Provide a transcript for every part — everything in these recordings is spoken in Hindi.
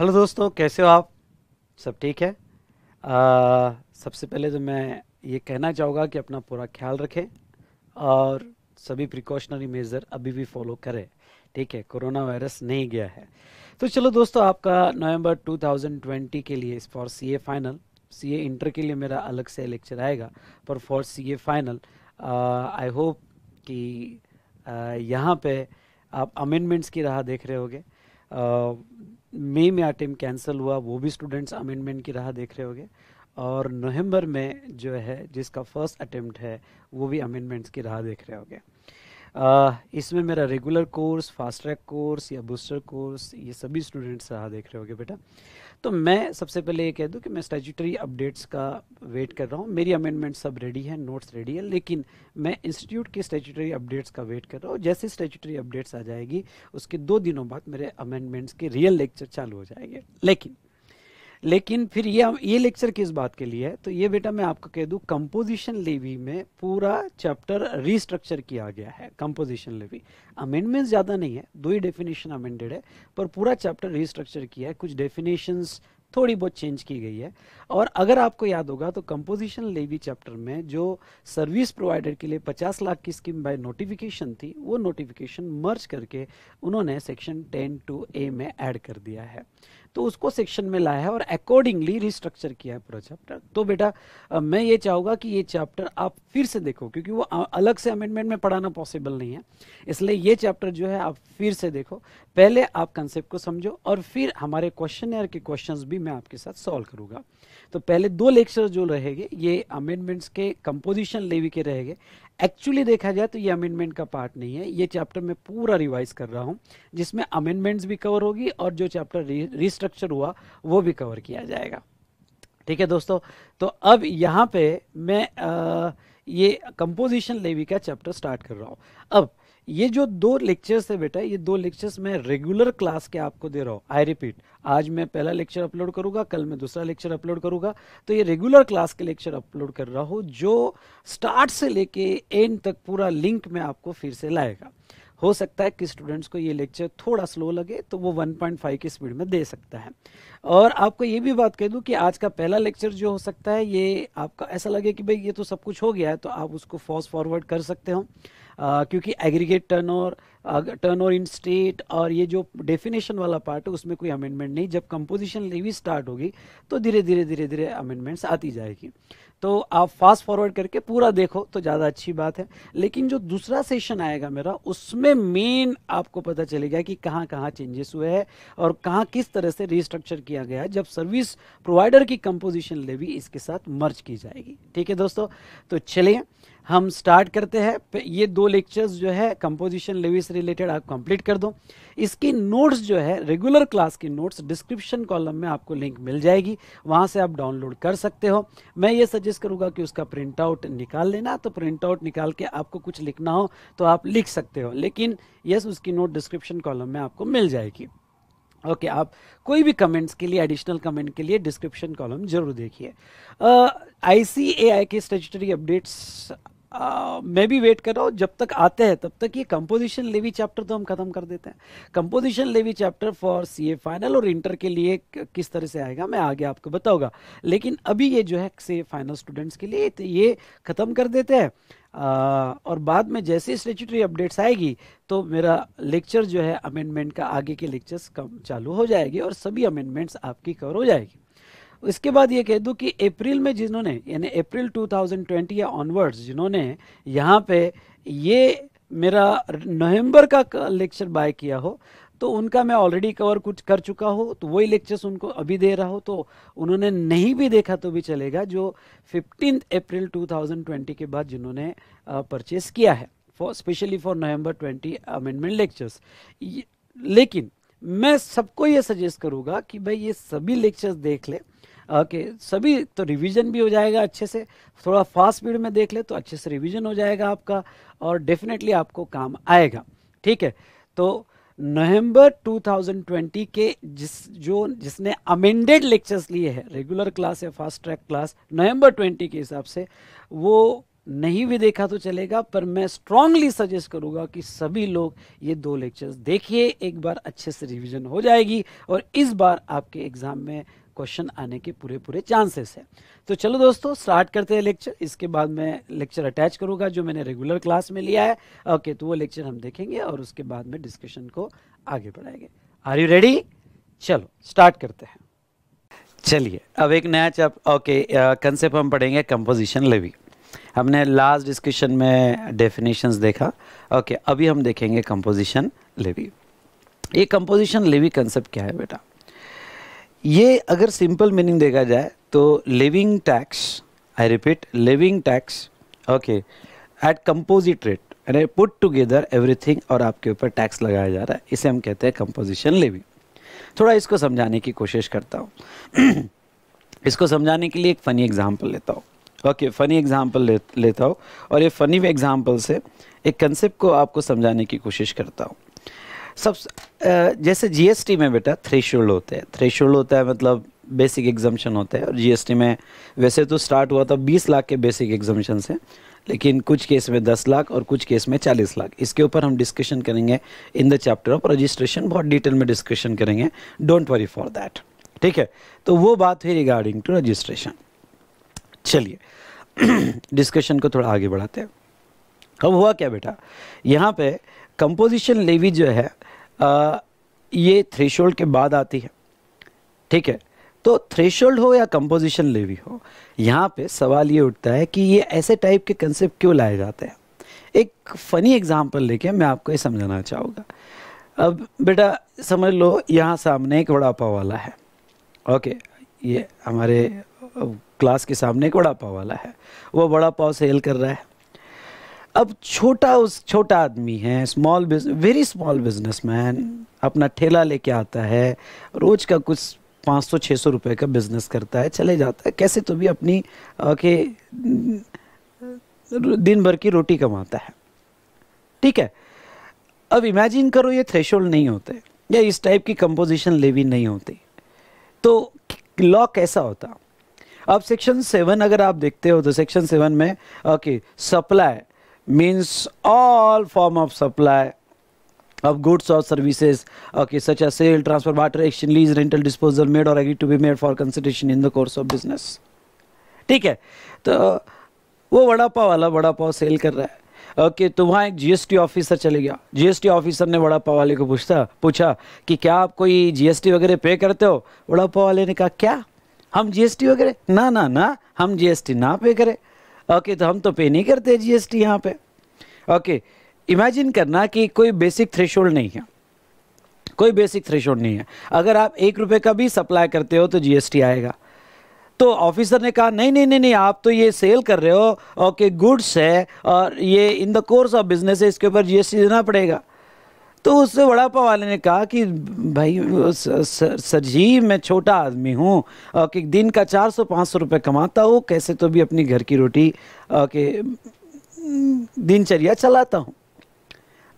हेलो दोस्तों कैसे हो आप सब ठीक है आ, सबसे पहले तो मैं ये कहना चाहूँगा कि अपना पूरा ख्याल रखें और सभी प्रिकॉशनरी मेज़र अभी भी फॉलो करें ठीक है कोरोना वायरस नहीं गया है तो चलो दोस्तों आपका नवंबर 2020 के लिए for C A final C A inter के लिए मेरा अलग से लेक्चर आएगा पर for C A final I hope कि यहाँ पे आप अमेंडमेंट्स की राह देख रहे होगे मई में अटेम कैंसिल हुआ वो भी स्टूडेंट्स अमेंडमेंट की राह देख रहे होंगे और नवंबर में जो है जिसका फर्स्ट अटेम्प्ट है वो भी अमेंडमेंट्स की राह देख रहे होंगे इसमें मेरा regular course fast track course या बूस्टर कोर्स ये सभी स्टूडेंट्स रहा देख रहे होंगे बेटा तो मैं सबसे पहले ये कह दूँ कि मैं स्टैचूटरी अपडेट्स का वेट कर रहा हूँ मेरी अमेंडमेंट सब रेडी है नोट्स रेडी है लेकिन मैं इंस्टीट्यूट की स्टैचूटरी अपडेट्स का वेट कर रहा हूँ जैसे स्टैचूटरी अपडेट्स आ जाएगी उसके दो दिनों बाद मेरे अमेंडमेंट्स के रियल लेक्चर चालू हो जाएंगे लेकिन लेकिन फिर ये ये लेक्चर किस बात के लिए है तो ये बेटा मैं आपको कह दूं कंपोजिशन लेवी में पूरा चैप्टर रिस्ट्रक्चर किया गया है कंपोजिशन लेवी अमेंडमेंट्स ज़्यादा नहीं है दो ही डेफिनेशन अमेंडेड है पर पूरा चैप्टर रिस्ट्रक्चर किया है कुछ डेफिनेशंस थोड़ी बहुत चेंज की गई है और अगर आपको याद होगा तो कंपोजिशन लेवी चैप्टर में जो सर्विस प्रोवाइडर के लिए 50 लाख की स्कीम बाय नोटिफिकेशन थी वो नोटिफिकेशन मर्ज करके उन्होंने सेक्शन 10 टू ए में ऐड कर दिया है तो उसको सेक्शन में लाया है और अकॉर्डिंगली रिस्ट्रक्चर किया है पूरा चैप्टर तो बेटा मैं ये चाहूँगा कि ये चैप्टर आप फिर से देखो क्योंकि वो अलग से अमेंडमेंट में पढ़ाना पॉसिबल नहीं है इसलिए ये चैप्टर जो है आप फिर से देखो पहले आप कंसेप्ट को समझो और फिर हमारे क्वेश्चन के क्वेश्चन भी मैं आपके साथ सॉल्व करूँगा तो पहले दो लेक्चर जो रहेंगे ये अमेंडमेंट्स के कंपोजिशन लेवी के रहेंगे एक्चुअली देखा जाए तो ये अमेंडमेंट का पार्ट नहीं है ये चैप्टर मैं पूरा रिवाइज कर रहा हूँ जिसमें अमेंडमेंट्स भी कवर होगी और जो चैप्टर रिस्ट्रक्चर हुआ वो भी कवर किया जाएगा ठीक है दोस्तों तो अब यहाँ पे मैं आ, ये कंपोजिशन लेवी का चैप्टर स्टार्ट कर रहा हूँ अब ये जो दो लेक्चर्स है बेटा ये दो लेक्चर्स मैं रेगुलर क्लास के आपको दे रहा हूँ आई रिपीट आज मैं पहला लेक्चर अपलोड करूंगा कल मैं दूसरा लेक्चर अपलोड करूंगा तो ये रेगुलर क्लास के लेक्चर अपलोड कर रहा हूँ जो स्टार्ट से लेके एंड तक पूरा लिंक में आपको फिर से लाएगा हो सकता है कि स्टूडेंट्स को ये लेक्चर थोड़ा स्लो लगे तो वो 1.5 की स्पीड में दे सकता है और आपको ये भी बात कह दूं कि आज का पहला लेक्चर जो हो सकता है ये आपका ऐसा लगे कि भाई ये तो सब कुछ हो गया है तो आप उसको फॉस्ट फॉरवर्ड कर सकते हो क्योंकि aggregate turn turnover turn over in state और ये जो डेफिनेशन वाला पार्ट है उसमें कोई अमेंडमेंट नहीं जब कंपोजिशन लेवी स्टार्ट होगी तो धीरे धीरे धीरे धीरे अमेंडमेंट्स आती जाएगी तो आप फास्ट फॉरवर्ड करके पूरा देखो तो ज़्यादा अच्छी बात है लेकिन जो दूसरा सेशन आएगा मेरा उसमें मेन आपको पता चलेगा कि कहाँ कहाँ चेंजेस हुए हैं और कहाँ किस तरह से रिस्ट्रक्चर किया गया है जब सर्विस प्रोवाइडर की कंपोजिशन लेवी इसके साथ मर्ज की जाएगी ठीक है दोस्तों तो चलिए हम स्टार्ट करते हैं ये दो लेक्चर्स जो है कंपोजिशन लेविस रिलेटेड आप कंप्लीट कर दो इसकी नोट्स जो है रेगुलर क्लास की नोट्स डिस्क्रिप्शन कॉलम में आपको लिंक मिल जाएगी वहाँ से आप डाउनलोड कर सकते हो मैं ये सजेस्ट करूँगा कि उसका प्रिंट आउट निकाल लेना तो प्रिंट आउट निकाल के आपको कुछ लिखना हो तो आप लिख सकते हो लेकिन यस उसकी नोट डिस्क्रिप्शन कॉलम में आपको मिल जाएगी ओके okay, आप कोई भी कमेंट्स के लिए एडिशनल कमेंट के लिए डिस्क्रिप्शन कॉलम जरूर देखिए आई सी ए आई के स्टेचुटरी अपडेट्स मैं भी वेट कर रहा हूँ जब तक आते हैं तब तक ये कंपोजिशन लेवी चैप्टर तो हम खत्म कर देते हैं composition levy chapter for C A final और इंटर के लिए किस तरह से आएगा मैं आगे आपको बताऊंगा लेकिन अभी ये जो है ए फाइनल स्टूडेंट्स के लिए तो ये ख़त्म कर देते हैं और बाद में जैसे स्टेचुटरी अपडेट्स आएगी तो मेरा लेक्चर जो है अमेंडमेंट का आगे के लेक्चर्स कम चालू हो जाएगी और सभी अमेंडमेंट्स आपकी कवर हो जाएगी उसके बाद ये कह दूँ कि अप्रैल में जिन्होंने यानी अप्रैल 2020 या ऑनवर्ड्स जिन्होंने यहाँ पे ये मेरा नवंबर का लेक्चर बाय किया हो तो उनका मैं ऑलरेडी कवर कुछ कर चुका हो तो वही लेक्चर्स उनको अभी दे रहा हो तो उन्होंने नहीं भी देखा तो भी चलेगा जो फिफ्टीन अप्रैल 2020 के बाद जिन्होंने परचेस किया है for specially for November 20 amendment lectures लेकिन मैं सबको ये सजेस्ट करूँगा कि भाई ये सभी लेक्चर्स देख लें ओके सभी तो रिवीजन भी हो जाएगा अच्छे से थोड़ा फास्ट स्पीड में देख ले तो अच्छे से रिवीजन हो जाएगा आपका और डेफिनेटली आपको काम आएगा ठीक है तो नवंबर 2020 के जिस जो जिसने अमेंडेड लेक्चर्स लिए हैं रेगुलर क्लास या फास्ट ट्रैक क्लास नवंबर 20 के हिसाब से वो नहीं भी देखा तो चलेगा पर मैं स्ट्रांगली सजेस्ट करूंगा कि सभी लोग ये दो लेक्चर्स देखिए एक बार अच्छे से रिवीजन हो जाएगी और इस बार आपके एग्ज़ाम में क्वेश्चन आने के पूरे पूरे चांसेस है तो चलो दोस्तों स्टार्ट करते हैं लेक्चर इसके बाद मैं लेक्चर अटैच करूंगा जो मैंने रेगुलर क्लास में लिया है ओके तो वो लेक्चर हम देखेंगे और उसके बाद में डिस्कशन को आगे बढ़ाएंगे आर यू रेडी चलो स्टार्ट करते हैं चलिए अब एक नया चैप ओके कंसेप्ट हम पढ़ेंगे कंपोजिशन लेवी हमने लास्ट डिस्कशन में डेफिनेशंस देखा ओके अभी हम देखेंगे कंपोजिशन लेवी ये कंपोजिशन लेवी कंसेप्ट क्या है बेटा ये अगर सिंपल मीनिंग देखा जाए तो levying tax I repeat levying tax okay at composite rate यानी पुट टुगेदर एवरीथिंग और आपके ऊपर टैक्स लगाया जा रहा है इसे हम कहते हैं कंपोजिशन लेवी थोड़ा इसको समझाने की कोशिश करता हूँ इसको समझाने के लिए एक फ़नी एग्जाम्पल लेता हूँ ओके फ़नी एग्जाम्पल लेता हूँ और ये फ़नी एग्जाम्पल से एक कंसेप्ट को आपको समझाने की कोशिश करता हूँ सब जैसे जीएसटी में बेटा थ्रेशोल्ड होते हैं थ्रेशोल्ड होता है मतलब बेसिक एग्जामेशन होते हैं और जीएसटी में वैसे तो स्टार्ट हुआ था 20 लाख के बेसिक एग्जामेशन से लेकिन कुछ केस में 10 लाख और कुछ केस में 40 लाख इसके ऊपर हम डिस्कशन करेंगे in the chapter of registration बहुत डिटेल में डिस्कशन करेंगे डोंट वरी फॉर दैट ठीक है तो वो बात हुई रिगार्डिंग टू रजिस्ट्रेशन चलिए डिस्कशन को थोड़ा आगे बढ़ाते हैं अब हुआ क्या बेटा यहाँ पे कंपोजिशन लेवी जो है आ, ये थ्रेशोल्ड के बाद आती है ठीक है तो थ्रेशोल्ड हो या कंपोजिशन लेवी हो यहाँ पे सवाल ये उठता है कि ये ऐसे टाइप के कंसेप्ट क्यों लाए जाते हैं एक फ़नी एग्जांपल लेके मैं आपको ये समझाना चाहूँगा अब बेटा समझ लो यहाँ सामने एक वड़ा पाव वाला है ओके ये हमारे क्लास के सामने एक वड़ा पाव वाला है वो वड़ा पाव सेल कर रहा है अब छोटा उस छोटा आदमी है स्मॉल वेरी स्मॉल बिजनेसमैन अपना ठेला लेके आता है रोज का कुछ पाँच सौ छः सौ का बिजनेस करता है चले जाता है कैसे तो भी अपनी के दिन भर की रोटी कमाता है ठीक है अब इमेजिन करो ये थ्रेश नहीं होते या इस टाइप की कंपोजिशन लेवी नहीं होती तो लॉ कैसा होता अब सेक्शन सेवन अगर आप देखते हो तो सेक्शन सेवन में okay supply means all form of supply of goods or services okay such as sale transfer barter exchange lease rental disposal made or agreed to be made for consideration in the course of business ठीक है तो वो वड़ा पाव वाला वड़ा पाव सेल कर रहा है ओके okay, तो वहाँ एक जीएसटी ऑफिसर चले गया जीएसटी ऑफिसर ने वड़ा पाव वाले को पूछता पूछा कि क्या आप कोई जीएसटी वगैरह पे करते हो वड़ा पाव वाले ने कहा क्या हम जीएसटी वगैरह ना ना ना हम जीएसटी ना पे करें ओके तो हम तो पे नहीं करते जीएसटी यहाँ पे ओके इमेजिन करना कि कोई बेसिक थ्रेशोल्ड नहीं है कोई बेसिक होल्ड नहीं है अगर आप एक रुपये का भी सप्लाई करते हो तो जीएसटी आएगा तो ऑफिसर ने कहा नहीं नहीं नहीं नहीं आप तो ये सेल कर रहे हो ओके गुड्स है और ये in the course of business है इसके ऊपर जीएसटी देना पड़ेगा तो उस वड़ा पाव वाले ने कहा कि भाई सर, सर जी मैं छोटा आदमी हूँ कि दिन का चार सौ पाँच सौ रुपये कमाता हूँ कैसे तो भी अपनी घर की रोटी के दिनचर्या चलाता हूँ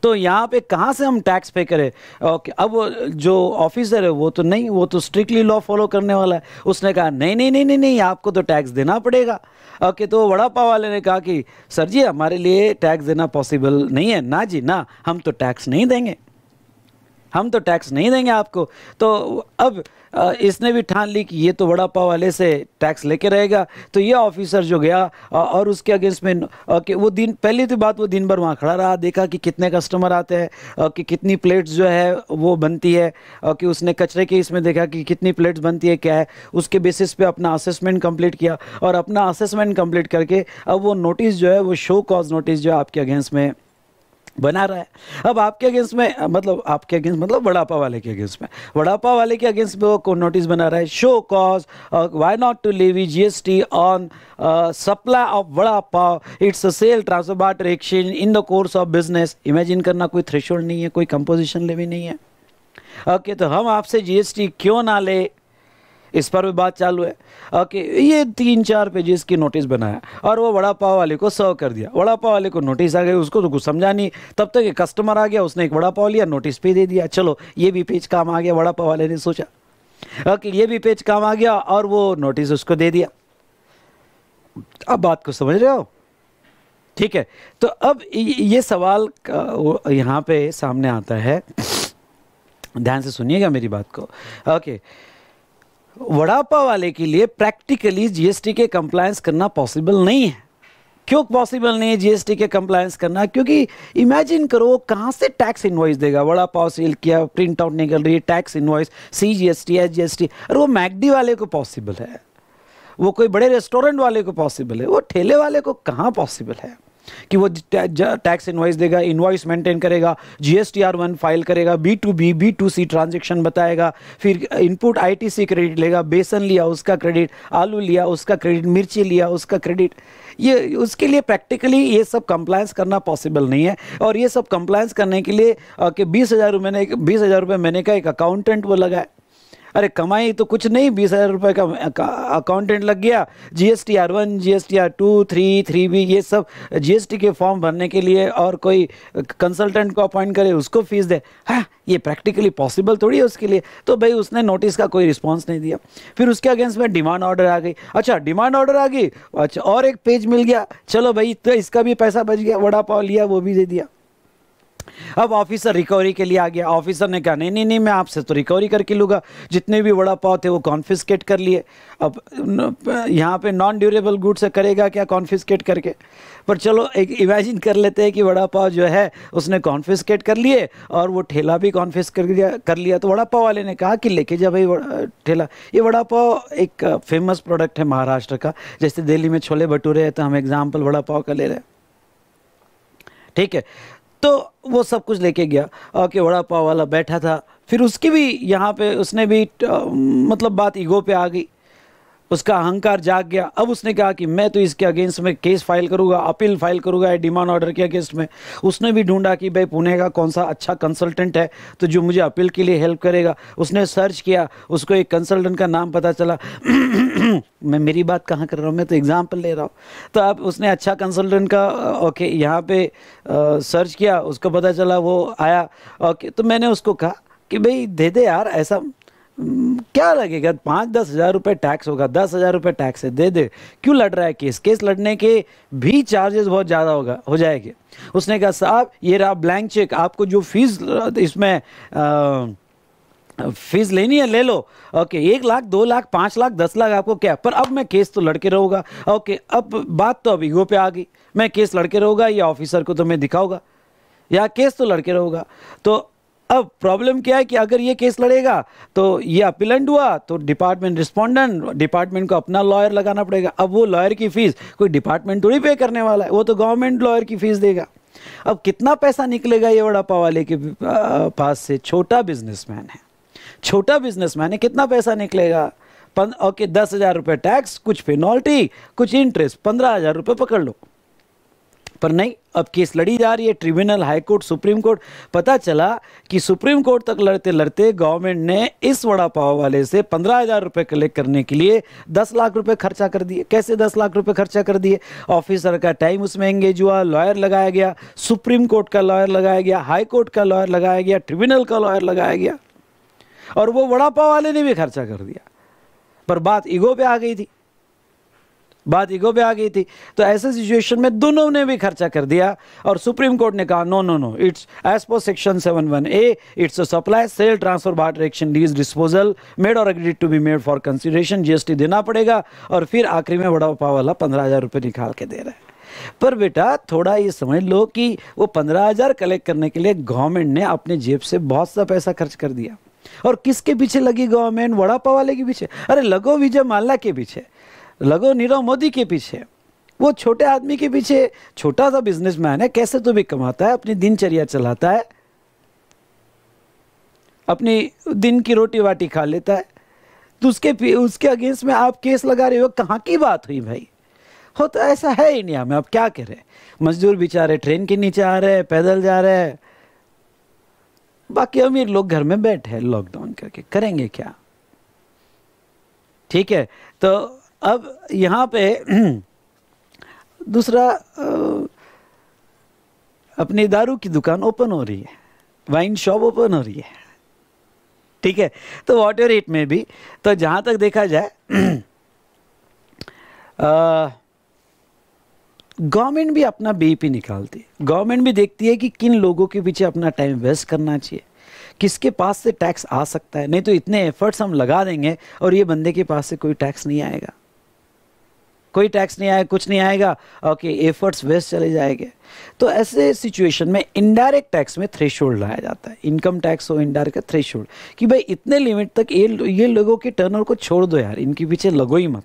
तो यहाँ पे कहाँ से हम टैक्स पे करें ओके अब जो ऑफिसर है वो तो नहीं वो तो स्ट्रिक्टली लॉ फॉलो करने वाला है उसने कहा नहीं नहीं नहीं नहीं नहीं आपको तो टैक्स देना पड़ेगा ओके तो वड़ा पाव वाले ने कहा कि सर जी हमारे लिए टैक्स देना पॉसिबल नहीं है ना जी ना हम तो टैक्स नहीं देंगे हम तो टैक्स नहीं देंगे आपको तो अब इसने भी ठान ली कि ये तो वड़ा पाव वाले से टैक्स लेके रहेगा तो ये ऑफिसर जो गया और उसके अगेंस्ट में कि वो दिन पहली तो बात वो दिन भर वहाँ खड़ा रहा देखा कि कितने कस्टमर आते हैं कि कितनी प्लेट्स जो है वो बनती है कि उसने कचरे के इसमें देखा कि कितनी प्लेट्स बनती है क्या है उसके बेसिस पे अपना असेसमेंट कम्प्लीट किया और अपना असेसमेंट कम्प्लीट करके अब वो नोटिस जो है वो शो कॉज नोटिस जो है आपके अगेंस्ट में बना रहा है अब आपके अगेंस्ट में मतलब आपके अगेंस्ट मतलब वड़ापा वाले के अगेंस्ट में वड़ापा वाले के अगेंस्ट में वो नोटिस बना रहा है show cause why not to levy GST on supply of vada pav it's a sale transfer barter exchange in the course of business imagine करना कोई थ्रेशोल्ड नहीं है कोई कंपोजिशन लेवी नहीं है ओके okay, तो हम आपसे जीएसटी क्यों ना ले इस पर भी बात चालू है ओके ये तीन चार पेजेस की नोटिस बनाया और वो वड़ा पाव वाले को सर्व कर दिया वड़ा पाव वाले को नोटिस आ गया उसको तो कुछ समझा नहीं तब तक एक कस्टमर आ गया उसने एक वड़ा पाव लिया नोटिस भी दे दिया चलो ये भी पेज काम आ गया वड़ा पाव वाले ने सोचा ओके ये भी पेज काम आ गया और वो नोटिस उसको दे दिया अब बात को समझ रहे हो ठीक है तो अब ये सवाल यहाँ पे सामने आता है ध्यान से सुनिएगा मेरी बात को ओके okay. वड़ा पाव वाले के लिए प्रैक्टिकली जीएसटी के कंप्लायंस करना पॉसिबल नहीं है क्यों पॉसिबल नहीं है जीएसटी के कंप्लायंस करना क्योंकि इमेजिन करो कहाँ से टैक्स इन्वाइस देगा वड़ा पाव सेल किया प्रिंट आउट निकल रही है tax invoice C G S T S G S T और वो मैगडी वाले को पॉसिबल है वो कोई बड़े रेस्टोरेंट वाले को पॉसिबल है वो ठेले वाले को कहाँ पॉसिबल है कि वो टैक्स इन्वाइस देगा इन्वाइस मेंटेन करेगा जी आर वन फाइल करेगा B to B B to C transaction बताएगा फिर इनपुट आईटीसी क्रेडिट लेगा बेसन लिया उसका क्रेडिट आलू लिया उसका क्रेडिट मिर्ची लिया उसका क्रेडिट ये उसके लिए प्रैक्टिकली ये सब कंप्लायंस करना पॉसिबल नहीं है और ये सब कंप्लायंस करने के लिए कि बीस हज़ार मैंने बीस हज़ार रुपये मैंने का एक अकाउंटेंट वो लगाए अरे कमाई तो कुछ नहीं बीस हज़ार रुपये का अकाउंटेंट लग गया GST R one G T R two three three B ये सब जीएसटी के फॉर्म भरने के लिए और कोई कंसल्टेंट को अपॉइंट करे उसको फीस दे हाँ ये प्रैक्टिकली पॉसिबल थोड़ी है उसके लिए तो भाई उसने नोटिस का कोई रिस्पॉन्स नहीं दिया फिर उसके अगेंस्ट में डिमांड ऑर्डर आ गई अच्छा डिमांड ऑर्डर आ गई अच्छा और एक पेज मिल गया चलो भाई तो इसका भी पैसा बच गया वड़ा पाव लिया वो भी दे दिया अब ऑफिसर रिकवरी के लिए आ गया ऑफिसर ने कहा नहीं नहीं नहीं मैं आपसे तो रिकवरी करके लूँगा जितने भी वड़ा पाव थे वो कॉन्फिस्केट कर लिए अब यहाँ पे नॉन ड्यूरेबल गुड से करेगा क्या कॉन्फिस्केट करके पर चलो एक इमेजिन कर लेते हैं कि वड़ा पाव जो है उसने कॉन्फिस्केट कर लिए और वो ठेला भी कॉन्फिस कर लिया कर लिया तो वड़ा पाव वाले ने कहा कि लेके जा भाई ठेला ये वड़ा पाव एक फेमस प्रोडक्ट है महाराष्ट्र का जैसे दिल्ली में छोले भटूरे हैं तो हम एग्जाम्पल वड़ा पाव का ले रहे हैं ठीक है तो वो सब कुछ लेके गया कि वड़ा पाव वाला बैठा था फिर उसकी भी यहाँ पे उसने भी मतलब बात ईगो पे आ गई उसका अहंकार जाग गया अब उसने कहा कि मैं तो इसके अगेंस्ट में केस फाइल करूंगा अपील फाइल करूंगा डिमांड ऑर्डर के अगेंस्ट में उसने भी ढूंढा कि भाई पुणे का कौन सा अच्छा कंसल्टेंट है तो जो मुझे अपील के लिए हेल्प करेगा उसने सर्च किया उसको एक कंसल्टेंट का नाम पता चला मैं मेरी बात कहाँ कर रहा हूँ मैं तो एग्ज़ाम्पल ले रहा हूँ तो अब उसने अच्छा कंसल्टेंट का ओके यहाँ पे सर्च किया उसको पता चला वो आया ओके तो मैंने उसको कहा कि भाई दे दे यार ऐसा क्या लगेगा पाँच दस हज़ार रुपये टैक्स होगा दस हज़ार रुपये टैक्स है दे दे क्यों लड़ रहा है केस केस लड़ने के भी चार्जेस बहुत ज़्यादा होगा हो जाएंगे उसने कहा साहब ये रहा ब्लैंक चेक आपको जो फीस इसमें आ, फीस लेनी है ले लो ओके एक लाख दो लाख पाँच लाख दस लाख आपको क्या पर अब मैं केस तो लड़के रहूँगा ओके अब बात तो अब ईगो पे आ गई मैं केस लड़के रहूँगा या ऑफिसर को तो मैं दिखाऊंगा या केस तो लड़के रहूँगा तो अब प्रॉब्लम क्या है कि अगर ये केस लड़ेगा तो ये अपीलेंट हुआ तो डिपार्टमेंट रिस्पोंडेंट डिपार्टमेंट को अपना लॉयर लगाना पड़ेगा अब वो लॉयर की फ़ीस कोई डिपार्टमेंट थोड़ी पे करने वाला है वो तो गवर्नमेंट लॉयर की फ़ीस देगा अब कितना पैसा निकलेगा ये वड़ा पाव वाले के पास से छोटा बिजनेसमैन है छोटा बिजनेसमैन है कितना पैसा निकलेगा ओके दस हज़ार रुपये टैक्स कुछ पेनॉल्टी कुछ इंटरेस्ट पंद्रह हज़ार रुपये पकड़ लो पर नहीं अब केस लड़ी जा रही है ट्रिब्यूनल हाईकोर्ट सुप्रीम कोर्ट पता चला कि सुप्रीम कोर्ट तक लड़ते लड़ते गवर्नमेंट ने इस वड़ा पाव वाले से पंद्रह हज़ार रुपये कलेक्ट करने के लिए दस लाख रुपए खर्चा कर दिए कैसे दस लाख रुपए खर्चा कर दिए ऑफिसर का टाइम उसमें एंगेज हुआ लॉयर लगाया गया सुप्रीम कोर्ट का लॉयर लगाया गया हाई कोर्ट का लॉयर लगाया गया ट्रिब्यूनल का लॉयर लगाया गया और वो वड़ा पाव वाले ने भी खर्चा कर दिया पर बात ईगो पे आ गई थी बात ईगो पे आ गई थी तो ऐसे सिचुएशन में दोनों ने भी खर्चा कर दिया और सुप्रीम कोर्ट ने कहा no no no it's as per section seven one A it's a supply sale transfer barter रेक्शन डीज डिस्पोजल मेड और agreed to be made for consideration GST देना पड़ेगा और फिर आखिरी में बड़ा पा वाला पंद्रह हज़ार रुपये निकाल के दे रहा है पर बेटा थोड़ा ये समझ लो कि वो पंद्रह हज़ार कलेक्ट करने के लिए गवर्नमेंट ने अपने जेब से बहुत सा पैसा खर्च कर दिया और किसके पीछे लगी गवर्नमेंट वड़ा पाव वाले के पीछे अरे लगो विजय माल्ला के पीछे लगो नीरव मोदी के पीछे वो छोटे आदमी के पीछे छोटा सा बिजनेसमैन है कैसे तो भी कमाता है अपनी दिनचर्या चलाता है अपनी दिन की रोटी वाटी खा लेता है तो उसके उसके अगेंस्ट में आप केस लगा रहे हो कहाँ की बात हुई भाई हो तो ऐसा है इंडिया में आप क्या करें मजदूर बेचारे ट्रेन के नीचे आ रहे हैं पैदल जा रहे हैं बाकी अमीर लोग घर में बैठे हैं लॉकडाउन करके करेंगे क्या ठीक है तो अब यहाँ पे दूसरा अपनी दारू की दुकान ओपन हो रही है वाइन शॉप ओपन हो रही है ठीक है तो वॉट एवर इट में भी तो जहाँ तक देखा जाए गवर्नमेंट भी अपना बीपी निकालती है गवर्नमेंट भी देखती है कि किन लोगों के पीछे अपना टाइम वेस्ट करना चाहिए किसके पास से टैक्स आ सकता है नहीं तो इतने एफर्ट्स हम लगा देंगे और ये बंदे के पास से कोई टैक्स नहीं आएगा कोई टैक्स नहीं आएगा कुछ नहीं आएगा ओके एफर्ट्स वेस्ट चले जाएंगे तो ऐसे सिचुएशन में इनडायरेक्ट टैक्स में थ्रेशोल्ड लाया जाता है इनकम टैक्स और इनडायरेक्ट थ्रेश थ्रेशोल्ड कि भाई इतने लिमिट तक ये ये लोगों के टर्नओवर को छोड़ दो यार इनके पीछे लगो ही मत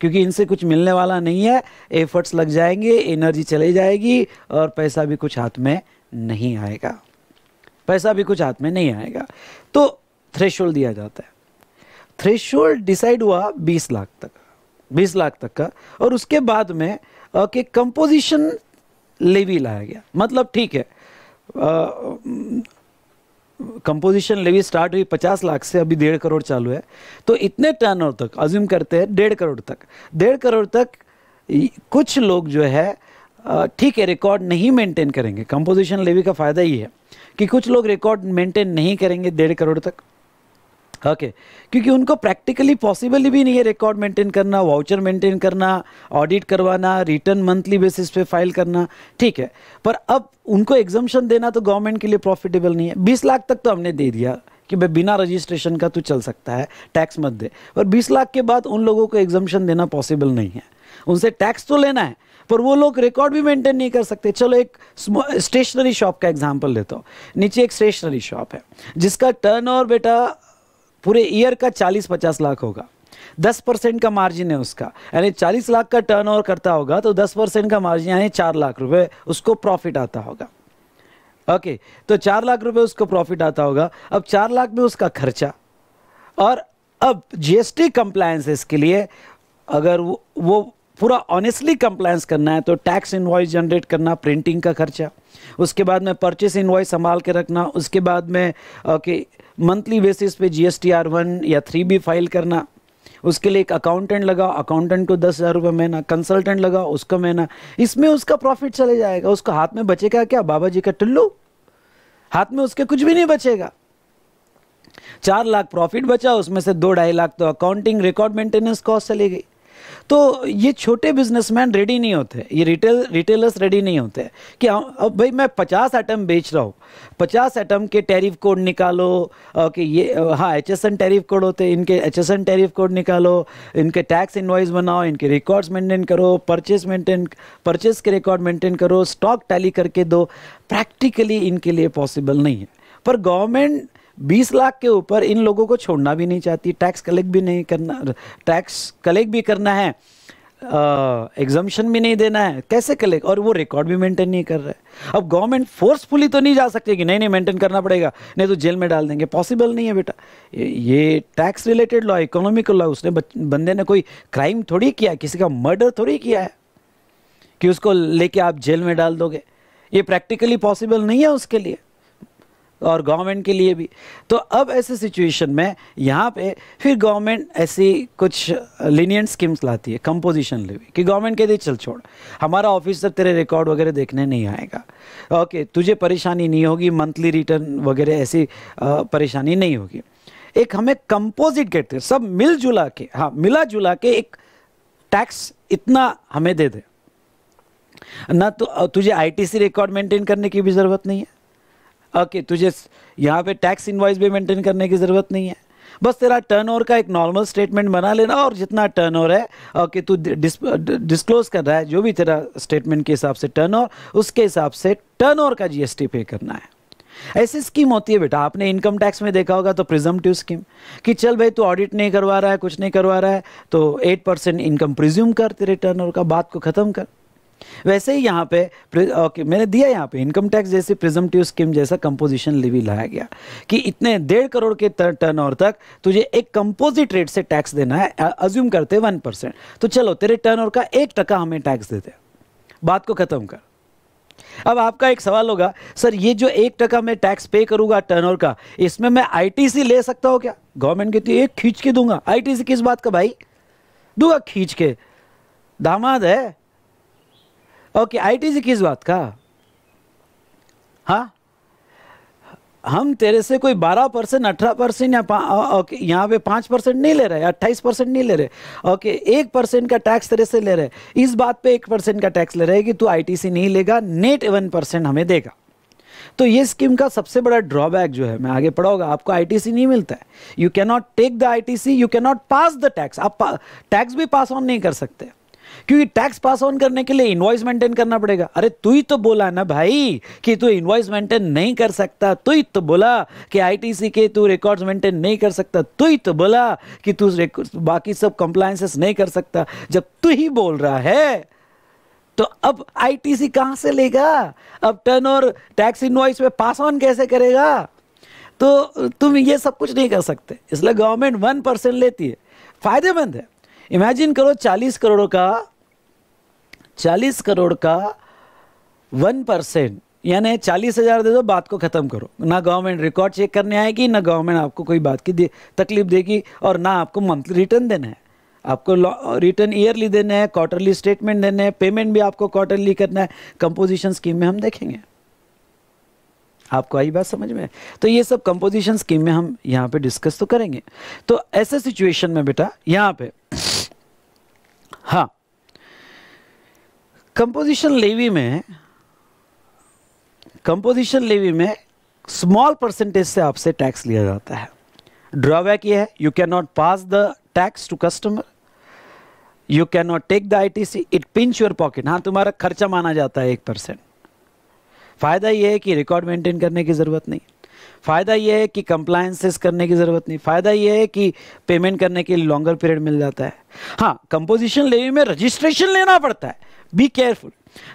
क्योंकि इनसे कुछ मिलने वाला नहीं है एफर्ट्स लग जाएंगे एनर्जी चली जाएगी और पैसा भी कुछ हाथ में नहीं आएगा पैसा भी कुछ हाथ में नहीं आएगा तो थ्रेशोल्ड दिया जाता है थ्रेशोल्ड डिसाइड हुआ बीस लाख तक बीस लाख तक का और उसके बाद में के कंपोजिशन लेवी लाया गया मतलब ठीक है कंपोजिशन लेवी स्टार्ट हुई पचास लाख से अभी डेढ़ करोड़ चालू है तो इतने टर्न तक अज्यूम करते हैं डेढ़ करोड़ तक डेढ़ करोड़ तक कुछ लोग जो है ठीक है रिकॉर्ड नहीं मेंटेन करेंगे कंपोजिशन लेवी का फ़ायदा ही है कि कुछ लोग रिकॉर्ड मेंटेन नहीं करेंगे डेढ़ करोड़ तक ओके okay. क्योंकि उनको प्रैक्टिकली पॉसिबल भी नहीं है रिकॉर्ड मेंटेन करना वाउचर मेंटेन करना ऑडिट करवाना रिटर्न मंथली बेसिस पे फाइल करना ठीक है पर अब उनको एग्जामेशन देना तो गवर्नमेंट के लिए प्रॉफिटेबल नहीं है बीस लाख तक तो हमने दे दिया कि भाई बिना रजिस्ट्रेशन का तू तो चल सकता है टैक्स मत दे और बीस लाख के बाद उन लोगों को एग्जामेशन देना पॉसिबल नहीं है उनसे टैक्स तो लेना है पर वो लोग रिकॉर्ड भी मेंटेन नहीं कर सकते चलो एक स्टेशनरी शॉप का एग्जाम्पल लेता हूँ नीचे एक स्टेशनरी शॉप है जिसका टर्नओवर बेटा पूरे ईयर का चालीस पचास लाख होगा दस परसेंट का मार्जिन है उसका यानी चालीस लाख का टर्नओवर करता होगा तो दस परसेंट का मार्जिन यानी चार लाख रुपए उसको प्रॉफिट आता होगा ओके तो चार लाख रुपए उसको प्रॉफिट आता होगा अब चार लाख में उसका खर्चा और अब जीएसटी कंप्लायंस इसके लिए अगर वो, वो पूरा ऑनेस्टली कंप्लायंस करना है तो टैक्स इन्वाइस जनरेट करना प्रिंटिंग का खर्चा उसके बाद में परचेस इन्वाइस संभाल के रखना उसके बाद में ओके okay, मंथली बेसिस पे जी आर वन या थ्री बी फाइल करना उसके लिए एक अकाउंटेंट लगा अकाउंटेंट को दस हज़ार रुपये महीना कंसल्टेंट लगा उसका महीना इसमें उसका प्रॉफिट चले जाएगा उसका हाथ में बचेगा क्या बाबा जी का टुल्लू हाथ में उसके कुछ भी नहीं बचेगा चार लाख प्रॉफिट बचा उसमें से दो ढाई लाख तो अकाउंटिंग रिकॉर्ड मेंटेनेंस कॉस्ट चली गई तो ये छोटे बिजनेसमैन रेडी नहीं होते ये रिटेल रिटेलर्स रेडी नहीं होते कि अब भाई मैं पचास आइटम बेच रहा हूँ पचास आइटम के टैरिफ कोड निकालो कि ये हाँ H S N tariff code होते इनके H S N tariff code निकालो इनके टैक्स इन्वाइस बनाओ इनके रिकॉर्ड्स मेंटेन करो परचेस मेंटेन परचेस के रिकॉर्ड मेंटेन करो स्टॉक टैली करके दो प्रैक्टिकली इनके लिए पॉसिबल नहीं है पर गवर्नमेंट बीस लाख के ऊपर इन लोगों को छोड़ना भी नहीं चाहती टैक्स कलेक्ट भी नहीं करना टैक्स कलेक्ट भी करना है एग्जामेशन भी नहीं देना है कैसे कलेक्ट और वो रिकॉर्ड भी मेंटेन नहीं कर रहे अब गवर्नमेंट फोर्सफुली तो नहीं जा सकती कि नहीं नहीं मेंटेन करना पड़ेगा नहीं तो जेल में डाल देंगे पॉसिबल नहीं है बेटा ये tax related law economic law उसने बंदे ने कोई क्राइम थोड़ी किया किसी का मर्डर थोड़ी किया है कि उसको लेके आप जेल में डाल दोगे ये प्रैक्टिकली पॉसिबल नहीं है उसके लिए और गवर्नमेंट के लिए भी तो अब ऐसे सिचुएशन में यहाँ पे फिर गवर्नमेंट ऐसी कुछ लीनियंट स्कीम्स लाती है कंपोजिशन लेवी कि गवर्नमेंट कहती चल छोड़ हमारा ऑफिसर तेरे रिकॉर्ड वगैरह देखने नहीं आएगा ओके तुझे परेशानी नहीं होगी मंथली रिटर्न वगैरह ऐसी परेशानी नहीं होगी एक हमें कंपोजिट कहते हैं सब मिल जुला के हाँ मिला जुला के एक टैक्स इतना हमें दे दे ना तो तुझे आईटीसी रिकॉर्ड मेंटेन करने की भी ज़रूरत नहीं है ओके तुझे यहाँ पे टैक्स इन्वाइस भी मेंटेन करने की ज़रूरत नहीं है बस तेरा टर्नओवर का एक नॉर्मल स्टेटमेंट बना लेना और जितना टर्नओवर है ओके तू डिस्क्लोज कर रहा है जो भी तेरा स्टेटमेंट के हिसाब से टर्नओवर उसके हिसाब से टर्नओवर का जीएसटी पे करना है ऐसी स्कीम होती है बेटा आपने इनकम टैक्स में देखा होगा तो प्रिजम्पटिव स्कीम कि चल भाई तू ऑडिट नहीं करवा रहा है कुछ नहीं करवा रहा है तो एट परसेंट इनकम प्रिज्यूम कर तेरे टर्न का बात को ख़त्म कर वैसे ही यहाँ पे ओके मैंने दिया यहाँ पे इनकम टैक्स जैसी प्रिजमटिव स्कीम जैसा कंपोजिशन लिवी लाया गया कि इतने डेढ़ करोड़ के टर्न ओवर तक तुझे एक कंपोजिट रेट से टैक्स देना है अज्यूम करते वन परसेंट तो चलो तेरे टर्न ओवर का एक टका हमें टैक्स देते बात को ख़त्म कर अब आपका एक सवाल होगा सर ये जो एक टका मैं टैक्स पे करूंगा टर्न का इसमें मैं आईटीसी ले सकता हूँ क्या गवर्नमेंट कहती है एक खींच के दूंगा आईटीसी किस बात का भाई दूंगा खींच के दामाद है ओके आईटीसी किस बात का हा हम तेरे से कोई 12 परसेंट अठारह परसेंट या ओके यहाँ पे 5 परसेंट नहीं ले रहे अट्ठाईस परसेंट नहीं ले रहे ओके एक परसेंट का टैक्स तेरे से ले रहे इस बात पे एक परसेंट का टैक्स ले रहे कि तू आईटीसी नहीं लेगा नेट वन परसेंट हमें देगा तो ये स्कीम का सबसे बड़ा ड्रॉबैक जो है मैं आगे पढ़ाऊंगा आपको आईटीसी नहीं मिलता है you cannot take the I you cannot not pass the tax आप टैक्स भी पास ऑन नहीं कर सकते क्योंकि टैक्स पास ऑन करने के लिए इन्वाइस मेंटेन करना पड़ेगा अरे तू ही तो बोला ना भाई कि तू इन्वाइस मेंटेन नहीं कर सकता तू ही तो बोला कि आईटीसी के तू रिकॉर्ड्स मेंटेन नहीं कर सकता तू ही तो बोला कि तू बाकी सब कंप्लायंसेस नहीं कर सकता जब तू ही बोल रहा है तो अब आईटीसी कहां से लेगा अब टर्न और टैक्स इन्वाइस में पास ऑन कैसे करेगा तो तुम ये सब कुछ नहीं कर सकते इसलिए गवर्नमेंट वन परसेंट लेती है फायदेमंद है इमेजिन करो चालीस करोड़ का चालीस करोड़ का वन परसेंट यानी चालीस हज़ार दे दो बात को ख़त्म करो ना गवर्नमेंट रिकॉर्ड चेक करने आएगी ना गवर्नमेंट आपको कोई बात की दे, तकलीफ देगी और ना आपको मंथली रिटर्न देना है आपको रिटर्न ईयरली देना है क्वार्टरली स्टेटमेंट देने हैं पेमेंट भी आपको क्वार्टरली करना है कंपोजिशन स्कीम में हम देखेंगे आपको आई बात समझ में तो ये सब कंपोजिशन स्कीम में हम यहाँ पे डिस्कस तो करेंगे तो ऐसे सिचुएशन में बेटा यहाँ पे हाँ कंपोजिशन लेवी में कंपोजिशन लेवी में स्मॉल परसेंटेज से आपसे टैक्स लिया जाता है ड्रॉबैक ये है you can not pass the tax to customer you can not take the ITC it pinch your pocket हाँ तुम्हारा खर्चा माना जाता है एक परसेंट फ़ायदा यह है कि रिकॉर्ड मेंटेन करने की ज़रूरत नहीं फ़ायदा यह है कि कंप्लायंसेस करने की ज़रूरत नहीं फ़ायदा यह है कि पेमेंट करने के लिए लॉन्गर पीरियड मिल जाता है हाँ कंपोजिशन लेवी में रजिस्ट्रेशन लेना पड़ता है बी केयरफुल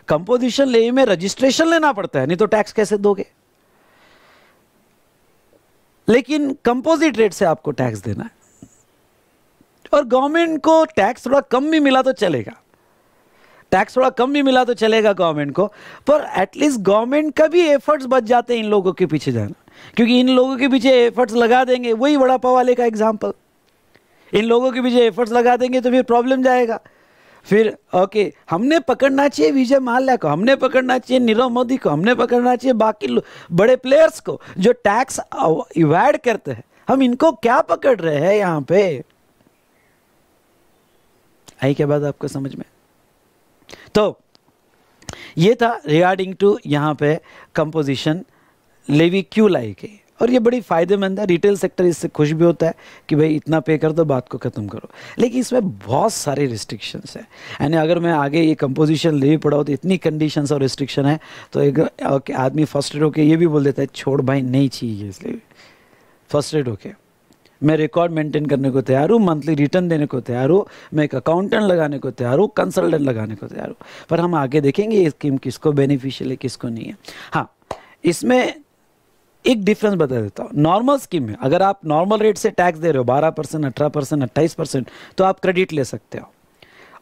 कंपोजिशन ले में रजिस्ट्रेशन लेना पड़ता है नहीं तो टैक्स कैसे दोगे लेकिन कंपोजिट रेट से आपको टैक्स देना है और गवर्नमेंट को टैक्स थोड़ा कम भी मिला तो चलेगा टैक्स थोड़ा कम भी मिला तो चलेगा गवर्नमेंट को पर एटलीस्ट गवर्नमेंट का भी एफर्ट्स बच जाते हैं इन लोगों के पीछे जाना क्योंकि इन लोगों के पीछे एफर्ट्स लगा देंगे वही वड़ा पाव वाले का एग्जाम्पल इन लोगों के पीछे एफर्ट्स लगा देंगे तो फिर प्रॉब्लम जाएगा फिर ओके हमने पकड़ना चाहिए विजय माल्या को हमने पकड़ना चाहिए नीरव मोदी को हमने पकड़ना चाहिए बाकी बड़े प्लेयर्स को जो टैक्स इवैड करते हैं हम इनको क्या पकड़ रहे हैं यहाँ पे आई क्या बात आपको समझ में तो ये था रिगार्डिंग टू यहाँ पे कंपोजिशन लेवी क्यों लाई गई और ये बड़ी फ़ायदेमंद है रिटेल सेक्टर इससे खुश भी होता है कि भाई इतना पे कर दो बात को ख़त्म करो लेकिन इसमें बहुत सारे रिस्ट्रिक्शंस हैं यानी अगर मैं आगे ये कंपोजिशन ले भी पड़ा हो तो इतनी कंडीशंस और रिस्ट्रिक्शन है तो एक आदमी फर्स्ट एड होके ये भी बोल देता है छोड़ भाई नहीं चाहिए इसलिए फर्स्ट एड होके मैं रिकॉर्ड मेंटेन करने को तैयार हूँ मंथली रिटर्न देने को तैयार हूँ मैं एक अकाउंटेंट लगाने को तैयार हूँ कंसल्टेंट लगाने को तैयार हूँ पर हम आगे देखेंगे ये स्कीम किसको बेनिफिशियल है किसको नहीं है हाँ इसमें एक डिफरेंस बता देता हूँ नॉर्मल स्कीम में अगर आप नॉर्मल रेट से टैक्स दे रहे हो बारह परसेंट अठारह परसेंट अट्ठाईस परसेंट तो आप क्रेडिट ले सकते हो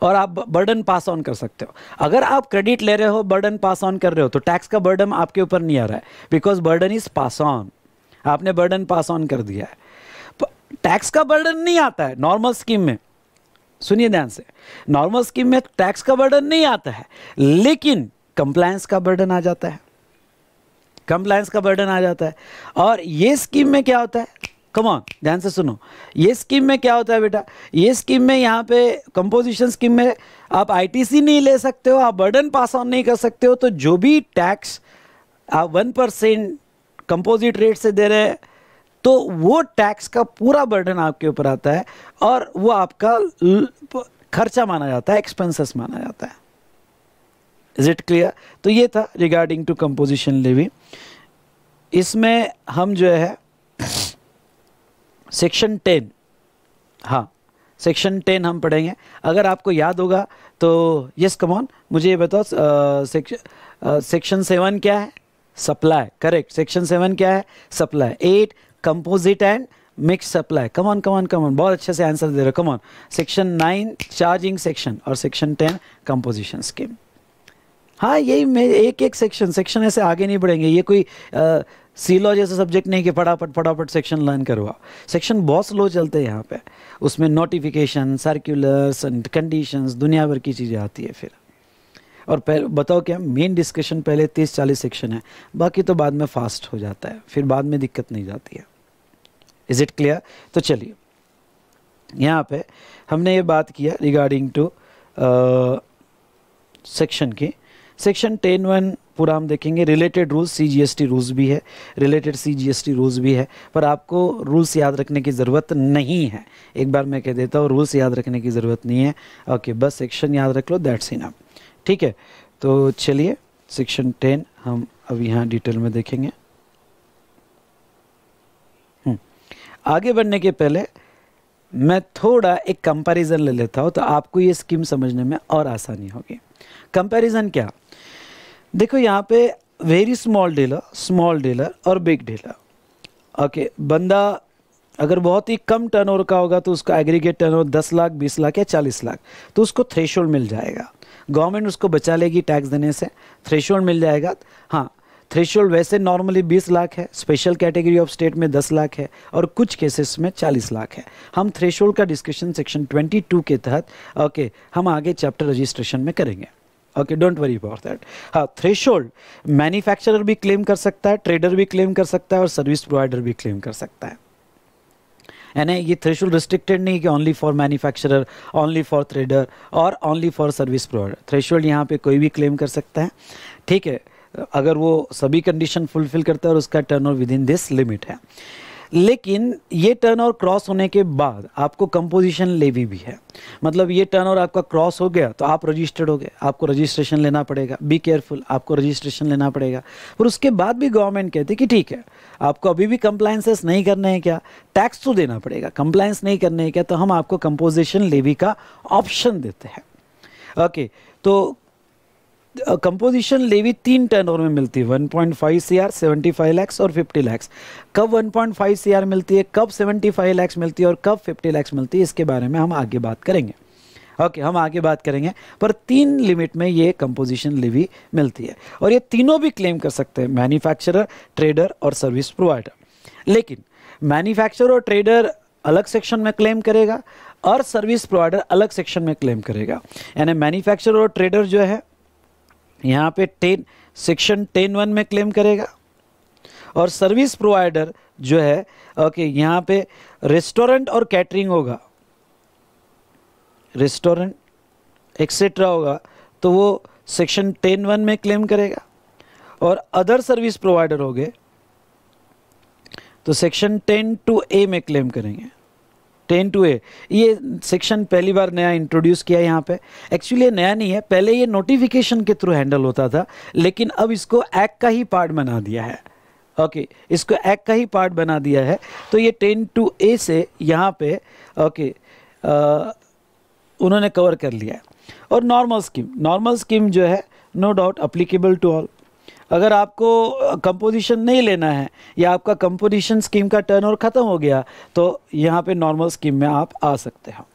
और आप बर्डन पास ऑन कर सकते हो अगर आप क्रेडिट ले रहे हो बर्डन पास ऑन कर रहे हो तो टैक्स का बर्डन आपके ऊपर नहीं आ रहा है because burden is pass on आपने बर्डन पास ऑन कर दिया है टैक्स का बर्डन नहीं आता है नॉर्मल स्कीम में सुनिए ध्यान से नॉर्मल स्कीम में टैक्स का बर्डन नहीं आता है लेकिन कंप्लायंस का बर्डन आ जाता है कंप्लायंस का बर्डन आ जाता है और ये स्कीम में क्या होता है कमॉन ध्यान से सुनो ये स्कीम में क्या होता है बेटा ये स्कीम में यहाँ पे कंपोजिशन स्कीम में आप आईटीसी नहीं ले सकते हो आप बर्डन पास ऑन नहीं कर सकते हो तो जो भी टैक्स आप वन परसेंट कंपोजिट रेट से दे रहे हैं तो वो टैक्स का पूरा बर्डन आपके ऊपर आता है और वो आपका खर्चा माना जाता है एक्सपेंसेस माना जाता है इज़ इट क्लियर तो ये था रिगार्डिंग टू कंपोजिशन लिविंग इसमें हम जो है सेक्शन टेन हाँ सेक्शन टेन हम पढ़ेंगे अगर आपको याद होगा तो यस कमॉन मुझे ये बताओ सेक्शन सेक्शन सेवन क्या है सप्लाई करेक्ट सेक्शन सेवन क्या है supply at composite and mix supply come on come on come on बहुत अच्छे से आंसर दे रहे हो come on section nine charging section और सेक्शन टेन कंपोजिशन स्कीम हाँ यही मैं एक एक सेक्शन सेक्शन ऐसे आगे नहीं बढ़ेंगे ये कोई आ, सीलॉ जैसा सब्जेक्ट नहीं कि फटाफट फटाफट सेक्शन लर्न करवा सेक्शन बहुत स्लो चलते हैं यहाँ पे उसमें नोटिफिकेशन सर्कुलर्स एंड कंडीशंस दुनिया भर की चीज़ें आती है फिर और पहले बताओ क्या मेन डिस्कशन पहले तीस चालीस सेक्शन है बाकी तो बाद में फास्ट हो जाता है फिर बाद में दिक्कत नहीं जाती है इज़ इट क्लियर तो चलिए यहाँ पे हमने ये बात किया रिगार्डिंग टू सेक्शन की सेक्शन टेन वन पूरा हम देखेंगे related rules C G S T rules भी है related C G S T rules भी है पर आपको रूल्स याद रखने की ज़रूरत नहीं है एक बार मैं कह देता हूँ रूल्स याद रखने की ज़रूरत नहीं है ओके बस सेक्शन याद रख लो दैट्स इनफ ठीक है तो चलिए सेक्शन टेन हम अब यहाँ डिटेल में देखेंगे हम्म, आगे बढ़ने के पहले मैं थोड़ा एक कंपैरिजन ले लेता हूँ तो आपको ये स्कीम समझने में और आसानी होगी कंपैरिजन क्या देखो यहाँ पे very small dealer small dealer और बिग डीलर ओके बंदा अगर बहुत ही कम टर्नओवर का होगा तो उसका एग्रीगेट टर्नओवर दस लाख बीस लाख या चालीस लाख तो उसको थ्रेशोल्ड मिल जाएगा गवर्नमेंट उसको बचा लेगी टैक्स देने से थ्रेशोल्ड मिल जाएगा हाँ थ्रेशोल्ड वैसे नॉर्मली 20 लाख है स्पेशल कैटेगरी ऑफ स्टेट में 10 लाख है और कुछ केसेस में 40 लाख है हम थ्रेशोल्ड का डिस्कशन सेक्शन 22 के तहत ओके हम आगे चैप्टर रजिस्ट्रेशन में करेंगे okay don't worry about that हाँ थ्रेश मैन्युफैक्चरर भी क्लेम कर सकता है ट्रेडर भी क्लेम कर सकता है और सर्विस प्रोवाइडर भी क्लेम कर सकता है यानी ये थ्रेश रिस्ट्रिक्टेड नहीं कि only for manufacturer only for trader और only for service provider thresh यहाँ पे कोई भी क्लेम कर सकता है ठीक है अगर वो सभी कंडीशन फुलफिल करता है और उसका turn within this limit है लेकिन ये टर्न और क्रॉस होने के बाद आपको कंपोजिशन लेवी भी है मतलब ये टर्न और आपका क्रॉस हो गया तो आप रजिस्टर्ड हो गए आपको रजिस्ट्रेशन लेना पड़ेगा बी केयरफुल आपको रजिस्ट्रेशन लेना पड़ेगा और उसके बाद भी गवर्नमेंट कहती कि ठीक है आपको अभी भी कंप्लाइंसेस नहीं करने हैं क्या टैक्स तो देना पड़ेगा कंप्लाइंस नहीं करने हैं क्या तो हम आपको कंपोजिशन लेवी का ऑप्शन देते हैं ओके okay, तो कंपोजिशन लेवी तीन टर्नओवर में मिलती है 1.5 point five C R seventy five lakhs और 50 लैक्स कब 1.5 पॉइंट फाइव सी आर मिलती है कब 75 लैक्स मिलती है और कब 50 लैक्स मिलती है इसके बारे में हम आगे बात करेंगे ओके okay, हम आगे बात करेंगे पर तीन लिमिट में ये कंपोजिशन लेवी मिलती है और ये तीनों भी क्लेम कर सकते हैं मैन्युफैक्चरर ट्रेडर और सर्विस प्रोवाइडर लेकिन मैन्युफैक्चरर और ट्रेडर अलग सेक्शन में क्लेम करेगा और सर्विस प्रोवाइडर अलग सेक्शन में क्लेम करेगा यानी मैन्युफैक्चरर और ट्रेडर जो है यहाँ पे टेन सेक्शन टेन वन में क्लेम करेगा और सर्विस प्रोवाइडर जो है ओके यहाँ पे रेस्टोरेंट और कैटरिंग होगा रेस्टोरेंट एक्सेट्रा होगा तो वो सेक्शन टेन वन में क्लेम करेगा और अदर सर्विस प्रोवाइडर हो गए तो सेक्शन टेन टू ए में क्लेम करेंगे टेन टू ए ये सेक्शन पहली बार नया इंट्रोड्यूस किया यहाँ पे एक्चुअली ये नया नहीं है पहले ये नोटिफिकेशन के थ्रू हैंडल होता था लेकिन अब इसको एक्ट का ही पार्ट बना दिया है ओके okay, इसको एक्ट का ही पार्ट बना दिया है तो ये टेन टू ए से यहाँ पे ओके okay, उन्होंने कवर कर लिया है और नॉर्मल स्कीम नॉर्मल स्कीम जो है no doubt applicable to all अगर आपको कंपोजिशन नहीं लेना है या आपका कंपोजिशन स्कीम का टर्न ख़त्म हो गया तो यहाँ पे नॉर्मल स्कीम में आप आ सकते हो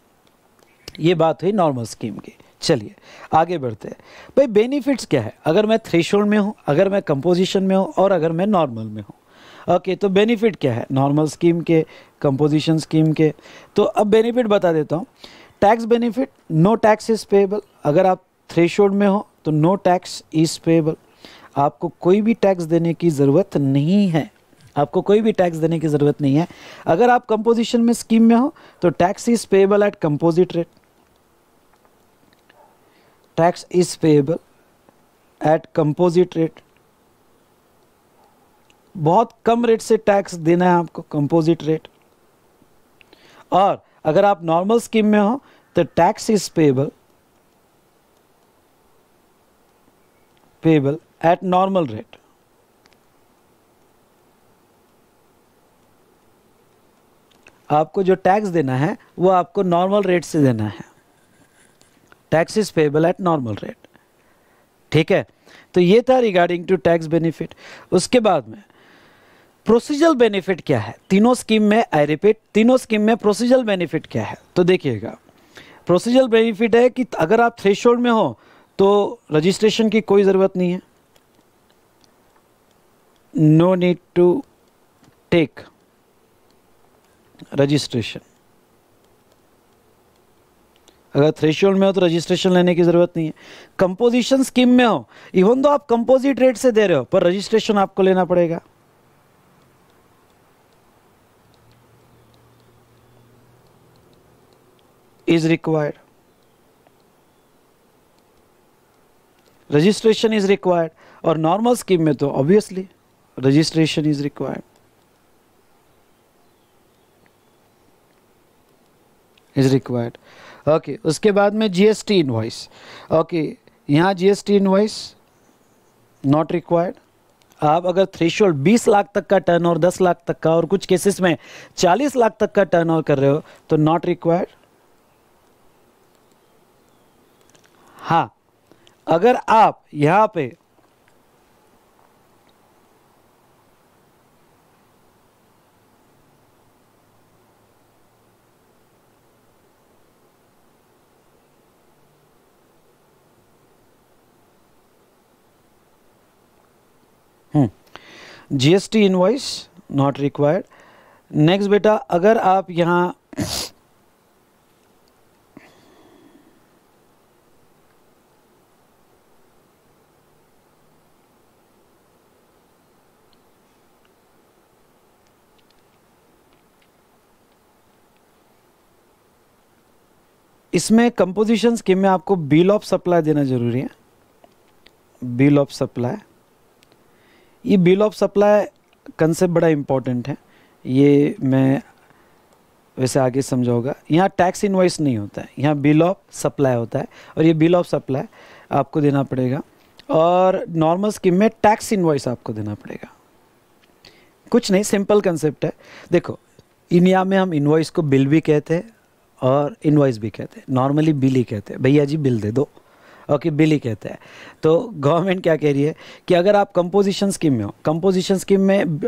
ये बात हुई नॉर्मल स्कीम की चलिए आगे बढ़ते हैं भाई बेनिफिट्स क्या है अगर मैं थ्रेशोल्ड में हूँ अगर मैं कंपोजिशन में हूँ और अगर मैं नॉर्मल में हूँ ओके okay, तो बेनिफिट क्या है नॉर्मल स्कीम के कंपोजिशन स्कीम के तो अब बेनिफिट बता देता हूँ tax benefit no tax is payable अगर आप थ्रेशोल्ड में हो तो नो टैक्स इज पेबल आपको कोई भी टैक्स देने की ज़रूरत नहीं है आपको कोई भी टैक्स देने की ज़रूरत नहीं है अगर आप कंपोजिशन में स्कीम में हो तो tax is payable at composite rate tax is payable at composite rate बहुत कम रेट से टैक्स देना है आपको कंपोजिट रेट और अगर आप नॉर्मल स्कीम में हो तो tax is payable payable at normal rate. आपको जो टैक्स देना है वो आपको नॉर्मल रेट से देना है tax is payable at normal rate ठीक है तो ये था रिगार्डिंग टू टैक्स बेनिफिट उसके बाद में प्रोसीजर बेनिफिट क्या है तीनों स्कीम में आई रिपीट तीनों स्कीम में प्रोसीजर बेनिफिट क्या है तो देखिएगा प्रोसीजर बेनिफिट है कि अगर आप थ्रेशोल्ड में हो तो रजिस्ट्रेशन की कोई ज़रूरत नहीं है no need to take registration अगर थ्रेशोल्ड में हो तो रजिस्ट्रेशन लेने की ज़रूरत नहीं है कंपोजिशन स्कीम में हो इवन तो आप कंपोजिट रेट से दे रहे हो पर रजिस्ट्रेशन आपको लेना पड़ेगा is required registration is required और नॉर्मल स्कीम में तो obviously registration is required. Is required okay उसके बाद में जीएसटी इनवॉइस ओके यहाँ जीएसटी इनवाइस नॉट रिक्वायर्ड आप अगर थ्रेशोल्ड 20 लाख तक का टर्न और 10 लाख तक का और कुछ केसेस में 40 लाख तक का टर्न कर रहे हो तो नॉट रिक्वायर्ड हाँ अगर आप यहाँ पे GST invoice not required next बेटा अगर आप यहाँ इसमें कंपोजिशन स्कीम में आपको बिल ऑफ सप्लाई देना जरूरी है बिल ऑफ सप्लाई ये बिल ऑफ सप्लाई कंसेप्ट बड़ा इम्पॉर्टेंट है ये मैं वैसे आगे समझाऊंगा यहाँ टैक्स इन्वाइस नहीं होता है यहाँ बिल ऑफ सप्लाई होता है और ये बिल ऑफ सप्लाई आपको देना पड़ेगा और नॉर्मल स्कीम में टैक्स इन्वाइस आपको देना पड़ेगा कुछ नहीं सिंपल कंसेप्ट है देखो इंडिया में हम इन्वाइस को बिल भी कहते हैं और इन्वाइस भी कहते हैं नॉर्मली बिल ही कहते हैं भैया जी बिल दे दो ओके बिली कहते हैं तो गवर्नमेंट क्या कह रही है कि अगर आप कंपोजिशन स्कीम में हो कंपोजिशन स्कीम में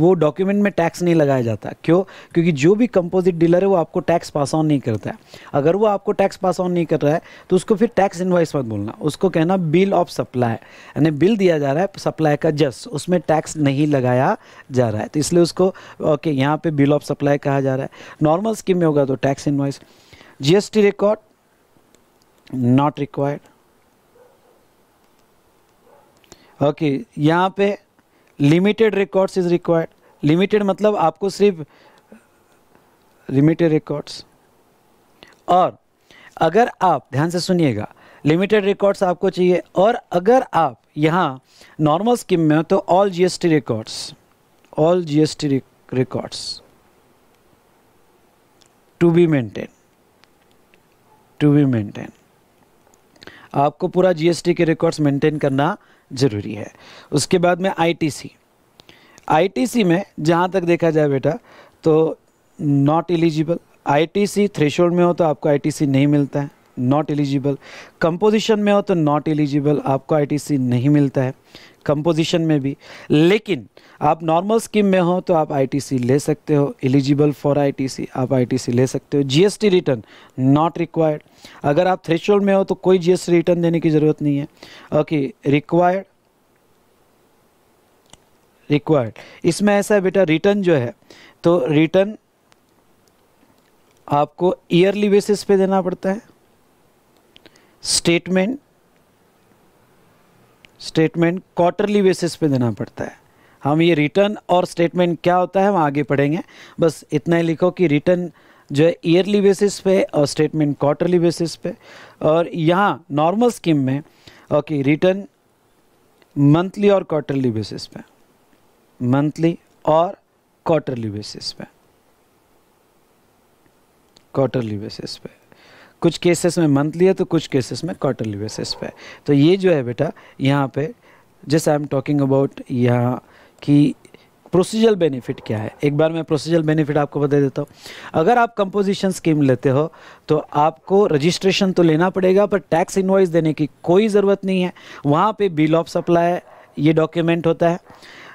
वो डॉक्यूमेंट में टैक्स नहीं लगाया जाता क्यों क्योंकि जो भी कंपोजिट डीलर है वो आपको टैक्स पास ऑन नहीं करता है अगर वो आपको टैक्स पास ऑन नहीं कर रहा है तो उसको फिर टैक्स इन्वाइस मत बोलना उसको कहना बिल ऑफ सप्लाई यानी बिल दिया जा रहा है सप्लाई का जस्ट उसमें टैक्स नहीं लगाया जा रहा है तो इसलिए उसको ओके यहाँ पर बिल ऑफ सप्लाई कहा जा रहा है नॉर्मल स्कीम में होगा तो टैक्स इन्वाइस जी रिकॉर्ड नॉट रिक्वायर्ड ओके यहाँ पे limited records is required limited मतलब आपको सिर्फ लिमिटेड रिकॉर्ड्स और अगर आप ध्यान से सुनिएगा लिमिटेड रिकॉर्ड्स आपको चाहिए और अगर आप यहाँ नॉर्मल स्कीम में हो तो all GST records all GST records to be maintain to be maintain आपको पूरा जीएसटी के रिकॉर्ड्स मेंटेन करना ज़रूरी है उसके बाद में आईटीसी आईटीसी में जहाँ तक देखा जाए बेटा तो नॉट एलिजिबल आईटीसी थ्रेशोल्ड में हो तो आपको आईटीसी नहीं मिलता है नॉट एलिजिबल कंपोजिशन में हो तो नॉट एलिजिबल आपको आईटीसी नहीं मिलता है कंपोजिशन में भी लेकिन आप नॉर्मल स्कीम में हो तो आप आईटीसी ले सकते हो एलिजिबल फॉर आईटीसी आप आईटीसी ले सकते हो जीएसटी रिटर्न नॉट रिक्वायर्ड अगर आप थ्रेशोल्ड में हो तो कोई जीएसटी रिटर्न देने की ज़रूरत नहीं है ओके रिक्वायर्ड रिक्वायर्ड इसमें ऐसा है बेटा रिटर्न जो है तो रिटर्न आपको ईयरली बेसिस पे देना पड़ता है स्टेटमेंट स्टेटमेंट क्वार्टरली बेसिस पे देना पड़ता है हम ये रिटर्न और स्टेटमेंट क्या होता है हम आगे पढ़ेंगे बस इतना ही लिखो कि रिटर्न जो है ईयरली बेसिस पे और स्टेटमेंट क्वार्टरली बेसिस पे और यहाँ नॉर्मल स्कीम में ओके रिटर्न मंथली और क्वार्टरली बेसिस पे मंथली और क्वार्टरली बेसिस पे क्वार्टरली बेसिस पे कुछ केसेस में मंथली है तो कुछ केसेस में क्वार्टरली बेसिस पे तो ये जो है बेटा यहाँ पे जैसे आई एम टॉकिंग अबाउट यहाँ की प्रोसीजरल बेनिफिट क्या है एक बार मैं प्रोसीजरल बेनिफिट आपको बता देता हूँ अगर आप कंपोजिशन स्कीम लेते हो तो आपको रजिस्ट्रेशन तो लेना पड़ेगा पर टैक्स इन्वाइस देने की कोई ज़रूरत नहीं है वहाँ पे बिल ऑफ सप्लाई ये डॉक्यूमेंट होता है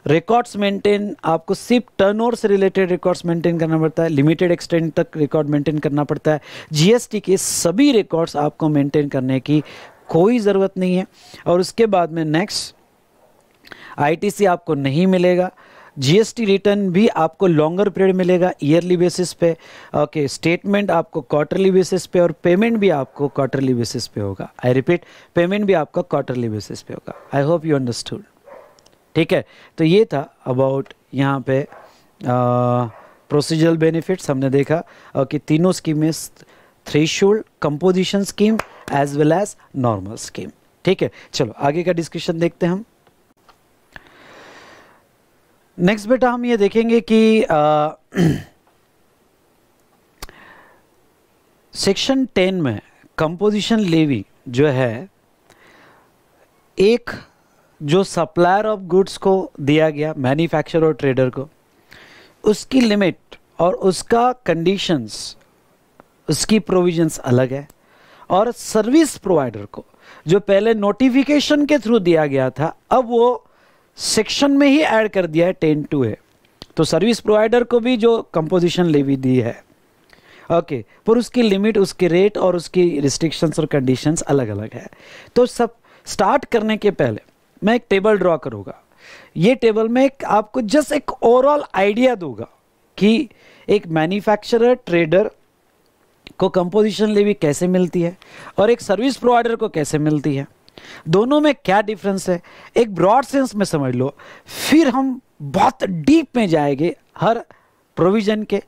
रिकॉर्ड्स मेंटेन आपको सिर्फ टर्नओवर से रिलेटेड रिकॉर्ड्स मेंटेन करना पड़ता है लिमिटेड एक्सटेंड तक रिकॉर्ड मेंटेन करना पड़ता है जीएसटी के सभी रिकॉर्ड्स आपको मेंटेन करने की कोई ज़रूरत नहीं है और उसके बाद में नेक्स्ट आईटीसी आपको नहीं मिलेगा जीएसटी रिटर्न भी आपको लॉन्गर पीरियड मिलेगा ईयरली बेसिस पे ओके okay, स्टेटमेंट आपको क्वार्टरली बेसिस पे और पेमेंट भी आपको क्वार्टरली बेसिस पे होगा आई रिपीट पेमेंट भी आपका क्वार्टरली बेसिस पे होगा आई होप यू अंडरस्टूड ठीक है तो ये था अबाउट यहाँ पे प्रोसीजरल uh, बेनिफिट्स हमने देखा और uh, कि तीनों स्कीमें threshold composition scheme as well as normal scheme ठीक है चलो आगे का डिस्कशन देखते हैं हम नेक्स्ट बेटा हम ये देखेंगे कि सेक्शन uh, टेन में कंपोजिशन लेवी जो है एक जो सप्लायर ऑफ गुड्स को दिया गया मैन्युफैक्चरर और ट्रेडर को उसकी लिमिट और उसका कंडीशंस उसकी प्रोविजंस अलग है और सर्विस प्रोवाइडर को जो पहले नोटिफिकेशन के थ्रू दिया गया था अब वो सेक्शन में ही ऐड कर दिया है टेन टू है तो सर्विस प्रोवाइडर को भी जो कंपोजिशन लेवी दी है ओके okay, पर उसकी लिमिट उसके रेट और उसकी रिस्ट्रिक्शंस और कंडीशंस अलग अलग है तो सब स्टार्ट करने के पहले मैं एक टेबल ड्रॉ करूँगा ये टेबल में एक आपको जस्ट एक ओवरऑल आइडिया दूंगा कि एक मैन्युफैक्चरर ट्रेडर को कंपोजिशन लेवी कैसे मिलती है और एक सर्विस प्रोवाइडर को कैसे मिलती है दोनों में क्या डिफरेंस है एक ब्रॉड सेंस में समझ लो फिर हम बहुत डीप में जाएंगे हर प्रोविज़न के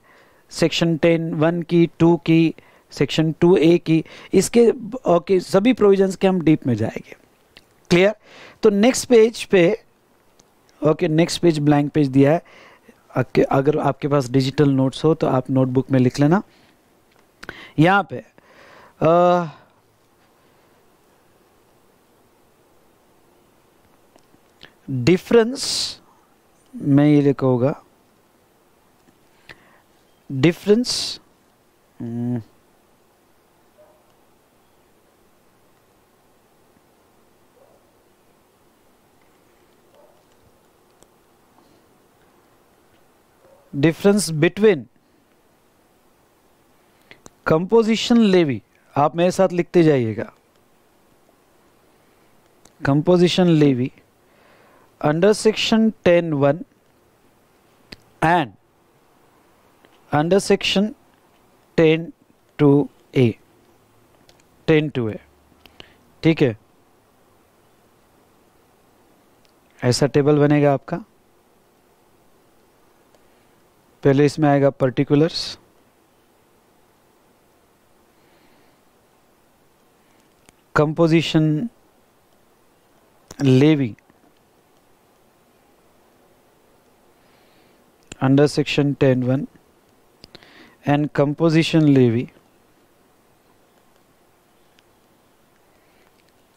सेक्शन टेन वन की टू की सेक्शन टू ए की इसके ओके सभी प्रोविजंस के हम डीप में जाएंगे क्लियर तो नेक्स्ट पेज पे okay next page blank page दिया है आपके अगर आपके पास डिजिटल नोट्स हो तो आप नोटबुक में लिख लेना यहाँ पे आ, डिफरेंस में ये लिखा होगा difference difference between composition levy आप मेरे साथ लिखते जाइएगा composition levy under section ten one and under section ten two A ten two A ठीक है ऐसा टेबल बनेगा आपका पहले इसमें आएगा particulars composition levy under section ten one and composition levy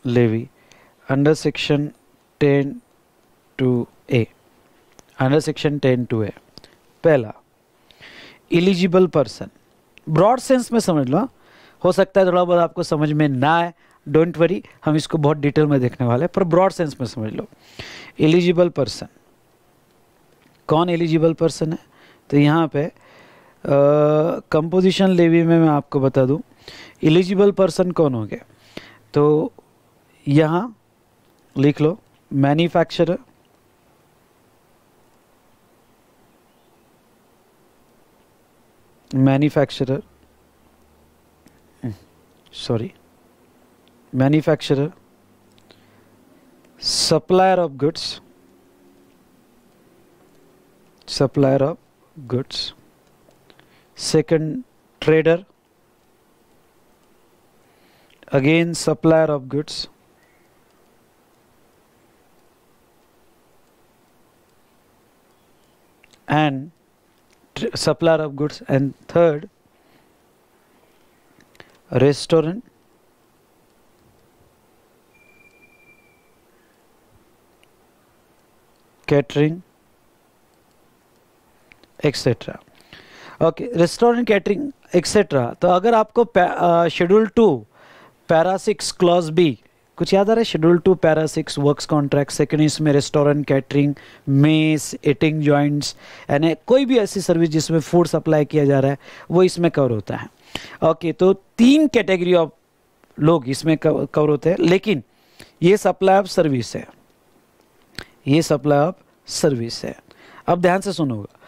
levy under section ten two A under section ten two A पहला एलिजिबल पर्सन ब्रॉड सेंस में समझ लो हो सकता है थोड़ा बहुत आपको समझ में ना आए डोंट वरी हम इसको बहुत डिटेल में देखने वाले हैं पर ब्रॉड सेंस में समझ लो एलिजिबल पर्सन कौन एलिजिबल पर्सन है तो यहाँ पे कंपोजिशन लेवी में मैं आपको बता दूँ एलिजिबल पर्सन कौन हो गया तो यहाँ लिख लो manufacturer manufacturer sorry manufacturer supplier of goods supplier of goods second trader again supplier of goods and supplier of goods and third restaurant catering etcetera okay restaurant catering etcetera तो अगर आपको schedule two para six clause B कुछ याद आ रहा है schedule two para six works contract second इसमें restaurant catering mess eating joints यानी कोई भी ऐसी सर्विस जिसमें फूड सप्लाई किया जा रहा है वो इसमें कवर होता है ओके okay, तो तीन कैटेगरी ऑफ लोग इसमें कवर होते हैं लेकिन ये सप्लाई ऑफ सर्विस है ये सप्लाई ऑफ सर्विस है अब ध्यान से सुनोगा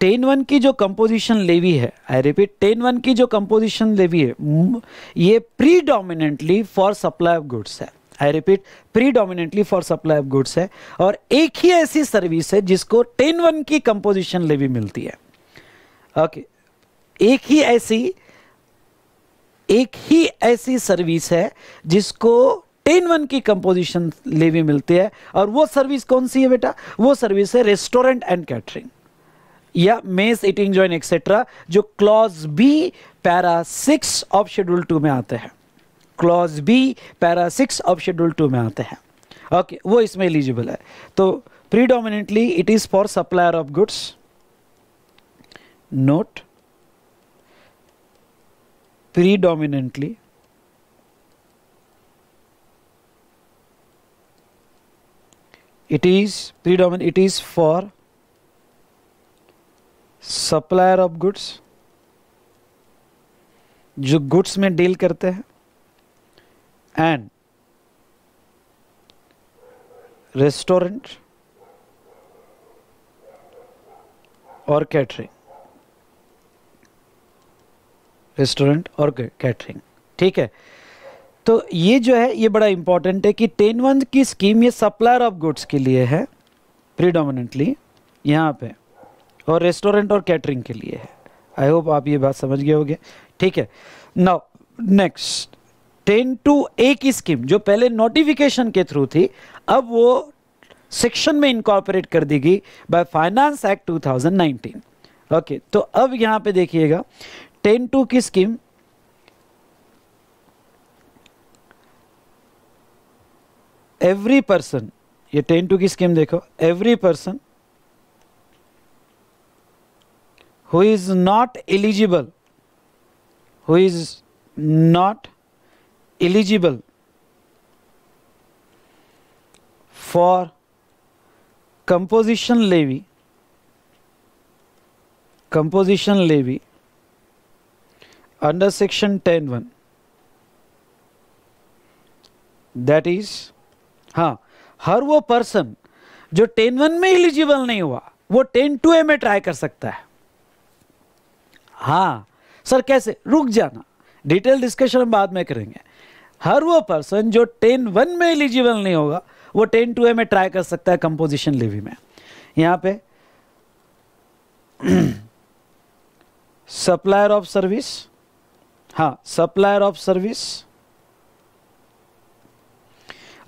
टेन वन की जो कंपोजिशन लेवी है आई रिपीट टेन वन की जो कंपोजिशन लेवी है ये predominantly for supply of goods है I repeat pre for supply of goods है और एक ही ऐसी सर्विस है जिसको टेन वन की कंपोजिशन लेवी मिलती है ओके okay. एक ही ऐसी एक ही ऐसी सर्विस है जिसको टेन वन की कंपोजिशन लेवी मिलती है और वो सर्विस कौन सी है बेटा वो सर्विस है रेस्टोरेंट एंड कैटरिंग या मेस इटिंग ज्वाइन एक्सेट्रा जो clause B para six of schedule two में आते हैं clause B para six of schedule two में आते हैं ओके okay, वो इसमें एलिजिबल है तो predominantly it is for supplier of goods note predominantly it is predominant it is for supplier of goods जो गुड्स में डील करते हैं एंड रेस्टोरेंट और कैटरिंग रेस्टोरेंट और कैटरिंग ठीक है तो ये जो है ये बड़ा इंपॉर्टेंट है कि टेन वन की स्कीम ये सप्लायर ऑफ गुड्स के लिए है प्रीडोमिनेटली यहां पे और रेस्टोरेंट और कैटरिंग के लिए है आई होप आप ये बात समझ गए होंगे ठीक है now next ten two A की स्कीम जो पहले नोटिफिकेशन के थ्रू थी अब वो सेक्शन में इनकॉर्पोरेट कर दी गई बाय फाइनेंस एक्ट 2019 ओके तो अब यहां पे देखिएगा टेन टू की स्कीम एवरी पर्सन ये टेन टू की स्कीम देखो every person who is not eligible who is not eligible for composition levy composition levy under section 101 that is ha हर वो पर्सन जो टेन वन में एलिजिबल नहीं हुआ वो टेन टू ए में ट्राई कर सकता है हाँ सर कैसे रुक जाना डिटेल डिस्कशन बाद में करेंगे हर वो पर्सन जो टेन वन में एलिजिबल नहीं होगा वो टेन टू ए में ट्राई कर सकता है कंपोजिशन लेवी में यहाँ पे सप्लायर ऑफ सर्विस हाँ सप्लायर ऑफ सर्विस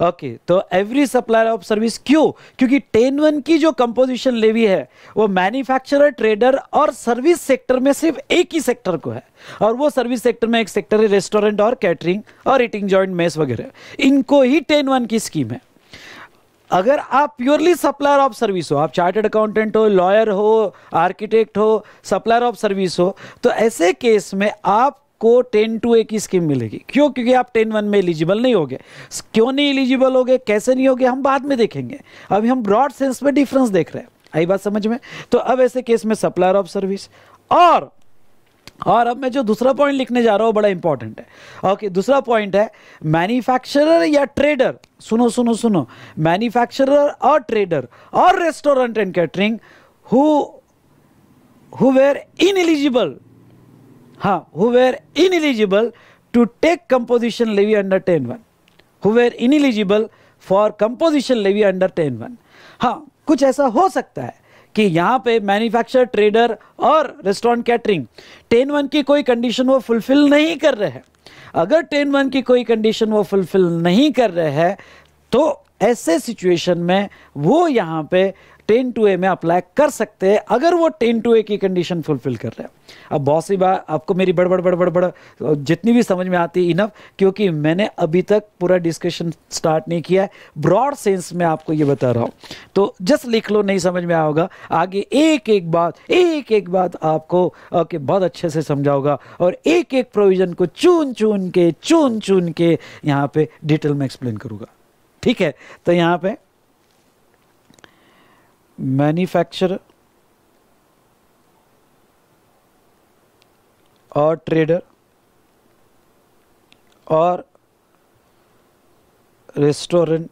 ओके तो एवरी सप्लायर ऑफ सर्विस क्यों क्योंकि टेन वन की जो कंपोजिशन लेवी है वो मैन्युफैक्चरर ट्रेडर और सर्विस सेक्टर में सिर्फ एक ही सेक्टर को है और वो सर्विस सेक्टर में एक सेक्टर है रेस्टोरेंट और कैटरिंग और ईटिंग जॉइंट मेस वगैरह इनको ही टेन वन की स्कीम है अगर आप प्योरली सप्लायर ऑफ सर्विस हो आप चार्टर्ड अकाउंटेंट हो लॉयर हो आर्किटेक्ट हो सप्लायर ऑफ सर्विस हो तो ऐसे केस में आप आपको टेन टू ए की स्कीम मिलेगी क्यों क्योंकि आप टेन वन में एलिजिबल नहीं होगे क्यों नहीं एलिजिबल हो गए कैसे नहीं हो गए हम बाद में देखेंगे अभी हम ब्रॉड सेंस में डिफरेंस देख रहे हैं आई बात समझ में तो अब ऐसे केस में सप्लायर ऑफ सर्विस और और अब मैं जो दूसरा पॉइंट लिखने जा रहा हूँ बड़ा इंपॉर्टेंट है ओके दूसरा पॉइंट है मैन्युफैक्चरर या ट्रेडर सुनो सुनो सुनो मैन्युफैक्चरर और ट्रेडर और restaurant and catering who who were eligible हाँ who were eligible to take composition levy under ten one who were eligible for composition levy under ten one हाँ कुछ ऐसा हो सकता है कि यहाँ पे मैन्युफैक्चर ट्रेडर और रेस्टोरेंट कैटरिंग टेन वन की कोई कंडीशन वो फुलफिल नहीं कर रहे हैं अगर टेन वन की कोई कंडीशन वो फुलफिल नहीं कर रहे हैं तो ऐसे सिचुएशन में वो यहाँ पे टेन टू ए में अप्लाई कर सकते हैं अगर वो टेन टू ए की कंडीशन फुलफिल कर रहे हैं अब बहुत सी बात आपको मेरी बड़बड़ बड़बड़ बड़, बड़ जितनी भी समझ में आती है इनफ क्योंकि मैंने अभी तक पूरा डिस्कशन स्टार्ट नहीं किया है ब्रॉड सेंस में आपको ये बता रहा हूँ तो जस्ट लिख लो नहीं समझ में आओगा आगे एक एक बात एक एक बात आपको ओके बहुत अच्छे से समझाओगा और एक एक प्रोविज़न को चुन चुन के चुन चुन के यहाँ पे डिटेल में एक्सप्लेन करूँगा ठीक है तो यहाँ पर मैन्युफैक्चर और ट्रेडर और रेस्टोरेंट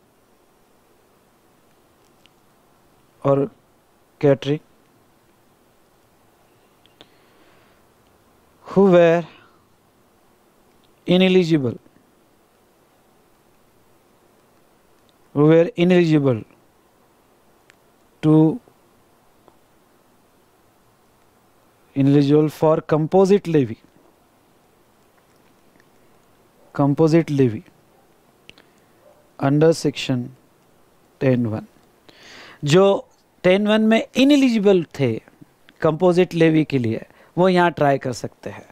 और catering who were eligible who were eligible to to for composite levy composite levy under section ten one जो टेन वन में इन एलिजिबल थे कंपोजिट लेवी के लिए वो यहां ट्राई कर सकते हैं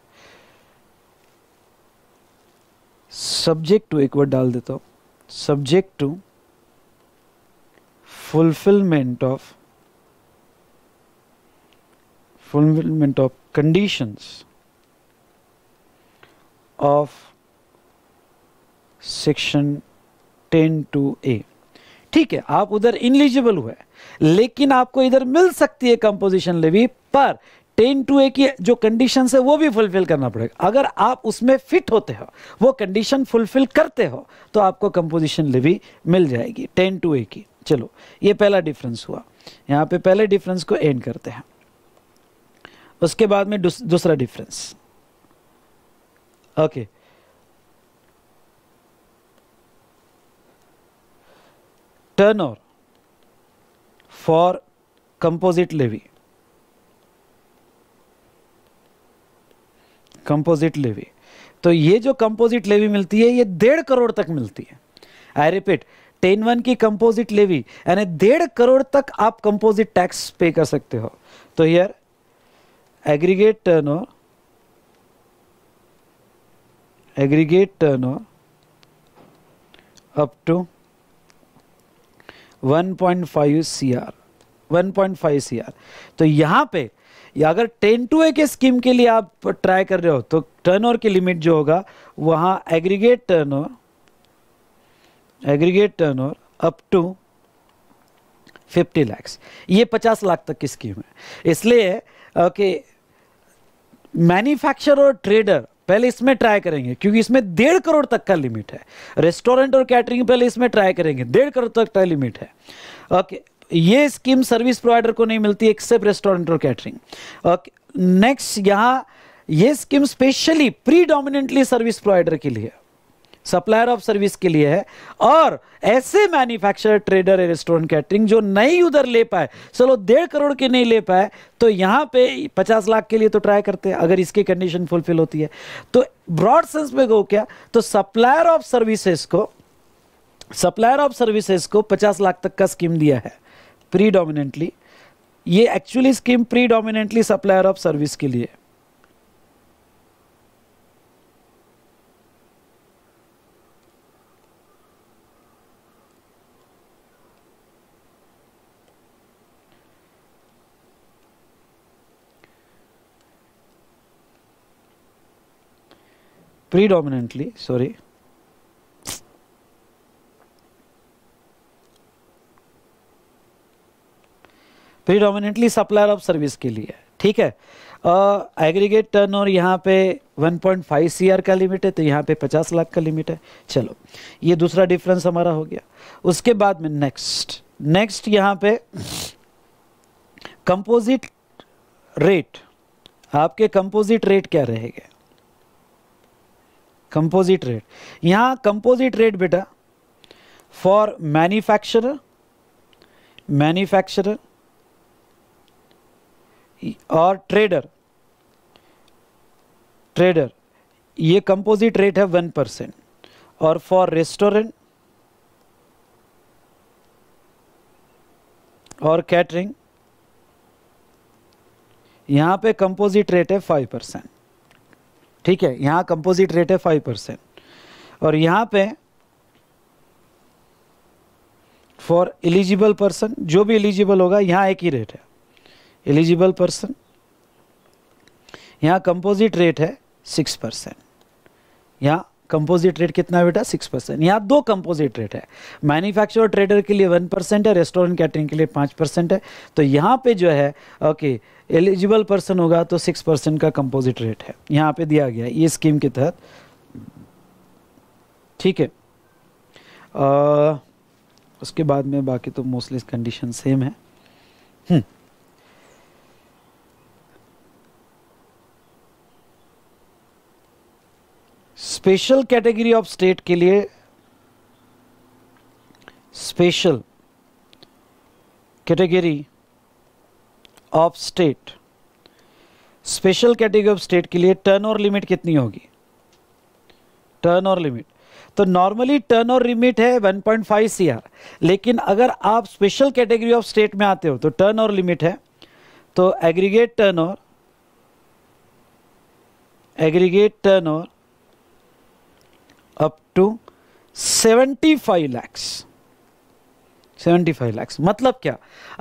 सब्जेक्ट टू एक बार डाल देता हूँ subject to fulfillment of fulfillment of conditions of section ten two A ठीक है आप उधर इनलिजिबल हुए लेकिन आपको इधर मिल सकती है कंपोजिशन लेवी पर टेन टू ए की जो कंडीशन है वो भी फुलफिल करना पड़ेगा अगर आप उसमें फिट होते हो वो कंडीशन फुलफिल करते हो तो आपको कंपोजिशन लेवी मिल जाएगी टेन टू ए की चलो ये पहला डिफरेंस हुआ यहाँ पे पहले डिफरेंस को एंड करते हैं उसके बाद में दूसरा difference okay turnover for composite levy composite levy तो ये जो कंपोजिट लेवी मिलती है ये डेढ़ करोड़ तक मिलती है आई रिपीट टेन वन की कंपोजिट लेवी यानी डेढ़ करोड़ तक आप कंपोजिट टैक्स पे कर सकते हो तो here aggregate turn turnover aggregate turn C R one 1.5 CR 1.5 CR तो यहां पे या अगर टेन टू ए के स्कीम के लिए आप ट्राई कर रहे हो तो टर्नओवर की लिमिट जो होगा वहां aggregate turnover aggregate turnover up to 50 lakhs ये 50 लाख तक की स्कीम है इसलिए ओके मैन्युफैक्चर और ट्रेडर पहले इसमें ट्राई करेंगे क्योंकि इसमें डेढ़ करोड़ तक का लिमिट है रेस्टोरेंट और कैटरिंग पहले इसमें ट्राई करेंगे डेढ़ करोड़ तक का लिमिट है ओके ये स्कीम सर्विस प्रोवाइडर को नहीं मिलती एक्सेप्ट रेस्टोरेंट और कैटरिंग ओके नेक्स्ट यहाँ ये scheme specially predominantly service provider के लिए सप्लायर ऑफ सर्विस के लिए है और ऐसे मैन्युफैक्चरर ट्रेडर रेस्टोरेंट कैटरिंग जो नहीं उधर ले पाए चलो डेढ़ करोड़ के नहीं ले पाए तो यहाँ पे पचास लाख के लिए तो ट्राई करते हैं अगर इसकी कंडीशन फुलफिल होती है तो ब्रॉड सेंस में गो क्या तो सप्लायर ऑफ सर्विसेज को सप्लायर ऑफ सर्विसेज को पचास लाख तक का स्कीम दिया है प्रीडोमिनेंटली ये actually scheme predominantly supplier of service के लिए predominantly, sorry, predominantly supplier of service के लिए ठीक है एग्रीगेट टर्न और यहाँ पे 1.5 पॉइंट का लिमिट है तो यहाँ पे 50 लाख का लिमिट है चलो ये दूसरा डिफरेंस हमारा हो गया उसके बाद में नेक्स्ट नेक्स्ट यहाँ पे कंपोजिट रेट आपके कंपोजिट रेट क्या रहेगा कंपोजिट रेट यहाँ कंपोजिट रेट बेटा फॉर मैन्युफैक्चरर मैन्युफैक्चरर और ट्रेडर ट्रेडर ये कंपोजिट रेट है वन परसेंट और फॉर रेस्टोरेंट और कैटरिंग यहां पे कंपोजिट रेट है फाइव परसेंट ठीक है यहाँ कंपोजिट रेट है फाइव परसेंट और यहाँ पे फॉर एलिजिबल पर्सन जो भी एलिजिबल होगा यहाँ एक ही रेट है एलिजिबल पर्सन यहाँ कंपोजिट रेट है सिक्स परसेंट यहाँ कंपोजिट रेट कितना है बेटा सिक्स परसेंट यहाँ दो कंपोजिट रेट है मैन्युफैक्चरर ट्रेडर के लिए वन परसेंट है रेस्टोरेंट कैटरिंग के लिए पाँच परसेंट है तो यहाँ पे जो है ओके एलिजिबल पर्सन होगा तो सिक्स परसेंट का कंपोजिट रेट है यहाँ पे दिया गया ये स्कीम के तहत ठीक है आ, उसके बाद में बाकी तो मोस्टली कंडीशन सेम है हम्म। स्पेशल कैटेगरी ऑफ स्टेट के लिए special category of state special category of state के लिए टर्न और लिमिट कितनी होगी टर्न और लिमिट तो नॉर्मली टर्न और लिमिट है 1.5 पॉइंट लेकिन अगर आप स्पेशल कैटेगरी ऑफ स्टेट में आते हो तो टर्न और लिमिट है तो एग्रीगेट टर्न और एग्रीगेट टर्न और to seventy five lakhs seventy five lakhs मतलब क्या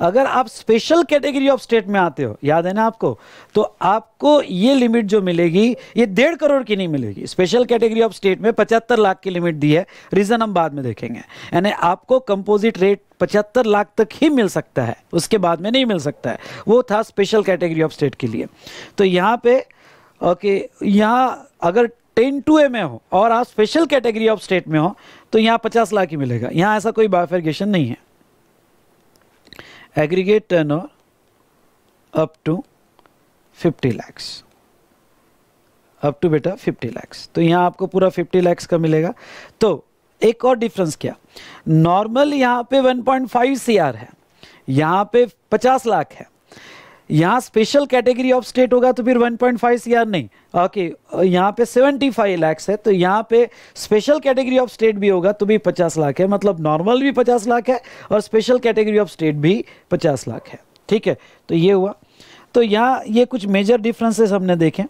अगर आप स्पेशल कैटेगरी ऑफ स्टेट में आते हो याद है ना आपको तो आपको ये लिमिट जो मिलेगी ये डेढ़ करोड़ की नहीं मिलेगी स्पेशल कैटेगरी ऑफ स्टेट में पचहत्तर लाख की लिमिट दी है रीज़न हम बाद में देखेंगे यानी आपको कंपोजिट रेट पचहत्तर लाख तक ही मिल सकता है उसके बाद में नहीं मिल सकता है वो था स्पेशल कैटेगरी ऑफ स्टेट के लिए तो यहाँ पे ओके यहाँ अगर टेन टू ए में हो और आप स्पेशल कैटेगरी ऑफ स्टेट में हो तो यहाँ पचास लाख ही मिलेगा यहाँ ऐसा कोई बायोफेगेशन नहीं है aggregate turn up to fifty lakhs up to बेटा फिफ्टी लैक्स तो यहाँ आपको पूरा फिफ्टी लैक्स का मिलेगा तो एक और डिफरेंस क्या नॉर्मल यहाँ पे 1.5 सीआर है यहाँ पे पचास लाख है यहाँ स्पेशल कैटेगरी ऑफ स्टेट होगा तो फिर 1.5 पॉइंट या नहीं ओके यहाँ पे 75 फाइव लैक्स है तो यहाँ पे स्पेशल कैटेगरी ऑफ स्टेट भी होगा तो भी 50 लाख है मतलब नॉर्मल भी 50 लाख है और स्पेशल कैटेगरी ऑफ स्टेट भी 50 लाख है ठीक है तो ये हुआ तो यहाँ ये कुछ मेजर डिफरेंसेस हमने देखें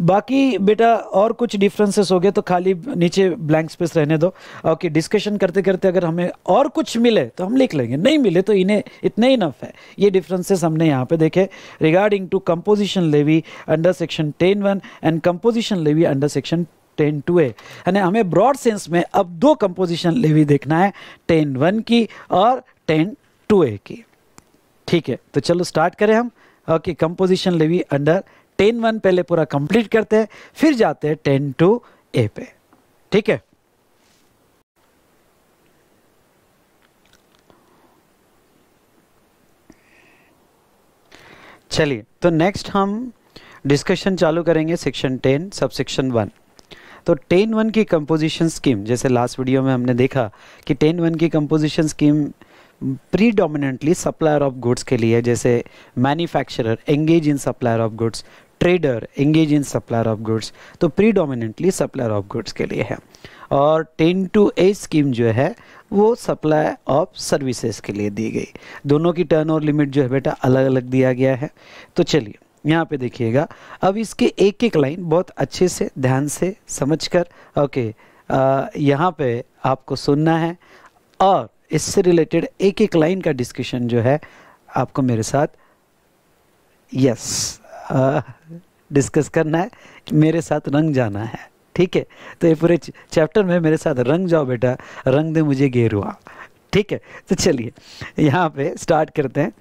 बाकी बेटा और कुछ डिफरेंसेस हो गए तो खाली नीचे ब्लैंक स्पेस रहने दो ओके डिस्कशन करते करते अगर हमें और कुछ मिले तो हम लिख लेंगे नहीं मिले तो इन्हें इतने ही नफ है ये डिफरेंसेस हमने यहाँ पे देखे regarding to composition levy under section ten one and composition levy under section ten two A यानी हमें ब्रॉड सेंस में अब दो कंपोजिशन लेवी देखना है टेन वन की और टेन टू ए की ठीक है तो चलो स्टार्ट करें हम okay composition levy under ten one पहले पूरा कंप्लीट करते हैं फिर जाते हैं टेन टू ए पे ठीक है चलिए तो नेक्स्ट हम डिस्कशन चालू करेंगे section ten sub section one तो टेन वन की कंपोजिशन स्कीम जैसे लास्ट वीडियो में हमने देखा कि टेन वन की composition scheme predominantly supplier of goods के लिए जैसे manufacturer engage in supplier of goods trader engage in supplier of goods तो प्रीडोमिनेंटली सप्लायर ऑफ गुड्स के लिए है और टेन टू एट स्कीम जो है वो सप्लाई ऑफ सर्विसेज के लिए दी गई दोनों की टर्न और लिमिट जो है बेटा अलग अलग दिया गया है तो चलिए यहाँ पे देखिएगा अब इसके एक एक लाइन बहुत अच्छे से ध्यान से समझकर ओके यहाँ पे आपको सुनना है और इससे रिलेटेड एक एक लाइन का डिस्कशन जो है आपको मेरे साथ यस डिस्कस करना है मेरे साथ रंग जाना है ठीक है तो ये पूरे चैप्टर में मेरे साथ रंग जाओ बेटा रंग दे मुझे गेरुआ ठीक है तो चलिए यहाँ पे स्टार्ट करते हैं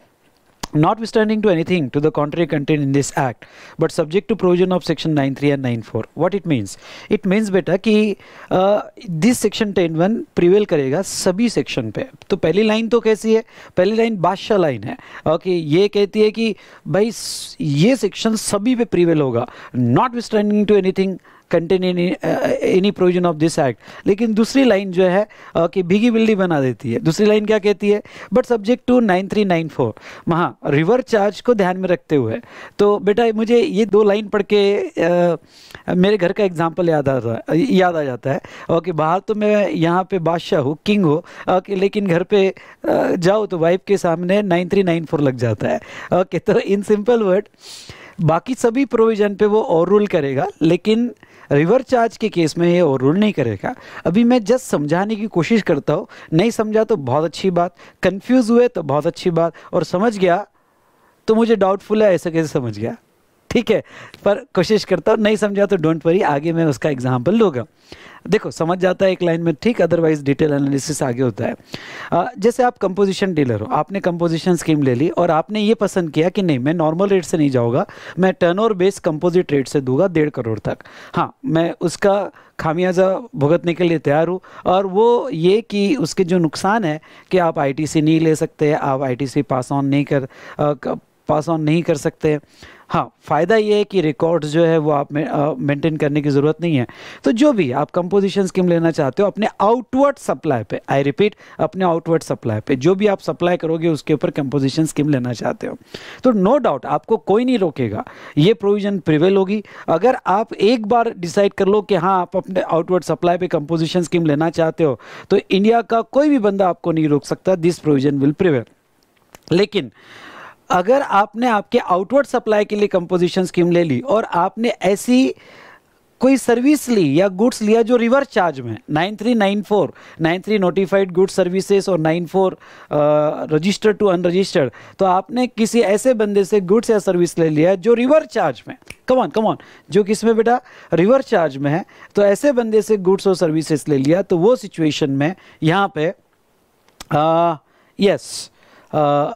notwithstanding to anything to the contrary contained in this act but subject to provision of section 93 and 94 what it means it means beta ki uh, this section 101 prevail karega sabhi section pe to pehli line to kaisi hai pehli line badshah line hai okay ye kehti hai ki bhai ye section sabhi pe prevail hoga notwithstanding to anything contain any provision of this act लेकिन दूसरी लाइन जो है uh, कि भीगी बिल्ली बना देती है दूसरी लाइन क्या कहती है but subject to nine three nine four वहाँ रिवर चार्ज को ध्यान में रखते हुए तो बेटा मुझे ये दो लाइन पढ़ के uh, मेरे घर का एग्जाम्पल याद आ रहा याद आ जाता है ओके बाहर तो मैं यहाँ पे बादशाह हूँ किंग हो ओके लेकिन घर पे uh, जाओ तो वाइफ के सामने नाइन थ्री नाइन फोर लग जाता है ओके तो इन सिंपल वर्ड बाकी सभी प्रोविज़न पे वो और रूल करेगा लेकिन रिवर चार्ज के केस में ये रूल नहीं करेगा अभी मैं जस्ट समझाने की कोशिश करता हूँ नहीं समझा तो बहुत अच्छी बात कन्फ्यूज़ हुए तो बहुत अच्छी बात और समझ गया तो मुझे डाउटफुल है ऐसा कैसे समझ गया ठीक है पर कोशिश करता हूँ नहीं समझा तो डोंट वरी आगे मैं उसका एग्जाम्पल लूँगा देखो समझ जाता है एक लाइन में ठीक अदरवाइज डिटेल एनालिसिस आगे होता है जैसे आप कंपोजिशन डीलर हो आपने कंपोजिशन स्कीम ले ली और आपने ये पसंद किया कि नहीं मैं नॉर्मल रेट से नहीं जाऊँगा मैं turnover base composite rate से दूंगा डेढ़ करोड़ तक हाँ मैं उसका खामियाजा भुगतने के लिए तैयार हूँ और वो ये कि उसके जो नुकसान है कि आप आई नहीं ले सकते आप आई पास ऑन नहीं कर आ, पास ऑन नहीं कर सकते हाँ फ़ायदा ये है कि रिकॉर्ड्स जो है वो आप मेंटेन करने की ज़रूरत नहीं है तो जो भी आप कंपोजिशन स्कीम लेना चाहते हो अपने आउटवर्ड सप्लाई पे आई रिपीट अपने आउटवर्ड सप्लाई पे जो भी आप सप्लाई करोगे उसके ऊपर कंपोजिशन स्कीम लेना चाहते हो तो नो no डाउट आपको कोई नहीं रोकेगा ये प्रोविज़न प्रिवेल होगी अगर आप एक बार डिसाइड कर लो कि हाँ आप अपने आउटवर्ड सप्लाई पर कंपोजिशन स्कीम लेना चाहते हो तो इंडिया का कोई भी बंदा आपको नहीं रोक सकता दिस प्रोविज़न विल प्रिवेल लेकिन अगर आपने आपके आउटवर्ड सप्लाई के लिए कंपोजिशन स्कीम ले ली और आपने ऐसी कोई सर्विस ली या गुड्स लिया जो रिवर्स चार्ज में 9394 93 नोटिफाइड गुड्स सर्विसेज और 94 रजिस्टर्ड टू अनरजिस्टर्ड तो आपने किसी ऐसे बंदे से गुड्स या सर्विस ले लिया जो रिवर्स चार्ज में कमॉन कमॉन जो किस में बेटा रिवर्स चार्ज में है तो ऐसे बंदे से गुड्स और सर्विसेज ले लिया तो वो सिचुएशन में यहाँ पे यस uh, yes, uh,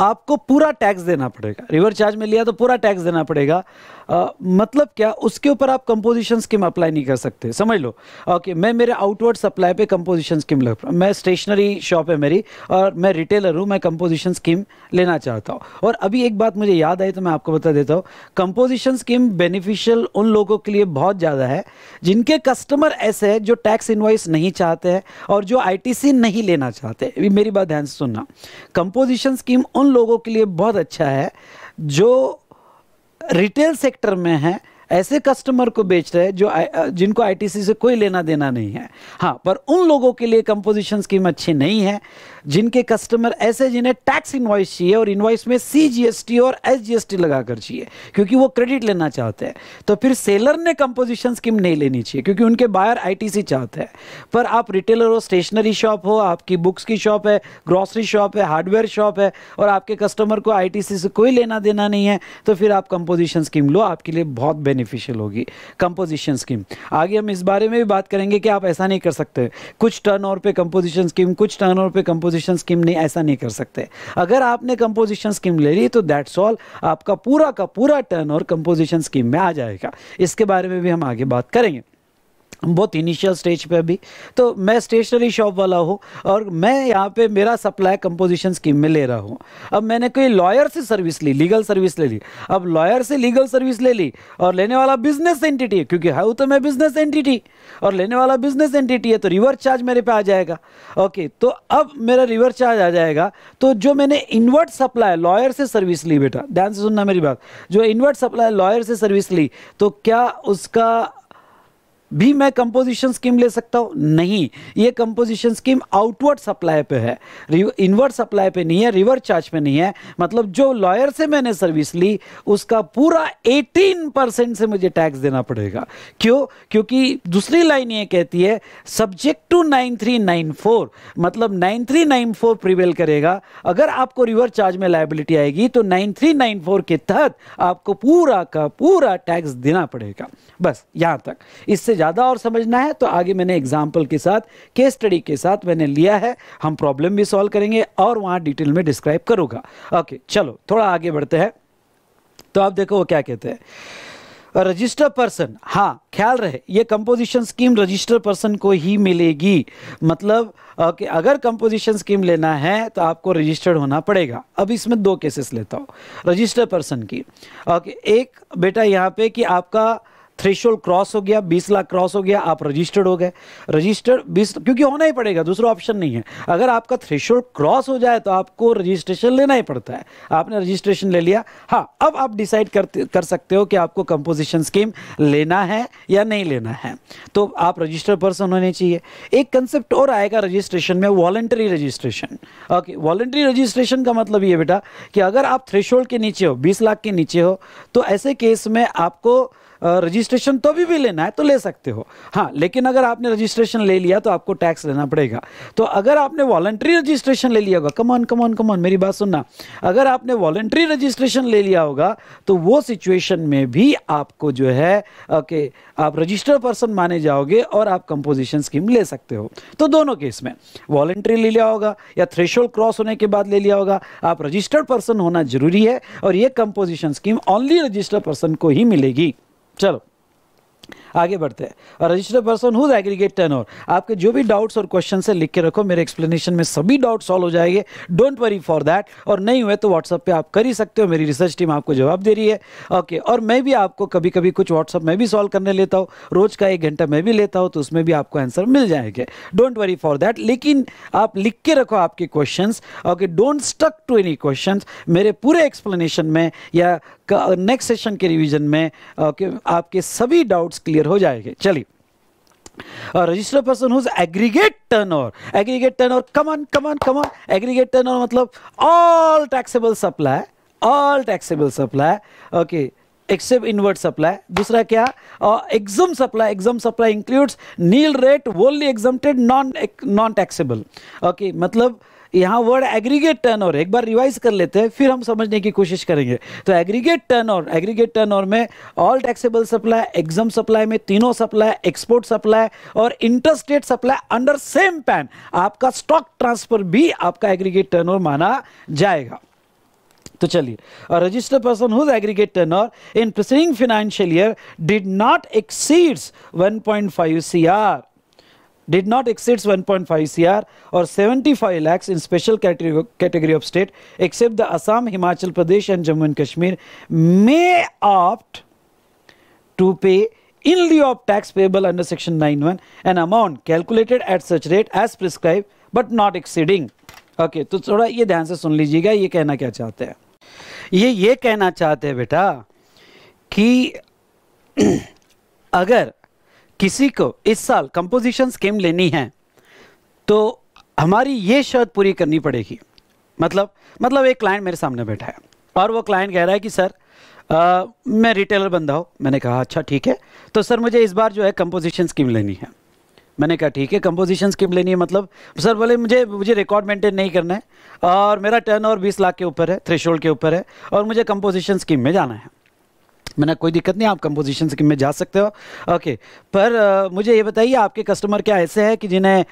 आपको पूरा टैक्स देना पड़ेगा रिवर चार्ज में लिया तो पूरा टैक्स देना पड़ेगा आ, मतलब क्या उसके ऊपर आप कंपोजिशन स्कीम अप्लाई नहीं कर सकते समझ लो ओके मैं मेरे आउटवर्ड सप्लाई पे कंपोजिशन स्कीम लग मैं स्टेशनरी शॉप है मेरी और मैं रिटेलर हूँ मैं कंपोजिशन स्कीम लेना चाहता हूँ और अभी एक बात मुझे याद आई तो मैं आपको बता देता हूँ कंपोजिशन स्कीम बेनिफिशियल उन लोगों के लिए बहुत ज़्यादा है जिनके कस्टमर ऐसे हैं जो टैक्स इन्वाइस नहीं चाहते हैं और जो आई नहीं लेना चाहते मेरी बात ध्यान से सुनना कंपोजिशन स्कीम उन लोगों के लिए बहुत अच्छा है जो रिटेल सेक्टर में है ऐसे कस्टमर को बेच रहे हैं जो जिनको आईटीसी से कोई लेना देना नहीं है हाँ पर उन लोगों के लिए कंपोजिशन स्कीम अच्छी नहीं है जिनके कस्टमर ऐसे जिन्हें टैक्स इन्वाइस चाहिए और इन्वाइस में सी टी और एस लगा कर चाहिए क्योंकि वो क्रेडिट लेना चाहते हैं तो फिर सेलर ने कंपोजिशन स्कीम नहीं लेनी चाहिए क्योंकि उनके बायर सी चाहते हैं पर आप रिटेलर हो स्टेशनरी शॉप हो आपकी बुक्स की शॉप है ग्रॉसरी शॉप है हार्डवेयर शॉप है और आपके कस्टमर को सी से कोई लेना देना नहीं है तो फिर आप कंपोजिशन स्कीम लो आपके लिए बहुत बेनिफिशियल होगी कंपोजिशन स्कीम आगे हम इस बारे में भी बात करेंगे कि आप ऐसा नहीं कर सकते कुछ टर्न पे कंपोजिशन स्कीम कुछ टर्न पे कंपोजिशन कंपोजिशन स्कीम नहीं ऐसा नहीं कर सकते अगर आपने कंपोजिशन स्कीम ले ली तो दैट्स ऑल आपका पूरा का पूरा टर्न और कंपोजिशन स्कीम में आ जाएगा इसके बारे में भी हम आगे बात करेंगे बहुत इनिशियल स्टेज पे अभी तो मैं स्टेशनरी शॉप वाला हूँ और मैं यहाँ पे मेरा सप्लाई कंपोजिशन स्कीम में ले रहा हूँ अब मैंने कोई लॉयर से सर्विस ली लीगल सर्विस ले ली अब लॉयर से लीगल सर्विस ले ली और लेने वाला बिजनेस एंटिटी है क्योंकि हाउ तो मैं बिजनेस एंटिटी और लेने वाला बिजनेस एंटिटी है तो रिवर्स चार्ज मेरे पे आ जाएगा ओके तो अब मेरा रिवर्स चार्ज आ जाएगा तो जो मैंने इन्वर्ट सप्लाई लॉयर से सर्विस ली बेटा ध्यान से सुनना मेरी बात जो इन्वर्ट सप्लाई लॉयर से सर्विस ली तो क्या उसका भी मैं कंपोजिशन स्कीम ले सकता हूँ नहीं ये कंपोजिशन स्कीम आउटवर्ड सप्लाई पे है इनवर्ड सप्लाई पे नहीं है रिवर्स चार्ज पे नहीं है मतलब जो लॉयर से मैंने सर्विस ली उसका पूरा 18 परसेंट से मुझे टैक्स देना पड़ेगा क्यों क्योंकि दूसरी लाइन ये कहती है सब्जेक्ट टू 9394 मतलब 9394 प्रिवेल करेगा अगर आपको रिवर्स चार्ज में लाइबिलिटी आएगी तो फोर के तहत आपको पूरा का पूरा टैक्स देना पड़ेगा बस यहाँ तक इससे ज़्यादा और समझना है तो आगे मैंने एग्जाम्पल के साथ केस स्टडी के साथ मैंने लिया है हम प्रॉब्लम भी सॉल्व करेंगे और वहाँ डिटेल में डिस्क्राइब करूँगा ओके चलो थोड़ा आगे बढ़ते हैं तो आप देखो वो क्या कहते हैं रजिस्टर पर्सन हाँ ख्याल रहे ये कंपोजिशन स्कीम रजिस्टर पर्सन को ही मिलेगी मतलब ओके अगर कंपोजिशन स्कीम लेना है तो आपको रजिस्टर्ड होना पड़ेगा अब इसमें दो केसेस लेता हूँ रजिस्टर पर्सन की ओके एक बेटा यहाँ पे कि आपका थ्रेशोल्ड क्रॉस हो गया बीस लाख क्रॉस हो गया आप रजिस्टर्ड हो गए रजिस्टर्ड बीस क्योंकि होना ही पड़ेगा दूसरा ऑप्शन नहीं है अगर आपका थ्रेशोल्ड क्रॉस हो जाए तो आपको रजिस्ट्रेशन लेना ही पड़ता है आपने रजिस्ट्रेशन ले लिया हाँ अब आप डिसाइड कर कर सकते हो कि आपको कंपोजिशन स्कीम लेना है या नहीं लेना है तो आप रजिस्टर्ड पर्सन होने चाहिए एक कंसेप्ट और आएगा रजिस्ट्रेशन में voluntary registration okay voluntary registration का मतलब ये बेटा कि अगर आप थ्रेशोल्ड के नीचे हो बीस लाख के नीचे हो तो ऐसे केस में आपको रजिस्ट्रेशन तो अभी भी लेना है तो ले सकते हो हाँ लेकिन अगर आपने रजिस्ट्रेशन ले लिया तो आपको टैक्स लेना पड़ेगा तो अगर आपने वॉलंट्री रजिस्ट्रेशन ले लिया होगा कमान कमान कमान मेरी बात सुनना अगर आपने वॉलंट्री रजिस्ट्रेशन ले लिया होगा तो वो सिचुएशन में भी आपको जो है ओके आप रजिस्टर पर्सन माने जाओगे और आप कंपोजिशन स्कीम ले सकते हो तो दोनों केस में वॉलंट्री ले लिया होगा या थ्रेशोल्ड क्रॉस होने के बाद ले लिया होगा आप रजिस्टर्ड पर्सन होना जरूरी है और ये composition scheme only registered person को ही मिलेगी चलो आगे बढ़ते हैं और registered person whose aggregate turn turnover आपके जो भी डाउट्स और क्वेश्चन है लिख के रखो मेरे एक्सप्लेनेशन में सभी डाउट सॉल्व हो जाएंगे डोंट वरी फॉर दैट और नहीं हुए तो व्हाट्सअप पे आप कर ही सकते हो मेरी रिसर्च टीम आपको जवाब दे रही है ओके okay, और मैं भी आपको कभी कभी कुछ व्हाट्सअप में भी सॉल्व करने लेता हूँ रोज का एक घंटा मैं भी लेता हूँ तो उसमें भी आपको आंसर मिल जाएंगे डोंट वरी फॉर दैट लेकिन आप लिख के रखो आपके question okay don't stuck to any question मेरे पूरे एक्सप्लेनेशन में या नेक्स्ट सेशन के रिविजन में ओके okay, आपके सभी डाउट्स क्लियर क्लियर हो जाएंगे चलिए register person whose aggregate turn turnover aggregate turn over कमन common common aggregate turn turnover मतलब all taxable supply all taxable supply okay except inward supply दूसरा क्या exempt supply exempt supply includes nil rate wholly exempted non non taxable okay मतलब यहाँ वर्ड एग्रीगेट टर्न ओवर एक बार रिवाइज कर लेते हैं फिर हम समझने की कोशिश करेंगे तो aggregate turn aggregate turn turnover में all taxable supply exempt supply में तीनों सप्लाई एक्सपोर्ट सप्लाई और interstate supply under same PAN आपका स्टॉक ट्रांसफर भी आपका एग्रीगेट टर्न माना जाएगा तो चलिए register person whose aggregate turnover in preceding financial year did not exceeds 1.5 CR did not exceeds 1.5 CR or 75 lakhs in special category of state except the Assam, Himachal Pradesh and Jammu and Kashmir may opt to pay in lieu of tax payable under section 91 an amount calculated at such rate as prescribed but not exceeding okay okay, तो थोड़ा ये ध्यान से सुन लीजिएगा ये कहना क्या चाहते हैं ये ये कहना चाहते हैं बेटा कि अगर किसी को इस साल कंपोजिशन स्कीम लेनी है तो हमारी ये शर्त पूरी करनी पड़ेगी मतलब मतलब एक क्लाइंट मेरे सामने बैठा है और वो क्लाइंट कह रहा है कि सर आ, मैं रिटेलर बंदा हूँ मैंने कहा अच्छा ठीक है तो सर मुझे इस बार जो है कंपोजिशन स्कीम लेनी है मैंने कहा ठीक है कंपोजिशन स्कीम लेनी है मतलब सर बोले मुझे मुझे रिकॉर्ड मेंटेन नहीं करना है और मेरा टर्न और बीस लाख के ऊपर है थ्रेशोल्ड के ऊपर है और मुझे कंपोजिशन स्कीम में जाना है मैंने कोई दिक्कत नहीं आप कंपोजिशन स्कीम में जा सकते हो ओके पर आ, मुझे ये बताइए आपके कस्टमर क्या ऐसे हैं कि जिन्हें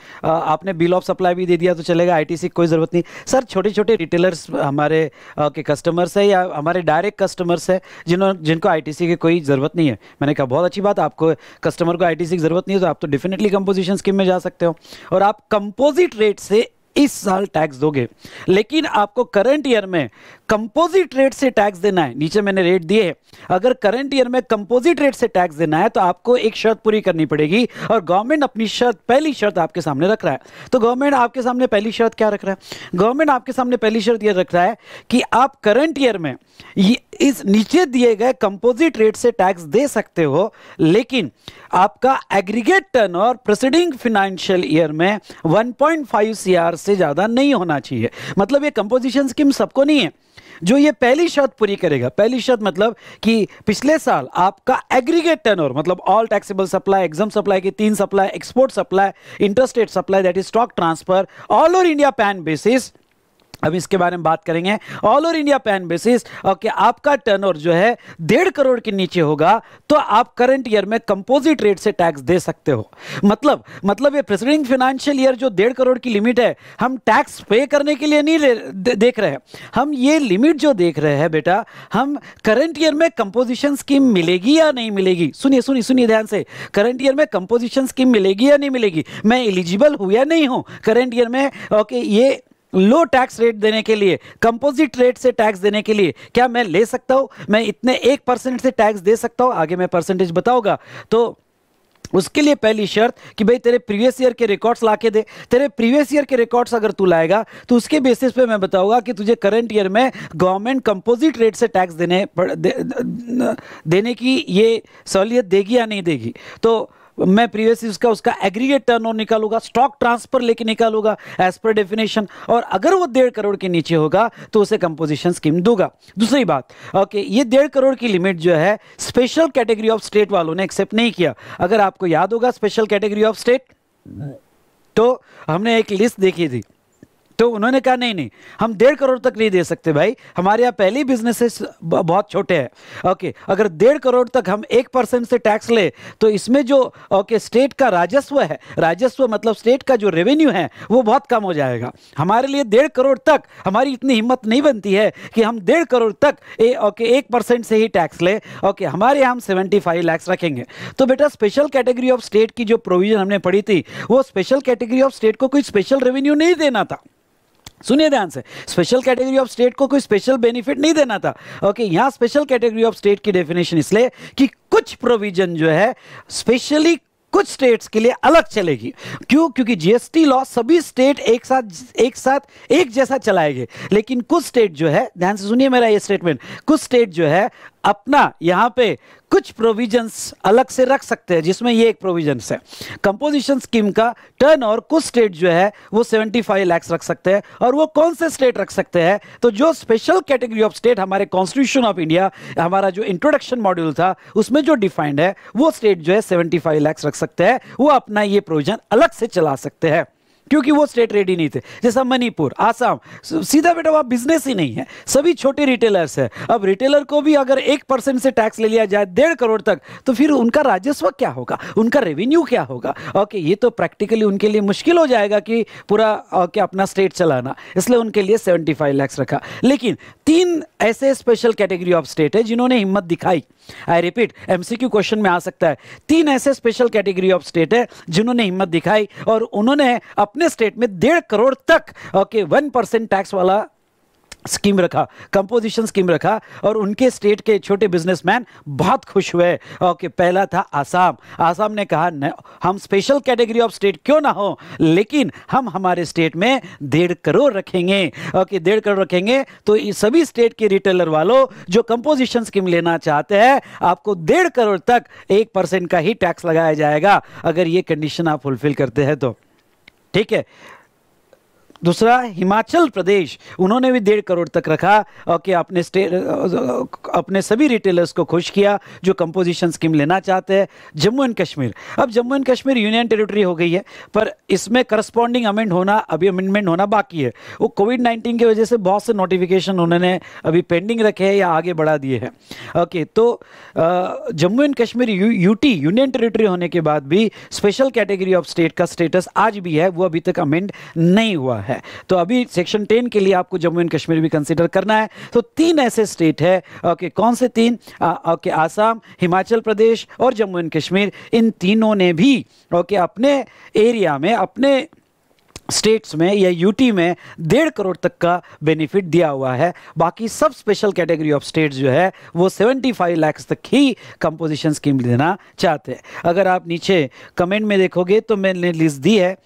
आपने बिल ऑफ सप्लाई भी दे दिया तो चलेगा आई की कोई ज़रूरत नहीं सर छोटे छोटे रिटेलर्स हमारे आ, के कस्टमर्स है या हमारे डायरेक्ट कस्टमर्स है जिन्हों जिनको आई की कोई ज़रूरत नहीं है मैंने कहा बहुत अच्छी बात आपको कस्टमर को आई की ज़रूरत नहीं है तो आप तो डेफिनेटली कंपोजिशन स्कीम में जा सकते हो और आप कंपोजिट रेट से इस साल टैक्स दोगे लेकिन आपको करंट ईयर में कंपोजिट रेट से टैक्स देना है नीचे मैंने रेट दिए है अगर करंट ईयर में कंपोजिट रेट से टैक्स देना है तो आपको एक शर्त पूरी करनी पड़ेगी और गवर्नमेंट अपनी शर्त पहली शर्त आपके सामने रख रहा है तो गवर्नमेंट आपके सामने पहली शर्त क्या रख रहा है गवर्नमेंट आपके सामने पहली शर्त यह रख रहा है कि आप करंट ईयर में इस नीचे दिए गए कंपोजिट रेट से टैक्स दे सकते हो लेकिन आपका एग्रीगेट टर्न और प्रेसिडिंग फिनेंशियल ईयर में 1.5 पॉइंट से ज़्यादा नहीं होना चाहिए मतलब ये कंपोजिशन स्कीम सबको नहीं है जो ये पहली शर्त पूरी करेगा पहली शर्त मतलब कि पिछले साल आपका एग्रीगेट टर्नओवर मतलब all taxable supply exempt supply की तीन supply export supply interstate supply that is stock transfer all over India PAN basis अब इसके बारे में बात करेंगे all over India PAN basis okay आपका ओवर जो है डेढ़ करोड़ के नीचे होगा तो आप करंट ईयर में कंपोजिट रेट से टैक्स दे सकते हो मतलब मतलब ये प्रेसिडिंग फाइनेंशियल ईयर जो डेढ़ करोड़ की लिमिट है हम टैक्स पे करने के लिए नहीं दे, देख रहे हैं हम ये लिमिट जो देख रहे हैं बेटा हम करंट ईयर में कंपोजिशन स्कीम मिलेगी या नहीं मिलेगी सुनिए सुनिए सुनिए ध्यान से करंट ईयर में कंपोजिशन स्कीम मिलेगी या नहीं मिलेगी मैं एलिजिबल हूँ या नहीं हूँ करंट ईयर में ओके ये लो टैक्स रेट देने के लिए कंपोजिट रेट से टैक्स देने के लिए क्या मैं ले सकता हूँ मैं इतने एक परसेंट से टैक्स दे सकता हूँ आगे मैं परसेंटेज बताऊंगा तो उसके लिए पहली शर्त कि भाई तेरे प्रीवियस ईयर के रिकॉर्ड्स ला के दे तेरे प्रीवियस ईयर के रिकॉर्ड्स अगर तू लाएगा तो उसके बेसिस पे मैं बताऊंगा कि तुझे करंट ईयर में गवर्नमेंट कंपोजिट रेट से टैक्स देने दे, देने की ये सहूलियत देगी या नहीं देगी तो मैं प्रीवियस उसका उसका एग्रीगेट टर्न ओवर निकालूंगा स्टॉक ट्रांसफर लेके निकालूंगा एज पर डेफिनेशन और अगर वो डेढ़ करोड़ के नीचे होगा तो उसे कंपोजिशन स्कीम दूंगा दूसरी बात ओके ये डेढ़ करोड़ की लिमिट जो है स्पेशल कैटेगरी ऑफ स्टेट वालों ने एक्सेप्ट नहीं किया अगर आपको याद होगा स्पेशल कैटेगरी ऑफ स्टेट तो हमने एक लिस्ट देखी थी तो उन्होंने कहा नहीं नहीं हम डेढ़ करोड़ तक नहीं दे सकते भाई हमारे यहाँ पहले बिजनेसेस बहुत छोटे हैं ओके अगर डेढ़ करोड़ तक हम एक परसेंट से टैक्स ले तो इसमें जो ओके स्टेट का राजस्व है राजस्व मतलब स्टेट का जो रेवेन्यू है वो बहुत कम हो जाएगा हमारे लिए डेढ़ करोड़ तक हमारी इतनी हिम्मत नहीं बनती है कि हम डेढ़ करोड़ तक ए, ओके एक परसेंट से ही टैक्स ले ओके हमारे यहाँ हम सेवेंटी फाइव लैक्स रखेंगे तो बेटा स्पेशल कैटेगरी ऑफ स्टेट की जो प्रोविजन हमने पढ़ी थी वो स्पेशल कैटेगरी ऑफ स्टेट को कोई स्पेशल रेवेन्यू नहीं देना था सुनिए ध्यान से स्पेशल कैटेगरी ऑफ स्टेट को कोई स्पेशल बेनिफिट नहीं देना था ओके यहां स्पेशल कैटेगरी ऑफ स्टेट की डेफिनेशन इसलिए कि कुछ प्रोविजन जो है स्पेशली कुछ स्टेट्स के लिए अलग चलेगी क्यों क्योंकि जीएसटी लॉ सभी स्टेट एक साथ एक साथ एक जैसा चलाएंगे लेकिन कुछ स्टेट जो है ध्यान से सुनिए मेरा ये स्टेटमेंट कुछ स्टेट जो है अपना यहाँ पे कुछ प्रोविजंस अलग से रख सकते हैं जिसमें ये एक प्रोविजंस है कंपोजिशन स्कीम का टर्न और कुछ स्टेट जो है वो 75 लैक्स रख सकते हैं और वो कौन से स्टेट रख सकते हैं तो जो स्पेशल कैटेगरी ऑफ स्टेट हमारे कॉन्स्टिट्यूशन ऑफ इंडिया हमारा जो इंट्रोडक्शन मॉड्यूल था उसमें जो डिफाइंड है वो स्टेट जो है सेवेंटी फाइव रख सकते हैं वो अपना ये प्रोविजन अलग से चला सकते हैं क्योंकि वो स्टेट रेडी नहीं थे जैसा मणिपुर आसाम सीधा बेटा वहाँ बिजनेस ही नहीं है सभी छोटे रिटेलर्स है अब रिटेलर को भी अगर एक परसेंट से टैक्स ले लिया जाए डेढ़ करोड़ तक तो फिर उनका राजस्व क्या होगा उनका रेवेन्यू क्या होगा ओके ये तो प्रैक्टिकली उनके लिए मुश्किल हो जाएगा कि पूरा ओके अपना स्टेट चलाना इसलिए उनके लिए सेवेंटी फाइव लैक्स रखा लेकिन तीन ऐसे स्पेशल कैटेगरी ऑफ स्टेट है जिन्होंने हिम्मत दिखाई आई रिपीट एमसीक्यू क्वेश्चन में आ सकता है तीन ऐसे स्पेशल कैटेगरी ऑफ स्टेट है जिन्होंने हिम्मत दिखाई और उन्होंने अपने स्टेट में डेढ़ करोड़ तक ओके वन परसेंट टैक्स वाला स्कीम रखा कंपोजिशन स्कीम रखा और उनके स्टेट के छोटे बिजनेसमैन बहुत खुश हुए ओके पहला था आसाम आसाम ने कहा हम स्पेशल कैटेगरी ऑफ स्टेट क्यों ना हो लेकिन हम हमारे स्टेट में डेढ़ करोड़ रखेंगे ओके डेढ़ करोड़ रखेंगे तो सभी स्टेट के रिटेलर वालों जो कंपोजिशन स्कीम लेना चाहते हैं आपको डेढ़ करोड़ तक एक परसेंट का ही टैक्स लगाया जाएगा अगर ये कंडीशन आप फुलफिल करते हैं तो ठीक है दूसरा हिमाचल प्रदेश उन्होंने भी डेढ़ करोड़ तक रखा और कि अपने अपने सभी रिटेलर्स को खुश किया जो कंपोजिशन स्कीम लेना चाहते हैं जम्मू एंड कश्मीर अब Jammu and Kashmir union territory हो गई है पर इसमें करस्पॉन्डिंग अमेंड होना अभी अमेंडमेंट होना बाकी है वो कोविड नाइन्टीन की वजह से बहुत से नोटिफिकेशन उन्होंने अभी पेंडिंग रखे हैं या आगे बढ़ा दिए हैं ओके तो Jammu and Kashmir U union territory होने के बाद भी स्पेशल कैटेगरी ऑफ स्टेट का स्टेटस आज भी है वो अभी तक अमेंड नहीं हुआ है है तो अभी सेक्शन टेन के लिए आपको जम्मू एंड कश्मीर भी कंसिडर करना है तो तीन ऐसे स्टेट है ओके कौन से तीन ओके आसाम हिमाचल प्रदेश और जम्मू एंड कश्मीर इन तीनों ने भी ओके अपने एरिया में अपने स्टेट्स में या यूटी में डेढ़ करोड़ तक का बेनिफिट दिया हुआ है बाकी सब स्पेशल कैटेगरी ऑफ स्टेट्स जो है वो 75 लैक्स तक ही कंपोजिशन स्कीम देना चाहते हैं अगर आप नीचे कमेंट में देखोगे तो मैंने लिस्ट दी है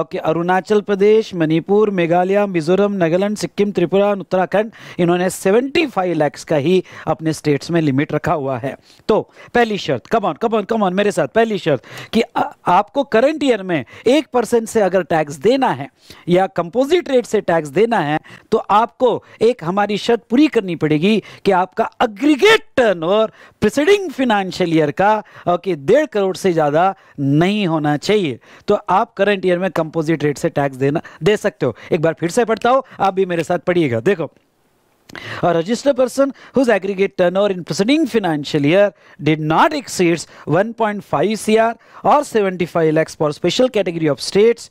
ओके अरुणाचल प्रदेश मणिपुर मेघालय मिजोरम नागालैंड सिक्किम त्रिपुरा उत्तराखंड इन्होंने सेवेंटी फाइव का ही अपने स्टेट्स में लिमिट रखा हुआ है तो पहली शर्त कमॉन कमॉन कमॉन मेरे साथ पहली शर्त कि आ, आपको करंट ईयर में एक परसेंट से अगर टैक्स देना देना है या कंपोजिट रेट से टैक्स देना है तो आपको एक हमारी शर्त पूरी करनी पड़ेगी कि आपका अग्रीगेट टर्न और प्रिसीडिंग फिनेंशियल ईयर का ओके डेढ़ करोड़ से ज़्यादा नहीं होना चाहिए तो आप करंट ईयर में कंपोजिट रेट से टैक्स देना दे सकते हो एक बार फिर से पढ़ता हो आप भी मेरे साथ पढ़िएगा देखो A registered person whose aggregate turnover in preceding financial year did not exceeds 1.5 CR or 75 lakhs per special category of states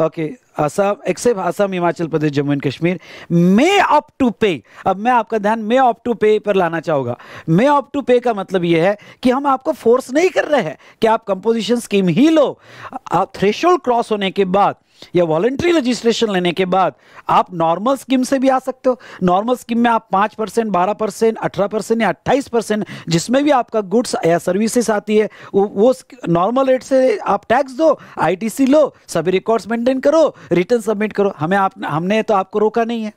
okay Assam except Assam Himachal Pradesh Jammu and Kashmir may opt to pay अब मैं आपका ध्यान मे ऑप टू पे पर लाना चाहूँगा मे ऑप टू पे का मतलब यह है कि हम आपको फोर्स नहीं कर रहे हैं कि आप कंपोजिशन स्कीम ही लो आप थ्रेशोल्ड क्रॉस होने के बाद या वॉलेंट्री रजिस्ट्रेशन लेने के बाद आप नॉर्मल स्कीम से भी आ सकते हो नॉर्मल स्कीम में आप पाँच परसेंट बारह परसेंट अठारह परसेंट या अट्ठाईस परसेंट जिसमें भी आपका गुड्स या सर्विसेज आती है वो, वो नॉर्मल रेट से आप टैक्स दो आईटीसी लो सभी रिकॉर्ड्स मेंटेन करो रिटर्न सबमिट करो हमें आप हमने तो आपको रोका नहीं है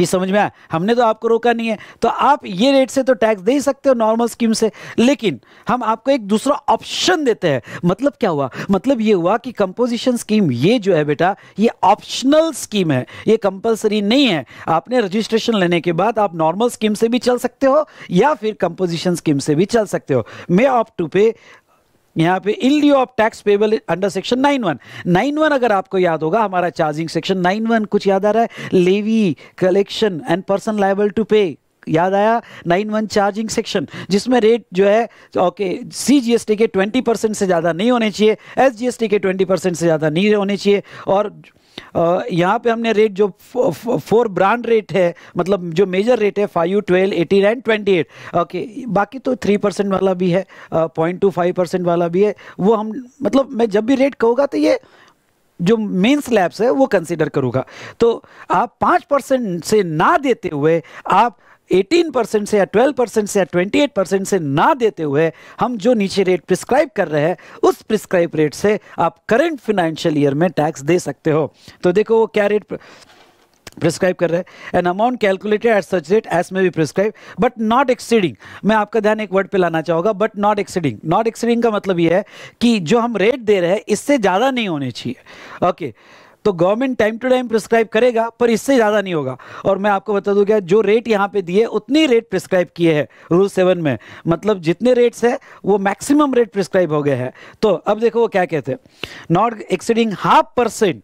ये समझ में आया हमने तो आपको रोका नहीं है तो आप ये रेट से तो टैक्स दे ही सकते हो नॉर्मल स्कीम से लेकिन हम आपको एक दूसरा ऑप्शन देते हैं मतलब क्या हुआ मतलब ये हुआ कि कंपोजिशन स्कीम ये जो है बेटा ये ऑप्शनल स्कीम है ये कंपलसरी नहीं है आपने रजिस्ट्रेशन लेने के बाद आप नॉर्मल स्कीम से भी चल सकते हो या फिर कंपोजिशन स्कीम से भी चल सकते हो मे ऑप टू पे यहाँ पे in lieu of tax payable under section nine one nine one अगर आपको याद होगा हमारा चार्जिंग सेक्शन नाइन वन कुछ याद आ रहा है levy collection and person liable to pay याद आया नाइन वन चार्जिंग सेक्शन जिसमें रेट जो है okay C G S T के ट्वेंटी परसेंट से ज़्यादा नहीं होने चाहिए एस जी एस टी के ट्वेंटी परसेंट से ज़्यादा नहीं होने चाहिए और यहाँ पे हमने रेट जो फोर ब्रांड रेट है मतलब जो मेजर रेट है five twelve eighteen and twenty eight okay बाकी तो थ्री परसेंट वाला भी है पॉइंट टू फाइव परसेंट वाला भी है वो हम मतलब मैं जब भी रेट कहूँगा तो ये जो मेन स्लैब्स है वो कंसिडर करूँगा तो आप पाँच परसेंट से ना देते हुए आप 18 परसेंट से या 12 परसेंट से या 28 परसेंट से ना देते हुए हम जो नीचे रेट प्रिस्क्राइब कर रहे हैं उस प्रिस्क्राइब रेट से आप करंट फाइनेंशियल ईयर में टैक्स दे सकते हो तो देखो वो क्या रेट प्रिस्क्राइब कर रहे हैं an amount calculated at such rate as में भी प्रिस्क्राइब बट नॉट एक्सीडिंग मैं आपका ध्यान एक वर्ड पे लाना चाहूँगा but not exceeding not exceeding का मतलब ये है कि जो हम रेट दे रहे हैं इससे ज़्यादा नहीं होने चाहिए ओके okay. तो government time to time prescribe करेगा पर इससे ज़्यादा नहीं होगा और मैं आपको बता दूँ क्या जो रेट यहाँ पे दिए उतनी रेट प्रिस्क्राइब किए हैं रूल सेवन में मतलब जितने रेट्स है वो मैक्सिमम रेट प्रिस्क्राइब हो गए हैं तो अब देखो वो क्या कहते हैं not exceeding half percent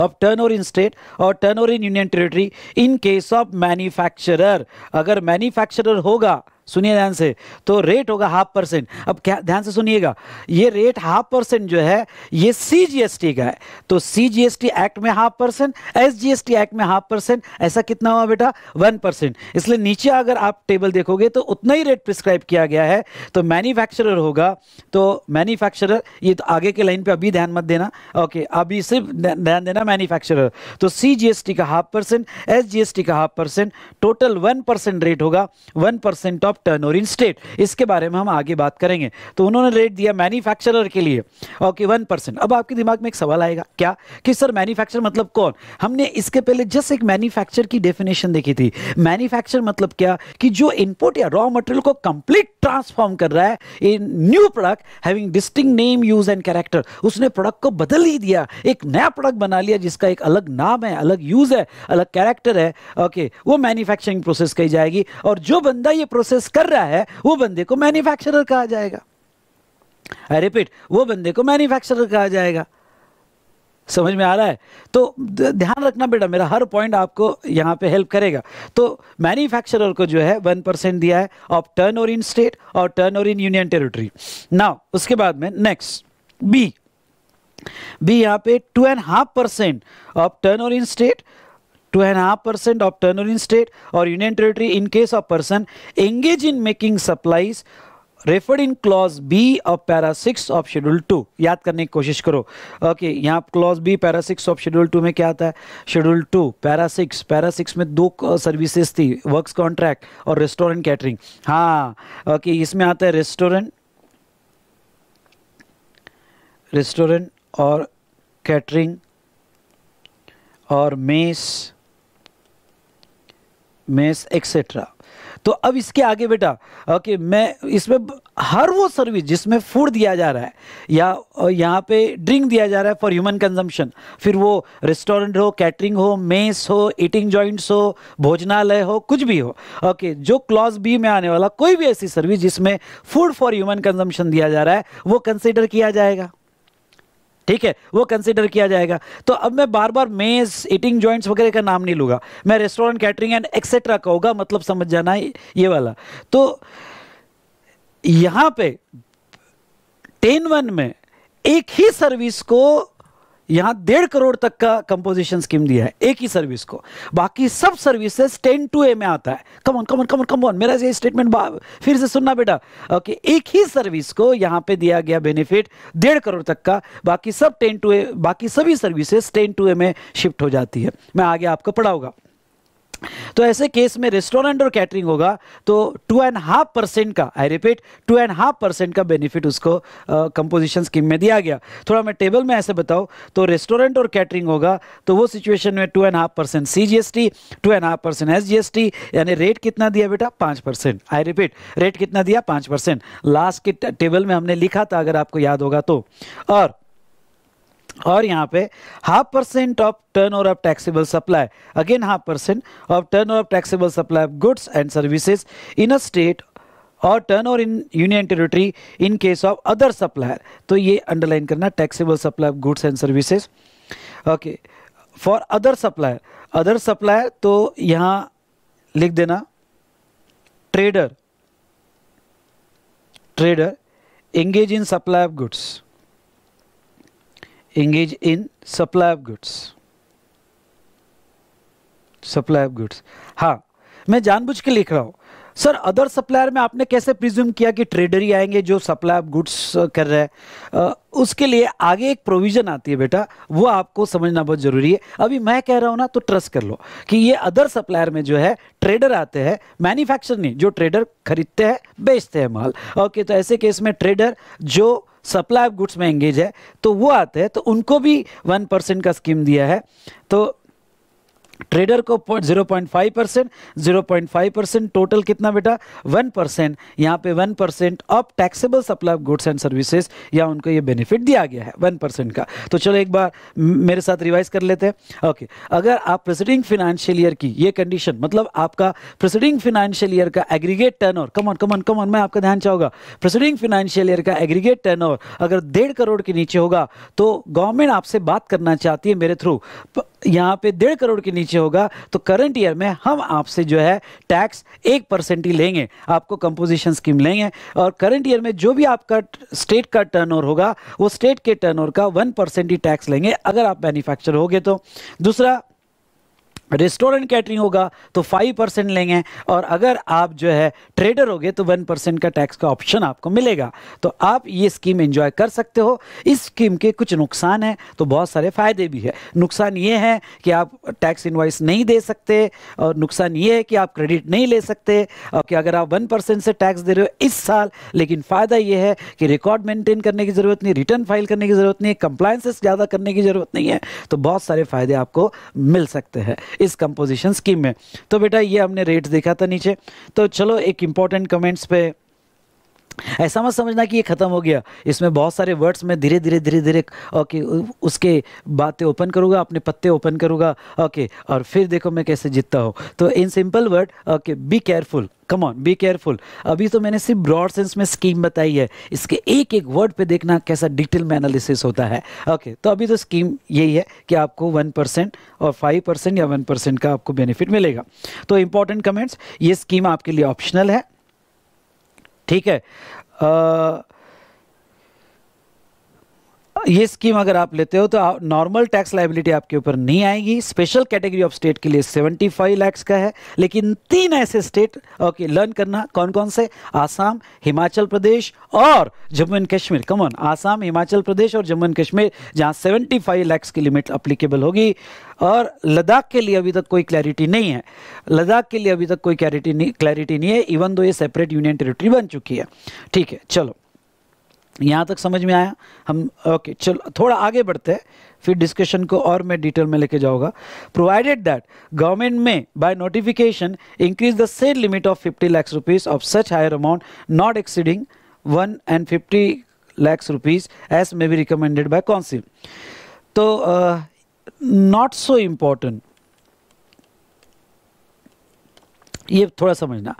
of turn over in state और turn over in union territory in case of manufacturer अगर मैन्युफैक्चरर होगा सुनिए ध्यान से तो रेट होगा हाफ परसेंट अब क्या ध्यान से सुनिएगा ये रेट हाफ परसेंट जो है ये सी जी एस टी का है तो C G S T act में half percent S G S T act में हाफ परसेंट ऐसा कितना हुआ बेटा वन परसेंट इसलिए नीचे अगर आप टेबल देखोगे तो उतना ही रेट प्रिस्क्राइब किया गया है तो मैन्युफैक्चरर होगा तो मैन्युफैक्चरर ये तो आगे के लाइन पर अभी ध्यान मत देना ओके अभी सिर्फ ध्यान देना मैन्युफैक्चरर तो सी जी एस टी का half percent S G S T का half percent total one percent rate होगा one percent of turn over in state इसके बारे में हम आगे बात करेंगे तो उन्होंने रेट दिया मैन्युफैक्चरर के लिए ओके वन परसेंट अब आपके दिमाग में एक सवाल आएगा क्या कि सर मैन्युफैक्चर मतलब कौन हमने इसके पहले जस्ट एक मैन्युफैक्चर की डेफिनेशन देखी थी मैन्युफैक्चर मतलब क्या कि जो इनपुट या रॉ मटेरियल को कंप्लीट ट्रांसफॉर्म कर रहा है in new product having distinct name use and character उसने प्रोडक्ट को बदल ही दिया एक नया प्रोडक्ट बना लिया जिसका एक अलग नाम है अलग यूज है अलग कैरेक्टर है ओके okay, वो मैन्युफैक्चरिंग प्रोसेस कही जाएगी और जो बंदा ये प्रोसेस कर रहा है वो बंदे को मैन्युफैक्चरर कहा जाएगा आई रिपीट वो बंदे को मैन्युफैक्चरर कहा जाएगा समझ में आ रहा है तो ध्यान रखना बेटा मेरा हर पॉइंट आपको यहाँ पे हेल्प करेगा तो मैन्युफैक्चरर को जो है वन परसेंट दिया है of turn over in state और turn over in union territory now उसके बाद में नेक्स्ट बी बी यहाँ पे two and half percent of turn over in state two and half percent of turn over in state और union territory in case of person engage in making supplies referred in clause B of para six of schedule two याद करने की कोशिश करो ओके यहाँ clause B para six of schedule two में क्या आता है schedule two para six para six में दो सर्विसेज uh, थी वर्क्स कॉन्ट्रैक्ट और रेस्टोरेंट कैटरिंग हाँ ओके okay, इसमें आता है रेस्टोरेंट रेस्टोरेंट और कैटरिंग और मेस मेस एक्सेट्रा तो अब इसके आगे बेटा ओके मैं इसमें हर वो सर्विस जिसमें फूड दिया जा रहा है या यहाँ पे ड्रिंक दिया जा रहा है फॉर ह्यूमन कंजम्पशन फिर वो रेस्टोरेंट हो कैटरिंग हो मेस हो ईटिंग जॉइंट्स हो भोजनालय हो कुछ भी हो ओके जो क्लॉज बी में आने वाला कोई भी ऐसी सर्विस जिसमें फूड फॉर ह्यूमन कंजम्पशन दिया जा रहा है वो कंसिडर किया जाएगा ठीक है वो कंसिडर किया जाएगा तो अब मैं बार बार मेज ईटिंग ज्वाइंट वगैरह का नाम नहीं लूँगा मैं रेस्टोरेंट कैटरिंग एंड एक्सेट्रा का होगा मतलब समझ जाना है ये वाला तो यहाँ पे टेन वन में एक ही सर्विस को यहाँ डेढ़ करोड़ तक का कंपोजिशन स्कीम दिया है एक ही सर्विस को बाकी सब सर्विसेज टेन टू ए में आता है कम कमॉन कम कमॉन मेरा ये स्टेटमेंट फिर से सुनना बेटा ओके एक ही सर्विस को यहाँ पे दिया गया बेनिफिट डेढ़ करोड़ तक का बाकी सब टेन टू ए बाकी सभी सर्विसेज टेन टू ए में शिफ्ट हो जाती है मैं आगे आपको पढ़ाऊंगा तो ऐसे केस में रेस्टोरेंट और कैटरिंग होगा तो टू एंड हाफ परसेंट का I repeat two and half percent का बेनिफिट उसको कंपोजिशन स्कीम में दिया गया थोड़ा मैं टेबल में ऐसे बताऊँ तो रेस्टोरेंट और कैटरिंग होगा तो वो सिचुएशन में two and half percent C G S T two and half percent S G S T यानी रेट कितना दिया बेटा पाँच परसेंट आई रिपीट रेट कितना दिया पाँच परसेंट लास्ट के टेबल में हमने लिखा था अगर आपको याद होगा तो और और यहाँ पे half percent of turn over of taxable supply again half percent of turn over of taxable supply of goods and services in a state और turn over in union territory in case of other supplier तो ये अंडरलाइन करना taxable supply of goods and services okay for other supplier other supplier तो यहाँ लिख देना trader trader engage in supply of goods engage in supply of goods supply of goods हाँ मैं जानबूझ के लिख रहा हूँ सर अदर सप्लायर में आपने कैसे प्रिज्यूम किया कि ट्रेडर ही आएंगे जो सप्लाई ऑफ गुड्स कर रहे हैं uh, उसके लिए आगे एक प्रोविज़न आती है बेटा वो आपको समझना बहुत ज़रूरी है अभी मैं कह रहा हूँ ना तो ट्रस्ट कर लो कि ये अदर सप्लायर में जो है ट्रेडर आते हैं मैन्युफैक्चर नहीं जो ट्रेडर खरीदते हैं बेचते हैं माल ओके तो ऐसे केस में ट्रेडर जो सप्लाई ऑफ गुड्स में एंगेज है तो वो आते हैं तो उनको भी वन परसेंट का स्कीम दिया है तो ट्रेडर को 0.5 परसेंट जीरो परसेंट टोटल कितना बेटा 1 परसेंट यहाँ पे 1 percent of taxable supply of goods and services या उनको ये बेनिफिट दिया गया है 1 परसेंट का तो चलो एक बार मेरे साथ रिवाइज कर लेते हैं ओके अगर आप प्रेसिडिंग फिनेंशियल ईयर की ये कंडीशन मतलब आपका प्रेसिडिंग फिनेंशियल ईयर का एग्रीगेट टर्न ओवर कमन कमन कमॉन मैं आपका ध्यान चाहूँगा प्रेसिडिंग फिनेंशियल ईयर का एग्रीगेट टर्न ओवर अगर डेढ़ करोड़ के नीचे होगा तो गवर्नमेंट आपसे बात करना चाहती है मेरे थ्रू यहाँ पे डेढ़ करोड़ के नीचे होगा तो करंट ईयर में हम आपसे जो है टैक्स एक परसेंट ही लेंगे आपको कंपोजिशन स्कीम लेंगे और करंट ईयर में जो भी आपका स्टेट का टर्नओवर होगा वो स्टेट के टर्नओवर का वन परसेंट ही टैक्स लेंगे अगर आप मैन्युफैक्चर होगे तो दूसरा रेस्टोरेंट कैटरिंग होगा तो फाइव परसेंट लेंगे और अगर आप जो है ट्रेडर होगे तो वन परसेंट का टैक्स का ऑप्शन आपको मिलेगा तो आप ये स्कीम एंजॉय कर सकते हो इस स्कीम के कुछ नुकसान हैं तो बहुत सारे फ़ायदे भी हैं नुकसान ये है कि आप टैक्स इनवाइस नहीं दे सकते और नुकसान ये है कि आप क्रेडिट नहीं ले सकते और कि अगर आप वन परसेंट से टैक्स दे रहे हो इस साल लेकिन फ़ायदा ये है कि रिकॉर्ड मेंटेन करने की ज़रूरत नहीं रिटर्न फाइल करने की ज़रूरत नहीं कंप्लायंसेस ज़्यादा करने की ज़रूरत नहीं है तो बहुत सारे फ़ायदे आपको मिल सकते हैं इस कंपोजिशन स्कीम में तो बेटा ये हमने रेट देखा था नीचे तो चलो एक इंपॉर्टेंट कमेंट्स पे ऐसा मत समझना कि ये ख़त्म हो गया इसमें बहुत सारे वर्ड्स में धीरे धीरे धीरे धीरे ओके उसके बातें ओपन करूँगा अपने पत्ते ओपन करूँगा ओके और फिर देखो मैं कैसे जीतता हूँ तो in simple word okay be careful come on be careful अभी तो मैंने सिर्फ ब्रॉड सेंस में स्कीम बताई है इसके एक एक वर्ड पे देखना कैसा डिटेल में एनालिसिस होता है ओके okay, तो अभी तो स्कीम यही है कि आपको वन परसेंट और फाइव परसेंट या वन परसेंट का आपको बेनिफिट मिलेगा तो इंपॉर्टेंट कमेंट्स ये स्कीम आपके लिए ऑप्शनल है ठीक है आ, ये स्कीम अगर आप लेते हो तो नॉर्मल टैक्स लाइबिलिटी आपके ऊपर नहीं आएगी स्पेशल कैटेगरी ऑफ स्टेट के लिए 75 लैक्स का है लेकिन तीन ऐसे स्टेट ओके लर्न करना कौन कौन से आसाम हिमाचल प्रदेश और जम्मू एंड कश्मीर कमन आसाम हिमाचल प्रदेश और जम्मू एंड कश्मीर जहाँ 75 लैक्स की लिमिट अप्लीकेबल होगी और लद्दाख के लिए अभी तक कोई क्लैरिटी नहीं है लद्दाख के लिए अभी तक कोई क्लैरिटी नहीं क्लैरिटी नहीं है इवन दो ये सेपरेट यूनियन टेरिटरी बन चुकी है ठीक है चलो यहाँ तक समझ में आया हम ओके चलो थोड़ा आगे बढ़ते हैं फिर डिस्कशन को और मैं डिटेल में लेके जाऊंगा प्रोवाइडेड दैट गवर्नमेंट में by notification increase the sale limit of 50 lakh rupees of such higher amount not exceeding one and fifty lakhs rupees as may be recommended by council तो नॉट सो इम्पॉर्टेंट ये थोड़ा समझना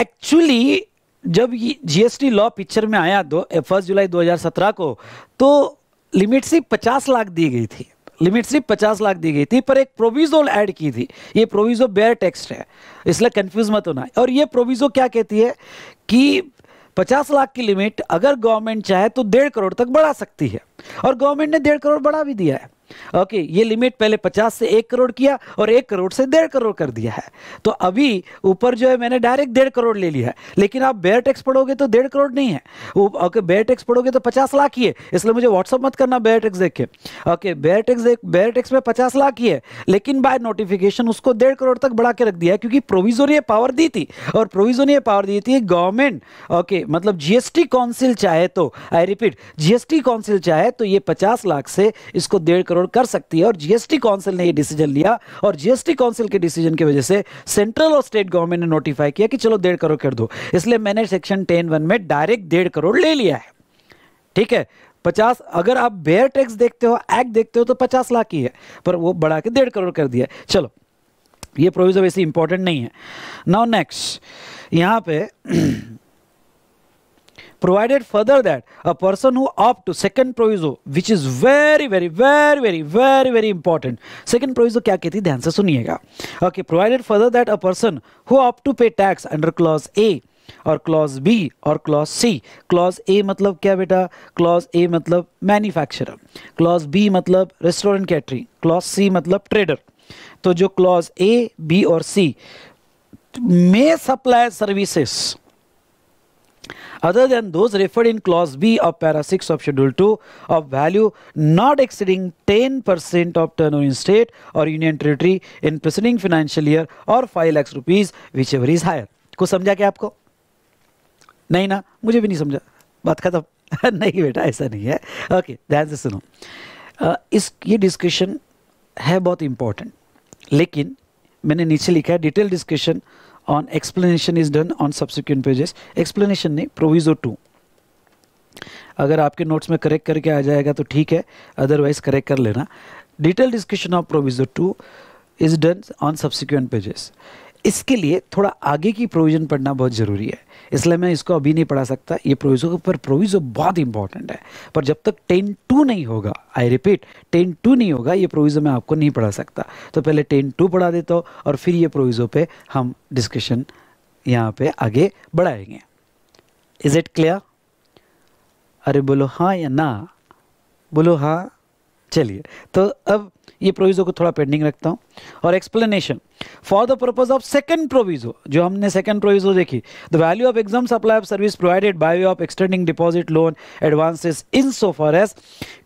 एक्चुअली जब जीएसटी लॉ पिक्चर में आया दो फर्स्ट जुलाई 2017 को तो लिमिट सिर्फ पचास लाख दी गई थी लिमिट सिर्फ पचास लाख दी गई थी पर एक प्रोविजो ऐड की थी ये प्रोविजो बेयर टेक्स्ट है इसलिए कंफ्यूज मत होना और ये प्रोविजो क्या कहती है कि पचास लाख की लिमिट अगर गवर्नमेंट चाहे तो डेढ़ करोड़ तक बढ़ा सकती है और गवर्नमेंट ने डेढ़ करोड़ बढ़ा भी दिया है ओके ये लिमिट पहले 50 से एक करोड़ किया और एक करोड़ से डेढ़ करोड़ कर दिया है तो अभी ऊपर जो है मैंने डायरेक्ट डेढ़ करोड़ ले लिया है लेकिन आप बेयर टैक्स पढ़ोगे तो डेढ़ करोड़ नहीं है ओके बेयर टैक्स पढ़ोगे तो पचास लाख ही है इसलिए मुझे व्हाट्सअप मत करना बेयर टैक्स देख के okay bear tax bear tax में पचास लाख ही है लेकिन बाय नोटिफिकेशन उसको डेढ़ करोड़ तक बढ़ा के रख दिया है क्योंकि प्रोविजो पावर दी थी और प्रोविजो पावर दी थी गवर्नमेंट ओके मतलब जीएसटी काउंसिल चाहे तो आई रिपीट जीएसटी काउंसिल चाहे तो ये पचास लाख से इसको डेढ़ करोड़ करोड़ कर सकती है और जीएसटी काउंसिल ने ये डिसीजन लिया और जीएसटी काउंसिल के डिसीजन की वजह से सेंट्रल और स्टेट गवर्नमेंट ने नोटिफाई किया कि चलो डेढ़ करोड़ कर दो इसलिए मैंने सेक्शन टेन वन में डायरेक्ट डेढ़ करोड़ ले लिया है ठीक है पचास अगर आप बेयर टैक्स देखते हो एक्ट देखते हो तो पचास लाख ही है पर वो बढ़ा के डेढ़ करोड़ कर दिया चलो ये प्रोविजन वैसे इंपॉर्टेंट नहीं है नाउ नेक्स्ट यहाँ पे provided further that a person who opt to second proviso which is very very very very very very important second proviso kya kehti dhyan se suniyega okay provided further that a person who opt to pay tax under clause A और क्लॉज बी और क्लॉज सी क्लॉज ए मतलब क्या बेटा क्लॉज ए मतलब मैन्युफैक्चरर क्लॉज बी मतलब रेस्टोरेंट कैटरिंग क्लॉज सी मतलब ट्रेडर तो जो क्लॉज ए बी और सी मे supply services other than those referred in clause B of para 6 of schedule 2 of value not exceeding 10% of turnover in state or union territory in preceding financial year or 5 lakhs rupees whichever is higher ko samjha क्या aapko nahi na mujhe bhi nahi samjha baat khatam nahi beta aisa nahi hai okay ध्यान से suno uh, इस ये डिस्कशन है बहुत इम्पोर्टेंट लेकिन मैंने नीचे लिखा है detail discussion on explanation is done on subsequent pages explanation नहीं proviso 2 अगर आपके नोट्स में करेक्ट करके आ जाएगा तो ठीक है अदरवाइज करेक्ट कर लेना detail discussion of proviso two is done on subsequent pages इसके लिए थोड़ा आगे की प्रोविज़न पढ़ना बहुत ज़रूरी है इसलिए मैं इसको अभी नहीं पढ़ा सकता ये प्रोविज़ो पर प्रोविज़ो बहुत इंपॉर्टेंट है पर जब तक टेन टू नहीं होगा आई रिपीट टेन टू नहीं होगा ये प्रोविज़ो मैं आपको नहीं पढ़ा सकता तो पहले टेन टू पढ़ा देता हूँ और फिर ये प्रोविज़ो पे हम डिस्कशन यहाँ पे आगे बढ़ाएंगे इज़ इट क्लियर अरे बोलो हाँ या ना बोलो हाँ चलिए तो अब ये प्रोविज़ो को थोड़ा पेंडिंग रखता हूँ और explanation for the purpose of second proviso जो हमने सेकंड प्रोविज़ो देखी the value of exempt supply of service provided by way of extending deposit loan advances in so far as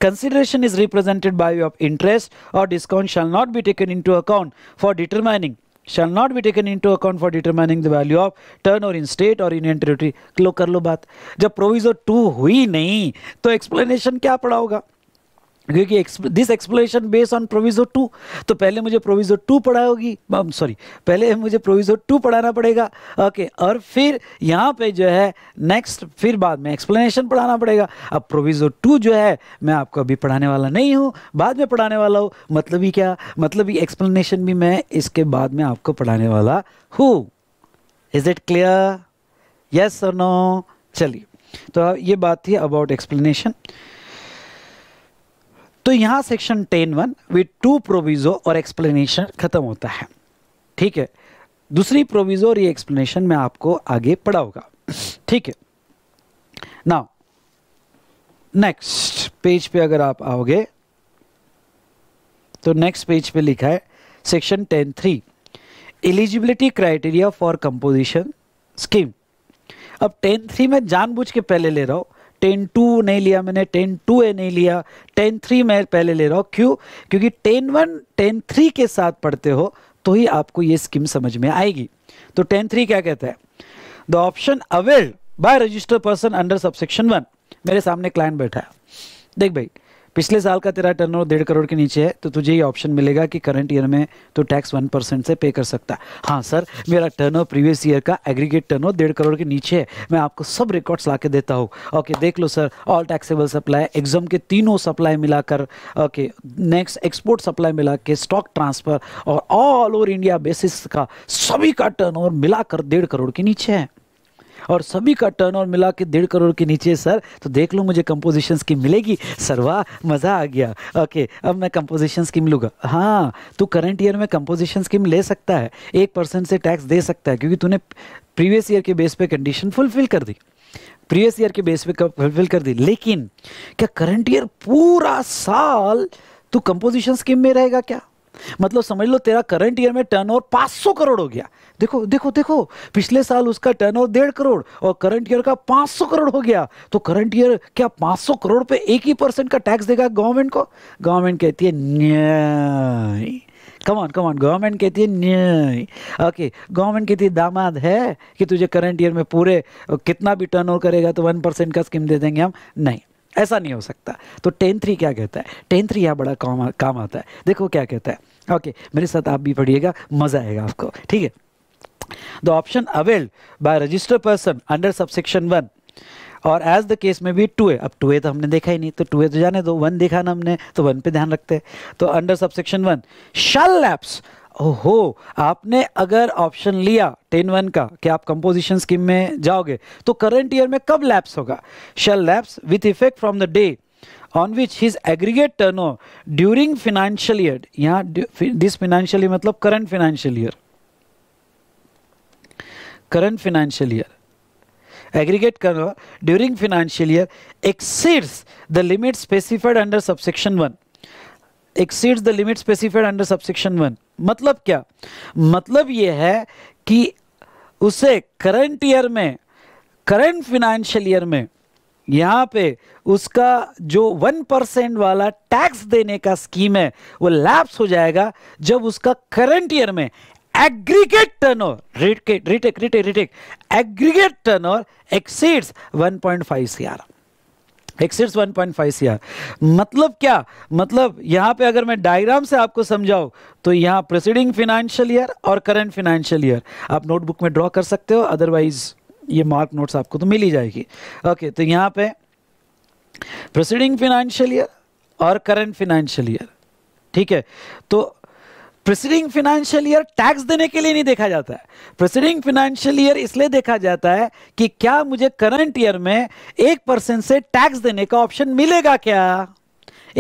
consideration is represented by way of interest और discount shall not be taken in account for determining shall not be taken in account for determining the value of turn in state और इन territory लो कर लो बात जब प्रोविजो टू हुई नहीं तो एक्सप्लेनेशन क्या पड़ा होगा क्योंकि this explanation based on proviso two तो पहले मुझे प्रोविजो टू पढ़ा होगी सॉरी um, पहले मुझे प्रोविजो टू पढ़ाना पड़ेगा ओके okay, और फिर यहाँ पे जो है नेक्स्ट फिर बाद में एक्सप्लेनेशन पढ़ाना पड़ेगा अब प्रोविजो टू जो है मैं आपको अभी पढ़ाने वाला नहीं हूँ बाद में पढ़ाने वाला हूँ मतलब ही क्या मतलब ही एक्सप्लेनेशन भी मैं इसके बाद में आपको पढ़ाने वाला हूँ इज़ इट क्लियर यस और नो चलिए तो ये बात थी अबाउट एक्सप्लेनेशन तो यहां section ten one with two proviso और एक्सप्लेनेशन खत्म होता है ठीक है दूसरी प्रोविजो और ये एक्सप्लेनेशन में आपको आगे पढ़ाऊंगा ठीक है नाउ नेक्स्ट पेज पे अगर आप आओगे तो नेक्स्ट पेज पे लिखा है section ten three eligibility criteria for composition scheme अब टेन थ्री में जानबूझ के पहले ले रहा हूं टेन टू नहीं लिया मैंने टेन टू ए नहीं लिया टेन थ्री मैं पहले ले रहा हूँ क्यों क्योंकि टेन वन टेन थ्री के साथ पढ़ते हो तो ही आपको ये स्कीम समझ में आएगी तो टेन थ्री क्या कहता है the option availed by registered person under subsection one मेरे सामने क्लाइंट बैठा है देख भाई पिछले साल का तेरा टर्न ओवर डेढ़ करोड़ के नीचे है तो तुझे ये ऑप्शन मिलेगा कि करंट ईयर में तो टैक्स वन परसेंट से पे कर सकता है हाँ सर मेरा टर्न ओवर प्रीवियस ईयर का एग्रीगेट टर्न ओवर डेढ़ करोड़ के नीचे है मैं आपको सब रिकॉर्ड्स ला के देता हूँ ओके देख लो sir all taxable supply exempt के तीनों सप्लाई मिलाकर ओके नेक्स्ट एक्सपोर्ट सप्लाई मिला के स्टॉक ट्रांसफर और ऑल ओवर इंडिया बेसिस का सभी का टर्न मिलाकर डेढ़ करोड़ के नीचे है और सभी का टर्न और मिला के डेढ़ करोड़ के नीचे सर तो देख लो मुझे कंपोजिशंस की मिलेगी सर वाह मज़ा आ गया ओके अब मैं कंपोजिशन स्कीम लूँगा हाँ तू करंट ईयर में कंपोजिशन स्कीम ले सकता है एक परसेंट से टैक्स दे सकता है क्योंकि तूने प्रीवियस ईयर के बेस पे कंडीशन फुलफिल कर दी प्रीवियस ईयर के बेस पे फुलफिल कर दी लेकिन क्या करंट ईयर पूरा साल तू कंपोजिशन स्कीम में रहेगा क्या मतलब समझ लो तेरा करंट ईयर में टर्नओवर 500 करोड़ हो गया देखो देखो देखो पिछले साल उसका टर्नओवर डेढ़ करोड़ और करंट ईयर का 500 करोड़ हो गया तो करंट ईयर क्या 500 करोड़ पे एक ही परसेंट का टैक्स देगा गवर्नमेंट को गवर्नमेंट कहती है न्याय कमान कमान गवर्नमेंट कहती है न्याय ओके गवर्नमेंट कहती है दामाद है कि तुझे करंट ईयर में पूरे कितना भी टर्न करेगा तो वन परसेंट का स्कीम दे देंगे हम नहीं ऐसा नहीं हो सकता तो टेन थ्री क्या कहता है टेन थ्री यहाँ बड़ा काम काम आता है देखो क्या कहता है ओके मेरे साथ आप भी पढ़िएगा मज़ा आएगा आपको ठीक है the option availed by register person under subsection one और एज द केस में भी टू ए अब टू ए तो हमने देखा ही नहीं तो टू ए तो जाने दो वन देखा ना हमने तो वन पे ध्यान रखते हैं तो under subsection one shall lapse हो आपने अगर ऑप्शन लिया टेन वन का कि आप कंपोजिशन स्कीम में जाओगे तो करंट ईयर में कब लैप्स होगा shall lapse with effect from the day on which his aggregate turn over during financial year यहाँ दिस फिनेंशियल ईयर मतलब current financial year current financial year aggregate कर during financial year exceeds the limit specified under subsection one exceeds the limit specified under subsection one मतलब क्या मतलब ये है कि उसे करंट ईयर में करंट फिनेंशियल ईयर में यहाँ पे उसका जो वन परसेंट वाला टैक्स देने का स्कीम है वो लैप्स हो जाएगा जब उसका करंट ईयर में aggregate turnover retake retake retake aggregate turnover exceeds 1.5 CR exceeds 1.5 R मतलब क्या मतलब यहाँ पे अगर मैं डायग्राम से आपको समझाऊ तो यहाँ प्रोसीडिंग फिनेंशियल ईयर और करंट फिनेंशियल ईयर आप नोटबुक में ड्रॉ कर सकते हो अदरवाइज ये मार्क नोट्स आपको तो मिल ही जाएगी ओके तो यहाँ पे प्रोसीडिंग फिनेंशियल ईयर और करंट फिनेंशियल ईयर ठीक है तो प्रेसिडिंग फाइनेंशियल ईयर टैक्स देने के लिए नहीं देखा जाता है प्रेसिडिंग फाइनेंशियल ईयर इसलिए देखा जाता है कि क्या मुझे करंट ईयर में एक परसेंट से टैक्स देने का ऑप्शन मिलेगा क्या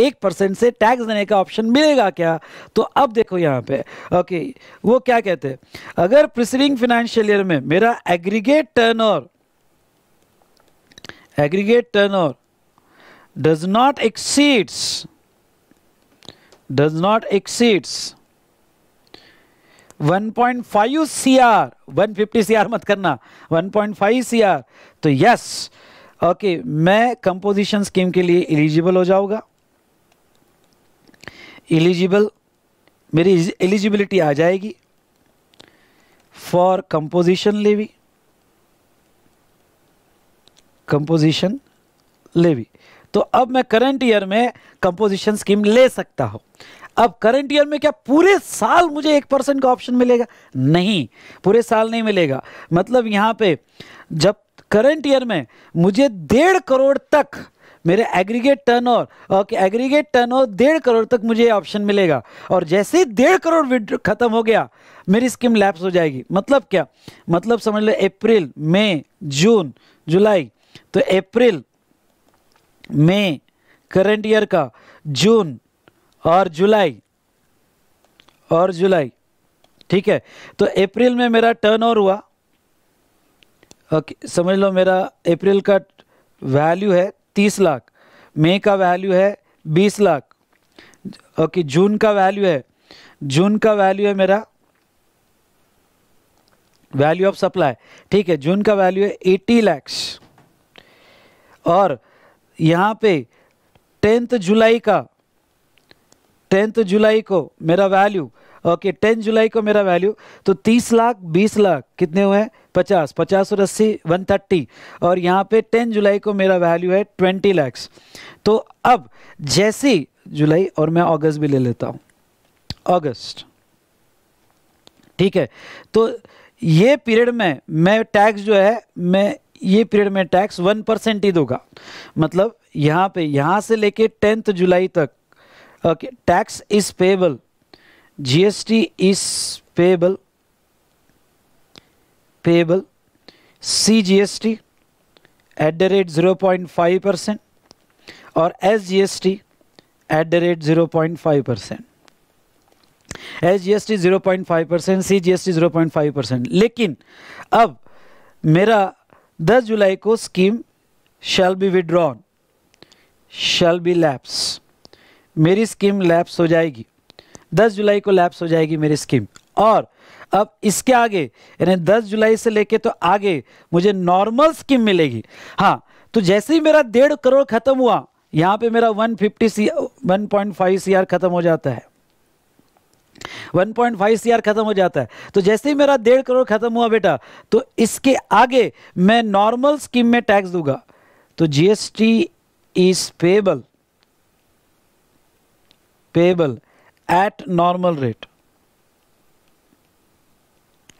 एक परसेंट से टैक्स देने का ऑप्शन मिलेगा क्या तो अब देखो यहां पे ओके वो क्या कहते हैं अगर प्रेसिडिंग फाइनेंशियल ईयर में मेरा aggregate over aggregate over does not exceeds does not exceeds 1.5 cr 150 cr मत करना 1.5 cr तो यस ओके मैं कंपोजिशन स्कीम के लिए एलिजिबल हो जाऊंगा एलिजिबल मेरी एलिजिबिलिटी आ जाएगी for composition levy composition levy तो अब मैं करंट ईयर में कंपोजिशन स्कीम ले सकता हूं अब करंट ईयर में क्या पूरे साल मुझे एक परसेंट का ऑप्शन मिलेगा नहीं पूरे साल नहीं मिलेगा मतलब यहाँ पे जब करंट ईयर में मुझे डेढ़ करोड़ तक मेरे aggregate turn over okay aggregate turn over डेढ़ करोड़ तक मुझे ऑप्शन मिलेगा और जैसे ही डेढ़ करोड़ खत्म हो गया मेरी स्कीम लैप्स हो जाएगी मतलब क्या मतलब समझ लो अप्रैल मई जून जुलाई तो अप्रैल मई करंट ईयर का जून और जुलाई और जुलाई ठीक है तो अप्रैल में मेरा टर्न ओवर हुआ ओके समझ लो मेरा अप्रैल का वैल्यू है तीस लाख मई का वैल्यू है बीस लाख ओके जून का वैल्यू है जून का वैल्यू है मेरा वैल्यू ऑफ सप्लाई ठीक है जून का वैल्यू है एटी लैक्स और यहाँ पे टेंथ जुलाई का टेंथ जुलाई को मेरा वैल्यू ओके टेंथ जुलाई को मेरा वैल्यू तो तीस लाख बीस लाख कितने हुए हैं पचास पचास और अस्सी वन थर्टी और यहाँ पे टेन जुलाई को मेरा वैल्यू है ट्वेंटी लैक्स तो अब जैसे जुलाई और मैं अगस्त भी ले लेता हूँ अगस्त ठीक है तो ये पीरियड में मैं टैक्स जो है मैं ये पीरियड में टैक्स वन परसेंट ही दूंगा मतलब यहाँ पे यहाँ से लेके टेंथ जुलाई तक okay tax is payable gst is payable payable cgst at the rate 0.5 percent or sgst at the rate 0.5 percent SGST 0.5 percent C GST 0.5 percent लेकिन अब मेरा 10 जुलाई को scheme shall be withdrawn shall be lapse मेरी स्कीम लैप्स हो जाएगी 10 जुलाई को लैप्स हो जाएगी मेरी स्कीम और अब इसके आगे यानी 10 जुलाई से लेके तो आगे मुझे नॉर्मल स्कीम मिलेगी हाँ तो जैसे ही मेरा डेढ़ करोड़ खत्म हुआ यहाँ पे मेरा 150 सी वन सीआर खत्म हो जाता है 1.5 सीआर खत्म हो जाता है तो जैसे ही मेरा डेढ़ करोड़ खत्म हुआ बेटा तो इसके आगे मैं नॉर्मल स्कीम में टैक्स दूंगा तो GST is payable payable at normal rate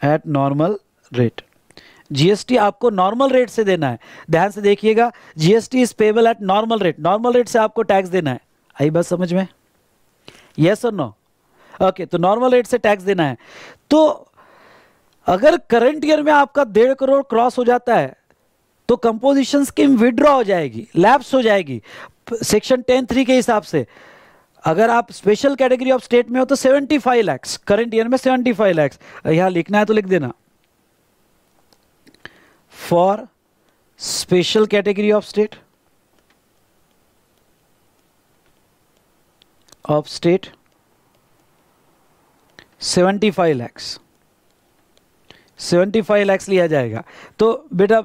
at normal rate GST आपको नॉर्मल रेट से देना है ध्यान से देखिएगा GST is payable at normal rate normal rate से आपको टैक्स देना है आई बात समझ में यस और नो ओके तो नॉर्मल रेट से टैक्स देना है तो अगर करंट ईयर में आपका डेढ़ करोड़ क्रॉस हो जाता है तो कंपोजिशन स्कीम विड्रॉ हो जाएगी लैप्स हो जाएगी सेक्शन टेन थ्री के हिसाब से अगर आप स्पेशल कैटेगरी ऑफ स्टेट में हो तो 75 लैक्स करंट ईयर में 75 लैक्स यहां लिखना है तो लिख देना for special category of state of state 75 lakhs five lakhs लिया जाएगा तो बेटा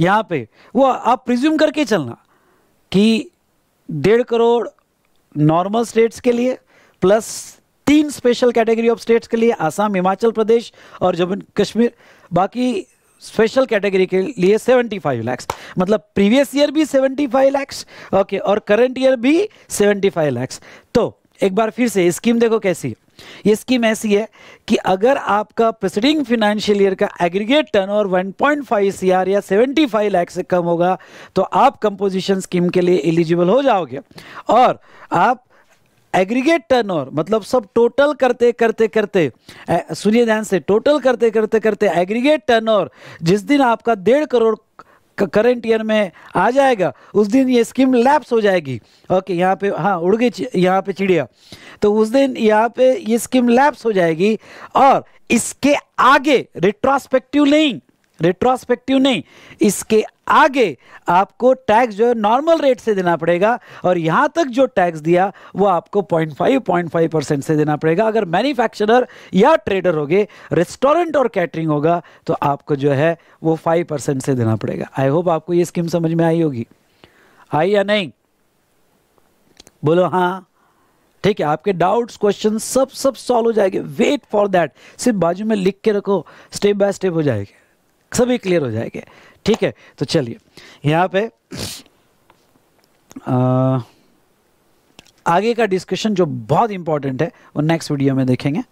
यहां पे वो आप प्रिज्यूम करके चलना कि डेढ़ करोड़ नॉर्मल स्टेट्स के लिए प्लस तीन स्पेशल कैटेगरी ऑफ स्टेट्स के लिए आसाम हिमाचल प्रदेश और जम्मू कश्मीर बाकी स्पेशल कैटेगरी के लिए 75 लैक्स मतलब प्रीवियस ईयर भी 75 लैक्स ओके और करंट ईयर भी 75 लैक्स तो एक बार फिर से स्कीम देखो कैसी है ये स्कीम ऐसी है कि अगर आपका प्रेसिडिंग फाइनेंशियल ईयर का एग्रीगेट टर्नओवर 1.5 आर या 75 लाख से कम होगा तो आप कंपोजिशन स्कीम के लिए एलिजिबल हो जाओगे और आप एग्रीगेट टर्नओवर मतलब सब टोटल करते करते करते सुनिए ध्यान से टोटल करते करते करते एग्रीगेट टर्नओवर जिस दिन आपका डेढ़ करोड़ करंट ईयर में आ जाएगा उस दिन ये स्कीम लैप्स हो जाएगी ओके यहाँ पे हाँ उड़ गई यहाँ पे चिड़िया तो उस दिन यहाँ पे ये स्कीम लैप्स हो जाएगी और इसके आगे रिट्रोस्पेक्टिव नहीं रेट्रोस्पेक्टिव नहीं इसके आगे आपको टैक्स जो है नॉर्मल रेट से देना पड़ेगा और यहां तक जो टैक्स दिया वो आपको 0.5 0.5 परसेंट से देना पड़ेगा अगर मैन्युफैक्चरर या ट्रेडर होगे रेस्टोरेंट और कैटरिंग होगा तो आपको जो है वो 5 परसेंट से देना पड़ेगा आई होप आपको ये स्कीम समझ में आई होगी आई या नहीं बोलो हाँ ठीक है आपके डाउट्स क्वेश्चन सब सब सॉल्व हो जाएंगे वेट फॉर दैट सिर्फ बाजू में लिख के रखो स्टेप बाय स्टेप हो जाएंगे सभी क्लियर हो जाएंगे ठीक है तो चलिए यहाँ पे आ, आगे का डिस्कशन जो बहुत इंपॉर्टेंट है वो नेक्स्ट वीडियो में देखेंगे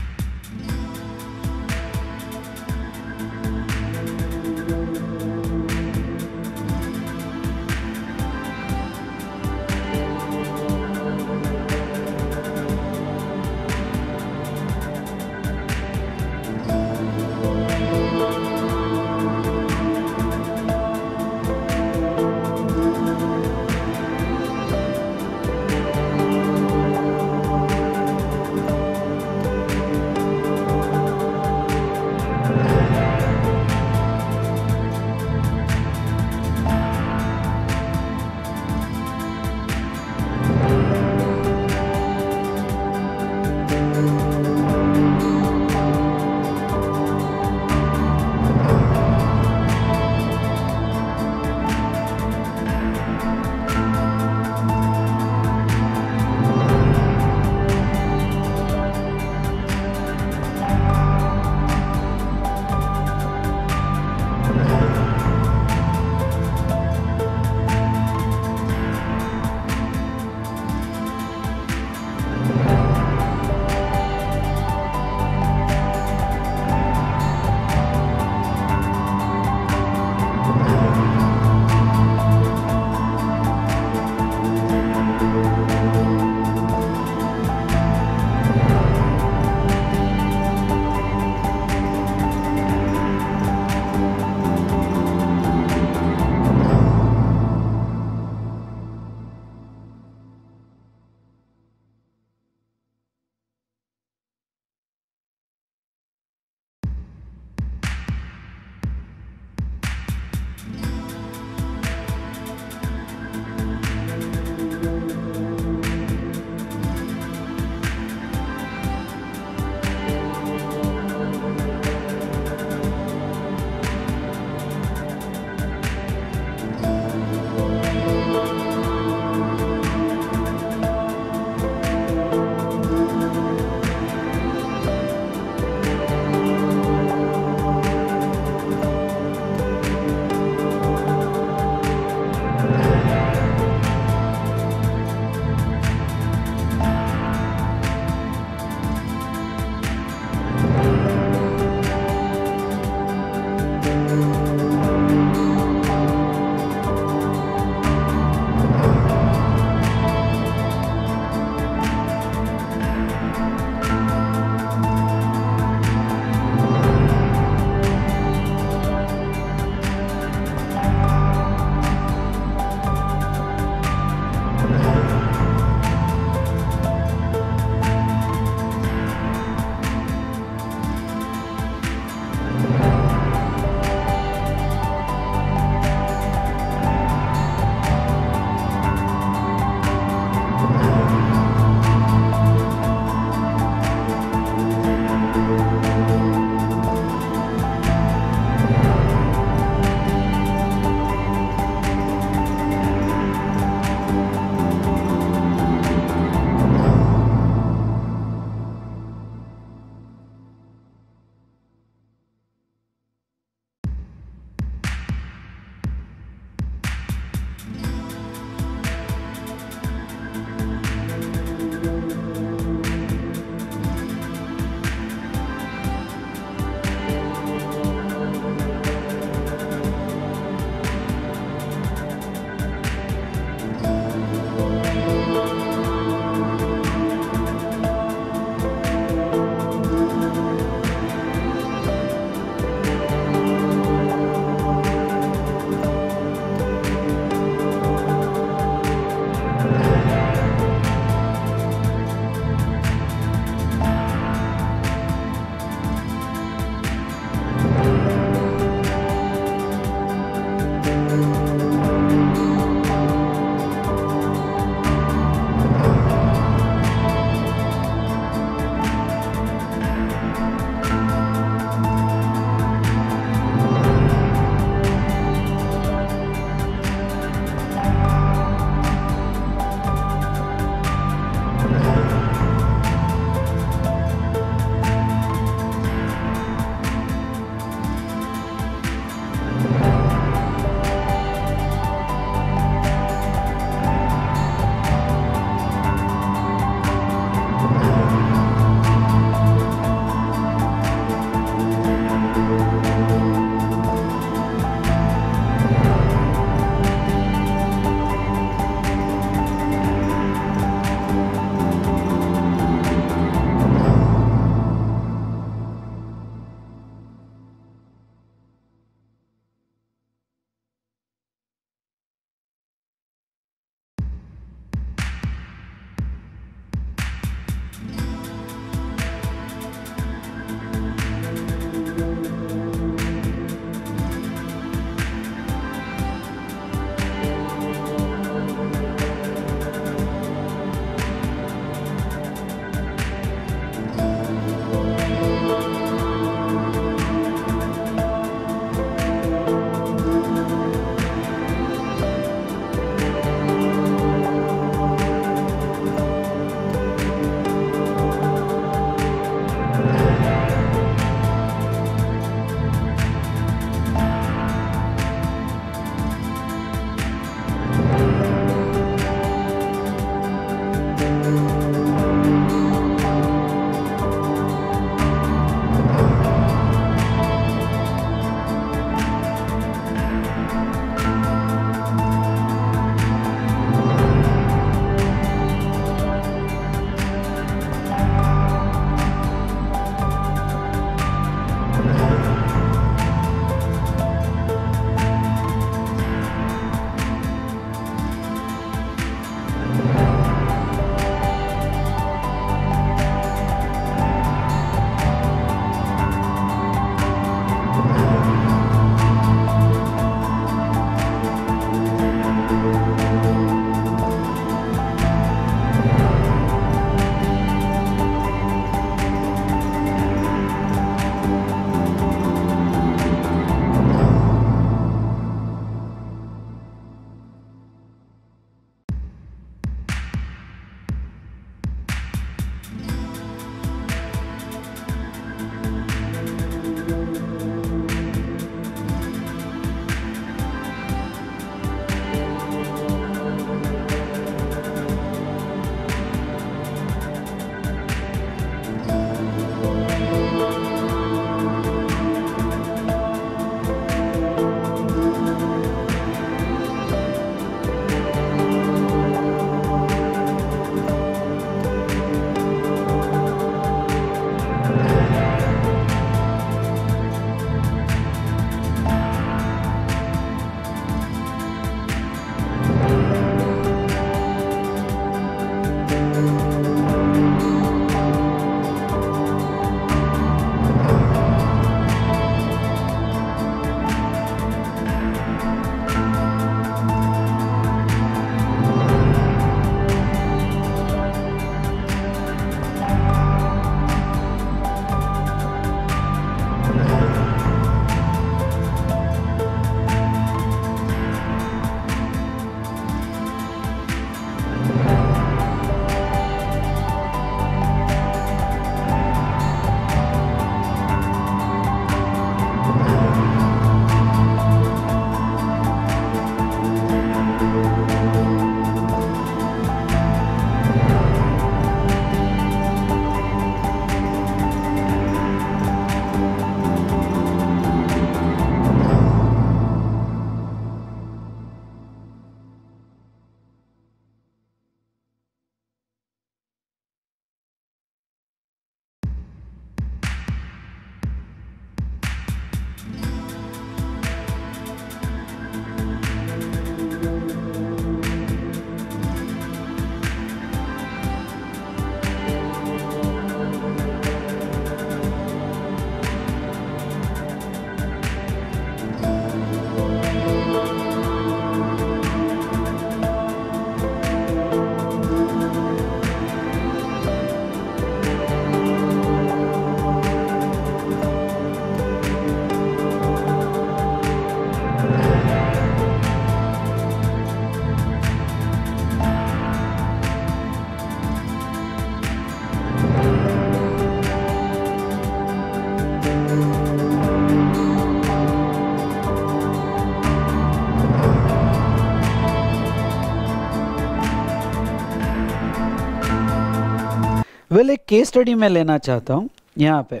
वेल एक केस स्टडी में लेना चाहता हूं यहां पे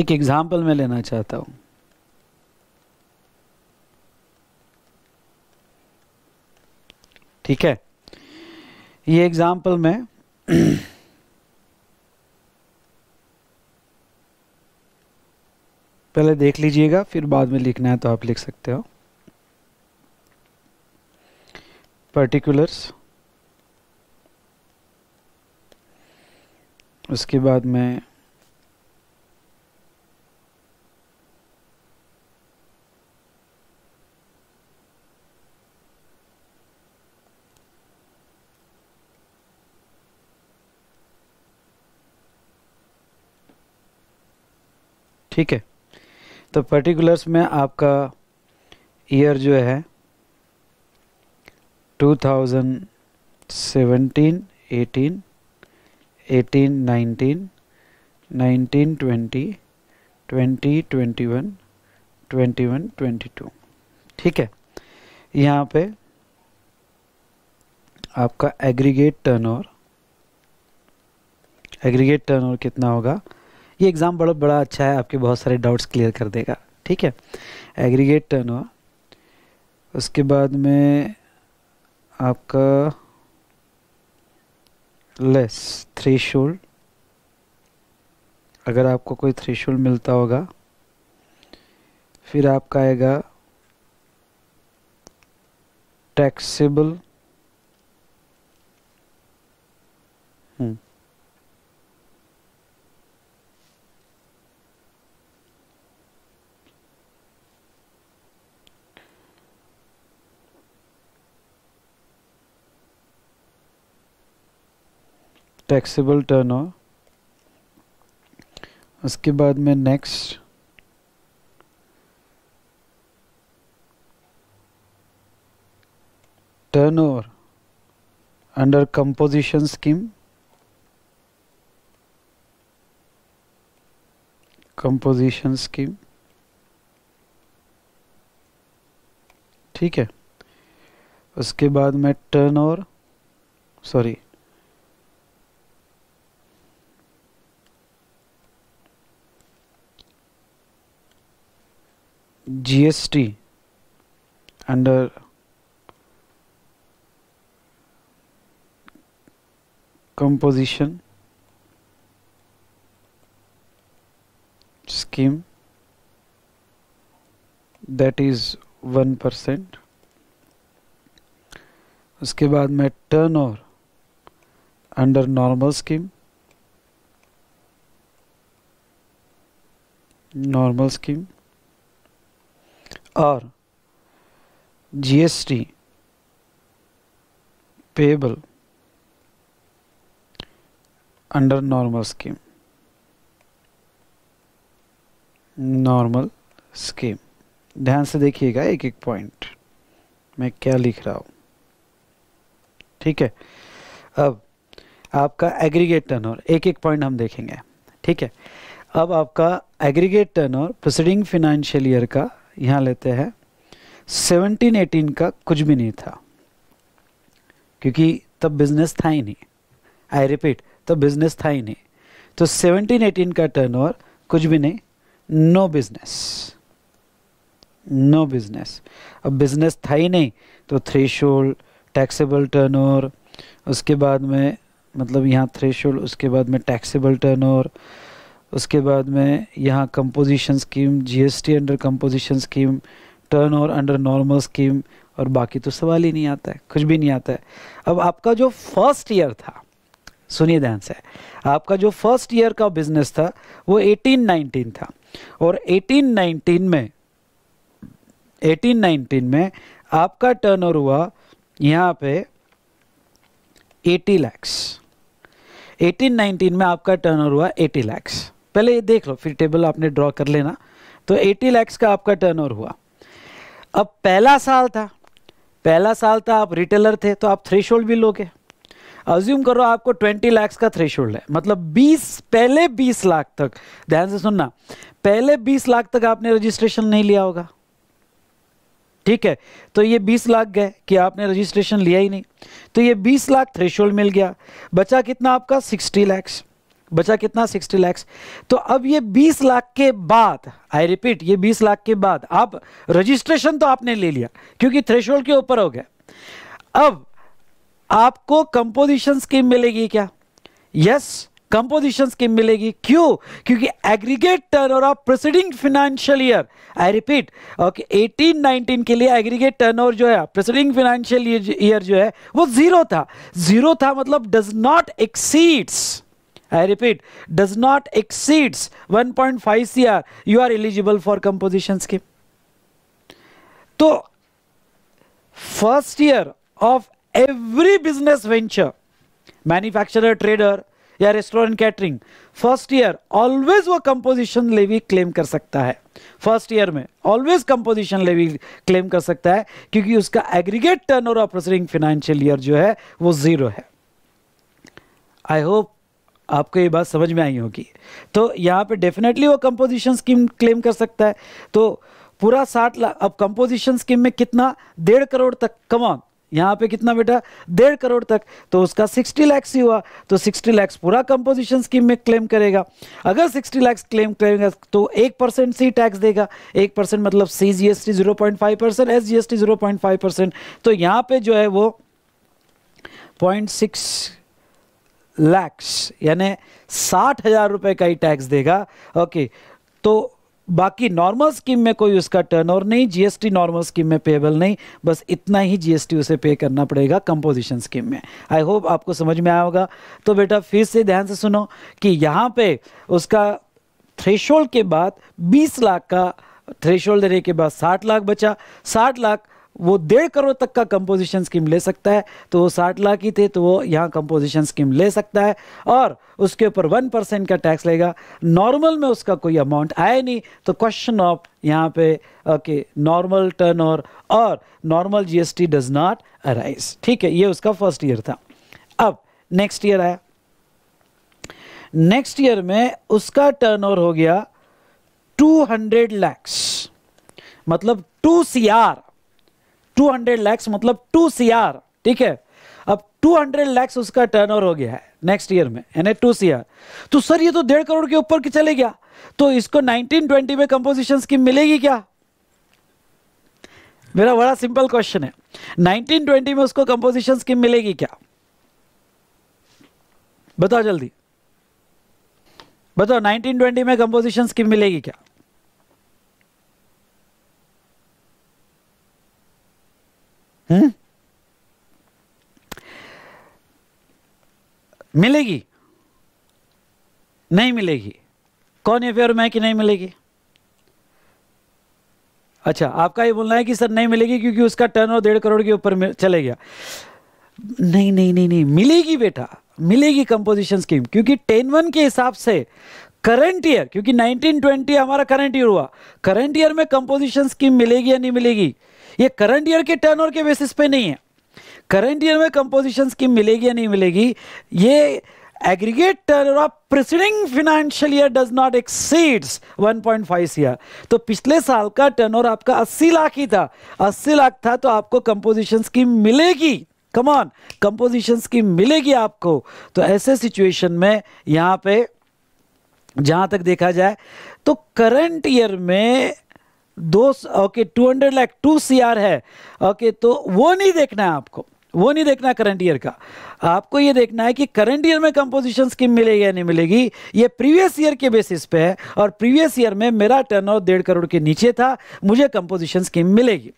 एक एग्जाम्पल में लेना चाहता हूं ठीक है ये एग्जाम्पल में पहले देख लीजिएगा फिर बाद में लिखना है तो आप लिख सकते हो पर्टिकुलर्स उसके बाद मैं ठीक है तो पर्टिकुलर्स में आपका ईयर जो है 2017 18 eighteen nineteen nineteen twenty twenty twenty one twenty one twenty two ठीक है यहाँ पे आपका एग्रीगेट टर्नओवर एग्रीगेट टर्नओवर कितना होगा ये एग्ज़ाम बड़ा बड़ा अच्छा है आपके बहुत सारे डाउट्स क्लियर कर देगा ठीक है एग्रीगेट टर्नओवर उसके बाद में आपका लेस थ्री शूल अगर आपको कोई थ्री शूल मिलता होगा फिर आपका आएगा टैक्सेबल हम्म टैक्सेबल टर्न उसके बाद में next over under composition scheme composition scheme ठीक है उसके बाद में turnover sorry GST under composition scheme that is one percent उसके बाद में turnover under normal scheme normal scheme और GST payable under normal scheme normal scheme ध्यान से देखिएगा एक एक पॉइंट मैं क्या लिख रहा हूँ ठीक है अब आपका एग्रीगेट टर्नओवर एक एक पॉइंट हम देखेंगे ठीक है अब आपका aggregate turnover proceeding financial year का यहाँ लेते हैं 1718 का कुछ भी नहीं था क्योंकि तब बिजनेस था ही नहीं आई रिपीट तब बिजनेस था ही नहीं तो 1718 का टर्नओवर कुछ भी नहीं नो बिजनेस नो बिजनेस अब बिजनेस था ही नहीं तो थ्री शोल्ड टैक्सेबल टर्नओवर उसके बाद में मतलब यहाँ थ्रेशोल्ड उसके बाद में टैक्सेबल टर्नओवर उसके बाद में यहाँ composition scheme GST under composition scheme turn और अंडर नॉर्मल स्कीम और बाकी तो सवाल ही नहीं आता है कुछ भी नहीं आता है अब आपका जो फर्स्ट ईयर था सुनिए ध्यान से आपका जो फर्स्ट ईयर का बिजनेस था वो 1819 था और 1819 में 1819 में आपका ओवर हुआ यहाँ पे 80 लैक्स 1819 में आपका टर्नओवर हुआ 80 लैक्स पहले ये देख लो फिर टेबल आपने ड्रॉ कर लेना तो 80 लैक्स का आपका टर्नओवर हुआ अब पहला साल था पहला साल था आप रिटेलर थे तो आप थ्रेश भी लोगे अज्यूम करो आपको 20 लाख का थ्रेश है मतलब 20 पहले 20 लाख तक ध्यान से सुनना पहले 20 लाख तक आपने रजिस्ट्रेशन नहीं लिया होगा ठीक है तो ये 20 लाख गए कि आपने रजिस्ट्रेशन लिया ही नहीं तो ये 20 लाख थ्रेश मिल गया बचा कितना आपका 60 लैक्स बचा कितना 60 लैक्स तो अब ये 20 लाख के बाद आई रिपीट ये 20 लाख के बाद आप रजिस्ट्रेशन तो आपने ले लिया क्योंकि थ्रेश के ऊपर हो गया अब आपको कंपोजिशन स्कीम मिलेगी क्या यस कंपोजिशन स्कीम मिलेगी क्यों क्योंकि aggregate turnover of preceding financial year I repeat okay 18 19 के लिए एग्रीगेट टर्नओवर जो है प्रेसिडिंग फाइनेंशियल ईयर जो है वो जीरो था जीरो था मतलब does not exceeds I repeat, does not exceeds 1.5 CR, you are eligible for composition scheme. So, first year of every business venture, manufacturer, trader या restaurant catering first year always वो कंपोजिशन लेवी क्लेम कर सकता है फर्स्ट ईयर में ऑलवेज कंपोजिशन लेवी क्लेम कर सकता है क्योंकि उसका aggregate turn turnover operating financial year जो है वो जीरो है आई होप आपको ये बात समझ में आई होगी तो यहाँ पे डेफिनेटली वो कंपोजिशन स्कीम क्लेम कर सकता है तो पूरा साठ लाख अब कंपोजिशन स्कीम में कितना डेढ़ करोड़ तक कमान यहाँ पे कितना बेटा डेढ़ करोड़ तक तो उसका सिक्सटी लैक्स ही हुआ तो सिक्सटी लैक्स पूरा कंपोजिशन स्कीम में क्लेम करेगा अगर सिक्सटी लैक्स क्लेम करेगा तो एक परसेंट सी टैक्स देगा एक परसेंट मतलब C G S T zero point five percent S G S T zero point five percent तो यहाँ पे जो है वो पॉइंट सिक्स लैक्स यानी साठ हज़ार रुपये का ही टैक्स देगा ओके तो बाकी नॉर्मल स्कीम में कोई उसका टर्न ओवर नहीं जीएसटी नॉर्मल स्कीम में पेबल नहीं बस इतना ही जीएसटी उसे पे करना पड़ेगा कंपोजिशन स्कीम में आई होप आपको समझ में आया होगा तो बेटा फिर से ध्यान से सुनो कि यहाँ पे उसका थ्रेशोल्ड के बाद 20 लाख का थ्रेशोल्ड देने के बाद 60 लाख बचा 60 लाख वो डेढ़ करोड़ तक का कंपोजिशन स्कीम ले सकता है तो वो साठ लाख ही थे तो वो यहाँ कंपोजिशन स्कीम ले सकता है और उसके ऊपर वन परसेंट का टैक्स लेगा नॉर्मल में उसका कोई अमाउंट आया नहीं तो क्वेश्चन ऑफ यहाँ पे ओके नॉर्मल टर्न और normal GST does not arise ठीक है ये उसका फर्स्ट ईयर था अब नेक्स्ट ईयर आया नेक्स्ट ईयर में उसका टर्न हो गया टू लैक्स मतलब two C R two hundred lakhs मतलब टू सी आर ठीक है अब 200 लैक्स उसका टर्न हो गया है नेक्स्ट ईयर में यानी टू सी तो सर ये तो डेढ़ करोड़ के ऊपर चले गया तो इसको 1920 में कंपोजिशन स्कीम मिलेगी क्या मेरा बड़ा सिंपल क्वेश्चन है 1920 में उसको कंपोजिशन स्कीम मिलेगी क्या बताओ जल्दी बताओ 1920 में कंपोजिशन स्कीम मिलेगी क्या हुँ? मिलेगी नहीं मिलेगी कौन ये फेयर में कि नहीं मिलेगी अच्छा आपका ये बोलना है कि सर नहीं मिलेगी क्योंकि उसका टर्न और डेढ़ करोड़ के ऊपर चले गया नहीं नहीं नहीं नहीं मिलेगी बेटा मिलेगी कंपोजिशन स्कीम क्योंकि टेन वन के हिसाब से करंट ईयर क्योंकि 1920 हमारा करंट ईयर हुआ करंट ईयर में कंपोजिशन स्कीम मिलेगी या नहीं मिलेगी ये करंट ईयर के टर्न के बेसिस पे नहीं है करंट ईयर में कंपोजिशन स्कीम मिलेगी या नहीं मिलेगी ये aggregate turn of preceding financial year does not exceeds 1.5 CR तो पिछले साल का टर्नओवर आपका 80 लाख ही था 80 लाख था तो आपको कंपोजिशन स्कीम मिलेगी कमॉन कंपोजिशन स्कीम मिलेगी आपको तो ऐसे सिचुएशन में यहां पे जहां तक देखा जाए तो करंट ईयर में दो okay two hundred lakh two C R है ओके तो वो नहीं देखना है आपको वो नहीं देखना करंट ईयर का आपको ये देखना है कि करंट ईयर में कंपोजिशन स्कीम मिलेगी या नहीं मिलेगी ये प्रीवियस ईयर के बेसिस पे है और प्रीवियस ईयर में मेरा टर्न ओवर डेढ़ करोड़ के नीचे था मुझे कंपोजिशन स्कीम मिलेगी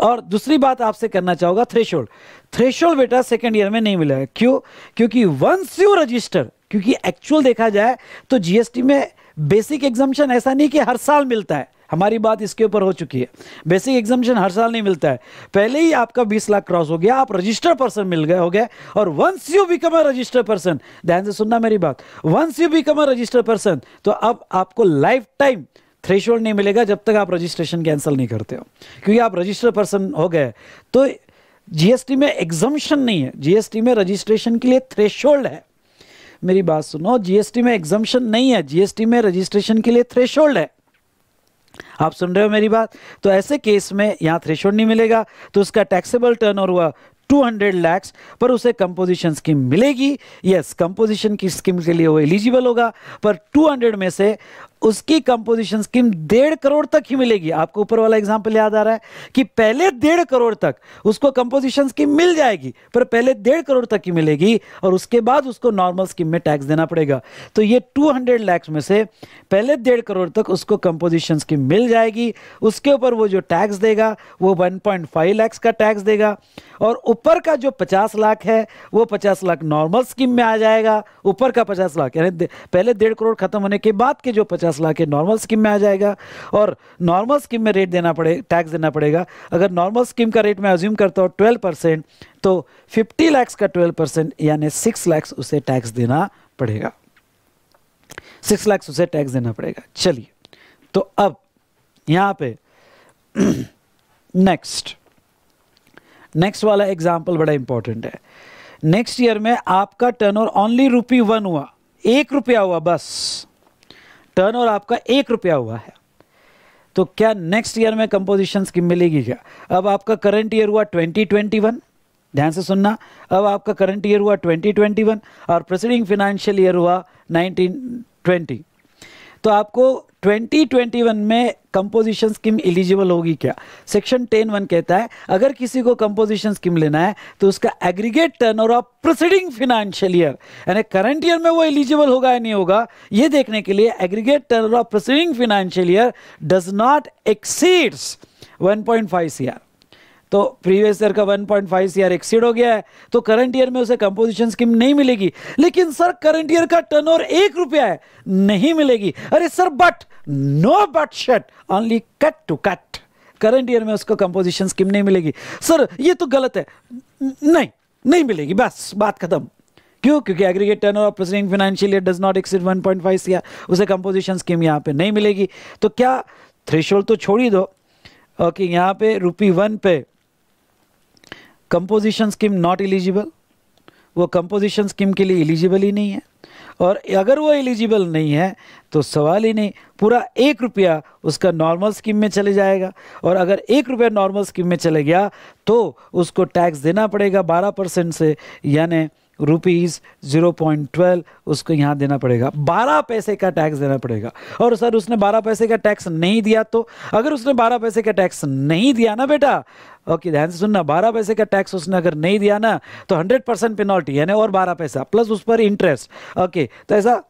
और दूसरी बात आपसे करना चाहूँगा थ्रेशोल्ड थ्रेशोल्ड बेटा सेकेंड ईयर में नहीं मिलेगा क्यों क्योंकि वंस यू रजिस्टर क्योंकि एक्चुअल देखा जाए तो जीएसटी में बेसिक एग्जामेशन ऐसा नहीं कि हर साल मिलता है हमारी बात इसके ऊपर हो चुकी है बेसिक एग्जामेशन हर साल नहीं मिलता है पहले ही आपका 20 लाख क्रॉस हो गया आप रजिस्टर पर्सन मिल गए हो गए और once you become a register person ध्यान से सुनना मेरी बात once you become a registered person तो अब आपको लाइफ टाइम थ्रेश नहीं मिलेगा जब तक आप रजिस्ट्रेशन कैंसिल नहीं करते हो क्योंकि आप रजिस्टर पर्सन हो गए तो जीएसटी में एग्जामेशन नहीं है जीएसटी में रजिस्ट्रेशन के लिए थ्रेश है मेरी बात सुनो जीएसटी में एग्जामेशन नहीं है जीएसटी में रजिस्ट्रेशन के लिए थ्रेश है आप सुन रहे हो मेरी बात तो ऐसे केस में यहाँ थ्रेश नहीं मिलेगा तो उसका टैक्सेबल टर्न ओवर हुआ 200 लैक्स पर उसे कंपोजिशन स्कीम मिलेगी यस कंपोजिशन की स्कीम के लिए वो एलिजिबल होगा पर 200 में से उसकी कंपोजिशन स्कीम डेढ़ करोड़ तक ही मिलेगी आपको ऊपर वाला एग्जाम्पल याद आ रहा है कि पहले डेढ़ करोड़ तक उसको कंपोजिशन स्कीम मिल जाएगी पर पहले डेढ़ करोड़ तक ही मिलेगी और उसके बाद उसको नॉर्मल स्कीम में टैक्स देना पड़ेगा तो ये टू हंड्रेड लैक्स में से पहले डेढ़ करोड़ तक उसको कंपोजिशन स्कीम मिल जाएगी उसके ऊपर वो जो टैक्स देगा वो वन पॉइंट फाइव लैक्स का टैक्स देगा और ऊपर का जो पचास लाख है वो पचास लाख नॉर्मल स्कीम में आ जाएगा ऊपर का पचास लाख यानी पहले डेढ़ करोड़ खत्म होने के बाद के जो पचास दस लाख के नॉर्मल स्कीम में आ जाएगा और नॉर्मल स्कीम में रेट देना पड़े टैक्स देना पड़ेगा अगर नॉर्मल स्कीम का रेट मैं अज्यूम करता हूँ ट्वेल्व परसेंट तो फिफ्टी लैक्स का ट्वेल्व परसेंट यानी सिक्स लैक्स उसे टैक्स देना पड़ेगा सिक्स लैक्स उसे टैक्स देना पड़ेगा चलिए तो अब यहाँ पे नेक्स्ट नेक्स्ट वाला एग्जाम्पल बड़ा इंपॉर्टेंट है नेक्स्ट ईयर में आपका टर्नओवर ओनली रुपी वन हुआ एक रुपया हुआ बस टर्न और आपका एक रुपया हुआ है तो क्या नेक्स्ट ईयर में कंपोजिशन स्कीम मिलेगी क्या अब आपका करंट ईयर हुआ ट्वेंटी ट्वेंटी वन ध्यान से सुनना अब आपका करंट ईयर हुआ ट्वेंटी ट्वेंटी वन और प्रेसिडिंग फिनेंशियल ईयर हुआ नाइनटीन ट्वेंटी तो आपको 2021 में कंपोजिशन स्कीम एलिजिबल होगी क्या सेक्शन टेन वन कहता है अगर किसी को कंपोजिशन स्कीम लेना है तो उसका एग्रीगेट और ऑफ प्रोसीडिंग फिनेंशियल ईयर यानी करंट ईयर में वो एलिजिबल होगा या नहीं होगा ये देखने के लिए एग्रीगेट टर्न और proceeding financial year does not exceeds 1.5 R तो प्रीवियस ईयर का 1.5 सीआर एक्सीड हो गया है तो करंट ईयर में उसे कंपोजिशन स्कीम नहीं मिलेगी लेकिन सर करंट ईयर का टर्न ओवर एक रुपया है नहीं मिलेगी अरे sir but no but shut only cut to cut current year में उसको कंपोजिशन स्कीम नहीं मिलेगी सर ये तो गलत है नहीं नहीं मिलेगी बस बात खत्म क्यों क्योंकि aggregate turn of president financial year does not exceed 1.5 CR उसे कंपोजिशन स्कीम यहाँ पे नहीं मिलेगी तो क्या थ्रेशोल्ड तो छोड़ ही दो ओके यहाँ पे रुपी वन पे कंपोजिशन स्कीम नॉट एलिजिबल वो कंपोजिशन स्कीम के लिए एलिजिबल ही नहीं है और अगर वो एलिजिबल नहीं है तो सवाल ही नहीं पूरा एक रुपया उसका नॉर्मल स्कीम में चले जाएगा और अगर एक रुपया नॉर्मल स्कीम में चले गया तो उसको टैक्स देना पड़ेगा बारह परसेंट से यानी रुपीज़ ज़ीरो पॉइंट ट्वेल्व उसको यहाँ देना पड़ेगा बारह पैसे का टैक्स देना पड़ेगा और सर उसने बारह पैसे का टैक्स नहीं दिया तो अगर उसने बारह पैसे का टैक्स नहीं दिया ना बेटा ओके ध्यान से सुनना बारह पैसे का टैक्स उसने अगर नहीं दिया ना तो हंड्रेड परसेंट पेनल्टी यानी और बारह पैसा प्लस उस पर इंटरेस्ट ओके तो ऐसा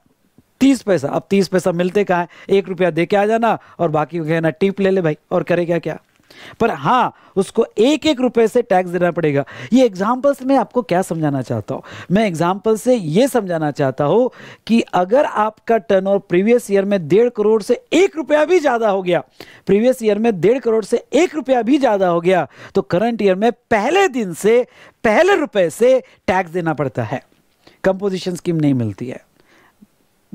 तीस पैसा अब तीस पैसा मिलते कहाँ है एक रुपया दे के आ जाना और बाकी कहना टिप ले ले भाई और करे क्या, क्या? पर हाँ उसको एक एक रुपए से टैक्स देना पड़ेगा ये एग्जाम्पल में मैं आपको क्या समझाना चाहता हूँ मैं एग्जाम्पल से ये समझाना चाहता हूँ कि अगर आपका टर्न ओवर प्रीवियस ईयर में डेढ़ करोड़ से एक रुपया भी ज़्यादा हो गया प्रीवियस ईयर में डेढ़ करोड़ से एक रुपया भी ज़्यादा हो गया तो करंट ईयर में पहले दिन से पहले रुपए से टैक्स देना पड़ता है कंपोजिशन स्कीम नहीं मिलती है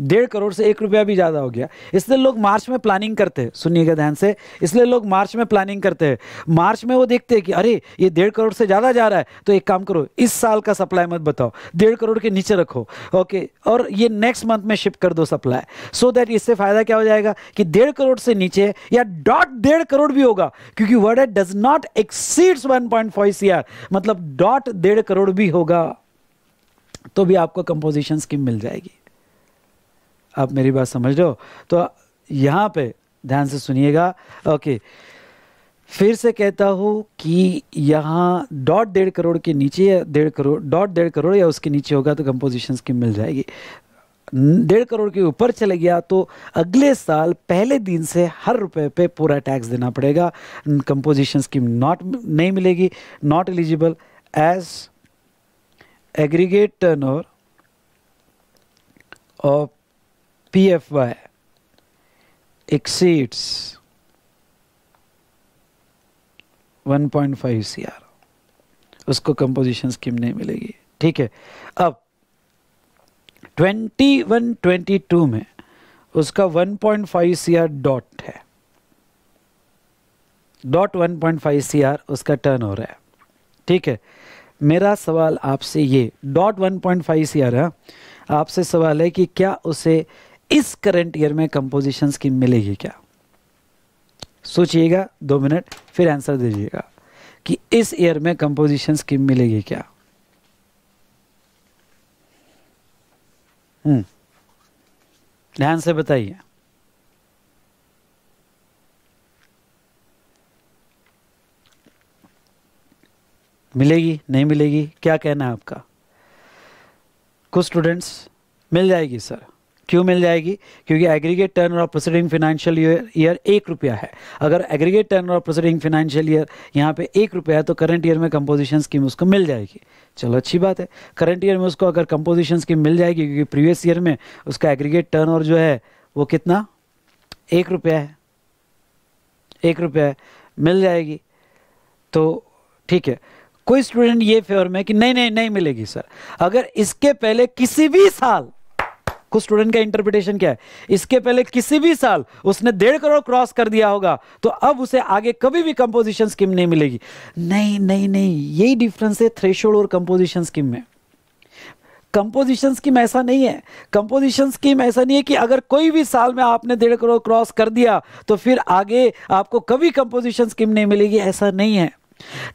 डेढ़ करोड़ से एक रुपया भी ज़्यादा हो गया इसलिए लोग मार्च में प्लानिंग करते हैं सुनिएगा ध्यान से इसलिए लोग मार्च में प्लानिंग करते हैं मार्च में वो देखते हैं कि अरे ये डेढ़ करोड़ से ज़्यादा जा रहा है तो एक काम करो इस साल का सप्लाई मत बताओ डेढ़ करोड़ के नीचे रखो ओके और ये नेक्स्ट मंथ में शिफ्ट कर दो सप्लाई सो दैट इससे फ़ायदा क्या हो जाएगा कि डेढ़ करोड़ से नीचे या डॉट डेढ़ करोड़ भी होगा क्योंकि वर्ड है does not exceeds one point five C R मतलब डॉट डेढ़ करोड़ भी होगा तो भी आपको कंपोजिशन स्कीम मिल जाएगी आप मेरी बात समझ रहे हो तो यहाँ पे ध्यान से सुनिएगा ओके फिर से कहता हूँ कि यहाँ डॉट डेढ़ करोड़ के नीचे या डेढ़ करोड़ डॉट डेढ़ करोड़ या उसके नीचे होगा तो कंपोजिशन स्कीम मिल जाएगी डेढ़ करोड़ के ऊपर चले गया तो अगले साल पहले दिन से हर रुपए पे पूरा टैक्स देना पड़ेगा कंपोजिशन स्कीम नॉट नहीं मिलेगी not eligible as aggregate turnover of PFY exceeds 1.5 CR उसको कंपोजिशन स्कीम नहीं मिलेगी ठीक है अब 21-22 में उसका 1.5 आर डॉट है डॉट 1.5 आर उसका टर्न हो रहा है ठीक है मेरा सवाल आपसे ये डॉट 1.5 आर है आपसे सवाल है कि क्या उसे इस करंट ईयर में कंपोजिशन स्कीम मिलेगी क्या सोचिएगा दो मिनट फिर आंसर दीजिएगा कि इस ईयर में कंपोजिशन स्कीम मिलेगी क्या हम्म ध्यान से बताइए मिलेगी नहीं मिलेगी क्या कहना है आपका कुछ स्टूडेंट्स मिल जाएगी सर क्यों मिल जाएगी क्योंकि एग्रीगेट टर्न और प्रोसीडिंग फाइनेंशियल ईयर एक रुपया है अगर एग्रीगेट टर्न और प्रोसीडिंग फाइनेंशियल ईयर यहाँ पे एक रुपया है तो करंट ईयर में कंपोजिशन स्कीम उसको मिल जाएगी चलो अच्छी बात है करंट ईयर में उसको अगर कंपोजिशन स्कीम मिल जाएगी क्योंकि प्रीवियस ईयर में उसका एग्रीगेट टर्न और जो है वो कितना एक रुपया है एक रुपया है मिल जाएगी तो ठीक है कोई स्टूडेंट ये फेवर में कि नहीं नहीं नहीं मिलेगी सर अगर इसके पहले किसी भी साल खुद स्टूडेंट का इंटरप्रिटेशन क्या है इसके पहले किसी भी साल उसने डेढ़ करोड़ क्रॉस कर दिया होगा तो अब उसे आगे कभी भी कंपोजिशन स्कीम नहीं मिलेगी नहीं नहीं नहीं यही डिफरेंस है थ्रेशोल्ड और कंपोजिशन स्कीम में कंपोजिशन स्कीम ऐसा नहीं है कंपोजिशन स्कीम ऐसा नहीं है कि अगर कोई भी साल में आपने डेढ़ करोड़ क्रॉस कर दिया तो फिर आगे आपको कभी कंपोजिशन स्कीम नहीं मिलेगी ऐसा नहीं है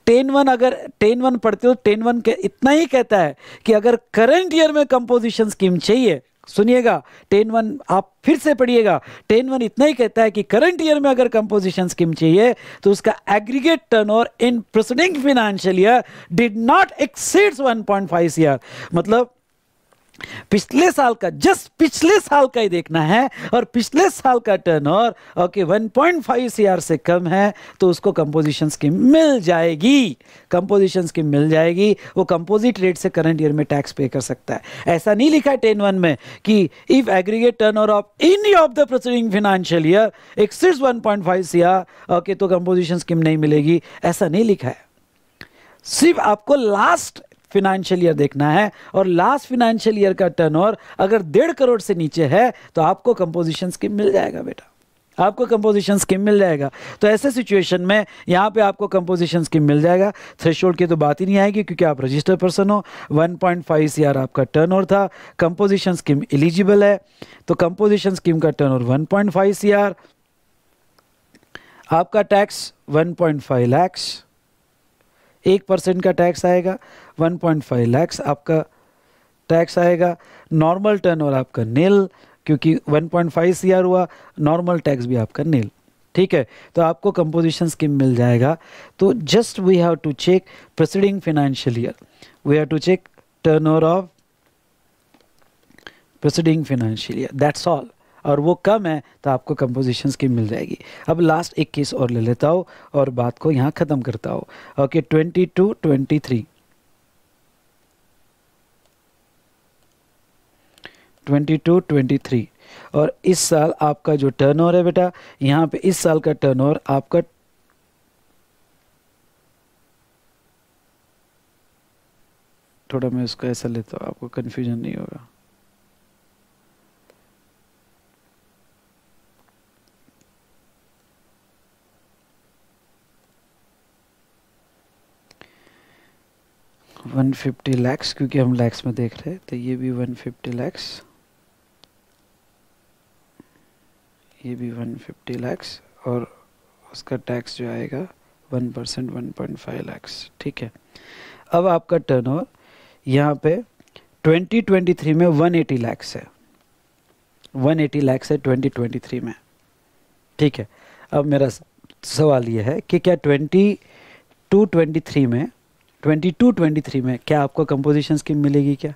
टेन वन अगर टेन वन पढ़ते हो टेन वन के इतना ही कहता है कि अगर करंट ईयर में कंपोजिशन स्कीम चाहिए सुनिएगा टेन वन आप फिर से पढ़िएगा टेन वन इतना ही कहता है कि करंट ईयर में अगर कंपोजिशन स्कीम चाहिए तो उसका aggregate turnover in proceeding financial year did not exceeds five year मतलब पिछले साल का जस्ट पिछले साल का ही देखना है और पिछले साल का टर्न ओवर ओके 1.5 सीआर से कम है तो उसको कंपोजिशन स्कीम मिल जाएगी कंपोजिशन स्कीम मिल जाएगी वो कंपोजिट रेट से करंट ईयर में टैक्स पे कर सकता है ऐसा नहीं लिखा है टेन वन में कि if aggregate turn over of any of the proceeding financial year exceeds 1.5 CR okay तो कंपोजिशन स्कीम नहीं मिलेगी ऐसा नहीं लिखा है सिर्फ आपको लास्ट फिनेंशियल ईयर देखना है और लास्ट फिनेंशियल ईयर का टर्न अगर डेढ़ करोड़ से नीचे है तो आपको कंपोजिशन स्कीम मिल जाएगा बेटा आपको कंपोजिशन स्कीम मिल जाएगा तो ऐसे सिचुएशन में यहाँ पे आपको कंपोजिशन स्कीम मिल जाएगा थ्रेश की तो बात ही नहीं आएगी क्योंकि आप रजिस्टर्ड पर्सन हो 1.5 पॉइंट आपका टर्न था कंपोजिशन स्कीम एलिजिबल है तो कंपोजिशन स्कीम का टर्न ओवर वन आपका टैक्स 1.5 लाख एक परसेंट का टैक्स आएगा वन पॉइंट फाइव लैक्स आपका टैक्स आएगा नॉर्मल टर्न ओवर आपका नील क्योंकि 1.5 पॉइंट हुआ नॉर्मल टैक्स भी आपका नील ठीक है तो आपको कंपोजिशन स्कीम मिल जाएगा तो just we have to check proceeding financial year we have to check turn of proceeding financial year that's all और वो कम है तो आपको कंपोजिशन की मिल जाएगी अब लास्ट एक केस और ले लेता हो और बात को यहाँ ख़त्म करता हो okay twenty two twenty three twenty two twenty three और इस साल आपका जो टर्नओवर है बेटा यहाँ पे इस साल का टर्नओवर आपका थोड़ा मैं उसको ऐसा लेता हूँ आपको कन्फ्यूजन नहीं होगा 150 लैक्स क्योंकि हम लैक्स में देख रहे हैं तो ये भी 150 लैक्स ये भी 150 लैक्स और उसका टैक्स जो आएगा 1 percent one point five lakhs ठीक है अब आपका टर्नओवर यहाँ पे 2023 में 180 लैक्स है 180 लैक्स है 2023 में ठीक है अब मेरा सवाल ये है कि क्या 20 टू थ्री में 22, 23 में क्या आपको कंपोजिशन स्कीम मिलेगी क्या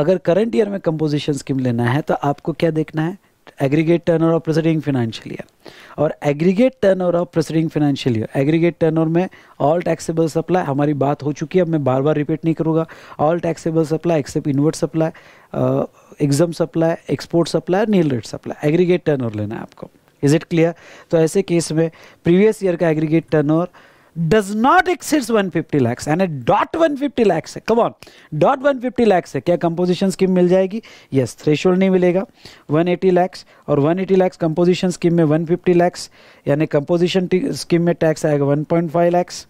अगर करंट ईयर में कंपोजिशन स्कीम लेना है तो आपको क्या देखना है aggregate turn over of proceeding financial year और aggregate turn of proceeding financial year aggregate turn turnover में ऑल टैक्सेबल सप्लाई हमारी बात हो चुकी है अब मैं बार बार रिपीट नहीं करूँगा all taxable supply except inward supply exempt supply export supply nil rate supply aggregate turn turnover लेना है आपको इज इट क्लियर तो ऐसे केस में प्रीवियस ईयर का aggregate turn turnover does not exceeds 150 lakh यानी डॉट 150 लाख है कम ऑन डॉट 150 लाख है क्या कंपोजिशन स्कीम मिल जाएगी यस थ्रेशोल्ड नहीं मिलेगा वन एटी लैक्स और one eighty lakhs composition scheme में वन फिफ्टी लैक्स यानी कंपोजिशन स्कीम में टैक्स आएगा one point five lakhs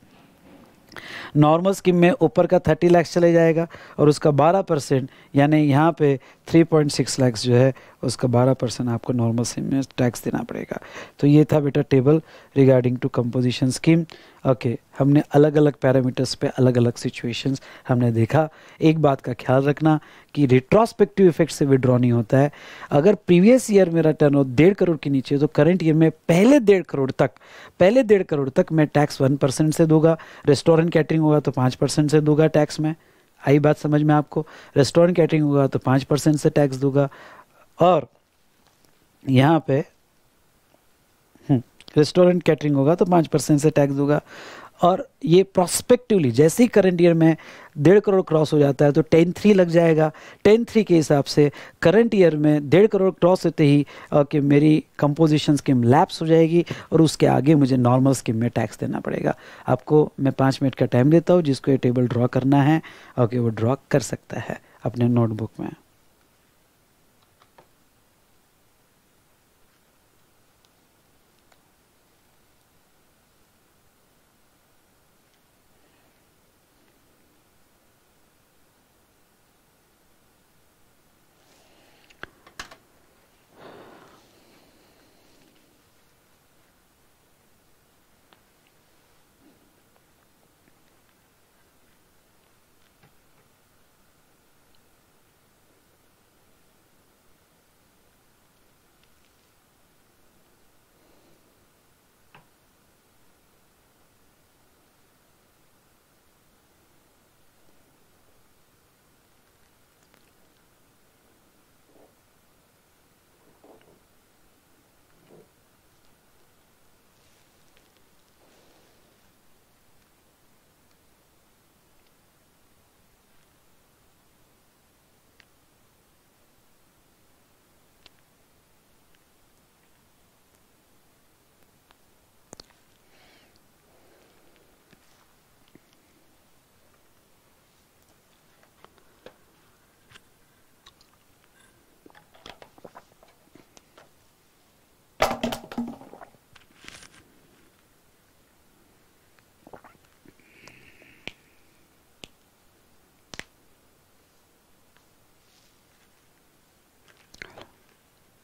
normal scheme में ऊपर का थर्टी लैक्स चले जाएगा और उसका बारह परसेंट यानी यहाँ पे थ्री पॉइंट सिक्स लैक्स जो है उसका बारह परसेंट आपको नॉर्मल सिम में टैक्स देना पड़ेगा तो ये था बेटा table regarding to composition scheme okay हमने अलग अलग पैरामीटर्स पे अलग अलग सिचुएशंस हमने देखा एक बात का ख्याल रखना कि रिट्रोस्पेक्टिव इफेक्ट से विड्रॉ नहीं होता है अगर प्रीवियस ईयर मेरा टर्न हो डेढ़ करोड़ के नीचे तो करंट ईयर में पहले डेढ़ करोड़ तक पहले डेढ़ करोड़ तक मैं टैक्स वन परसेंट से दूंगा रेस्टोरेंट कैटरिंग होगा तो पाँच परसेंट से दूंगा टैक्स में आई बात समझ में आपको रेस्टोरेंट कैटरिंग होगा तो पाँच परसेंट से टैक्स दूंगा और यहाँ पे रेस्टोरेंट हम्म, कैटरिंग होगा तो पाँच परसेंट से टैक्स दूंगा और ये प्रोस्पेक्टिवली जैसे ही करंट ईयर में डेढ़ करोड़ क्रॉस हो जाता है तो टेन थ्री लग जाएगा टेन थ्री के हिसाब से करंट ईयर में डेढ़ करोड़ क्रॉस होते ही कि मेरी कंपोजिशन स्कीम लैप्स हो जाएगी और उसके आगे मुझे नॉर्मल स्कीम में टैक्स देना पड़ेगा आपको मैं पाँच मिनट का टाइम देता हूँ जिसको ये टेबल ड्रॉ करना है ओके वो ड्रॉ कर सकता है अपने नोटबुक में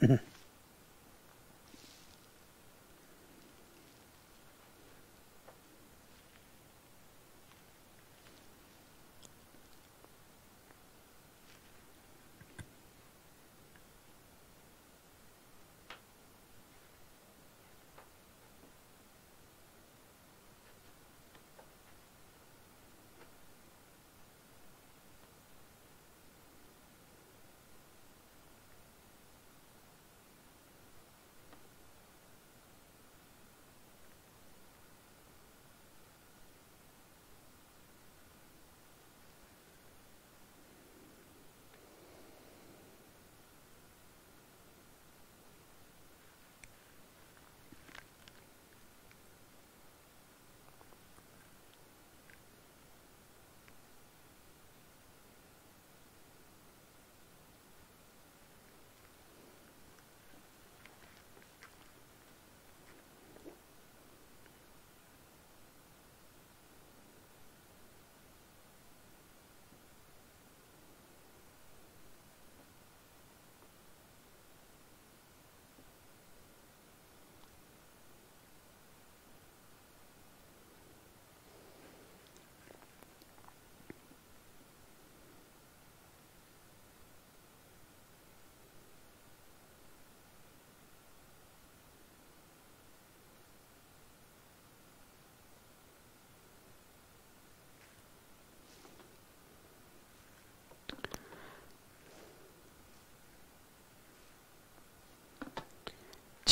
Mm-hmm.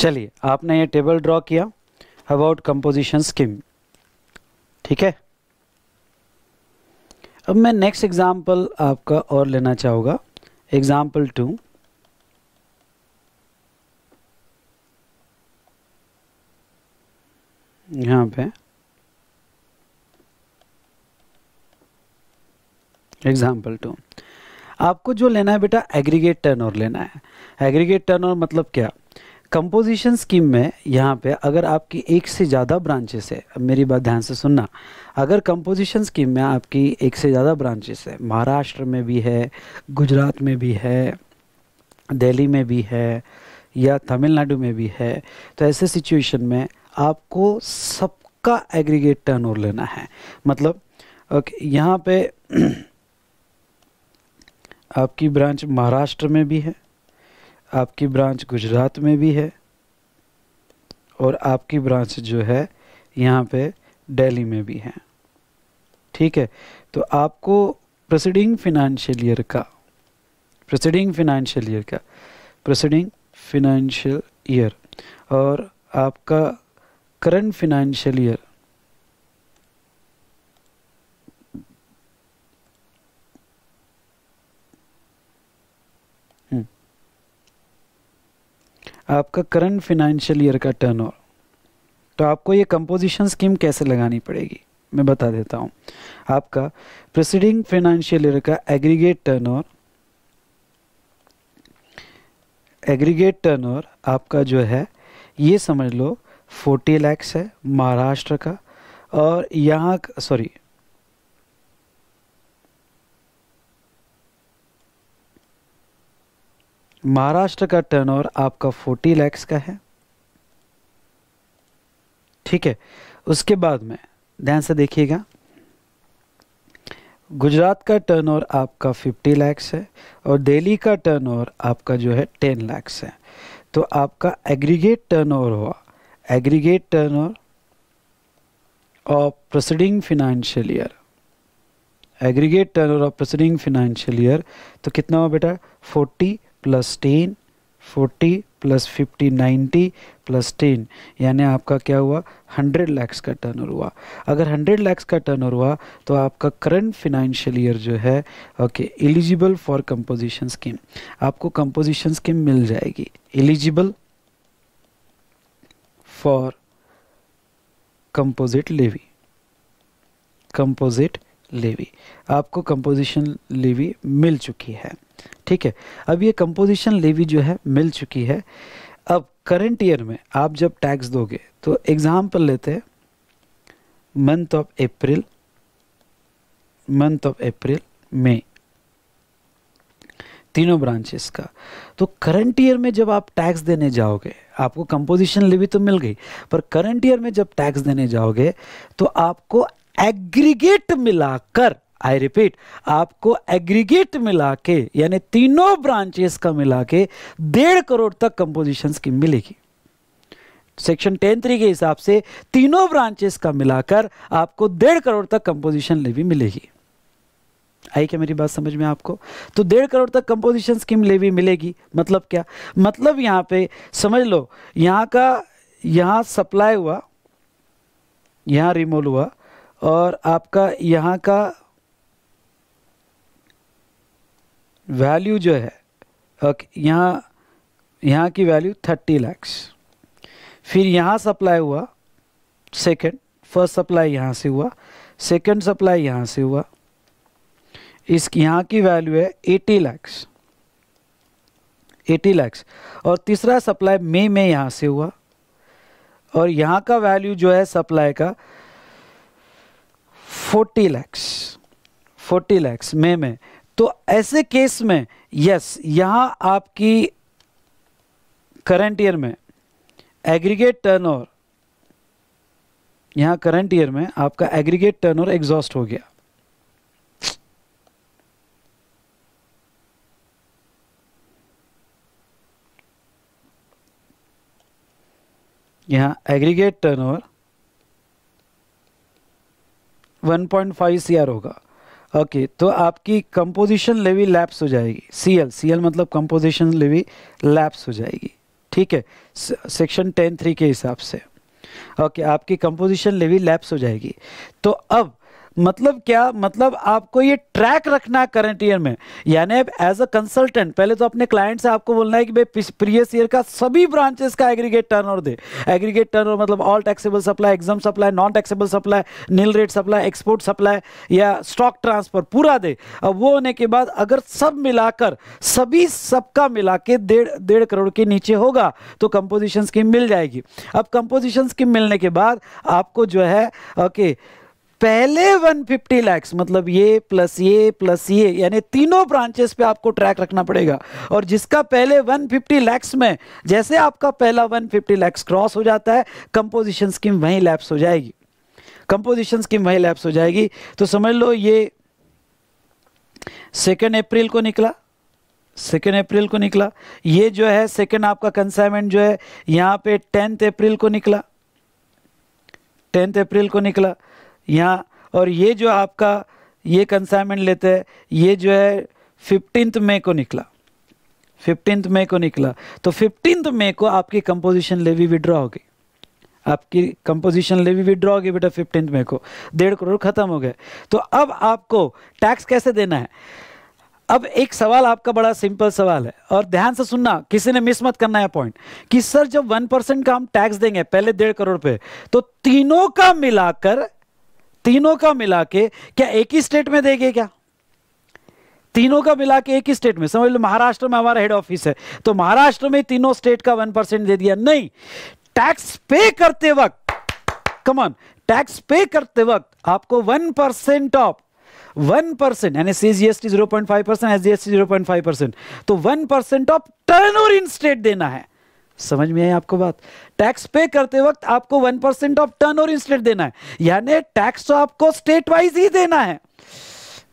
चलिए आपने ये टेबल ड्रॉ किया अबाउट कंपोजिशन स्कीम ठीक है अब मैं नेक्स्ट एग्जाम्पल आपका और लेना चाहूँगा एग्जाम्पल टू यहाँ पे एग्जाम्पल टू आपको जो लेना है बेटा एग्रीगेट टर्न लेना है एग्रीगेट टर्न मतलब क्या कंपोजिशन स्कीम में यहाँ पे अगर आपकी एक से ज़्यादा ब्रांचेस है अब मेरी बात ध्यान से सुनना अगर कंपोजिशन स्कीम में आपकी एक से ज़्यादा ब्रांचेस है महाराष्ट्र में भी है गुजरात में भी है दिल्ली में भी है या तमिलनाडु में भी है तो ऐसे सिचुएशन में आपको सबका एग्रीगेट टर्न लेना है मतलब ओके यहाँ पे आपकी ब्रांच महाराष्ट्र में भी है आपकी ब्रांच गुजरात में भी है और आपकी ब्रांच जो है यहाँ पे दिल्ली में भी है ठीक है तो आपको प्रोसीडिंग फिनंशियल ईयर का प्रोसीडिंग फिनंशियल ईयर का प्रोसीडिंग फिनंशियल ईयर और आपका करंट फिनंशियल ईयर आपका करंट फिनेंशियल ईयर का टर्न तो आपको ये कंपोजिशन स्कीम कैसे लगानी पड़ेगी मैं बता देता हूँ आपका प्रेसिडिंग फाइनेंशियल ईयर का एग्रीगेट टर्न एग्रीगेट टर्न आपका जो है ये समझ लो 40 लैक्स है महाराष्ट्र का और यहाँ सॉरी महाराष्ट्र का टर्नओवर आपका 40 लैक्स का है ठीक है उसके बाद में ध्यान से देखिएगा गुजरात का टर्नओवर आपका 50 लैक्स है और दिल्ली का टर्नओवर आपका जो है 10 लैक्स है तो आपका एग्रीगेट टर्नओवर हुआ aggregate turnover of proceeding financial year aggregate turnover of proceeding financial year तो कितना हुआ बेटा 40 plus ten forty plus fifty ninety plus ten यानी आपका क्या हुआ हंड्रेड लैक्स का टर्न हुआ अगर हंड्रेड लैक्स का टर्न हुआ तो आपका करंट फिनेंशियल ईयर जो है okay eligible for composition scheme आपको कंपोजिशन स्कीम मिल जाएगी eligible for composite levy composite levy आपको कंपोजिशन लेवी मिल चुकी है ठीक है अब ये कंपोजिशन लेवी जो है मिल चुकी है अब करंट ईयर में आप जब टैक्स दोगे तो एग्जाम्पल लेते हैं month of April month of April मई तीनों ब्रांचेस का तो करंट ईयर में जब आप टैक्स देने जाओगे आपको कंपोजिशन लेवी तो मिल गई पर करंट ईयर में जब टैक्स देने जाओगे तो आपको एग्रीगेट मिलाकर आई रिपीट आपको एग्रीगेट मिला के यानी तीनों ब्रांचेस का मिला के डेढ़ करोड़ तक कंपोजिशन स्कीम मिलेगी सेक्शन टेन थ्री के हिसाब से तीनों ब्रांचेस का मिलाकर आपको डेढ़ करोड़ तक कंपोजिशन लेवी मिलेगी आई क्या मेरी बात समझ में आपको तो डेढ़ करोड़ तक कंपोजिशन स्कीम लेवी मिलेगी मतलब क्या मतलब यहां पे समझ लो यहां का यहां सप्लाई हुआ यहां रिमोल हुआ और आपका यहाँ का वैल्यू जो है ओके यहाँ यहाँ की वैल्यू थर्टी लैक्स फिर यहाँ सप्लाई हुआ सेकंड फर्स्ट सप्लाई यहाँ से हुआ सेकंड सप्लाई यहाँ से हुआ इस यहाँ की वैल्यू है एटी लैक्स एटी लैक्स और तीसरा सप्लाई मई में यहाँ से हुआ और यहाँ का वैल्यू जो है सप्लाई का फोर्टी लैक्स फोर्टी लैक्स मे में तो ऐसे केस में यस यहाँ आपकी करंट ईयर में एग्रीगेट टर्नओवर यहाँ करंट ईयर में आपका एग्रीगेट टर्नओवर एग्जॉस्ट हो गया यहाँ एग्रीगेट टर्नओवर 1.5 आर होगा ओके okay, तो आपकी कंपोजिशन लेवी लैप्स हो जाएगी सीएल सीएल मतलब कंपोजिशन लेवी लैप्स हो जाएगी ठीक है सेक्शन टेन थ्री के हिसाब से ओके okay, आपकी कंपोजिशन लेवी लैप्स हो जाएगी तो अब मतलब क्या मतलब आपको ये ट्रैक रखना है करंट ईयर में यानी एज अ कंसल्टेंट पहले तो अपने क्लाइंट से आपको बोलना है कि भाई प्रीवियस ईयर का सभी ब्रांचेस का एग्रीगेट टर्न दे एग्रीगेट टर्न मतलब all taxable supply exempt supply non taxable supply nil rate supply export supply या स्टॉक ट्रांसफर पूरा दे अब वो होने के बाद अगर सब मिलाकर सभी सबका मिला के डेढ़ डेढ़ करोड़ के नीचे होगा तो कंपोजिशन स्कीम मिल जाएगी अब कंपोजिशन स्कीम मिलने के बाद आपको जो है ओके okay, पहले 150 लैक्स मतलब ये प्लस ये प्लस ये यानी तीनों ब्रांचेस पे आपको ट्रैक रखना पड़ेगा और जिसका पहले 150 लैक्स में जैसे आपका पहला 150 लैक्स क्रॉस हो जाता है कंपोजिशन स्कीम वहीं लैप्स हो जाएगी कंपोजिशन स्कीम वहीं लैप्स हो जाएगी तो समझ लो ये सेकेंड अप्रैल को निकला सेकेंड अप्रैल को निकला ये जो है सेकेंड आपका कंसाइनमेंट जो है यहाँ पे टेंथ अप्रैल को निकला टेंथ अप्रैल को निकला यहाँ और ये जो आपका ये कंसाइनमेंट लेते हैं ये जो है फिफ्टींथ मई को निकला फिफ्टींथ मई को निकला तो फिफ्टींथ मई को आपकी कंपोजिशन लेवी विड्रॉ होगी आपकी कंपोजिशन लेवी विड्रॉ होगी बेटा फिफ्टींथ मई को डेढ़ करोड़ खत्म हो गए तो अब आपको टैक्स कैसे देना है अब एक सवाल आपका बड़ा सिंपल सवाल है और ध्यान से सुनना किसी ने मिस मत करना है पॉइंट कि सर जब वन परसेंट का हम टैक्स देंगे पहले डेढ़ करोड़ पे तो तीनों का मिलाकर तीनों का मिला के क्या एक ही स्टेट में देंगे क्या तीनों का मिला के एक ही स्टेट में समझ लो महाराष्ट्र में हमारा हेड ऑफिस है तो महाराष्ट्र में तीनों स्टेट का वन परसेंट दे दिया नहीं टैक्स पे करते वक्त कमॉन टैक्स पे करते वक्त आपको one percent of one percent यानी C T zero point five percent SGST zero point five percent तो one percent of turn over in state देना है समझ में आई आपको बात टैक्स पे करते वक्त आपको वन परसेंट ऑफ टर्न और इंस्टेट देना है यानी टैक्स तो आपको स्टेट वाइज ही देना है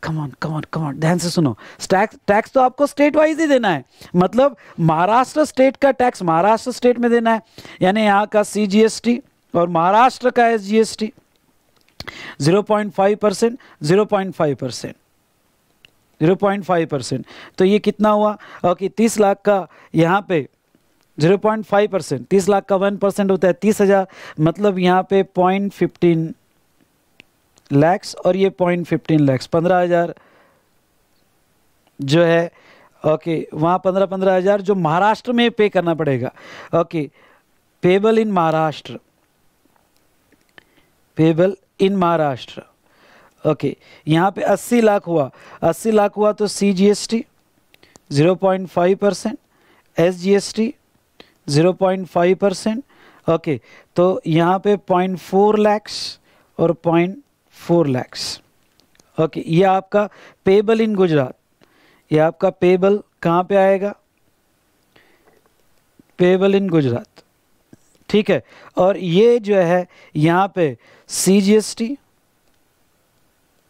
कमॉन कमॉन कमॉन ध्यान से सुनो टैक्स टैक्स तो आपको स्टेट वाइज ही देना है मतलब महाराष्ट्र स्टेट का टैक्स महाराष्ट्र स्टेट में देना है यानी यहाँ का सी और महाराष्ट्र का S G S T zero point five percent zero point five percent zero point five percent तो ये कितना हुआ कि तीस लाख का यहाँ पे जीरो पॉइंट फाइव परसेंट तीस लाख का वन परसेंट होता है तीस हज़ार मतलब यहाँ पे पॉइंट फिफ्टीन लैक्स और ये पॉइंट फिफ्टीन लैक्स पंद्रह हज़ार जो है ओके वहाँ पंद्रह पंद्रह हज़ार जो महाराष्ट्र में पे करना पड़ेगा okay payable in Maharashtra payable in Maharashtra okay यहाँ पे अस्सी लाख हुआ अस्सी लाख हुआ तो C G S T zero point five percent S G S T zero point five percent okay तो यहाँ पे पॉइंट फोर लैक्स और पॉइंट फोर लैक्स ओके ये आपका पेबल इन गुजरात ये आपका पेबल कहाँ पे आएगा पेबल इन गुजरात ठीक है और ये जो है यहाँ पे C G S T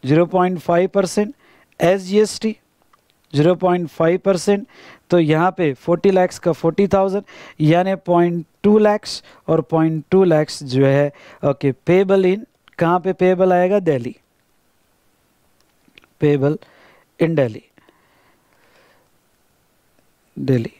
zero point five percent S G S T zero point five percent तो यहाँ पे 40 लैक्स का 40,000 यानी पॉइंट टू लैक्स और पॉइंट टू लैक्स जो है ओके पेबल इन कहाँ पे पेबल आएगा दिल्ली पेबल इन दिल्ली दिल्ली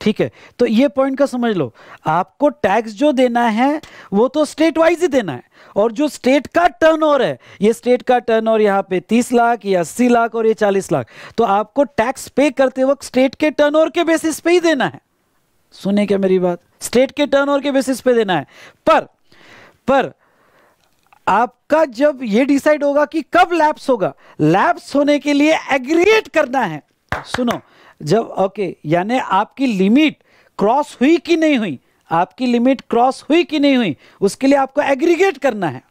ठीक है तो ये पॉइंट का समझ लो आपको टैक्स जो देना है वो तो स्टेट वाइज ही देना है और जो स्टेट का टर्नओवर है ये स्टेट का टर्नओवर यहाँ पे 30 लाख ये 80 लाख और ये 40 लाख तो आपको टैक्स पे करते वक्त स्टेट के टर्नओवर के बेसिस पे ही देना है सुने क्या मेरी बात स्टेट के टर्नओवर के बेसिस पे देना है पर पर आपका जब ये डिसाइड होगा कि कब लैप्स होगा लैप्स होने के लिए एग्रीएट करना है सुनो जब ओके यानी आपकी लिमिट क्रॉस हुई कि नहीं हुई आपकी लिमिट क्रॉस हुई कि नहीं हुई उसके लिए आपको एग्रीगेट करना है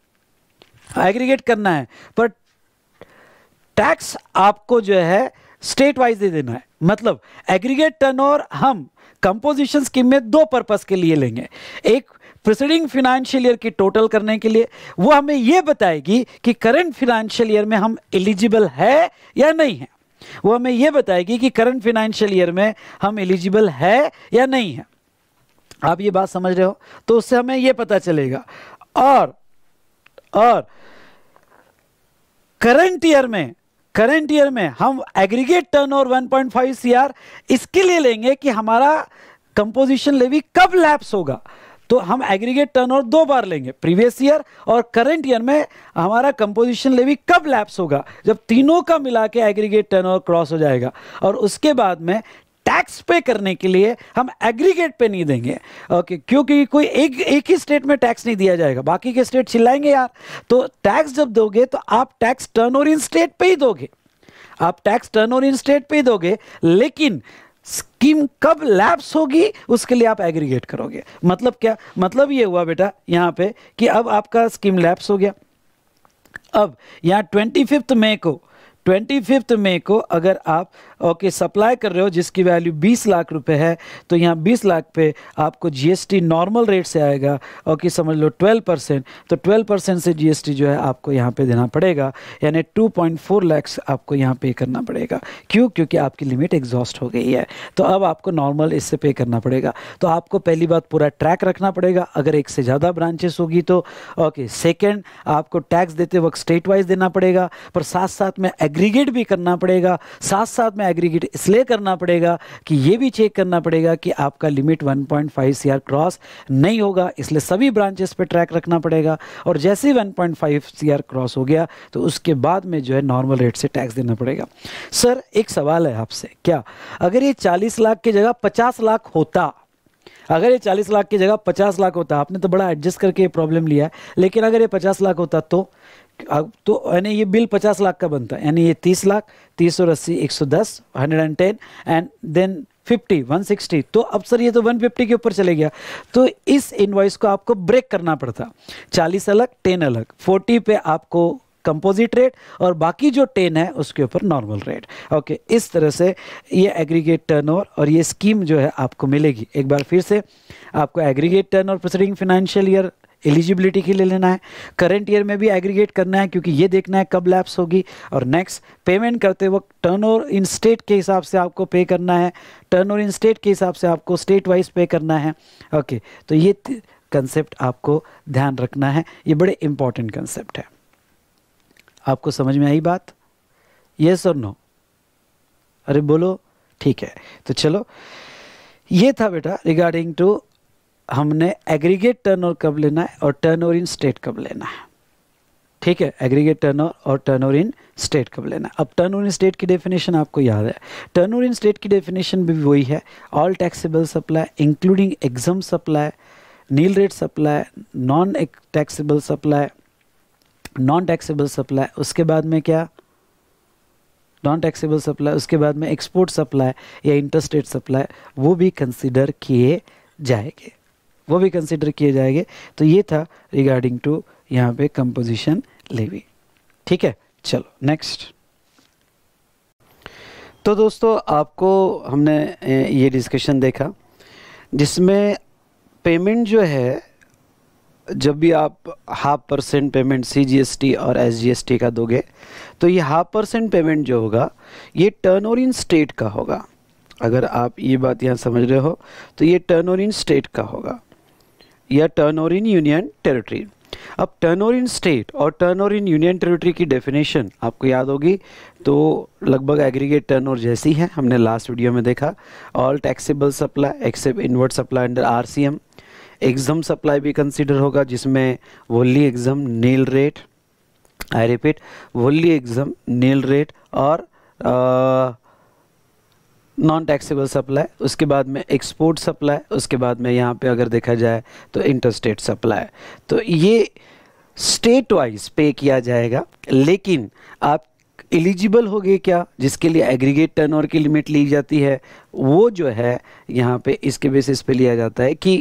एग्रीगेट करना है पर टैक्स आपको जो है स्टेट वाइज दे देना है मतलब एग्रीगेट टर्न ओवर हम कंपोजिशन स्कीम में दो पर्पस के लिए लेंगे एक प्रिसीडिंग फिनेंशियल ईयर की टोटल करने के लिए वो हमें ये बताएगी कि करंट फिनेंशियल ईयर में हम एलिजिबल है या नहीं है वो हमें ये बताएगी कि करंट फिनेंशियल ईयर में हम एलिजिबल है या नहीं है आप ये बात समझ रहे हो तो उससे हमें ये पता चलेगा और और करंट ईयर में करंट ईयर में हम एग्रीगेट टर्न और one point five C R इसके लिए लेंगे कि हमारा कंपोजिशन लेवी कब लैप्स होगा तो हम एग्रीगेट टर्न और दो बार लेंगे प्रीवियस ईयर और करंट ईयर में हमारा कंपोजिशन लेवी कब लैप्स होगा जब तीनों का मिला के एग्रीगेट टर्न और क्रॉस हो जाएगा और उसके बाद में टैक्स पे करने के लिए हम एग्रीगेट पे नहीं देंगे ओके क्योंकि कोई एक एक ही स्टेट में टैक्स नहीं दिया जाएगा बाकी के स्टेट चिल्लाएंगे यार तो टैक्स जब दोगे तो आप tax turn over in state पे ही दोगे आप tax turn over in state पे ही दोगे लेकिन स्कीम कब लैप्स होगी उसके लिए आप एग्रीगेट करोगे मतलब क्या मतलब ये हुआ बेटा यहाँ पे कि अब आपका स्कीम लैप्स हो गया अब यहाँ ट्वेंटी फिफ्थ मई को ट्वेंटी फिफ्थ मई को अगर आप ओके सप्लाई कर रहे हो जिसकी वैल्यू 20 लाख रुपए है तो यहाँ 20 लाख पे आपको जीएसटी नॉर्मल रेट से आएगा ओके समझ लो 12 परसेंट तो 12 परसेंट से जीएसटी जो है आपको यहाँ पे देना पड़ेगा यानी 2.4 लैक्स आपको यहाँ पे करना पड़ेगा क्यों क्योंकि आपकी लिमिट एग्जॉस्ट हो गई है तो अब आपको नॉर्मल इससे पे करना पड़ेगा तो आपको पहली बात पूरा ट्रैक रखना पड़ेगा अगर एक से ज़्यादा ब्रांचेस होगी तो ओके सेकेंड आपको टैक्स देते वक्त स्टेट वाइज देना पड़ेगा पर साथ साथ में एग्रीगेट भी करना पड़ेगा साथ साथ में एग्रीगेट इसलिए करना पड़ेगा कि ये भी चेक करना पड़ेगा कि आपका लिमिट 1.5 पॉइंट क्रॉस नहीं होगा इसलिए सभी ब्रांचेस पे ट्रैक रखना पड़ेगा और जैसे ही वन पॉइंट क्रॉस हो गया तो उसके बाद में जो है नॉर्मल रेट से टैक्स देना पड़ेगा सर एक सवाल है आपसे क्या अगर ये चालीस लाख की जगह पचास लाख होता अगर ये 40 लाख की जगह 50 लाख होता आपने तो बड़ा एडजस्ट करके ये प्रॉब्लम लिया है लेकिन अगर ये 50 लाख होता तो तो यानी ये बिल पचास लाख का बनता है यानी ये तीस लाख तीस और अस्सी एक सौ दस hundred and ten and then fifty one sixty तो अब सर ये तो वन फिफ्टी के ऊपर चले गया तो इस इन्वाइस को आपको ब्रेक करना पड़ता चालीस अलग टेन अलग फोर्टी पे आपको कंपोजिट रेट और बाकी जो टेन है उसके ऊपर नॉर्मल रेट ओके इस तरह से ये एग्रीगेट टर्नओवर और ये स्कीम जो है आपको मिलेगी एक बार फिर से आपको aggregate turn turnover proceeding financial year eligibility के लिए लेना है करेंट ईयर में भी एग्रीगेट करना है क्योंकि ये देखना है कब लैप्स होगी और नेक्स्ट पेमेंट करते वक्त टर्न ओवर इन स्टेट के हिसाब से आपको पे करना है टर्न ओवर इन स्टेट के हिसाब से आपको स्टेट वाइज पे करना है ओके okay, तो ये कंसेप्ट आपको ध्यान रखना है ये बड़े इंपॉर्टेंट कंसेप्ट है आपको समझ में आई बात यस और नो अरे बोलो ठीक है तो चलो ये था बेटा रिगार्डिंग टू हमने एग्रीगेट टर्न ओवर कब लेना है और टर्न ओवर इन स्टेट कब लेना है ठीक है एग्रीगेट टर्न ओवर और टर्न ओवर इन स्टेट कब लेना है अब टर्न ओवर इन स्टेट की डेफिनेशन आपको याद है टर्न ओवर इन स्टेट की डेफिनेशन भी वही है all taxable supply including exempt supply nil rate supply non taxable supply non taxable supply उसके बाद में क्या नॉन टैक्सेबल सप्लाई उसके बाद में एक्सपोर्ट सप्लाई या इंटरस्टेट सप्लाई वो भी कंसिडर किए जाएंगे वो भी कंसिडर किए जाएंगे तो ये था रिगार्डिंग टू यहाँ पे कंपोजिशन लेवी ठीक है चलो नेक्स्ट तो दोस्तों आपको हमने ये डिस्कशन देखा जिसमें पेमेंट जो है जब भी आप हाफ परसेंट पेमेंट सी और एस का दोगे तो ये हाफ परसेंट पेमेंट जो होगा ये टर्न ओवर इन स्टेट का होगा अगर आप ये बात यहाँ समझ रहे हो तो ये टर्न ओवर इन स्टेट का होगा या टर्नोरिन यूनियन टेरिटरी अब टर्नोरिन स्टेट और टर्नोरिन यूनियन टेरिटरी की डेफिनेशन आपको याद होगी तो लगभग एग्रीगेट टर्न टर्नओवर जैसी है हमने लास्ट वीडियो में देखा all taxable supply except inward supply under M exempt supply भी कंसिडर होगा जिसमें wholly exempt nil rate I repeat wholly exempt nil rate और आ, uh, नॉन टैक्सेबल सप्लाई उसके बाद में एक्सपोर्ट सप्लाई उसके बाद में यहाँ पे अगर देखा जाए तो इंटरस्टेट सप्लाई तो ये स्टेट वाइज पे किया जाएगा लेकिन आप एलिजिबल हो गए क्या जिसके लिए एग्रीगेट टर्न ओवर की लिमिट ली जाती है वो जो है यहाँ पे इसके बेसिस पे लिया जाता है कि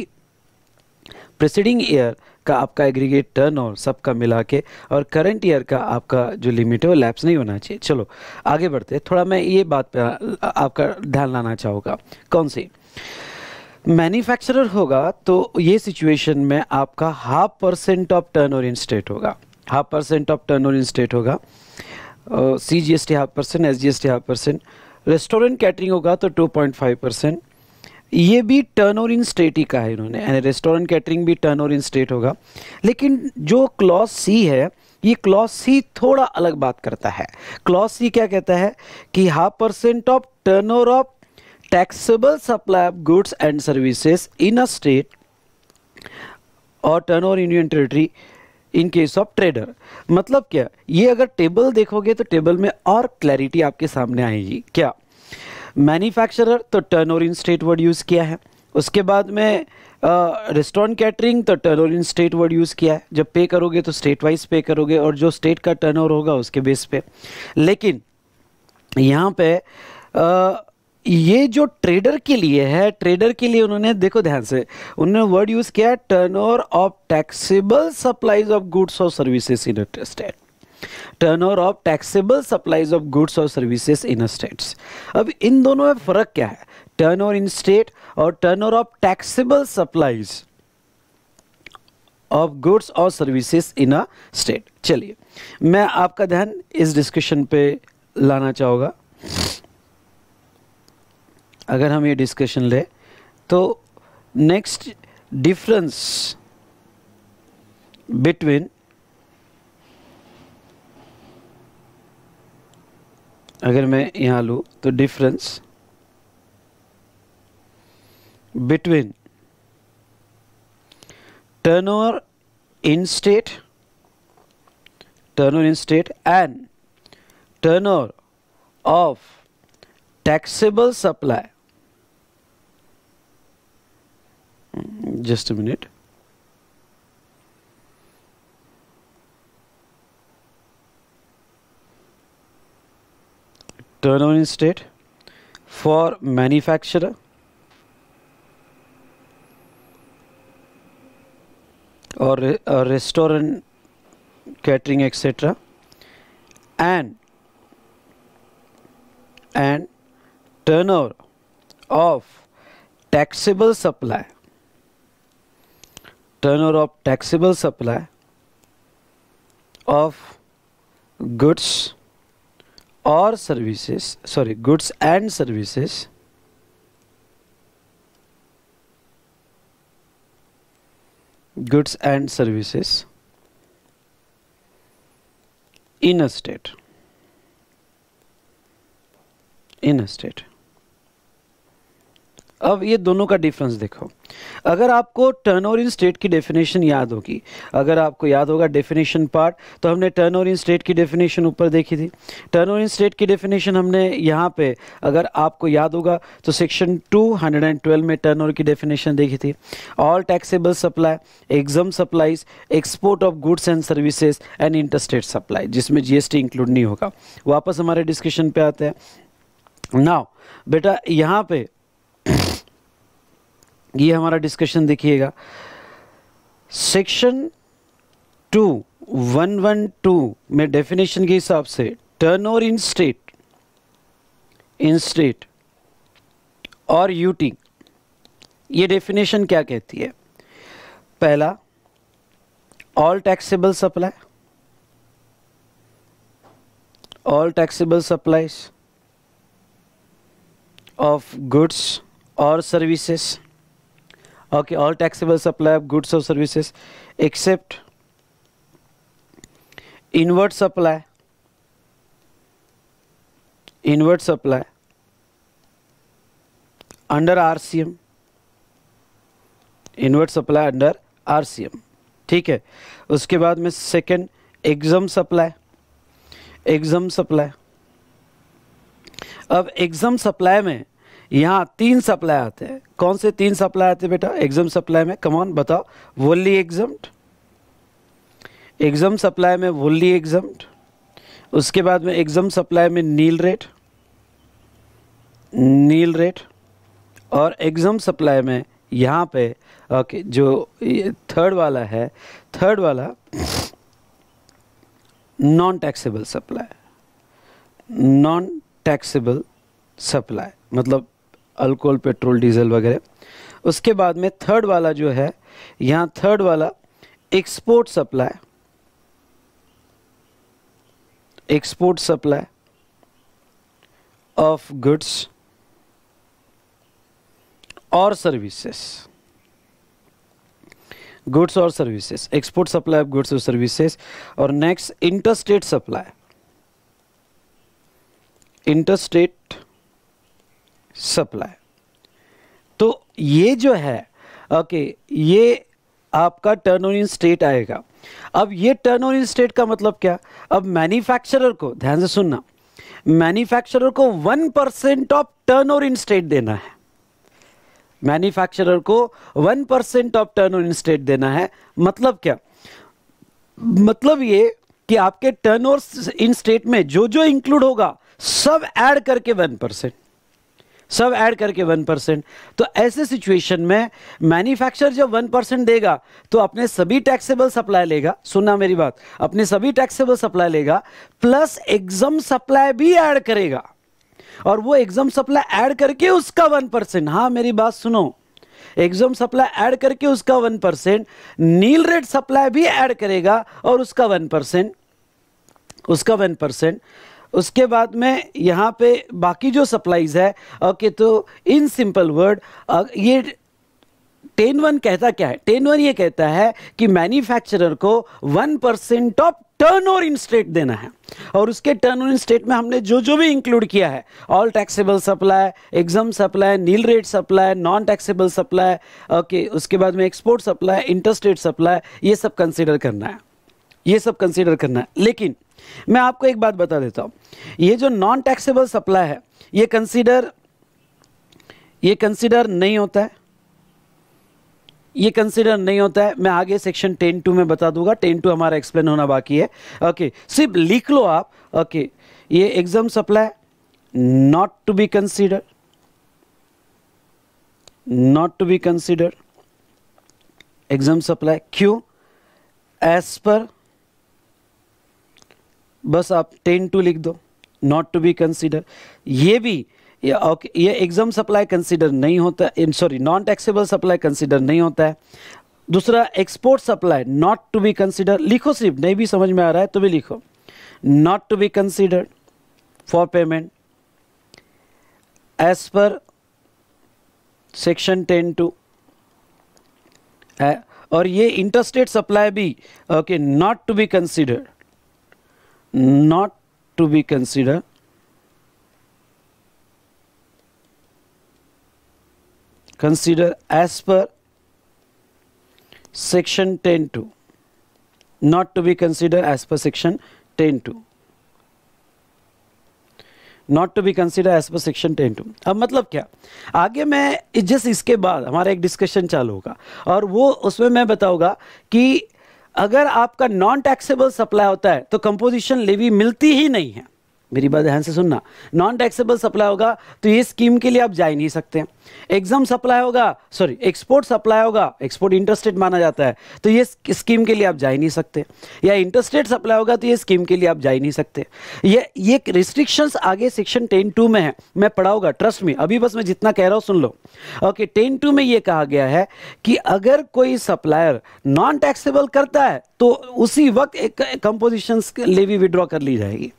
प्रेसिडिंग ईयर का आपका एग्रीगेट टर्न और सबका मिला के और करंट ईयर का आपका जो लिमिट है वो लैप्स नहीं होना चाहिए चलो आगे बढ़ते हैं थोड़ा मैं ये बात पर आपका ध्यान लाना चाहूँगा कौन सी मैन्युफैक्चरर होगा तो ये सिचुएशन में आपका half percent of turn turnover in state होगा half percent of turn turnover in state होगा C G S T half percent S G S T half percent restaurant catering होगा तो टू पॉइंट फाइव परसेंट ये भी टर्न ओवर इन स्टेट ही का है इन्होंने यानी रेस्टोरेंट कैटरिंग भी टर्न ओवर इन स्टेट होगा लेकिन जो क्लॉज सी है ये क्लॉज सी थोड़ा अलग बात करता है क्लॉज सी क्या कहता है कि half percent of turn over of taxable supply of goods and services in a state और turn turnover union territory in case of trader मतलब क्या ये अगर टेबल देखोगे तो टेबल में और क्लैरिटी आपके सामने आएगी क्या मैन्युफैक्चरर तो over in state word use किया है उसके बाद में रेस्टोरेंट कैटरिंग तो over in state word use किया है जब पे करोगे तो स्टेट वाइज पे करोगे और जो स्टेट का ओवर होगा उसके बेस पे लेकिन यहाँ पे आ, ये जो ट्रेडर के लिए है ट्रेडर के लिए उन्होंने देखो ध्यान से उन्होंने वर्ड यूज़ किया turnover of taxable supplies of goods और services in state turnover of taxable supplies of goods और सर्विसेज इन स्टेट्स अब इन दोनों में फ़र्क क्या है टर्नओवर इन स्टेट और turnover of taxable supplies of goods और सर्विसेज इन अ स्टेट चलिए मैं आपका ध्यान इस डिस्कशन पे लाना चाहूँगा अगर हम ये डिस्कशन ले तो नेक्स्ट डिफरेंस बिटवीन अगर मैं यहाँ लूँ तो difference between turn over in state turn over in state and turn over of taxable supply just a minute turnover in state for manufacturer or a restaurant catering etc and and turnover of taxable supply turnover of taxable supply of goods or services sorry goods and services goods and services in a state in a state अब ये दोनों का डिफरेंस देखो अगर आपको टर्न ओवर इन स्टेट की डेफिनेशन याद होगी अगर आपको याद होगा डेफिनेशन पार्ट तो हमने टर्न ओवर इन स्टेट की डेफिनेशन ऊपर देखी थी टर्न ओवर इन स्टेट की डेफिनेशन हमने यहाँ पे अगर आपको याद होगा तो सेक्शन 212 में टर्न ओवर की डेफिनेशन देखी थी all taxable supply exempt supplies export of goods and services and interstate supply जिसमें जी इंक्लूड नहीं होगा वापस हमारे डिस्कशन पर आते हैं नाव बेटा यहाँ पे ये हमारा डिस्कशन देखिएगा section two one one two में डेफिनेशन के हिसाब से turn over in state in state और यूटी ये डेफिनेशन क्या कहती है पहला all taxable supply all taxable supplies of goods or services okay all taxable supply of goods or services except inward supply inward supply under RCM inward supply under RCM ठीक है उसके बाद में second exempt supply exempt supply अब एग्जाम सप्लाई में यहाँ तीन सप्लाई आते हैं कौन से तीन सप्लाई आते हैं बेटा एग्जाम सप्लाई में कमान बताओ वोली एग्जाम एग्जाम सप्लाई में वोली एग्जाम उसके बाद में एग्जाम सप्लाई में नील रेट नील रेट और एग्जाम सप्लाई में यहाँ पे ओके जो थर्ड वाला है थर्ड वाला non taxable supply non taxable supply मतलब अल्कोहल पेट्रोल डीजल वगैरह उसके बाद में थर्ड वाला जो है यहाँ थर्ड वाला export supply export supply of goods और सर्विसेस गुड्स और services export supply of goods और सर्विसेस और next interstate supply interstate supply तो ये जो है ओके ये आपका टर्न ओवर इन स्टेट आएगा अब ये टर्न ओवर इन स्टेट का मतलब क्या अब मैन्युफैक्चरर को ध्यान से सुनना मैन्युफैक्चरर को one percent of turn over in state देना है मैन्युफैक्चरर को one percent of turn over in state देना है मतलब क्या मतलब ये कि आपके टर्न ओवर इन स्टेट में जो जो इंक्लूड होगा सब ऐड करके वन परसेंट सब ऐड करके वन परसेंट तो ऐसे सिचुएशन में मैन्युफैक्चर जब वन परसेंट देगा तो अपने सभी टैक्सेबल सप्लाई लेगा सुनना मेरी बात अपने सभी टैक्सेबल सप्लाई लेगा प्लस एग्जाम सप्लाई भी ऐड करेगा और वो एग्जाम सप्लाई ऐड करके उसका वन परसेंट हाँ मेरी बात सुनो एग्जाम सप्लाई ऐड करके उसका one percent nil rate supply भी ऐड करेगा और उसका वन परसेंट उसका वन परसेंट उसके बाद में यहाँ पे बाकी जो सप्लाईज है ओके तो इन सिंपल वर्ड ये टेन वन कहता क्या है टेन वन ये कहता है कि मैन्युफैक्चरर को one percent of turn over in state देना है और उसके टर्न ओवर इन स्टेट में हमने जो जो भी इंक्लूड किया है all taxable supply exempt supply nil rate supply non taxable supply okay उसके बाद में एक्सपोर्ट सप्लाई इंटरस्टेट सप्लाई ये सब कंसिडर करना है ये सब कंसिडर करना है लेकिन मैं आपको एक बात बता देता हूं ये जो नॉन टैक्सेबल सप्लाई है ये कंसिडर ये कंसिडर नहीं होता है ये कंसिडर नहीं होता है मैं आगे सेक्शन टेन टू में बता दूंगा टेन टू हमारा एक्सप्लेन होना बाकी है ओके सिर्फ लिख लो आप ओके ये exempt supply not to be consider not to be consider exempt supply क्यों एज पर बस आप टेन टू लिख दो नॉट टू बी कंसिडर ये भी ये ओके ये एग्जाम सप्लाई कंसिडर नहीं होता sorry non taxable supply consider नहीं होता है दूसरा export supply not to be consider लिखो सिर्फ नहीं भी समझ में आ रहा है तो भी लिखो not to be considered for payment as per section ten two और ये इंटरस्टेट सप्लाई भी okay not to be considered not to be considered consider as per section 10.2 not to be considered as per section 10.2 Not to be considered as per section ten two अब मतलब क्या आगे मैं जस्ट इसके बाद हमारा एक डिस्कशन चालू होगा और वो उसमें मैं बताऊंगा कि अगर आपका नॉन टैक्सेबल सप्लाई होता है तो कंपोजिशन लेवी मिलती ही नहीं है मेरी बात ध्यान से सुनना नॉन टैक्सेबल सप्लाई होगा तो ये स्कीम के लिए आप जा ही नहीं सकते एग्जाम सप्लाई होगा सॉरी एक्सपोर्ट सप्लाई होगा एक्सपोर्ट इंटरेस्टेड माना जाता है तो ये स्कीम के लिए आप जा ही नहीं सकते या इंटरेस्टेड सप्लाई होगा तो ये स्कीम के लिए आप जा ही नहीं सकते ये ये रिस्ट्रिक्शंस आगे सेक्शन टेन टू में है मैं पढ़ाऊंगा ट्रस्ट में अभी बस मैं जितना कह रहा हूँ सुन लो ओके टेन टू में ये कहा गया है कि अगर कोई सप्लायर नॉन टैक्सेबल करता है तो उसी वक्त एक कंपोजिशन लेवी विड्रॉ कर ली जाएगी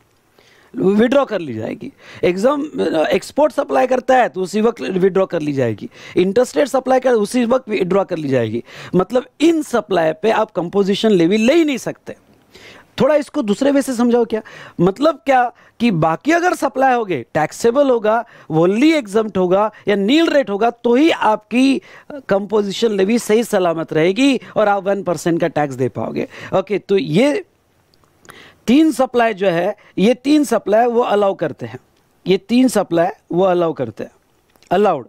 विड्रॉ कर ली जाएगी एग्जाम एक्सपोर्ट सप्लाई करता है तो उसी वक्त विड्रॉ कर ली जाएगी इंटरस्टेट सप्लाई कर उसी वक्त विड्रॉ कर ली जाएगी मतलब इन सप्लाई पे आप कंपोजिशन लेवी ले ही नहीं सकते थोड़ा इसको दूसरे वे से समझाओ क्या मतलब क्या कि बाकी अगर सप्लाई हो गए टैक्सेबल होगा वोली एग्जाम होगा या नील रेट होगा तो ही आपकी कंपोजिशन लेवी सही सलामत रहेगी और आप वन परसेंट का टैक्स दे पाओगे ओके तो ये तीन सप्लाई जो है ये तीन सप्लाई वो अलाउ करते हैं ये तीन सप्लाई वो अलाउ करते हैं अलाउड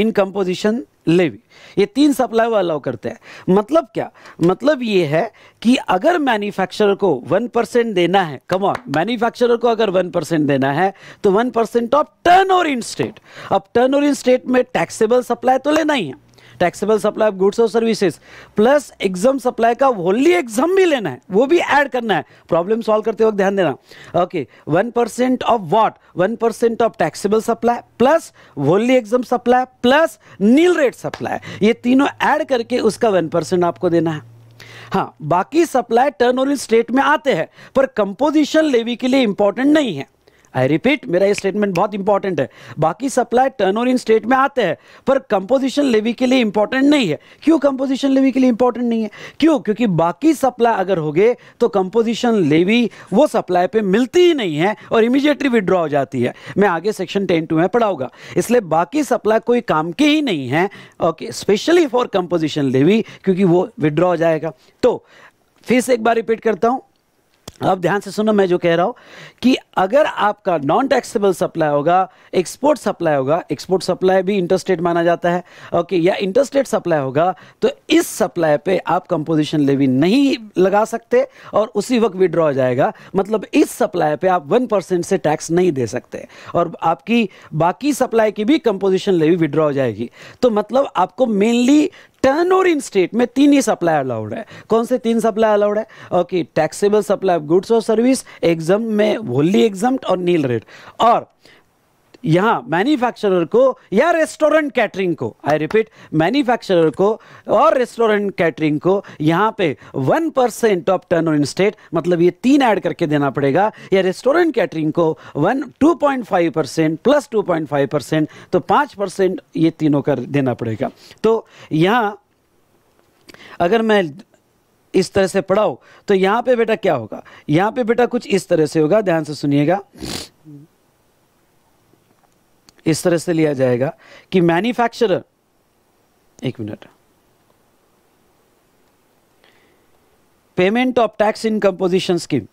इन कंपोजिशन लेवी ये तीन सप्लाई वो अलाउ करते हैं मतलब क्या मतलब ये है कि अगर मैन्युफैक्चरर को वन परसेंट देना है कम ऑन मैन्युफैक्चरर को अगर वन परसेंट देना है तो one percent of turn over in state अब टर्न ओवर इन स्टेट में टैक्सेबल सप्लाई तो लेना ही है टैक्सेबल सप्लाई ऑफ गुड्स और सर्विसेज प्लस एग्जाम सप्लाई का होली एग्जाम भी लेना है वो भी ऐड करना है प्रॉब्लम सॉल्व करते वक्त ध्यान देना okay one percent of what one percent of taxable supply plus wholly exempt supply plus nil rate supply ये तीनों ऐड करके उसका वन परसेंट आपको देना है हाँ बाकी सप्लाई टर्न ओवर स्टेट में आते हैं पर कंपोजिशन लेवी के लिए इंपॉर्टेंट नहीं है आई रिपीट मेरा ये स्टेटमेंट बहुत इंपॉर्टेंट है बाकी सप्लाई टर्नओवर इन स्टेट में आते हैं पर कंपोजिशन लेवी के लिए इंपॉर्टेंट नहीं है क्यों कंपोजिशन लेवी के लिए इंपॉर्टेंट नहीं है क्यों क्योंकि बाकी सप्लाई अगर हो गए तो कंपोजिशन लेवी वो सप्लाई पे मिलती ही नहीं है और इमीजिएटली विड्रॉ हो जाती है मैं आगे सेक्शन टेन टू में पढ़ाऊंगा इसलिए बाकी सप्लाई कोई काम के ही नहीं है okay specially for composition levy क्योंकि वो विड्रॉ हो जाएगा तो फिर से एक बार रिपीट करता हूँ अब ध्यान से सुनो मैं जो कह रहा हूँ कि अगर आपका नॉन टैक्सेबल सप्लाई होगा एक्सपोर्ट सप्लाई होगा एक्सपोर्ट सप्लाई भी इंटरस्टेट माना जाता है ओके या इंटरस्टेट सप्लाई होगा तो इस सप्लाई पे आप कंपोजिशन लेवी नहीं लगा सकते और उसी वक्त विड्रॉ हो जाएगा मतलब इस सप्लाई पे आप वन परसेंट से टैक्स नहीं दे सकते और आपकी बाकी सप्लाई की भी कंपोजिशन लेवी विड्रॉ हो जाएगी तो मतलब आपको मेनली टर्नओवर इन स्टेट में तीन ही सप्लाई अलाउड है कौन से तीन सप्लाई अलाउड है okay taxable supply of goods और सर्विस एग्जाम में होली एग्जाम और नील रेट और यहाँ मैन्युफैक्चरर को या रेस्टोरेंट कैटरिंग को आई रिपीट मैन्युफैक्चरर को और रेस्टोरेंट कैटरिंग को यहां पे one percent of turn on state मतलब ये तीन ऐड करके देना पड़ेगा या रेस्टोरेंट कैटरिंग को one two point five percent plus two point five percent तो पांच परसेंट ये तीनों का देना पड़ेगा तो यहां अगर मैं इस तरह से पढ़ाऊ तो यहाँ पे बेटा क्या होगा यहाँ पे बेटा कुछ इस तरह से होगा ध्यान से सुनिएगा इस तरह से लिया जाएगा कि मैन्युफैक्चरर एक minute payment of tax in composition scheme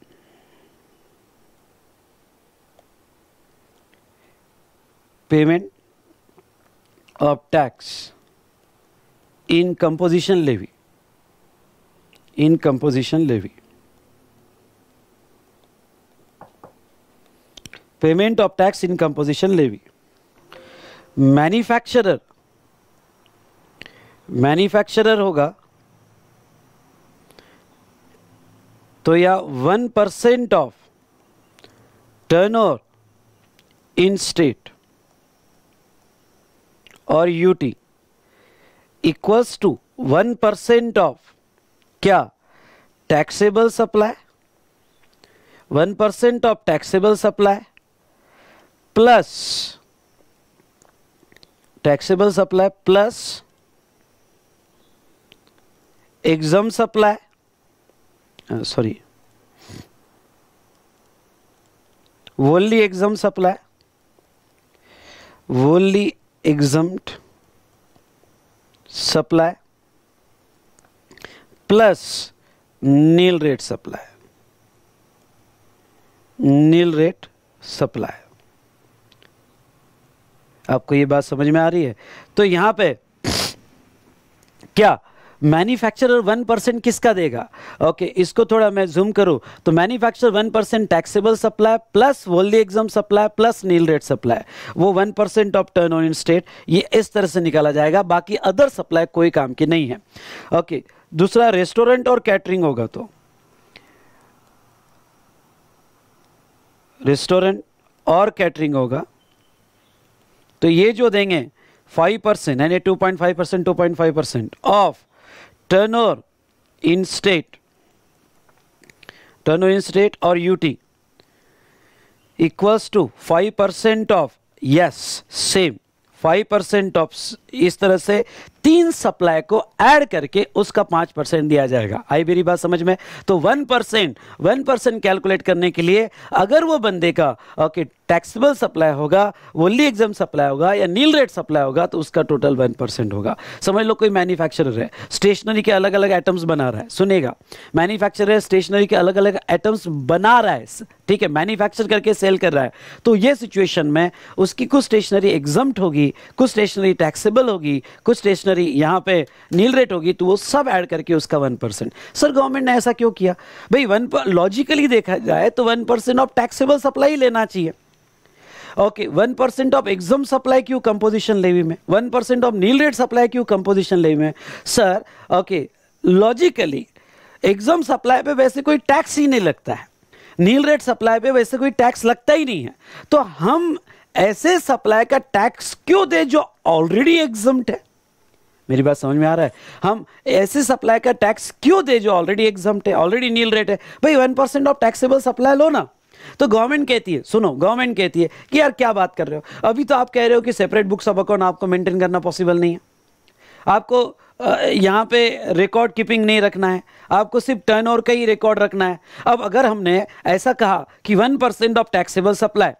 payment of tax in composition levy in composition levy payment of tax in composition levy manufacturer manufacturer होगा तो या one percent of turnover in state और UT equals to one percent of क्या taxable supply one percent of taxable supply plus taxable supply plus exempt supply sorry wholly exempt supply wholly exempt supply plus nil rate supply nil rate supply आपको ये बात समझ में आ रही है तो यहाँ पे क्या मैन्युफैक्चरर वन परसेंट किसका देगा ओके okay, इसको थोड़ा मैं जूम करूँ तो manufacturer one percent taxable supply plus wholly exempt supply plus nil rate supply वो one percent of turn on in state ये इस तरह से निकाला जाएगा बाकी अदर सप्लाई कोई काम की नहीं है ओके okay, दूसरा रेस्टोरेंट और कैटरिंग होगा तो रेस्टोरेंट और कैटरिंग होगा तो ये जो देंगे फाइव परसेंट यानी two point five percent two point five percent of turn over in state turn over in state और UT equals to 5% of yes same 5% of इस तरह से तीन सप्लाई को ऐड करके उसका पांच परसेंट दिया जाएगा आई मेरी बात समझ में तो one percent one percent calculate करने के लिए अगर वो बंदे का ओके टैक्सेबल सप्लाई होगा वोली एग्जाम सप्लाई होगा या नील रेट सप्लाई होगा तो उसका टोटल वन परसेंट होगा समझ लो कोई मैन्युफैक्चरर है स्टेशनरी के अलग अलग आइटम्स बना रहा है सुनेगा मैन्युफैक्चरर स्टेशनरी के अलग अलग आइटम्स बना रहा है ठीक है मैन्युफैक्चर करके सेल कर रहा है तो ये सिचुएशन में उसकी कुछ स्टेशनरी एग्जम्प्ट होगी कुछ स्टेशनरी टैक्सेबल टेबल होगी कुछ स्टेशनरी यहाँ पे नील रेट होगी तो वो सब ऐड करके उसका वन परसेंट सर गवर्नमेंट ने ऐसा क्यों किया भाई वन लॉजिकली देखा जाए तो one percent of taxable supply लेना चाहिए okay one percent of exempt supply क्यों कंपोजिशन लेवी में one percent of nil rate supply क्यों कंपोजिशन लेवी में sir okay logically exempt supply पे वैसे कोई टैक्स ही नहीं लगता है नील रेट सप्लाई पे वैसे कोई टैक्स लगता ही नहीं है तो हम ऐसे सप्लाई का टैक्स क्यों दे जो ऑलरेडी एग्जम्प्ट है मेरी बात समझ में आ रहा है हम ऐसे सप्लाई का टैक्स क्यों दे जो ऑलरेडी एग्जम्प्ट है ऑलरेडी नील रेट है भाई one percent of taxable supply लो ना तो गवर्नमेंट कहती है सुनो गवर्नमेंट कहती है कि यार क्या बात कर रहे हो अभी तो आप कह रहे हो कि सेपरेट बुक्स ऑफ अकाउंट आपको मेंटेन करना पॉसिबल नहीं है आपको यहाँ पे रिकॉर्ड कीपिंग नहीं रखना है आपको सिर्फ टर्न ओवर का ही रिकॉर्ड रखना है अब अगर हमने ऐसा कहा कि one percent of taxable supply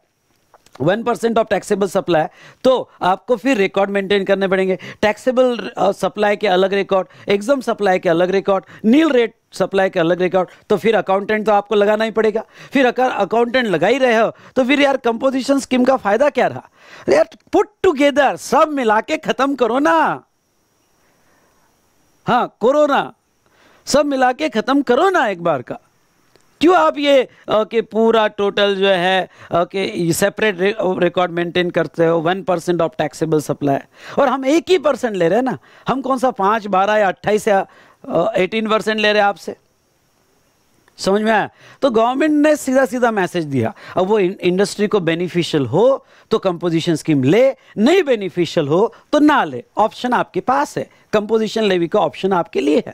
one percent of taxable supply तो आपको फिर रिकॉर्ड मेंटेन करने पड़ेंगे टैक्सेबल सप्लाई के अलग रिकॉर्ड एग्जाम सप्लाई के अलग रिकॉर्ड नील रेट सप्लाई के अलग रिकॉर्ड तो फिर अकाउंटेंट तो आपको लगाना ही पड़ेगा फिर अगर अकाउंटेंट लगा ही रहे हो तो फिर यार कंपोजिशन स्कीम का फायदा क्या रहा यार पुट टुगेदर सब मिला के खत्म करो ना हाँ कोरोना सब मिला के खत्म करो ना एक बार का क्यों आप ये कि पूरा टोटल जो है कि सेपरेट रिकॉर्ड मेंटेन करते हो one percent of taxable supply और हम एक ही परसेंट ले रहे हैं ना हम कौन सा पाँच बारह या अट्ठाईस या एटीन परसेंट ले रहे हैं आपसे समझ में आया तो गवर्नमेंट ने सीधा सीधा मैसेज दिया अब वो इंडस्ट्री को बेनिफिशियल हो तो कंपोजिशन स्कीम ले नहीं बेनिफिशियल हो तो ना ले ऑप्शन आपके पास है कंपोजिशन लेवी का ऑप्शन आपके लिए है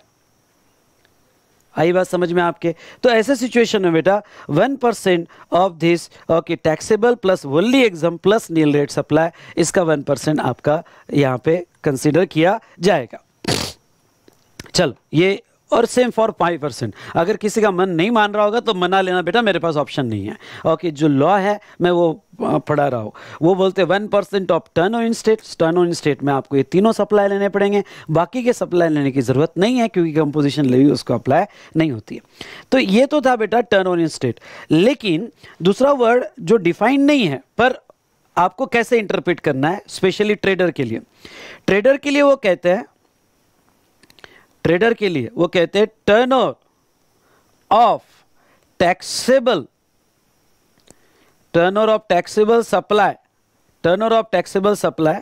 आई बात समझ में आपके तो ऐसे सिचुएशन में बेटा one percent of this okay taxable plus wholly exempt plus nil rate supply इसका वन परसेंट आपका यहाँ पे कंसिडर किया जाएगा चलो ये और सेम फॉर फाइव परसेंट अगर किसी का मन नहीं मान रहा होगा तो मना लेना बेटा मेरे पास ऑप्शन नहीं है ओके जो लॉ है मैं वो पढ़ा रहा हूँ वो बोलते हैं one percent of turn on state turn on state में आपको ये तीनों सप्लाई लेने पड़ेंगे बाकी के सप्लाई लेने की ज़रूरत नहीं है क्योंकि कंपोजिशन लेवी उसको अप्लाई नहीं होती है तो ये तो था बेटा टर्न ऑन स्टेट लेकिन दूसरा वर्ड जो डिफाइंड नहीं है पर आपको कैसे इंटरप्रिट करना है स्पेशली ट्रेडर के लिए ट्रेडर के लिए वो कहते हैं ट्रेडर के लिए वो कहते हैं turn of taxable turn of taxable supply turn of taxable supply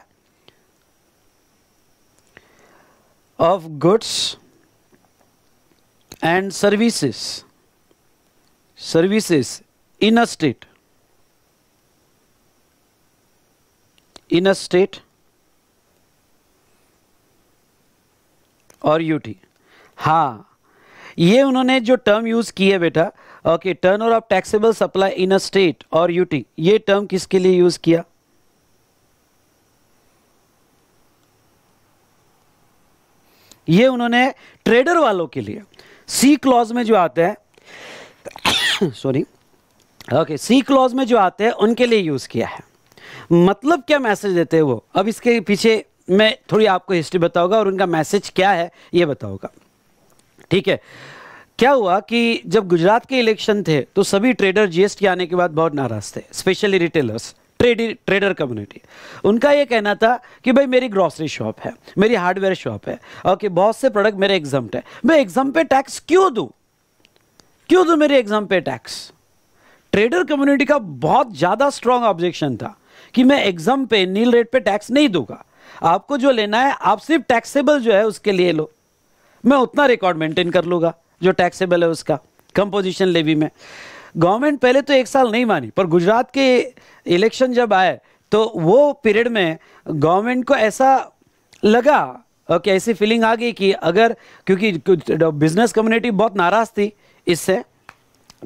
of goods and services services in a state in a state और यूटी हाँ ये उन्होंने जो टर्म यूज़ किए बेटा okay turn over of taxable supply in a state और यूटी ये टर्म किसके लिए यूज़ किया ये उन्होंने ट्रेडर वालों के लिए सी क्लॉज में जो आते हैं सॉरी ओके सी क्लॉज में जो आते हैं उनके लिए यूज़ किया है मतलब क्या मैसेज देते हैं वो अब इसके पीछे मैं थोड़ी आपको हिस्ट्री बताऊंगा और उनका मैसेज क्या है ये बताऊंगा ठीक है क्या हुआ कि जब गुजरात के इलेक्शन थे तो सभी ट्रेडर जीएसटी आने के बाद बहुत नाराज थे specially retailers trader trader community उनका ये कहना था कि भाई मेरी ग्रॉसरी शॉप है मेरी हार्डवेयर शॉप है ओके बहुत से प्रोडक्ट मेरे एग्जाम है मैं एग्जाम पे टैक्स क्यों दूँ क्यों दूँ मेरे एग्जाम पे टैक्स ट्रेडर कम्युनिटी का बहुत ज़्यादा स्ट्रांग ऑब्जेक्शन था कि मैं एग्जाम पे नील रेट पे टैक्स नहीं दूंगा आपको जो लेना है आप सिर्फ टैक्सेबल जो है उसके लिए लो मैं उतना रिकॉर्ड मेंटेन कर लूँगा जो टैक्सेबल है उसका कंपोजिशन लेवी में गवर्नमेंट पहले तो एक साल नहीं मानी पर गुजरात के इलेक्शन जब आए तो वो पीरियड में गवर्नमेंट को ऐसा लगा ओके ऐसी फीलिंग आ गई कि अगर क्योंकि बिजनेस कम्युनिटी बहुत नाराज़ थी इससे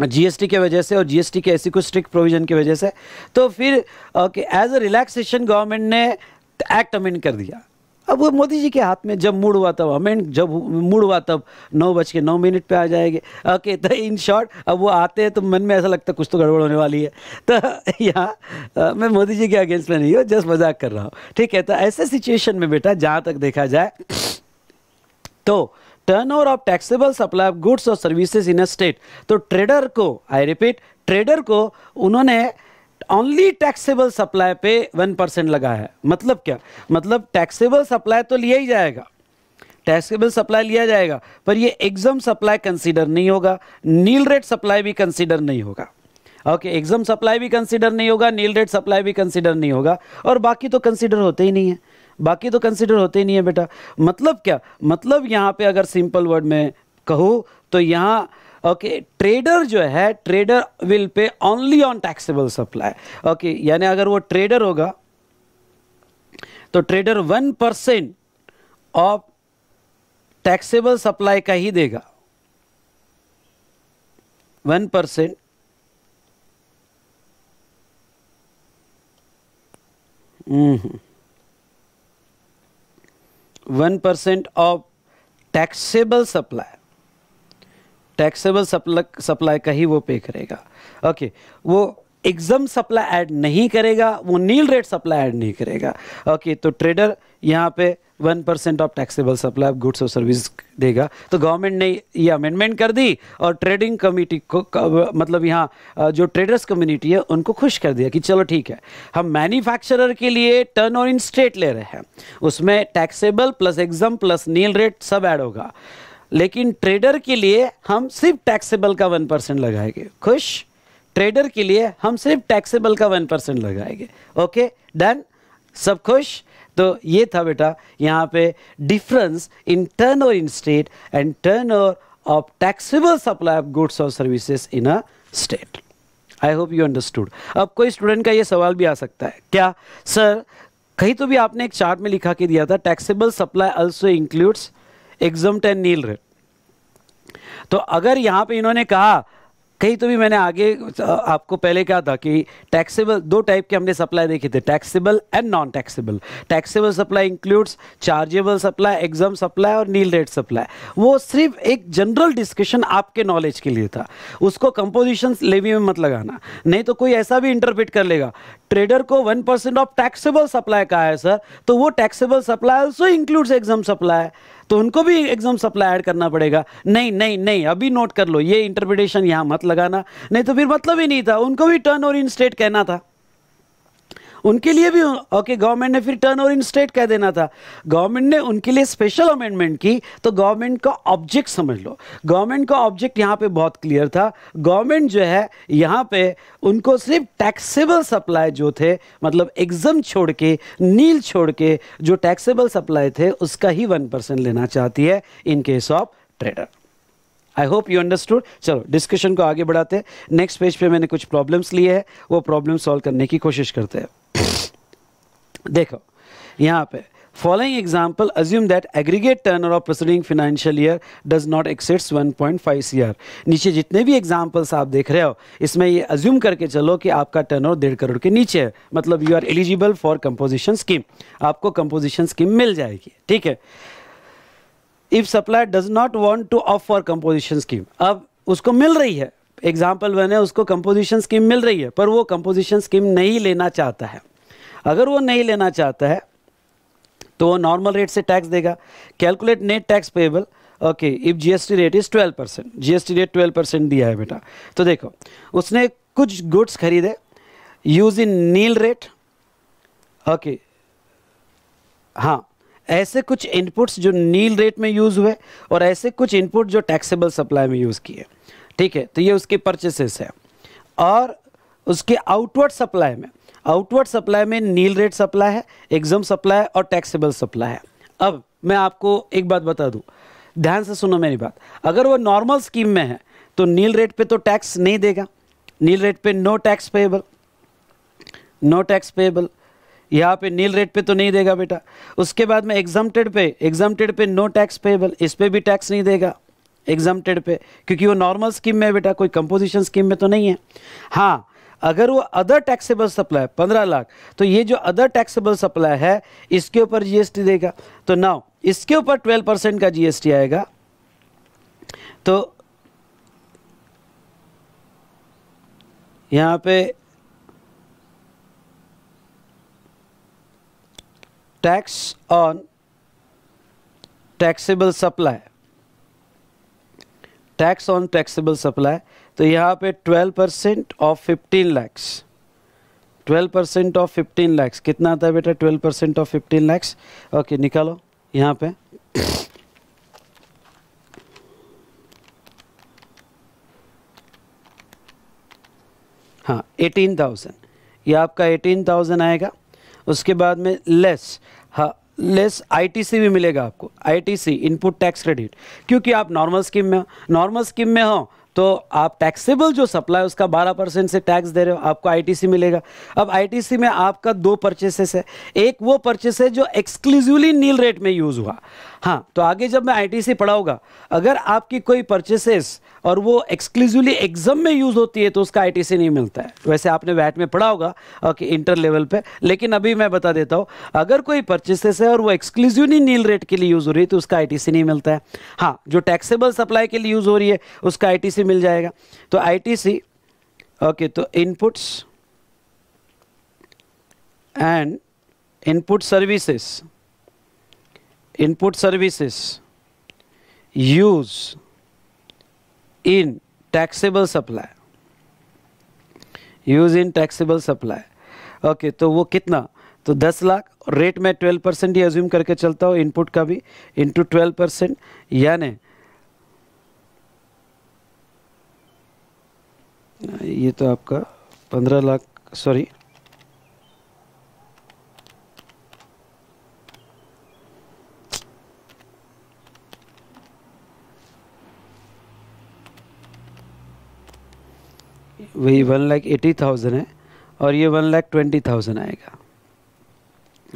जीएसटी के वजह से और जीएसटी के ऐसी कुछ स्ट्रिक्ट प्रोविज़न की वजह से तो फिर okay as a relaxation government ने तो एक्ट अमेंड कर दिया अब वो मोदी जी के हाथ में जब मूड हुआ तब अमेंड जब मूड हुआ तब नौ बज के नौ मिनट पे आ जाएंगे ओके तो इन शॉर्ट अब वो आते हैं तो मन में ऐसा लगता है कुछ तो गड़बड़ होने वाली है तो यहाँ मैं मोदी जी के अगेंस्ट में नहीं हूँ जस्ट मजाक कर रहा हूँ ठीक है तो ऐसे सिचुएशन में बेटा जहाँ तक देखा जाए तो turn over of taxable supply of goods और सर्विसेज इन अ स्टेट तो ट्रेडर को आई रिपीट ट्रेडर को उन्होंने ओनली टैक्सेबल सप्लाई पे वन परसेंट लगा है मतलब क्या मतलब टैक्सेबल सप्लाई तो लिया ही जाएगा टैक्सेबल सप्लाई लिया जाएगा पर ये एग्जाम सप्लाई कंसीडर नहीं होगा नील रेट सप्लाई भी कंसीडर नहीं होगा ओके एग्जाम सप्लाई भी कंसीडर नहीं होगा नील रेट सप्लाई भी कंसीडर नहीं होगा और बाकी तो कंसीडर होते ही नहीं है बाकी तो कंसीडर होते ही नहीं है बेटा मतलब क्या मतलब यहाँ पे अगर सिंपल वर्ड में कहूँ तो यहाँ ओके ट्रेडर जो है trader will pay only on taxable supply okay यानी अगर वो ट्रेडर होगा तो trader one percent of taxable supply का ही देगा one percent one percent of taxable supply taxable supply का ही वो पे करेगा ओके वो एग्जम सप्लाई ऐड नहीं करेगा वो नील रेट सप्लाई ऐड नहीं करेगा ओके तो ट्रेडर यहाँ पे one percent of taxable supply of goods और सर्विस देगा तो गवर्नमेंट ने ये अमेंडमेंट कर दी और ट्रेडिंग कमिटी को मतलब यहाँ जो ट्रेडर्स कम्युनिटी है उनको खुश कर दिया कि चलो ठीक है हम मैन्युफैक्चरर के लिए टर्न और इन स्टेट ले रहे हैं उसमें taxable plus exempt plus nil rate सब ऐड होगा लेकिन ट्रेडर के लिए हम सिर्फ टैक्सेबल का वन परसेंट लगाएंगे खुश ट्रेडर के लिए हम सिर्फ टैक्सेबल का वन परसेंट लगाएंगे ओके डन सब खुश तो ये था बेटा यहाँ पे difference in turn over in state and turn over of taxable supply of goods और services in a state I hope you understood अब कोई स्टूडेंट का ये सवाल भी आ सकता है क्या सर कहीं तो भी आपने एक चार्ट में लिखा के दिया था taxable supply also includes exempt and nil rate तो अगर यहाँ पे इन्होंने कहा कहीं तो भी मैंने आगे आपको पहले कहा था कि टैक्सेबल दो टाइप के हमने सप्लाई देखे थे taxable and non taxable taxable supply includes chargeable supply exempt supply और नील रेट सप्लाई वो सिर्फ एक जनरल डिस्कशन आपके नॉलेज के लिए था उसको कंपोजिशन लेवी में मत लगाना नहीं तो कोई ऐसा भी इंटरप्रिट कर लेगा ट्रेडर को one percent of taxable supply कहा है सर तो वो taxable supply also includes exempt supply तो उनको भी एग्जाम सप्लाई ऐड करना पड़ेगा नहीं नहीं नहीं अभी नोट कर लो ये इंटरप्रिटेशन यहाँ मत लगाना नहीं तो फिर मतलब ही नहीं था उनको भी टर्न और इन स्टेट कहना था उनके लिए भी ओके गवर्नमेंट ने फिर टर्न ओवर इन स्टेट कह देना था गवर्नमेंट ने उनके लिए स्पेशल अमेंडमेंट की तो गवर्नमेंट का ऑब्जेक्ट समझ लो गवर्नमेंट का ऑब्जेक्ट यहाँ पे बहुत क्लियर था गवर्नमेंट जो है यहाँ पे उनको सिर्फ टैक्सेबल सप्लाई जो थे मतलब एग्जम छोड़ के नील छोड़ के जो टैक्सेबल सप्लाई थे उसका ही वन परसेंट लेना चाहती है in case of trader I hope you understood चलो डिस्कशन को आगे बढ़ाते हैं नेक्स्ट पेज पे मैंने कुछ प्रॉब्लम्स लिए हैं वो प्रॉब्लम सॉल्व करने की कोशिश करते हैं देखो यहाँ पे following example assume that aggregate turn of preceding financial year does not exceeds one point five C R नीचे जितने भी एग्जाम्पल्स आप देख रहे हो इसमें ये अज्यूम करके चलो कि आपका टर्न ऑफ डेढ़ करोड़ के नीचे है मतलब you are eligible for composition scheme आपको कंपोजिशन स्कीम मिल जाएगी ठीक है if supplier does not want to opt for composition scheme अब उसको मिल रही है एग्जाम्पल बने उसको कंपोजिशन स्कीम मिल रही है पर वो कंपोजिशन स्कीम नहीं लेना चाहता है अगर वो नहीं लेना चाहता है तो वो नॉर्मल रेट से टैक्स देगा calculate net tax payable okay if GST rate is twelve percent GST rate twelve percent दिया है बेटा तो देखो उसने कुछ गुड्स खरीदे use in nil rate okay हाँ ऐसे कुछ इनपुट्स जो नील रेट में यूज़ हुए और ऐसे कुछ इनपुट जो टैक्सेबल सप्लाई में यूज़ किए ठीक है तो ये उसके परचेसेस है और उसके आउटवर्ड सप्लाई में आउटवर्ड सप्लाई में नील रेट सप्लाई है एग्जाम सप्लाई और टैक्सेबल सप्लाई है अब मैं आपको एक बात बता दूं ध्यान से सुनो मेरी बात अगर वो नॉर्मल स्कीम में है तो नील रेट पे तो टैक्स नहीं देगा नील रेट पे no tax payable no tax payable यहाँ पे नील रेट पे तो नहीं देगा बेटा उसके बाद में एग्जामटेड पे एग्जामटेड पे नो टैक्स पेबल इस पर भी टैक्स नहीं देगा एग्जामटेड पे क्योंकि वो नॉर्मल स्कीम में बेटा कोई कंपोजिशन स्कीम में तो नहीं है हाँ अगर वो अदर टैक्सेबल सप्लाई पंद्रह लाख तो ये जो अदर टैक्सेबल सप्लाई है इसके ऊपर जीएसटी देगा तो नाउ इसके ऊपर ट्वेल्व परसेंट का जीएसटी आएगा तो यहां पे tax on taxable supply tax on taxable supply तो यहाँ पे 12 percent of 15 lakhs 12 percent of 15 lakhs कितना आता है बेटा 12 परसेंट ऑफ 15 लैक्स ओके निकालो यहाँ पे हाँ एटीन थाउजेंड ये आपका एटीन थाउजेंड आएगा उसके बाद में लेस हाँ लेस आईटीसी भी मिलेगा आपको आईटीसी इनपुट टैक्स क्रेडिट क्योंकि आप नॉर्मल स्कीम में नॉर्मल स्कीम में हो तो आप टैक्सेबल जो सप्लाई उसका 12 परसेंट से टैक्स दे रहे हो आपको आईटीसी मिलेगा अब आईटीसी में आपका दो परचेसेस है एक वो परचेस है जो एक्सक्लूसिवली नील रेट में यूज़ हुआ हाँ तो आगे जब मैं आईटीसी पढ़ाऊंगा अगर आपकी कोई परचेसेस और वो एक्सक्लूसिवली एग्जाम में यूज़ होती है तो उसका आईटीसी नहीं मिलता है वैसे आपने वैट में पढ़ा होगा ओके इंटर लेवल पे लेकिन अभी मैं बता देता हूँ अगर कोई परचेसेस है और वो एक्सक्लूसिवली नील रेट के लिए यूज़ हो रही है तो उसका आईटीसी नहीं मिलता है हाँ जो टैक्सेबल सप्लाई के लिए यूज़ हो रही है उसका आई मिल जाएगा तो आई ओके तो inputs and input services input services use in taxable supply use in taxable supply okay तो वो कितना तो 10 लाख रेट में 12 परसेंट ही एज्यूम करके चलता हूँ इनपुट का भी टू 12 परसेंट यानी ये तो आपका 15 लाख सॉरी वही वन लाख एटी थाउजेंड है और ये वन लाख ट्वेंटी थाउजेंड आएगा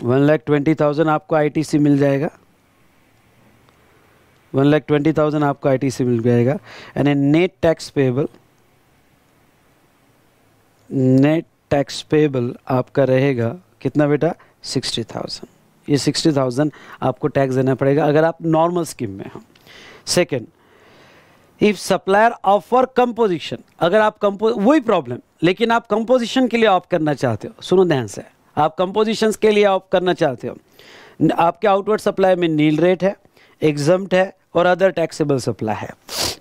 वन लाख ट्वेंटी थाउजेंड आपको आईटीसी मिल जाएगा वन लाख ट्वेंटी थाउजेंड आपको आईटीसी मिल जाएगा यानी net tax payable net tax payable आपका रहेगा कितना बेटा सिक्सटी थाउजेंड ये सिक्सटी थाउजेंड आपको टैक्स देना पड़ेगा अगर आप नॉर्मल स्कीम में हो second if supplier offer composition अगर आप कंपो वही प्रॉब्लम लेकिन आप कंपोजिशन के लिए ऑफ करना चाहते हो सुनो ध्यान से आप कंपोजिशन के लिए ऑफ करना चाहते हो आपके आउटवर्ड सप्लाई में नील रेट है एग्जम्प्ट है और अदर टैक्सेबल सप्लाई है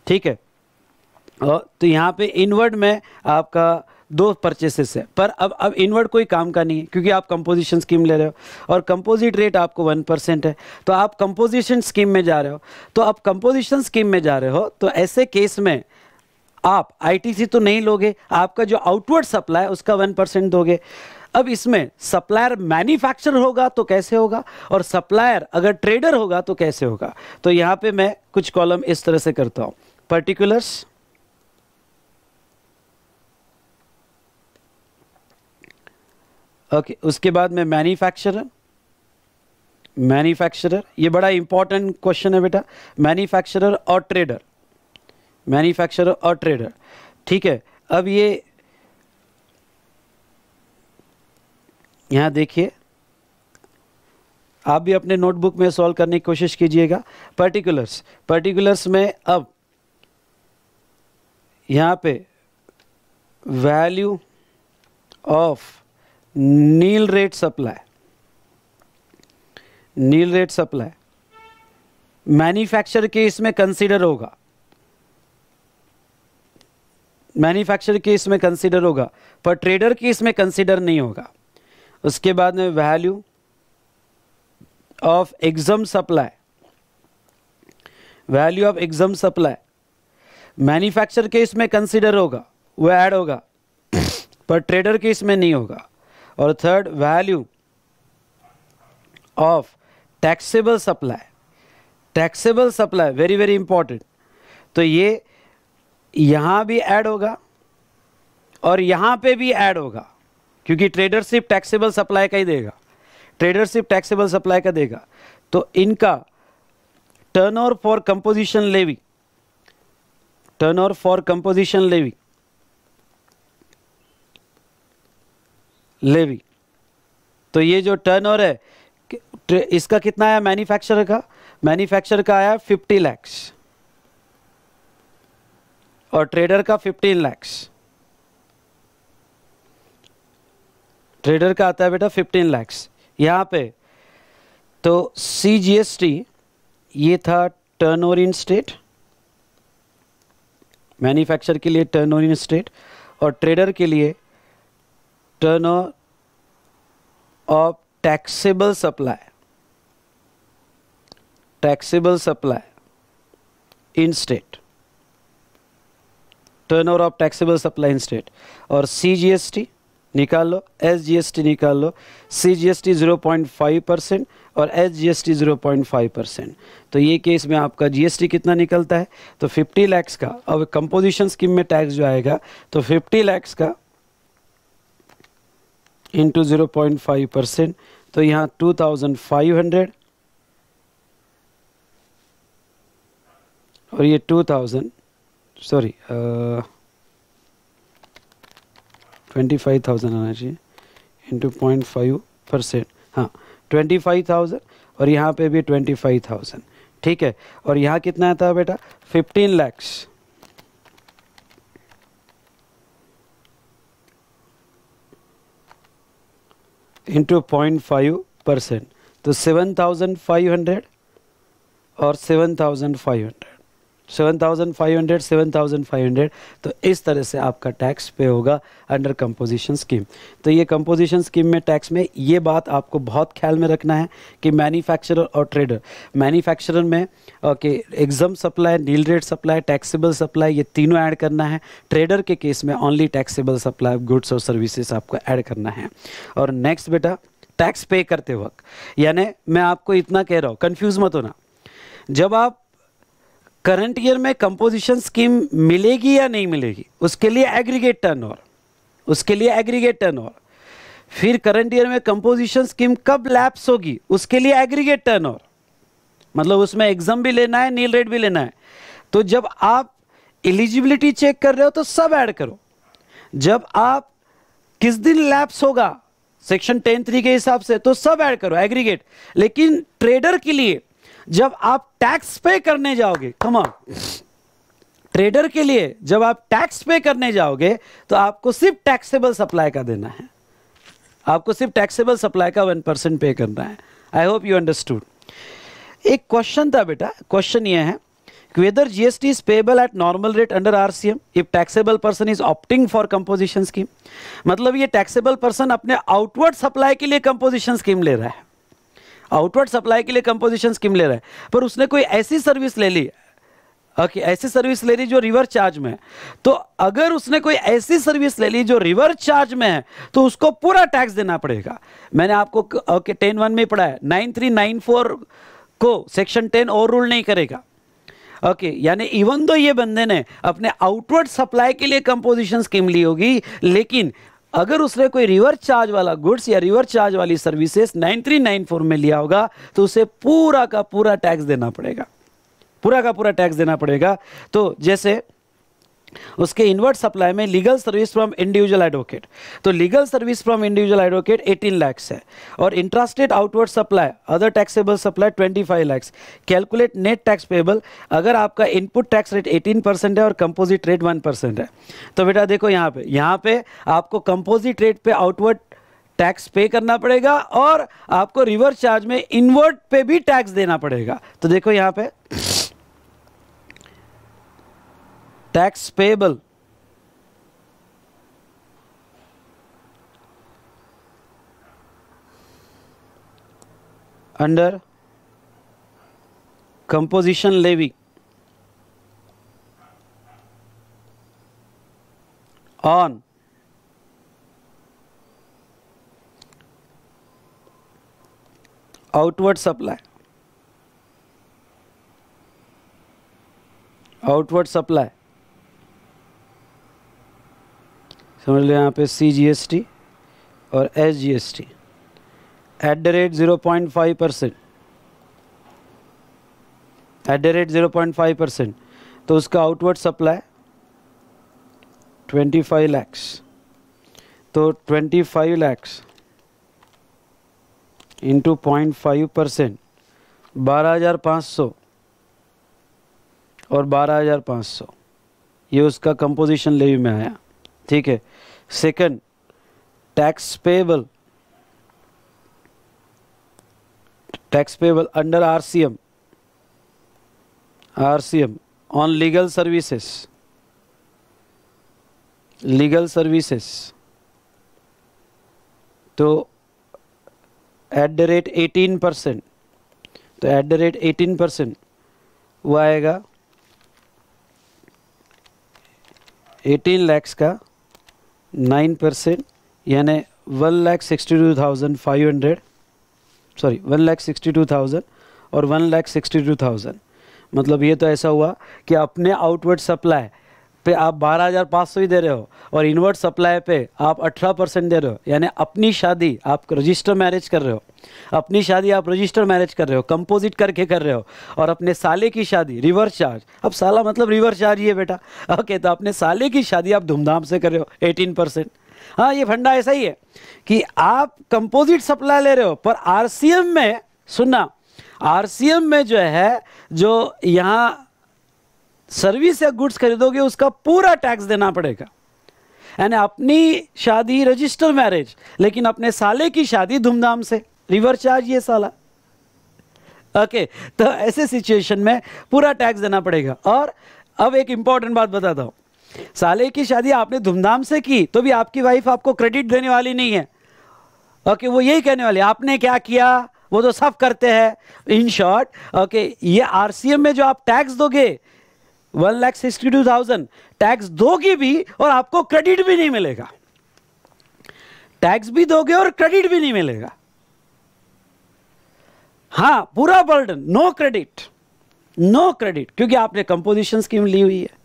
ठीक है तो यहाँ पे इनवर्ड में आपका दो परचेसेस है पर अब अब इनवर्ड कोई काम का नहीं है क्योंकि आप कंपोजिशन स्कीम ले रहे हो और कंपोजिट रेट आपको वन परसेंट है तो आप कंपोजिशन स्कीम में जा रहे हो तो आप कंपोजिशन स्कीम में जा रहे हो तो ऐसे केस में आप आईटीसी तो नहीं लोगे आपका जो आउटवर्ड सप्लाई उसका वन परसेंट दोगे अब इसमें सप्लायर मैन्युफैक्चरर होगा तो कैसे होगा और सप्लायर अगर ट्रेडर होगा तो कैसे होगा तो यहाँ पे मैं कुछ कॉलम इस तरह से करता हूँ पर्टिकुलर्स ओके okay, उसके बाद में मैन्युफैक्चरर मैन्युफैक्चरर ये बड़ा इंपॉर्टेंट क्वेश्चन है बेटा मैन्युफैक्चरर और ट्रेडर मैन्युफैक्चरर और ट्रेडर ठीक है अब ये यहां देखिए आप भी अपने नोटबुक में सॉल्व करने की कोशिश कीजिएगा पर्टिकुलर्स पर्टिकुलर्स में अब यहां पे value of nil rate supply nil rate supply manufacture के इसमें कंसीडर होगा मैन्युफैक्चर केस इसमें कंसीडर होगा पर ट्रेडर की इसमें कंसीडर नहीं होगा उसके बाद में value of exempt supply value of exempt supply manufacture के इसमें कंसीडर होगा वो ऐड होगा पर ट्रेडर के इसमें नहीं होगा और third value of taxable supply taxable supply very very important तो ये यहां भी ऐड होगा और यहां पे भी ऐड होगा क्योंकि ट्रेडर सिर्फ टैक्सेबल सप्लाई का ही देगा ट्रेडर सिर्फ टैक्सेबल सप्लाई का देगा तो इनका turnover for composition levy turnover for composition levy levy तो ये जो टर्न ओवर है इसका कितना आया मैन्युफैक्चरर का मैन्युफैक्चरर का आया फिफ्टी लैक्स और ट्रेडर का फिफ्टीन लैक्स ट्रेडर का आता है बेटा फिफ्टीन लैक्स यहां पे तो सी जी एस टी ये था turn over in state manufacture के लिए टर्न ओवर इन स्टेट और ट्रेडर के लिए of of supply taxable taxable in state turn over of taxable supply in state और सी जी एस टी निकाल लो एस जी एस टी निकाल लो C G S T zero point five percent और S G S T zero point five percent तो ये केस में आपका जी एस टी कितना निकलता है तो फिफ्टी लैक्स का अब कंपोजिशन स्कीम में टैक्स जो आएगा तो फिफ्टी लैक्स का into zero point five percent तो यहाँ टू थाउजेंड फाइव हंड्रेड और ये two thousand sorry twenty five thousand आना चाहिए इंटू पॉइंट फाइव परसेंट हाँ ट्वेंटी फाइव थाउजेंड और यहाँ पे भी ट्वेंटी फाइव थाउजेंड ठीक है और यहाँ कितना आता है बेटा fifteen lakhs into point five percent तो सेवन थाउजेंड फाइव हंड्रेड और seven thousand five hundred seven thousand five hundred seven thousand five hundred तो इस तरह से आपका टैक्स पे होगा अंडर कंपोजिशन स्कीम तो ये कंपोजिशन स्कीम में टैक्स में ये बात आपको बहुत ख्याल में रखना है कि मैन्युफैक्चरर और ट्रेडर मैन्युफैक्चरर में okay exempt supply nil rate supply taxable supply ये तीनों ऐड करना है ट्रेडर के केस में ओनली टैक्सेबल सप्लाई गुड्स और सर्विसेज आपको ऐड करना है और नेक्स्ट बेटा टैक्स पे करते वक्त यानी मैं आपको इतना कह रहा हूँ कन्फ्यूज़ मत होना जब आप करंट ईयर में कंपोजिशन स्कीम मिलेगी या नहीं मिलेगी उसके लिए एग्रीगेट टर्न ओवर उसके लिए एग्रीगेट टर्न ओवर फिर करंट ईयर में कंपोजिशन स्कीम कब लैप्स होगी उसके लिए एग्रीगेट टर्न ओवर मतलब उसमें एग्जाम भी लेना है नील रेट भी लेना है तो जब आप एलिजिबिलिटी चेक कर रहे हो तो सब ऐड करो जब आप किस दिन लैप्स होगा सेक्शन टेन थ्री के हिसाब से तो सब ऐड करो एग्रीगेट लेकिन ट्रेडर के लिए जब आप टैक्स पे करने जाओगे कमा ट्रेडर के लिए जब आप टैक्स पे करने जाओगे तो आपको सिर्फ टैक्सेबल सप्लाई का देना है आपको सिर्फ टैक्सेबल सप्लाई का वन परसेंट पे करना है आई होप यू अंडरस्टूड एक क्वेश्चन था बेटा क्वेश्चन ये है whether is payable at normal rate under R C M if taxable person is opting for composition scheme मतलब ये टैक्सेबल पर्सन अपने आउटवर्ड सप्लाई के लिए कंपोजिशन स्कीम ले रहा है आउटवर्ड सप्लाई के लिए कंपोजिशन स्कीम ले रहा है पर उसने कोई ऐसी सर्विस ले ली ओके ऐसी सर्विस ले ली जो रिवर चार्ज में है तो अगर उसने कोई ऐसी सर्विस ले ली जो रिवर चार्ज में है तो उसको पूरा टैक्स देना पड़ेगा मैंने आपको ओके टेन वन में पढ़ा है नाइन थ्री नाइन फोर को सेक्शन टेन ओवर रूल नहीं करेगा ओके okay, यानी इवन तो ये बंदे ने अपने आउटवर्ड सप्लाई के लिए कंपोजिशन स्कीम ली होगी लेकिन अगर उसने कोई रिवर्स चार्ज वाला गुड्स या रिवर्स चार्ज वाली सर्विसेज 9394 में लिया होगा तो उसे पूरा का पूरा टैक्स देना पड़ेगा पूरा का पूरा टैक्स देना पड़ेगा तो जैसे उसके इनवर्ट सप्लाई में legal service from individual advocate तो legal service from individual advocate 18 lakhs है और interested outward supply other taxable supply 25 lakhs calculate net tax payable अगर आपका इनपुट टैक्स रेट 18 परसेंट है और कंपोजिट रेट 1 परसेंट है तो बेटा देखो यहाँ पे यहाँ पे आपको कंपोजिट रेट पे आउटवर्ड टैक्स पे करना पड़ेगा और आपको रिवर्स चार्ज में इनवर्ट पे भी टैक्स देना पड़ेगा तो देखो यहाँ पे tax payable under composition levy on outward supply outward supply समझ लो यहाँ पे सी जी एस टी और S G S T at the rate zero point five percent at the rate zero point five percent तो उसका outward supply twenty five lakhs तो twenty five lakhs into point five percent बारह हज़ार पाँच सौ और बारह हज़ार पाँच सौ ये उसका कंपोजिशन लेवी में आया ठीक है second tax payable tax payable under RCM RCM on legal services legal services तो at the rate eighteen percent तो at the rate eighteen percent वो आएगा एटीन लैक्स का नाइन परसेंट यानी one lakh sixty two thousand five hundred sorry one lakh sixty two thousand और one lakh sixty two thousand मतलब ये तो ऐसा हुआ कि अपने आउटवर्ड सप्लाई पे आप बारह हज़ार पाँच सौ ही दे रहे हो और इन्वर्ट सप्लाई पे आप अठारह परसेंट दे रहे हो यानी अपनी शादी आप रजिस्टर मैरिज कर रहे हो अपनी शादी आप रजिस्टर मैरिज कर रहे हो कंपोजिट करके कर रहे हो और अपने साले की शादी रिवर्स चार्ज अब साला मतलब रिवर्स चार्ज ही है बेटा ओके तो अपने साले की शादी आप धूमधाम से कर रहे हो एटीन परसेंट हाँ ये फंडा ऐसा ही है कि आप कंपोजिट सप्लाई ले रहे हो पर आर में सुनना आर में जो है जो यहाँ सर्विस या गुड्स खरीदोगे उसका पूरा टैक्स देना पड़ेगा यानी अपनी शादी रजिस्टर मैरिज लेकिन अपने साले की शादी धूमधाम से रिवर्स चार्ज ये साला ओके तो ऐसे सिचुएशन में पूरा टैक्स देना पड़ेगा और अब एक इंपॉर्टेंट बात बताता हूँ साले की शादी आपने धूमधाम से की तो भी आपकी वाइफ आपको क्रेडिट देने वाली नहीं है ओके वो यही कहने वाली आपने क्या किया वो तो सब करते हैं इन शॉर्ट ओके ये आरसीएम में जो आप टैक्स दोगे one lakh sixty two thousand tax दोगे भी और आपको क्रेडिट भी नहीं मिलेगा टैक्स भी दोगे और क्रेडिट भी नहीं मिलेगा हाँ पूरा burden no credit no credit क्योंकि आपने कंपोजिशन स्कीम ली हुई है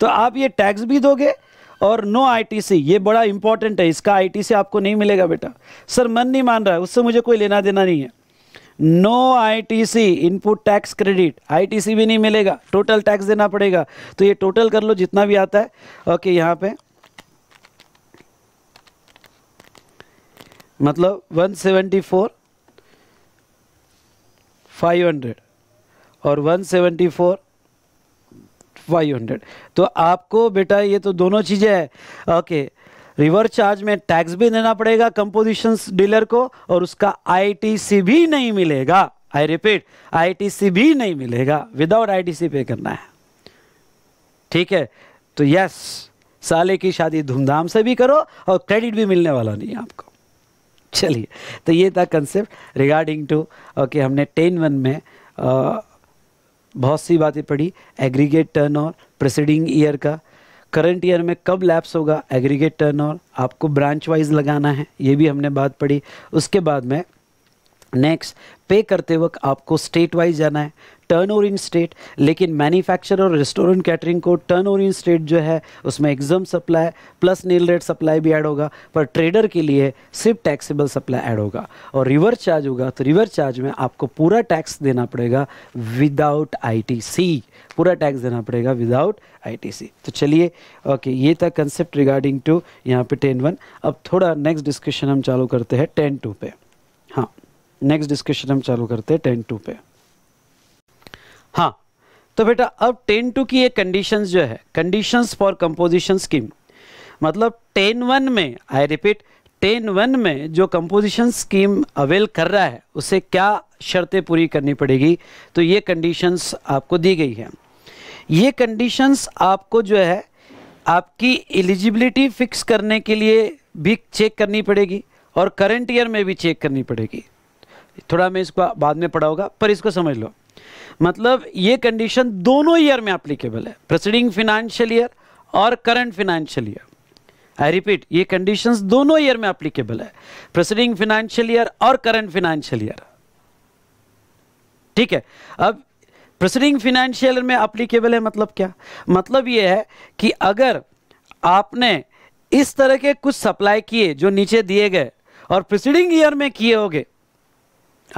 तो आप ये टैक्स भी दोगे और नो आईटीसी ये बड़ा इंपॉर्टेंट है इसका आईटीसी आपको नहीं मिलेगा बेटा सर मन नहीं मान रहा है उससे मुझे कोई लेना देना नहीं है no ITC input tax credit ITC भी नहीं मिलेगा टोटल टैक्स देना पड़ेगा तो ये टोटल कर लो जितना भी आता है ओके यहाँ पे मतलब 174 500 और 174 500 तो आपको बेटा ये तो दोनों चीज़ें हैं ओके रिवर्स चार्ज में टैक्स भी देना पड़ेगा कंपोजिशन डीलर को और उसका आईटीसी भी नहीं मिलेगा आई रिपीट आईटीसी भी नहीं मिलेगा विदाउट आईटीसी पे करना है ठीक है तो यस साले की शादी धूमधाम से भी करो और क्रेडिट भी मिलने वाला नहीं है आपको चलिए तो ये था कंसेप्ट रिगार्डिंग टू ओके हमने टेन वन में आ, uh, बहुत सी बातें पढ़ी एग्रीगेट टर्न और प्रेसिडिंग ईयर का करंट ईयर में कब लैप्स होगा एग्रीगेट टर्नओवर आपको ब्रांच वाइज लगाना है ये भी हमने बात पढ़ी उसके बाद में नेक्स्ट पे करते वक्त आपको स्टेट वाइज जाना है टर्न ओवर इन स्टेट लेकिन मैन्युफैक्चर और रेस्टोरेंट कैटरिंग को टर्न ओवर इन स्टेट जो है उसमें exempt supply plus nil rate supply भी ऐड होगा पर ट्रेडर के लिए सिर्फ टैक्सेबल सप्लाई ऐड होगा और रिवर्स चार्ज होगा तो रिवर्स चार्ज में आपको पूरा टैक्स देना पड़ेगा विदाउट आई पूरा टैक्स देना पड़ेगा विदाउट आईटीसी तो चलिए ओके ये था कंसेप्ट रिगार्डिंग टू यहाँ पे टेन वन अब थोड़ा नेक्स्ट डिस्कशन हम चालू करते हैं टेन टू पे हाँ नेक्स्ट डिस्कशन हम चालू करते हैं टेन टू पे हाँ तो बेटा अब टेन टू की ये कंडीशंस जो है कंडीशंस फॉर कंपोजिशन स्कीम मतलब टेन वन में आई रिपीट टेन वन में जो कंपोजिशन स्कीम अवेल कर रहा है उसे क्या शर्तें पूरी करनी पड़ेगी तो ये कंडीशंस आपको दी गई है ये कंडीशंस आपको जो है आपकी एलिजिबिलिटी फिक्स करने के लिए भी चेक करनी पड़ेगी और करंट ईयर में भी चेक करनी पड़ेगी थोड़ा मैं इसको बाद में पढ़ाऊंगा पर इसको समझ लो मतलब ये कंडीशन दोनों ईयर में एप्लीकेबल है प्रेसिडिंग फिनेंशियल ईयर और current financial year I repeat ये कंडीशंस दोनों ईयर में एप्लीकेबल है प्रेसिडिंग फाइनेंशियल ईयर और करंट फाइनेंशियल ईयर ठीक है अब प्रेसिडिंग फिनेंशियल में अप्लीकेबल है मतलब क्या मतलब ये है कि अगर आपने इस तरह के कुछ सप्लाई किए जो नीचे दिए गए और प्रसिडिंग ईयर में किए होगे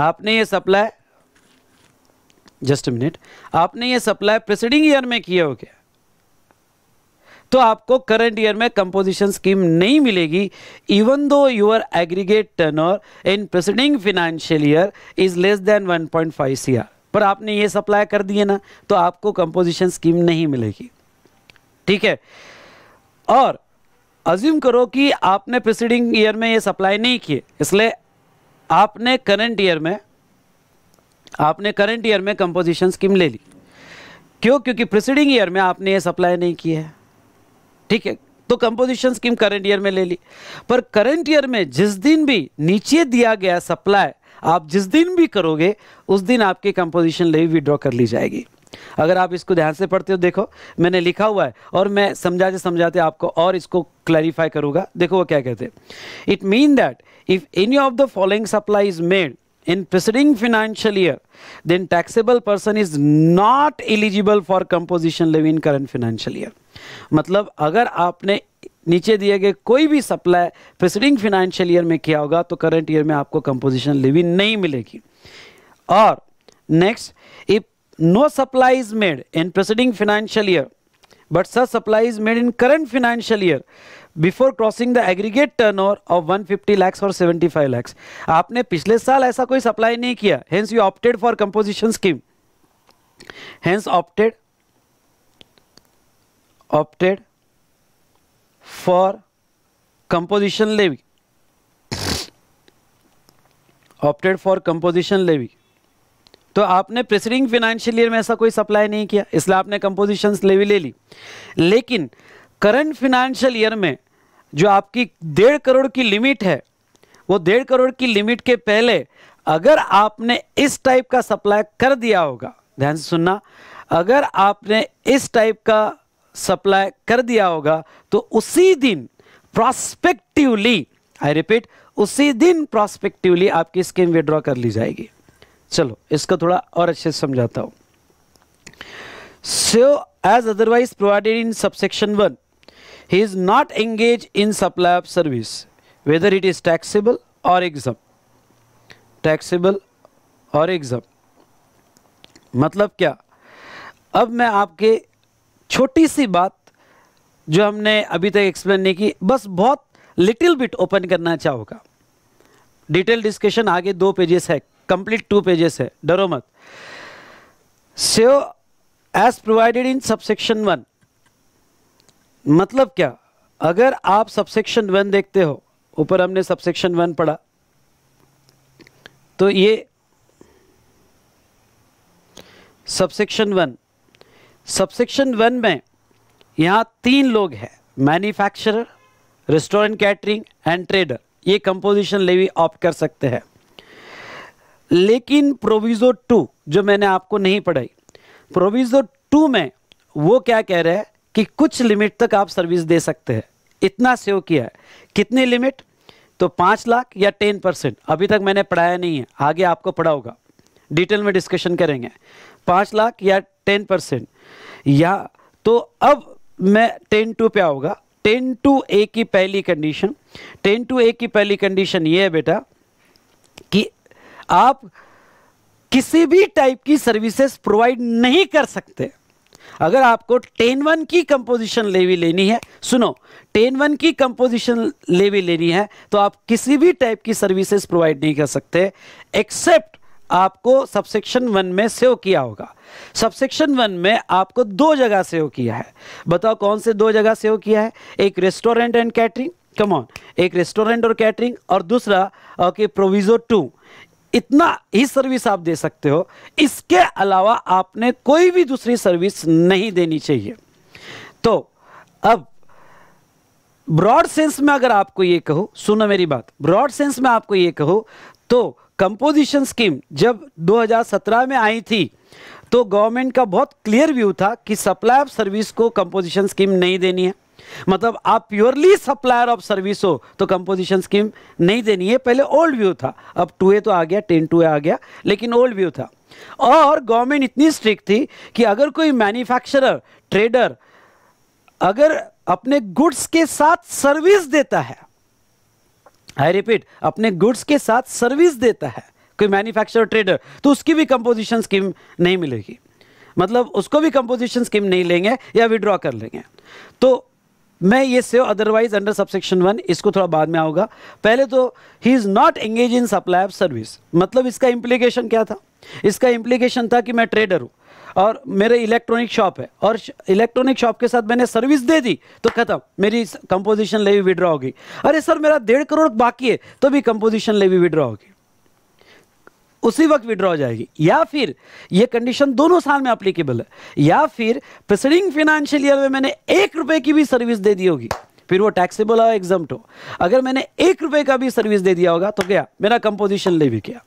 आपने ये सप्लाई जस्ट मिनट आपने ये सप्लाई प्रेसिडिंग ईयर में किया हो क्या तो आपको करंट ईयर में कंपोजिशन स्कीम नहीं मिलेगी even though your aggregate turnover in preceding financial year is less than 1.5 point पर आपने ये सप्लाई कर दिए ना तो आपको कंपोजिशन स्कीम नहीं मिलेगी ठीक है और अज्यूम करो कि आपने प्रेसिडिंग ईयर में ये सप्लाई नहीं किए इसलिए आपने करंट ईयर में आपने करंट ईयर में कंपोजिशन स्कीम ले ली क्यों क्योंकि प्रिसीडिंग ईयर में आपने ये सप्लाई नहीं किया है ठीक है तो कंपोजिशन स्कीम करंट ईयर में ले ली पर करंट ईयर में जिस दिन भी नीचे दिया गया सप्लाई आप जिस दिन भी करोगे उस दिन आपकी कंपोजिशन ले विड्रॉ कर ली जाएगी अगर आप इसको ध्यान से पढ़ते हो देखो मैंने लिखा हुआ है और मैं समझाते समझाते आपको और इसको क्लैरिफाई करूंगा देखो वो क्या कहते हैं it mean that if any of the following supply is made in preceding financial year, then taxable person is not eligible for composition levy in current financial year. मतलब अगर आपने नीचे दिए गए कोई भी सप्लाई प्रेसिडिंग फाइनेंशियल ईयर में किया होगा तो करंट ईयर में आपको कंपोजिशन लिविंग नहीं मिलेगी और next if no supply is made in preceding financial year but such supply is made in current financial year before crossing the aggregate over of one fifty lakhs और सेवेंटी फाइव लैक्स आपने पिछले साल ऐसा कोई सप्लाई नहीं किया hence you opted for composition scheme hence opted opted for composition levy opted for composition levy तो आपने प्रेसिडिंग फाइनेंशियल ईयर में ऐसा कोई सप्लाई नहीं किया इसलिए आपने कंपोजिशन लेवी ले ली लेकिन करंट फिनेंशियल ईयर में जो आपकी डेढ़ करोड़ की लिमिट है वो डेढ़ करोड़ की लिमिट के पहले अगर आपने इस टाइप का सप्लाई कर दिया होगा ध्यान से सुनना अगर आपने इस टाइप का सप्लाई कर दिया होगा तो उसी दिन प्रॉस्पेक्टिवली आई रिपीट उसी दिन प्रॉस्पेक्टिवली आपकी स्कीम विड्रॉ कर ली जाएगी चलो इसको थोड़ा और अच्छे से समझाता हूं so as otherwise provided in subsection one he is not engaged in supply of service whether it is taxable or exempt taxable और एग्जाम मतलब क्या अब मैं आपके छोटी सी बात जो हमने अभी तक एक्सप्लेन नहीं की बस बहुत लिटिल बिट ओपन करना चाहूँगा डिटेल डिस्कशन आगे दो पेजेस है कंप्लीट टू पेजेस है डरो मत save as provided in subsection one मतलब क्या अगर आप सबसेक्शन वन देखते हो ऊपर हमने सबसेक्शन वन पढ़ा तो ये सबसेक्शन वन सबसेक्शन वन में यहां तीन लोग हैं manufacturer restaurant catering and trader ये कंपोजिशन लेवी ऑप्ट कर सकते हैं लेकिन प्रोविजो टू जो मैंने आपको नहीं पढ़ाई प्रोविजो टू में वो क्या कह रहे हैं कि कुछ लिमिट तक आप सर्विस दे सकते हैं इतना सेव किया है कितनी लिमिट तो पाँच लाख या टेन परसेंट अभी तक मैंने पढ़ाया नहीं है आगे आपको पढ़ा होगा डिटेल में डिस्कशन करेंगे पाँच लाख या टेन परसेंट या तो अब मैं टेन टू पे आऊँगा टेन टू ए की पहली कंडीशन टेन टू ए की पहली कंडीशन ये है बेटा कि आप किसी भी टाइप की सर्विसेज प्रोवाइड नहीं कर सकते अगर आपको टेन वन की कंपोजिशन लेवी लेनी है सुनो टेन वन की कंपोजिशन लेवी लेनी है तो आप किसी भी टाइप की सर्विसेज प्रोवाइड नहीं कर सकते एक्सेप्ट आपको सबसेक्शन वन में सेव किया होगा सबसेक्शन वन में आपको दो जगह सेव किया है बताओ कौन से दो जगह सेव किया है एक restaurant and catering come on एक रेस्टोरेंट और कैटरिंग और दूसरा ओके प्रोविजो टू इतना ही सर्विस आप दे सकते हो इसके अलावा आपने कोई भी दूसरी सर्विस नहीं देनी चाहिए तो अब ब्रॉड सेंस में अगर आपको ये कहो सुनो मेरी बात ब्रॉड सेंस में आपको ये कहो तो कंपोजिशन स्कीम जब 2017 में आई थी तो गवर्नमेंट का बहुत क्लियर व्यू था कि सप्लाई ऑफ सर्विस को कंपोजिशन स्कीम नहीं देनी है मतलब आप प्योरली सप्लायर ऑफ सर्विस हो तो कंपोजिशन स्कीम नहीं देनी है पहले ओल्ड व्यू था अब टू ए तो आ गया टेन टू ए आ गया लेकिन ओल्ड व्यू था और गवर्नमेंट इतनी स्ट्रिक्ट थी कि अगर कोई मैन्युफैक्चरर ट्रेडर अगर अपने गुड्स के साथ सर्विस देता है आई रिपीट अपने गुड्स के साथ सर्विस देता है कोई मैन्युफैक्चरर ट्रेडर तो उसकी भी कंपोजिशन स्कीम नहीं मिलेगी मतलब उसको भी कंपोजिशन स्कीम नहीं लेंगे या विड्रॉ कर लेंगे तो मैं ये save otherwise under subsection one इसको थोड़ा बाद में आऊंगा पहले तो he is not engage in supply of service मतलब इसका इम्प्लीकेशन क्या था इसका इम्प्लीकेशन था कि मैं ट्रेडर हूँ और मेरे इलेक्ट्रॉनिक शॉप है और इलेक्ट्रॉनिक शॉप के साथ मैंने सर्विस दे दी तो खत्म मेरी कंपोजिशन लेवी विड्रॉ होगी अरे सर मेरा डेढ़ करोड़ बाकी है तो भी कंपोजिशन लेवी विड्रॉ होगी उसी वक्त विड्रॉ हो जाएगी या फिर ये कंडीशन दोनों साल में अप्लीकेबल है या फिर प्रिसडिंग फाइनेंशियल ईयर में मैंने एक रुपए की भी सर्विस दे दी होगी फिर वो टैक्सेबल हो एग्जाम हो अगर मैंने एक रुपए का भी सर्विस दे दिया होगा तो क्या मेरा कंपोजिशन ले भी क्या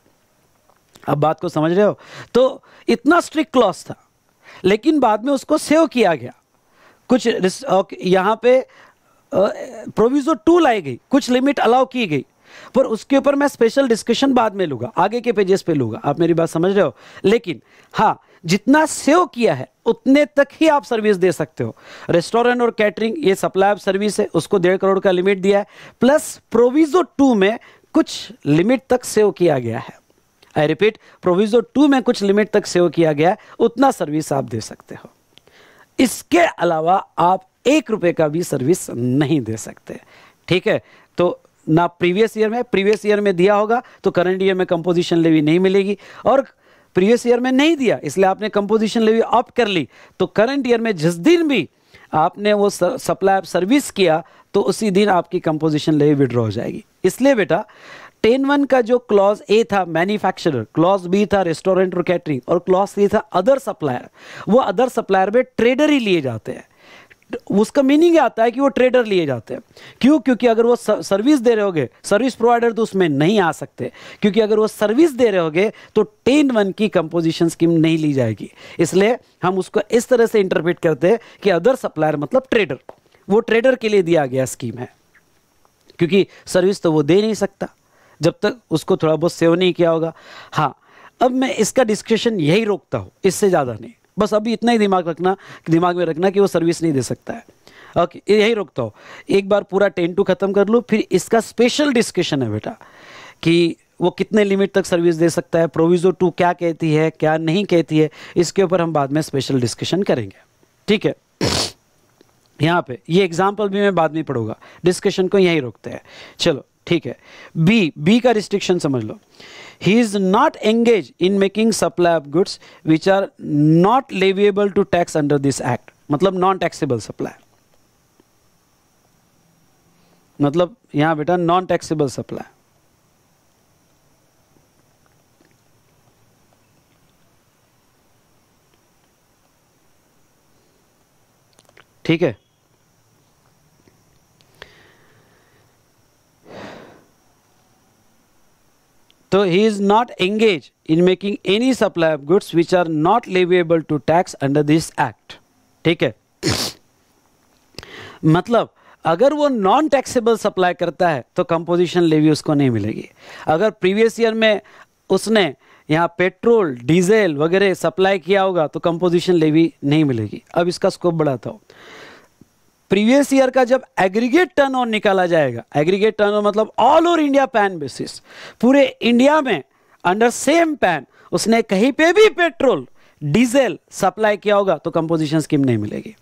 अब बात को समझ रहे हो तो इतना स्ट्रिक्ट क्लॉज था लेकिन बाद में उसको सेव किया गया कुछ यहाँ पे प्रोविजो टू लाई गई कुछ लिमिट अलाउ की गई पर उसके ऊपर मैं स्पेशल डिस्कशन बाद में लूंगा आगे के पेजेस पे लूंगा आप मेरी बात समझ रहे हो लेकिन हाँ जितना सेव किया है उतने तक ही आप सर्विस दे सकते हो रेस्टोरेंट और कैटरिंग ये सप्लाई ऑफ सर्विस है उसको डेढ़ करोड़ का लिमिट दिया है प्लस प्रोविजो टू में कुछ लिमिट तक सेव किया गया है आई रिपीट प्रोविजो टू में कुछ लिमिट तक सेव किया गया है उतना सर्विस आप दे सकते हो इसके अलावा आप एक रुपए का भी सर्विस नहीं दे सकते ठीक है तो ना प्रीवियस ईयर में प्रीवियस ईयर में दिया होगा तो करंट ईयर में कंपोजिशन लेवी नहीं मिलेगी और प्रीवियस ईयर में नहीं दिया इसलिए आपने कंपोजिशन लेवी अप कर ली तो करंट ईयर में जिस दिन भी आपने वो सप्लाई सर्विस किया तो उसी दिन आपकी कंपोजिशन लेवी विड्रॉ हो जाएगी इसलिए बेटा टेन वन का जो क्लॉज ए था मैन्युफैक्चरर क्लॉज बी था रेस्टोरेंट और कैटरिंग और क्लॉज सी था अदर सप्लायर वो अदर सप्लायर में ट्रेडर ही लिए जाते हैं उसका मीनिंग आता है कि वो ट्रेडर लिए जाते हैं क्यों क्योंकि अगर वो सर्विस दे रहे होगे सर्विस प्रोवाइडर तो उसमें नहीं आ सकते क्योंकि अगर वो सर्विस दे रहे होगे तो टेन वन की कंपोजिशन स्कीम नहीं ली जाएगी इसलिए हम उसको इस तरह से इंटरप्रेट करते हैं कि अदर सप्लायर मतलब ट्रेडर वो ट्रेडर के लिए दिया गया स्कीम है क्योंकि सर्विस तो वो दे नहीं सकता जब तक उसको थोड़ा बहुत सेव नहीं किया होगा हाँ अब मैं इसका डिस्कशन यही रोकता हूँ इससे ज़्यादा नहीं बस अभी इतना ही दिमाग रखना दिमाग में रखना कि वो सर्विस नहीं दे सकता है ओके यही रोकता हूँ एक बार पूरा टेन टू ख़त्म कर लो फिर इसका स्पेशल डिस्कशन है बेटा कि वो कितने लिमिट तक सर्विस दे सकता है प्रोविज़ो टू क्या कहती है क्या नहीं कहती है इसके ऊपर हम बाद में स्पेशल डिस्कशन करेंगे ठीक है यहाँ पे ये एग्जाम्पल भी मैं बाद में पढ़ूंगा डिस्कशन को यहीं रोकते हैं चलो ठीक है बी बी का रिस्ट्रिक्शन समझ लो He is not engaged in making supply of goods which are not leviable to tax under this act. matlab non taxable supply matlab yahan beta non taxable supply ठीक है तो he is not engage in making any supply of goods which are not leviable to tax under this act ठीक है मतलब अगर वो नॉन टैक्सेबल सप्लाई करता है तो कंपोजिशन लेवी उसको नहीं मिलेगी अगर प्रीवियस ईयर में उसने यहाँ पेट्रोल डीजल वगैरह सप्लाई किया होगा तो कंपोजिशन लेवी नहीं मिलेगी अब इसका स्कोप बढ़ाता हूँ प्रीवियस ईयर का जब एग्रीगेट टर्न ऑन निकाला जाएगा एग्रीगेट टर्न मतलब all over India PAN basis पूरे इंडिया में अंडर सेम पैन उसने कहीं पे भी पेट्रोल डीजल सप्लाई किया होगा तो कंपोजिशन स्कीम नहीं मिलेगी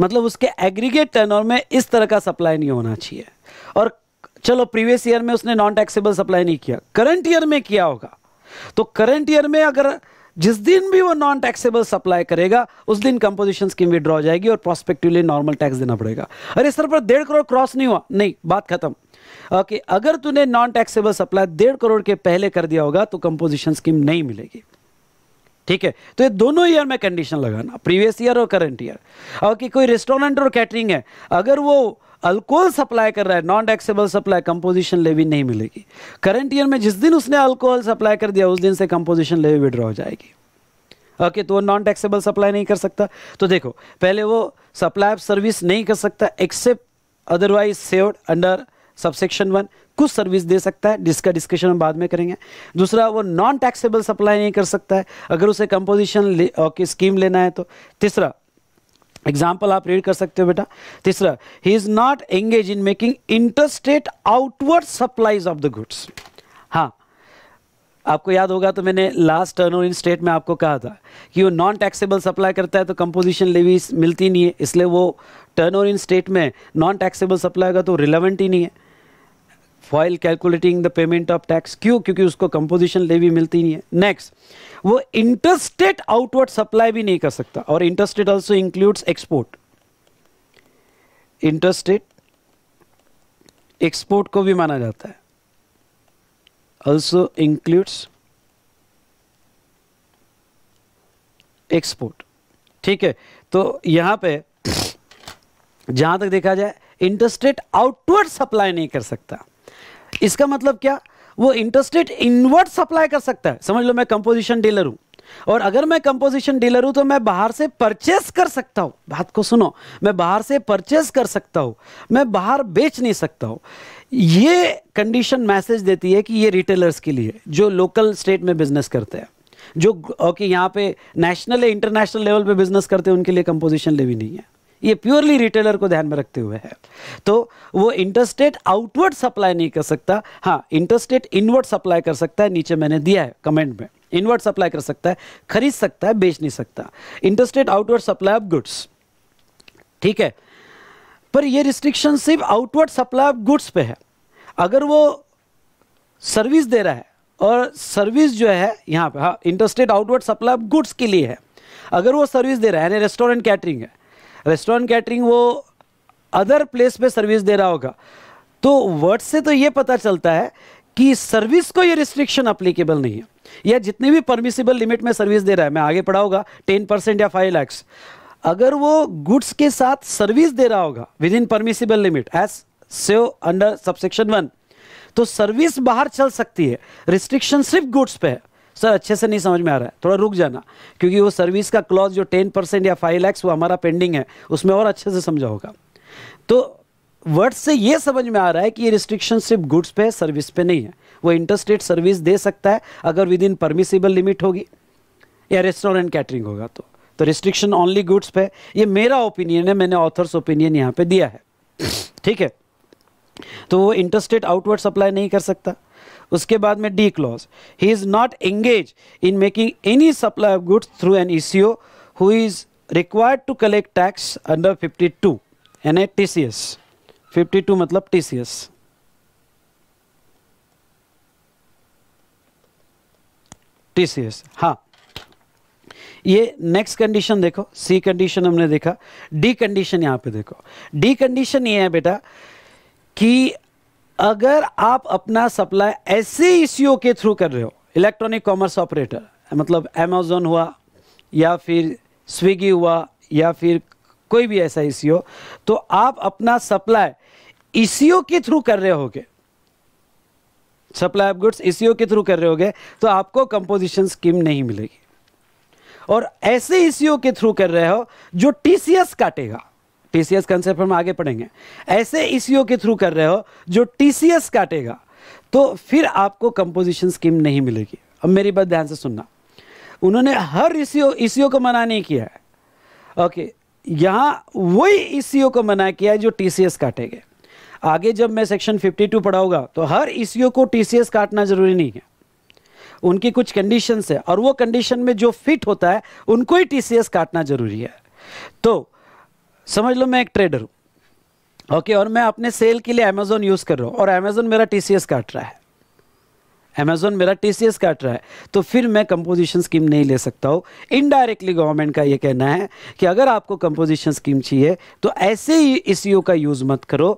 मतलब उसके एग्रीगेट टर्न ऑन में इस तरह का सप्लाई नहीं होना चाहिए और चलो प्रीवियस ईयर में उसने नॉन टैक्सेबल सप्लाई नहीं किया करंट ईयर में किया होगा तो करंट ईयर में अगर जिस दिन भी वो नॉन टैक्सेबल सप्लाई करेगा उस दिन कंपोजिशन स्कीम विड्रॉ हो जाएगी और प्रोस्पेक्टिवली नॉर्मल टैक्स देना पड़ेगा अरे सर पर डेढ़ करोड़ क्रॉस नहीं हुआ नहीं बात खत्म ओके अगर तूने नॉन टैक्सेबल सप्लाई डेढ़ करोड़ के पहले कर दिया होगा तो कंपोजिशन स्कीम नहीं मिलेगी ठीक है तो ये दोनों ईयर में कंडीशन लगाना प्रीवियस ईयर और करंट ईयर और कि कोई रेस्टोरेंट और कैटरिंग है अगर वो अल्कोहल सप्लाई कर रहा है non taxable supply composition levy नहीं मिलेगी करंट ईयर में जिस दिन उसने अल्कोहल सप्लाई कर दिया उस दिन से कंपोजिशन लेवी विड्रॉ हो जाएगी ओके okay, तो वो नॉन टैक्सेबल सप्लाई नहीं कर सकता तो देखो पहले वो सप्लाई ऑफ सर्विस नहीं कर सकता except otherwise saved under subsection one कुछ सर्विस दे सकता है जिसका डिस्कशन हम बाद में करेंगे दूसरा वो नॉन टैक्सेबल सप्लाई नहीं कर सकता है अगर उसे कंपोजिशन ले, स्कीम लेना है तो तीसरा एग्जाम्पल आप रीड कर सकते हो बेटा तीसरा he is not engage in making interstate outward supplies of the goods हाँ आपको याद होगा तो मैंने लास्ट टर्न इन स्टेट में आपको कहा था कि वो नॉन टैक्सेबल सप्लाई करता है तो कंपोजिशन लेवी मिलती नहीं है इसलिए वो टर्न इन स्टेट में नॉन टैक्सेबल सप्लाई होगा तो रिलेवेंट ही नहीं है for calculating the payment of tax क्यों क्योंकि उसको कंपोजिशन लेवी मिलती नहीं है नेक्स्ट वो इंटरस्टेट आउटवर्ड सप्लाई भी नहीं कर सकता और interstate also includes export interstate export को भी माना जाता है ऑल्सो इंक्लूड्स एक्सपोर्ट ठीक है तो यहां पे जहां तक देखा जाए इंटरस्टेट आउटवर्ड सप्लाई नहीं कर सकता इसका मतलब क्या वो इंटरेस्ट रेट इनवर्ट सप्लाई कर सकता है समझ लो मैं कंपोजिशन डीलर हूँ और अगर मैं कंपोजिशन डीलर हूं तो मैं बाहर से परचेस कर सकता हूं बात को सुनो मैं बाहर से परचेस कर सकता हूं मैं बाहर बेच नहीं सकता हूं ये कंडीशन मैसेज देती है कि ये रिटेलर्स के लिए जो लोकल स्टेट में बिजनेस करते हैं जो ओके यहाँ पे नेशनल या इंटरनेशनल लेवल पे बिजनेस करते हैं उनके लिए कंपोजिशन लेवी नहीं है ये प्योरली रिटेलर को ध्यान में रखते हुए है तो वो इंटरस्टेट आउटवर्ड सप्लाई नहीं कर सकता हाँ इंटरस्टेट इनवर्ड सप्लाई कर सकता है नीचे मैंने दिया है कमेंट में इनवर्ड सप्लाई कर सकता है खरीद सकता है बेच नहीं सकता interstate outward supply of goods ठीक है पर यह रिस्ट्रिक्शन सिर्फ आउटवर्ड सप्लाई ऑफ गुड्स पे है अगर वो सर्विस दे रहा है और सर्विस जो है यहाँ पे हाँ interstate outward supply of goods के लिए है अगर वो सर्विस दे रहा है यानी रेस्टोरेंट कैटरिंग है रेस्टोरेंट कैटरिंग वो अदर प्लेस पे सर्विस दे रहा होगा तो वर्ड से तो ये पता चलता है कि सर्विस को ये रिस्ट्रिक्शन अप्लीकेबल नहीं है या जितनी भी परमिसिबल लिमिट में सर्विस दे रहा है मैं आगे पढ़ाऊंगा टेन परसेंट या फाइव लैक्स अगर वो गुड्स के साथ सर्विस दे रहा होगा within permissible limit as save under subsection one तो सर्विस बाहर चल सकती है रिस्ट्रिक्शन सिर्फ गुड्स पे है सर अच्छे से नहीं समझ में आ रहा है थोड़ा रुक जाना क्योंकि वो सर्विस का क्लॉज जो टेन परसेंट या फाइव लैक्स वो हमारा पेंडिंग है उसमें और अच्छे से समझा होगा तो वर्ड्स से ये समझ में आ रहा है कि ये रिस्ट्रिक्शन सिर्फ गुड्स पे है सर्विस पे नहीं है वो इंटरस्टेट सर्विस दे सकता है अगर विद इन परमिसिबल लिमिट होगी या रेस्टोरेंट कैटरिंग होगा तो तो रिस्ट्रिक्शन ओनली गुड्स पे ये मेरा ओपिनियन है मैंने ऑथर्स ओपिनियन यहाँ पे दिया है ठीक है तो वो इंटरस्टेट आउटवर्ड सप्लाई नहीं कर सकता उसके बाद में D clause he is not engage in making any supply of goods through an E who is required to collect tax under 52 two यानी T C S fifty two मतलब T C S T C S हाँ ये नेक्स्ट कंडीशन देखो सी कंडीशन हमने देखा डी कंडीशन यहां पे देखो डी कंडीशन ये है बेटा कि अगर आप अपना सप्लाई ऐसे ईसीओ के थ्रू कर रहे हो इलेक्ट्रॉनिक कॉमर्स ऑपरेटर मतलब अमेजोन हुआ या फिर स्विगी हुआ या फिर कोई भी ऐसा ईसीओ तो आप अपना सप्लाई ई के थ्रू कर रहे होगे सप्लाई ऑफ गुड्स ईसीओ के थ्रू कर रहे होगे तो आपको कंपोजिशन स्कीम नहीं मिलेगी और ऐसे ईसीओ के थ्रू कर रहे हो जो टी काटेगा टीसीएस कंसेप्ट हम आगे पढ़ेंगे ऐसे ईसीओ e के थ्रू कर रहे हो जो टीसीएस काटेगा तो फिर आपको कंपोजिशन स्कीम नहीं मिलेगी अब मेरी बात ध्यान से सुनना उन्होंने हर ईसीओ e ईसीओ e को मना नहीं किया है ओके यहाँ वही ईसीओ को मना किया है जो टीसीएस काटेंगे आगे जब मैं सेक्शन 52 पढ़ाऊंगा तो हर ईसीओ को टीसीएस काटना जरूरी नहीं है उनकी कुछ कंडीशन है और वो कंडीशन में जो फिट होता है उनको ही टीसीएस काटना जरूरी है तो समझ लो मैं एक ट्रेडर हूँ ओके और मैं अपने सेल के लिए अमेजोन यूज़ कर रहा हूँ और अमेजोन मेरा टी काट रहा है अमेजोन मेरा टी काट रहा है तो फिर मैं कंपोजिशन स्कीम नहीं ले सकता हूँ इनडायरेक्टली गवर्नमेंट का ये कहना है कि अगर आपको कंपोजिशन स्कीम चाहिए तो ऐसे ही इस e का यूज़ मत करो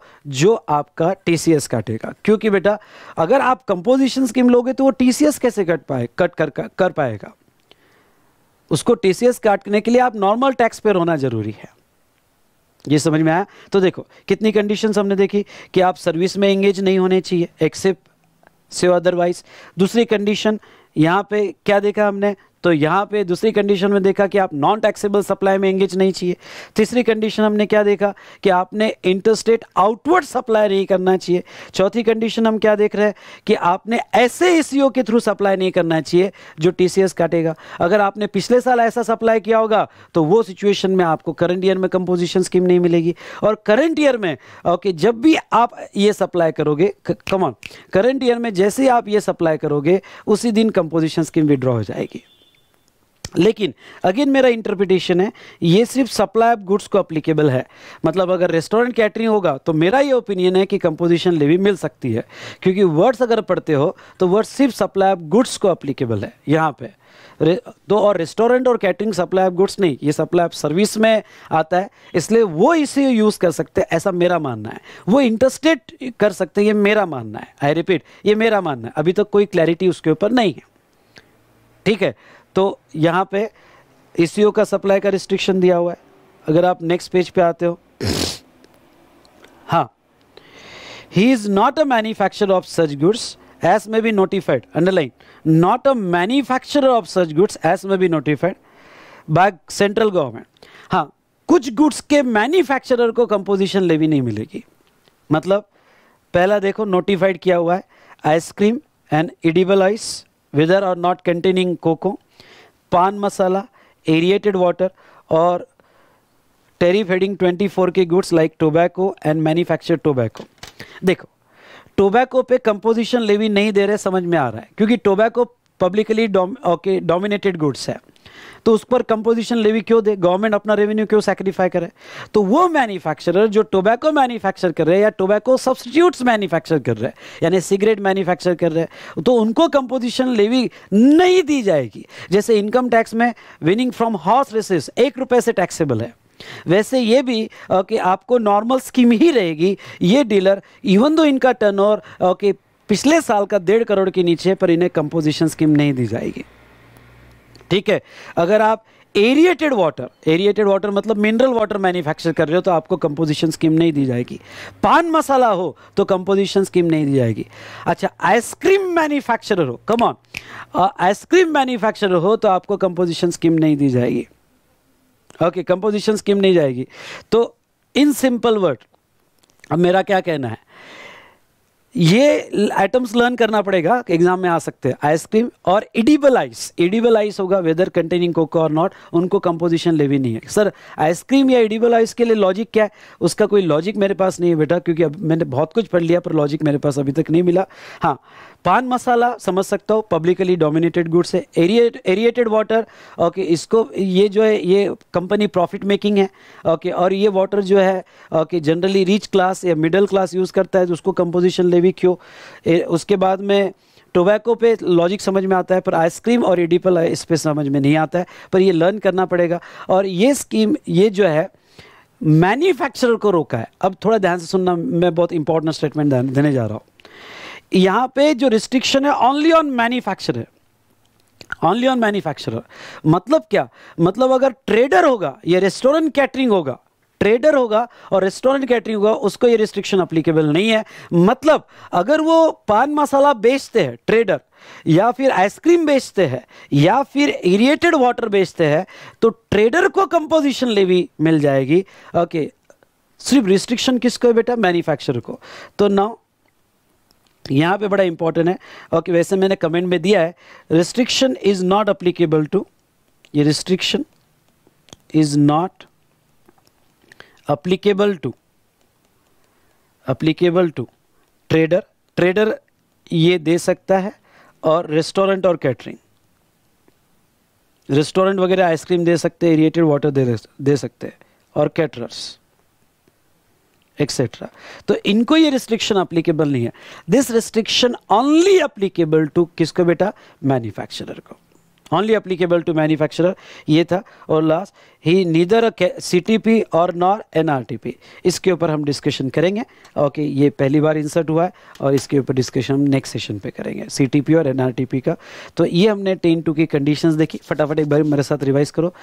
जो आपका टी काटेगा क्योंकि बेटा अगर आप कंपोजिशन स्कीम लोगे तो वो टी कैसे कट पाए कट कर कर पाएगा उसको टी काटने के लिए आप नॉर्मल टैक्स पेयर होना ज़रूरी है ये समझ में आया तो देखो कितनी कंडीशन हमने देखी कि आप सर्विस में एंगेज नहीं होने चाहिए एक्सेप्ट से अदरवाइज दूसरी कंडीशन यहाँ पे क्या देखा हमने तो यहाँ पे दूसरी कंडीशन में देखा कि आप नॉन टैक्सेबल सप्लाई में एंगेज नहीं चाहिए तीसरी कंडीशन हमने क्या देखा कि आपने इंटरस्टेट आउटवर्ड सप्लाई नहीं करना चाहिए चौथी कंडीशन हम क्या देख रहे हैं कि आपने ऐसे ए e के थ्रू सप्लाई नहीं करना चाहिए जो टी काटेगा अगर आपने पिछले साल ऐसा सप्लाई किया होगा तो वो सिचुएशन में आपको करंट ईयर में कंपोजिशन स्कीम नहीं मिलेगी और करंट ईयर में ओके जब भी आप ये सप्लाई करोगे कमॉन करंट ईयर में जैसे आप ये सप्लाई करोगे उसी दिन कंपोजिशन स्कीम विड्रॉ हो जाएगी लेकिन अगेन मेरा इंटरप्रिटेशन है ये सिर्फ सप्लाई ऑफ गुड्स को अप्लीकेबल है मतलब अगर रेस्टोरेंट कैटरिंग होगा तो मेरा ये ओपिनियन है कि कंपोजिशन लेवी मिल सकती है क्योंकि वर्ड्स अगर पढ़ते हो तो वर्ड सिर्फ सप्लाई ऑफ गुड्स को अप्लीकेबल है यहाँ पे तो और रेस्टोरेंट और कैटरिंग सप्लाई ऑफ गुड्स नहीं ये सप्लाई ऑफ सर्विस में आता है इसलिए वो इसे यूज़ कर सकते हैं ऐसा मेरा मानना है वो इंटरेस्टेड कर सकते हैं ये मेरा मानना है आई रिपीट ये मेरा मानना है अभी तक तो कोई क्लैरिटी उसके ऊपर नहीं है ठीक है तो यहाँ पे ई e का सप्लाई का रिस्ट्रिक्शन दिया हुआ है अगर आप नेक्स्ट पेज पे आते हो हाँ he is not a manufacture of such goods as may be notified underline not a manufacture of such goods as may be notified by central government हाँ कुछ गुड्स के मैन्युफैक्चरर को कंपोजिशन लेवी नहीं मिलेगी मतलब पहला देखो नोटिफाइड किया हुआ है ice cream and edible ice whether और not containing cocoa pan masala aerated water और टेरिफ हेडिंग 24 के goods like tobacco and manufactured tobacco देखो टोबैको पे कंपोजिशन लेवी नहीं दे रहे समझ में आ रहा है क्योंकि tobacco publicly okay dominated goods है तो उस पर कंपोजिशन लेवी क्यों दे गवर्नमेंट अपना रेवेन्यू क्यों सेक्रीफाई करे तो वो मैन्युफैक्चरर जो टोबैको मैन्युफैक्चर कर रहे हैं या टोबैको सब्सटीट्यूट्स मैन्युफैक्चर कर रहे हैं यानी सिगरेट मैन्युफैक्चर कर रहे हैं तो उनको कंपोजिशन लेवी नहीं दी जाएगी जैसे इनकम टैक्स में विनिंग फ्रॉम हॉर्स रेसेस एक रुपये से टैक्सेबल है वैसे ये भी कि आपको नॉर्मल स्कीम ही रहेगी ये डीलर इवन दो इनका टर्न ओके पिछले साल का डेढ़ करोड़ के नीचे पर इन्हें कंपोजिशन स्कीम नहीं दी जाएगी ठीक है अगर आप एरिएटेड वाटर एरिएटेड वाटर मतलब मिनरल वाटर मैन्युफैक्चर कर रहे हो तो आपको कंपोजिशन स्कीम नहीं दी जाएगी पान मसाला हो तो कंपोजिशन स्कीम नहीं दी जाएगी अच्छा आइसक्रीम मैन्युफैक्चरर हो कम ऑन आइसक्रीम मैन्युफैक्चरर हो तो आपको कंपोजिशन स्कीम नहीं दी जाएगी ओके कंपोजिशन स्कीम नहीं जाएगी तो इन सिंपल वर्ड अब मेरा क्या कहना है ये आइटम्स लर्न करना पड़ेगा एग्जाम में आ सकते हैं आइसक्रीम और इडिबल आइस इडिबल आइस होगा वेदर कंटेनिंग कोको और नॉट उनको कंपोजिशन लेवी नहीं है सर आइसक्रीम या इडिबल आइस के लिए लॉजिक क्या है उसका कोई लॉजिक मेरे पास नहीं है बेटा क्योंकि अब मैंने बहुत कुछ पढ़ लिया पर लॉजिक मेरे पास अभी तक नहीं मिला हाँ पान मसाला समझ सकता हो पब्लिकली डोमिनेटेड गुड्स है एरिएट एरिएटेड वाटर ओके इसको ये जो है ये कंपनी प्रॉफिट मेकिंग है ओके और ये वाटर जो है ओके जनरली रिच क्लास या मिडिल क्लास यूज़ करता है तो उसको कंपोजिशन ले भी क्यों उसके बाद में टोबैको पे लॉजिक समझ में आता है पर आइसक्रीम और एडिपल इस पर समझ में नहीं आता है पर ये लर्न करना पड़ेगा और ये स्कीम ये जो है मैन्युफैक्चरर को रोका है अब थोड़ा ध्यान से सुनना मैं बहुत इंपॉर्टेंट स्टेटमेंट देने जा रहा हूँ यहाँ पे जो रिस्ट्रिक्शन है only on manufacturer only on manufacturer मतलब क्या मतलब अगर ट्रेडर होगा या रेस्टोरेंट कैटरिंग होगा ट्रेडर होगा और रेस्टोरेंट कैटरिंग होगा उसको ये रिस्ट्रिक्शन अप्लीकेबल नहीं है मतलब अगर वो पान मसाला बेचते हैं ट्रेडर या फिर आइसक्रीम बेचते हैं या फिर इरिएटेड वाटर बेचते हैं तो ट्रेडर को कंपोजिशन लेवी मिल जाएगी ओके सिर्फ रिस्ट्रिक्शन किसको है बेटा मैन्युफैक्चरर को तो नाउ यहाँ पे बड़ा इंपॉर्टेंट है और वैसे मैंने कमेंट में दिया है restriction is not applicable to ये restriction is not applicable to applicable to trader trader ये दे सकता है और रेस्टोरेंट और कैटरिंग रेस्टोरेंट वगैरह आइसक्रीम दे सकते हैं एरिएटेड वाटर दे दे सकते हैं और कैटरर्स एक्सेट्रा तो इनको ये रिस्ट्रिक्शन अप्लीकेबल नहीं है this restriction only applicable to किसको बेटा मैन्युफैक्चरर को ओनली अप्लीकेबल टू मैन्युफैक्चरर ये था और लास्ट ही नीदर सी टी पी और nor N R T P इसके ऊपर हम डिस्कशन करेंगे ओके ये पहली बार इंसर्ट हुआ है और इसके ऊपर डिस्कशन हम नेक्स्ट सेशन पे करेंगे सी टी पी और एन आर टी पी का तो ये हमने टेन टू की कंडीशन देखी फटाफट एक बार मेरे साथ रिवाइज करो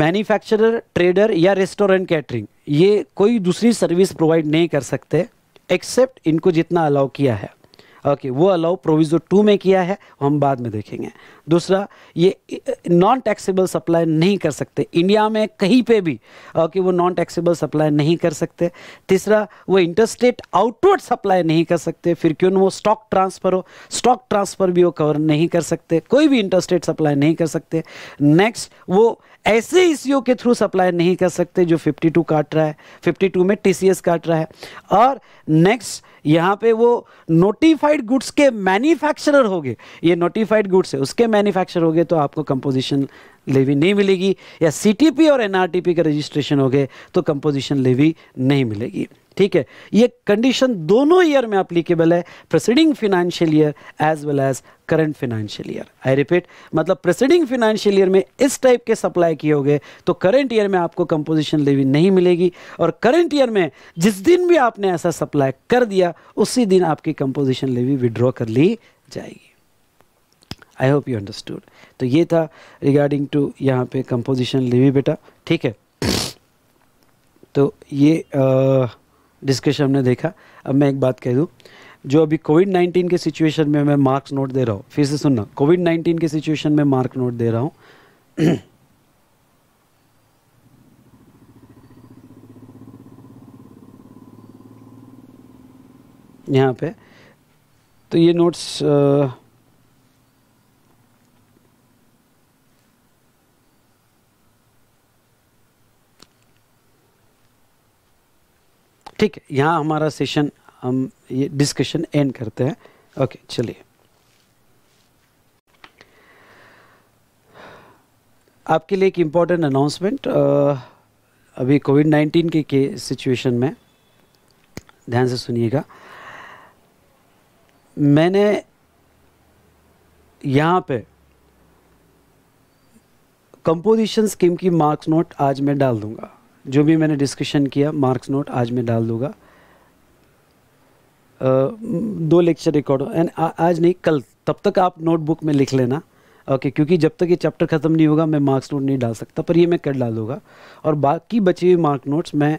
मैन्युफैक्चरर ट्रेडर या रेस्टोरेंट कैटरिंग ये कोई दूसरी सर्विस प्रोवाइड नहीं कर सकते एक्सेप्ट इनको जितना अलाउ किया है ओके okay, वो अलाउ प्रोविजो टू में किया है हम बाद में देखेंगे दूसरा ये नॉन टैक्सेबल सप्लाई नहीं कर सकते इंडिया में कहीं पे भी ओके okay, वो नॉन टैक्सेबल सप्लाई नहीं कर सकते तीसरा वो इंटरस्टेट आउटवर्ड सप्लाई नहीं कर सकते फिर क्यों वो स्टॉक ट्रांसफ़र हो स्टॉक ट्रांसफ़र भी वो कवर नहीं कर सकते कोई भी इंटरस्टेट सप्लाई नहीं कर सकते नेक्स्ट वो ऐसे इसीओ के थ्रू सप्लाई नहीं कर सकते जो 52 काट रहा है 52 में टीसीएस काट रहा है और नेक्स्ट यहाँ पे वो नोटिफाइड गुड्स के मैन्युफैक्चरर हो गए ये नोटिफाइड गुड्स है उसके मैन्युफैक्चर हो गए तो आपको कंपोजिशन लेवी नहीं मिलेगी या सी और एन का रजिस्ट्रेशन हो गए तो कंपोजिशन लेवी नहीं मिलेगी ठीक है ये कंडीशन दोनों ईयर में अप्लीकेबल है preceding financial year as well as current financial year I repeat मतलब प्रेसिडिंग फाइनेंशियल ईयर में इस टाइप के सप्लाई किए होंगे तो करंट ईयर में आपको कंपोजिशन लेवी नहीं मिलेगी और करंट ईयर में जिस दिन भी आपने ऐसा सप्लाई कर दिया उसी दिन आपकी कंपोजिशन लेवी विड्रॉ कर ली जाएगी आई होप यू अंडरस्टूड तो ये था रिगार्डिंग टू यहाँ पे कंपोजिशन लेवी बेटा ठीक है तो ये आ, डिस्कशन हमने देखा अब मैं एक बात कह दूँ जो अभी कोविड नाइन्टीन के सिचुएशन में मैं मार्क्स नोट दे रहा हूँ फिर से सुनना कोविड नाइन्टीन के सिचुएशन में मार्क नोट दे रहा हूँ यहाँ पे तो ये नोट्स आ, ठीक यहाँ हमारा सेशन हम ये डिस्कशन एंड करते हैं ओके चलिए आपके लिए एक इम्पॉर्टेंट अनाउंसमेंट अभी कोविड नाइन्टीन के, के सिचुएशन में ध्यान से सुनिएगा मैंने यहाँ पे कंपोजिशन स्कीम की मार्क्स नोट आज मैं डाल दूंगा जो भी मैंने डिस्कशन किया मार्क्स नोट आज मैं डाल दूँगा दो लेक्चर रिकॉर्ड एंड आज नहीं कल तब तक आप नोटबुक में लिख लेना ओके क्योंकि जब तक ये चैप्टर ख़त्म नहीं होगा मैं मार्क्स नोट नहीं डाल सकता पर ये मैं कर डालूंगा और बाकी बचे हुए मार्क नोट्स मैं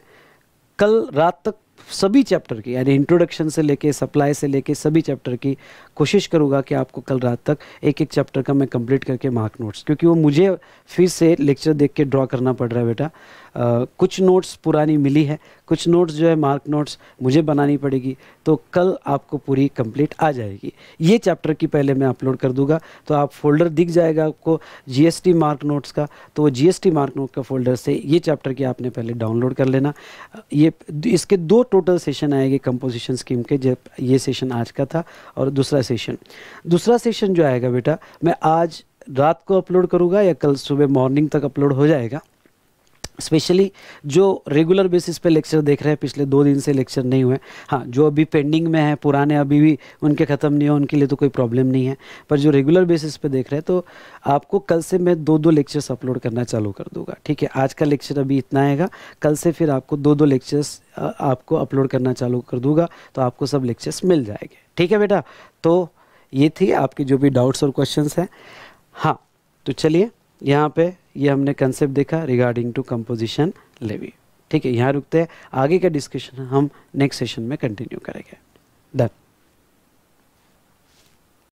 कल रात तक सभी चैप्टर की यानी इंट्रोडक्शन से लेके सप्लाई से लेके सभी चैप्टर की कोशिश करूंगा कि आपको कल रात तक एक एक चैप्टर का मैं कंप्लीट करके मार्क नोट्स क्योंकि वो मुझे फिर से लेक्चर देख के ड्रॉ करना पड़ रहा है बेटा कुछ नोट्स पुरानी मिली है कुछ नोट्स जो है मार्क नोट्स मुझे बनानी पड़ेगी तो कल आपको पूरी कंप्लीट आ जाएगी ये चैप्टर की पहले मैं अपलोड कर दूंगा तो आप फोल्डर दिख जाएगा आपको जीएसटी मार्क नोट्स का तो जीएसटी मार्क नोट का फोल्डर से ये चैप्टर की आपने पहले डाउनलोड कर लेना ये इसके दो टोटल सेशन आएंगे कंपोजिशन स्कीम के जब ये सेशन आज का था और दूसरा सेशन दूसरा सेशन जो आएगा बेटा मैं आज रात को अपलोड करूँगा या कल सुबह मॉर्निंग तक अपलोड हो जाएगा स्पेशली जो रेगुलर बेसिस पे लेक्चर देख रहे हैं पिछले दो दिन से लेक्चर नहीं हुए हाँ जो अभी पेंडिंग में है पुराने अभी भी उनके ख़त्म नहीं हो उनके लिए तो कोई प्रॉब्लम नहीं है पर जो रेगुलर बेसिस पे देख रहे हैं तो आपको कल से मैं दो दो लेक्चर्स अपलोड करना चालू कर दूंगा ठीक है आज का लेक्चर अभी इतना आएगा कल से फिर आपको दो दो लेक्चर्स आपको अपलोड करना चालू कर दूंगा तो आपको सब लेक्चर्स मिल जाएंगे ठीक है बेटा तो ये थी आपके जो भी डाउट्स और क्वेश्चन हैं हाँ तो चलिए यहाँ पर ये हमने कंसेप्ट देखा रिगार्डिंग टू कंपोजिशन लेवी ठीक है यहाँ रुकते हैं आगे का डिस्कशन हम नेक्स्ट सेशन में कंटिन्यू करेंगे डन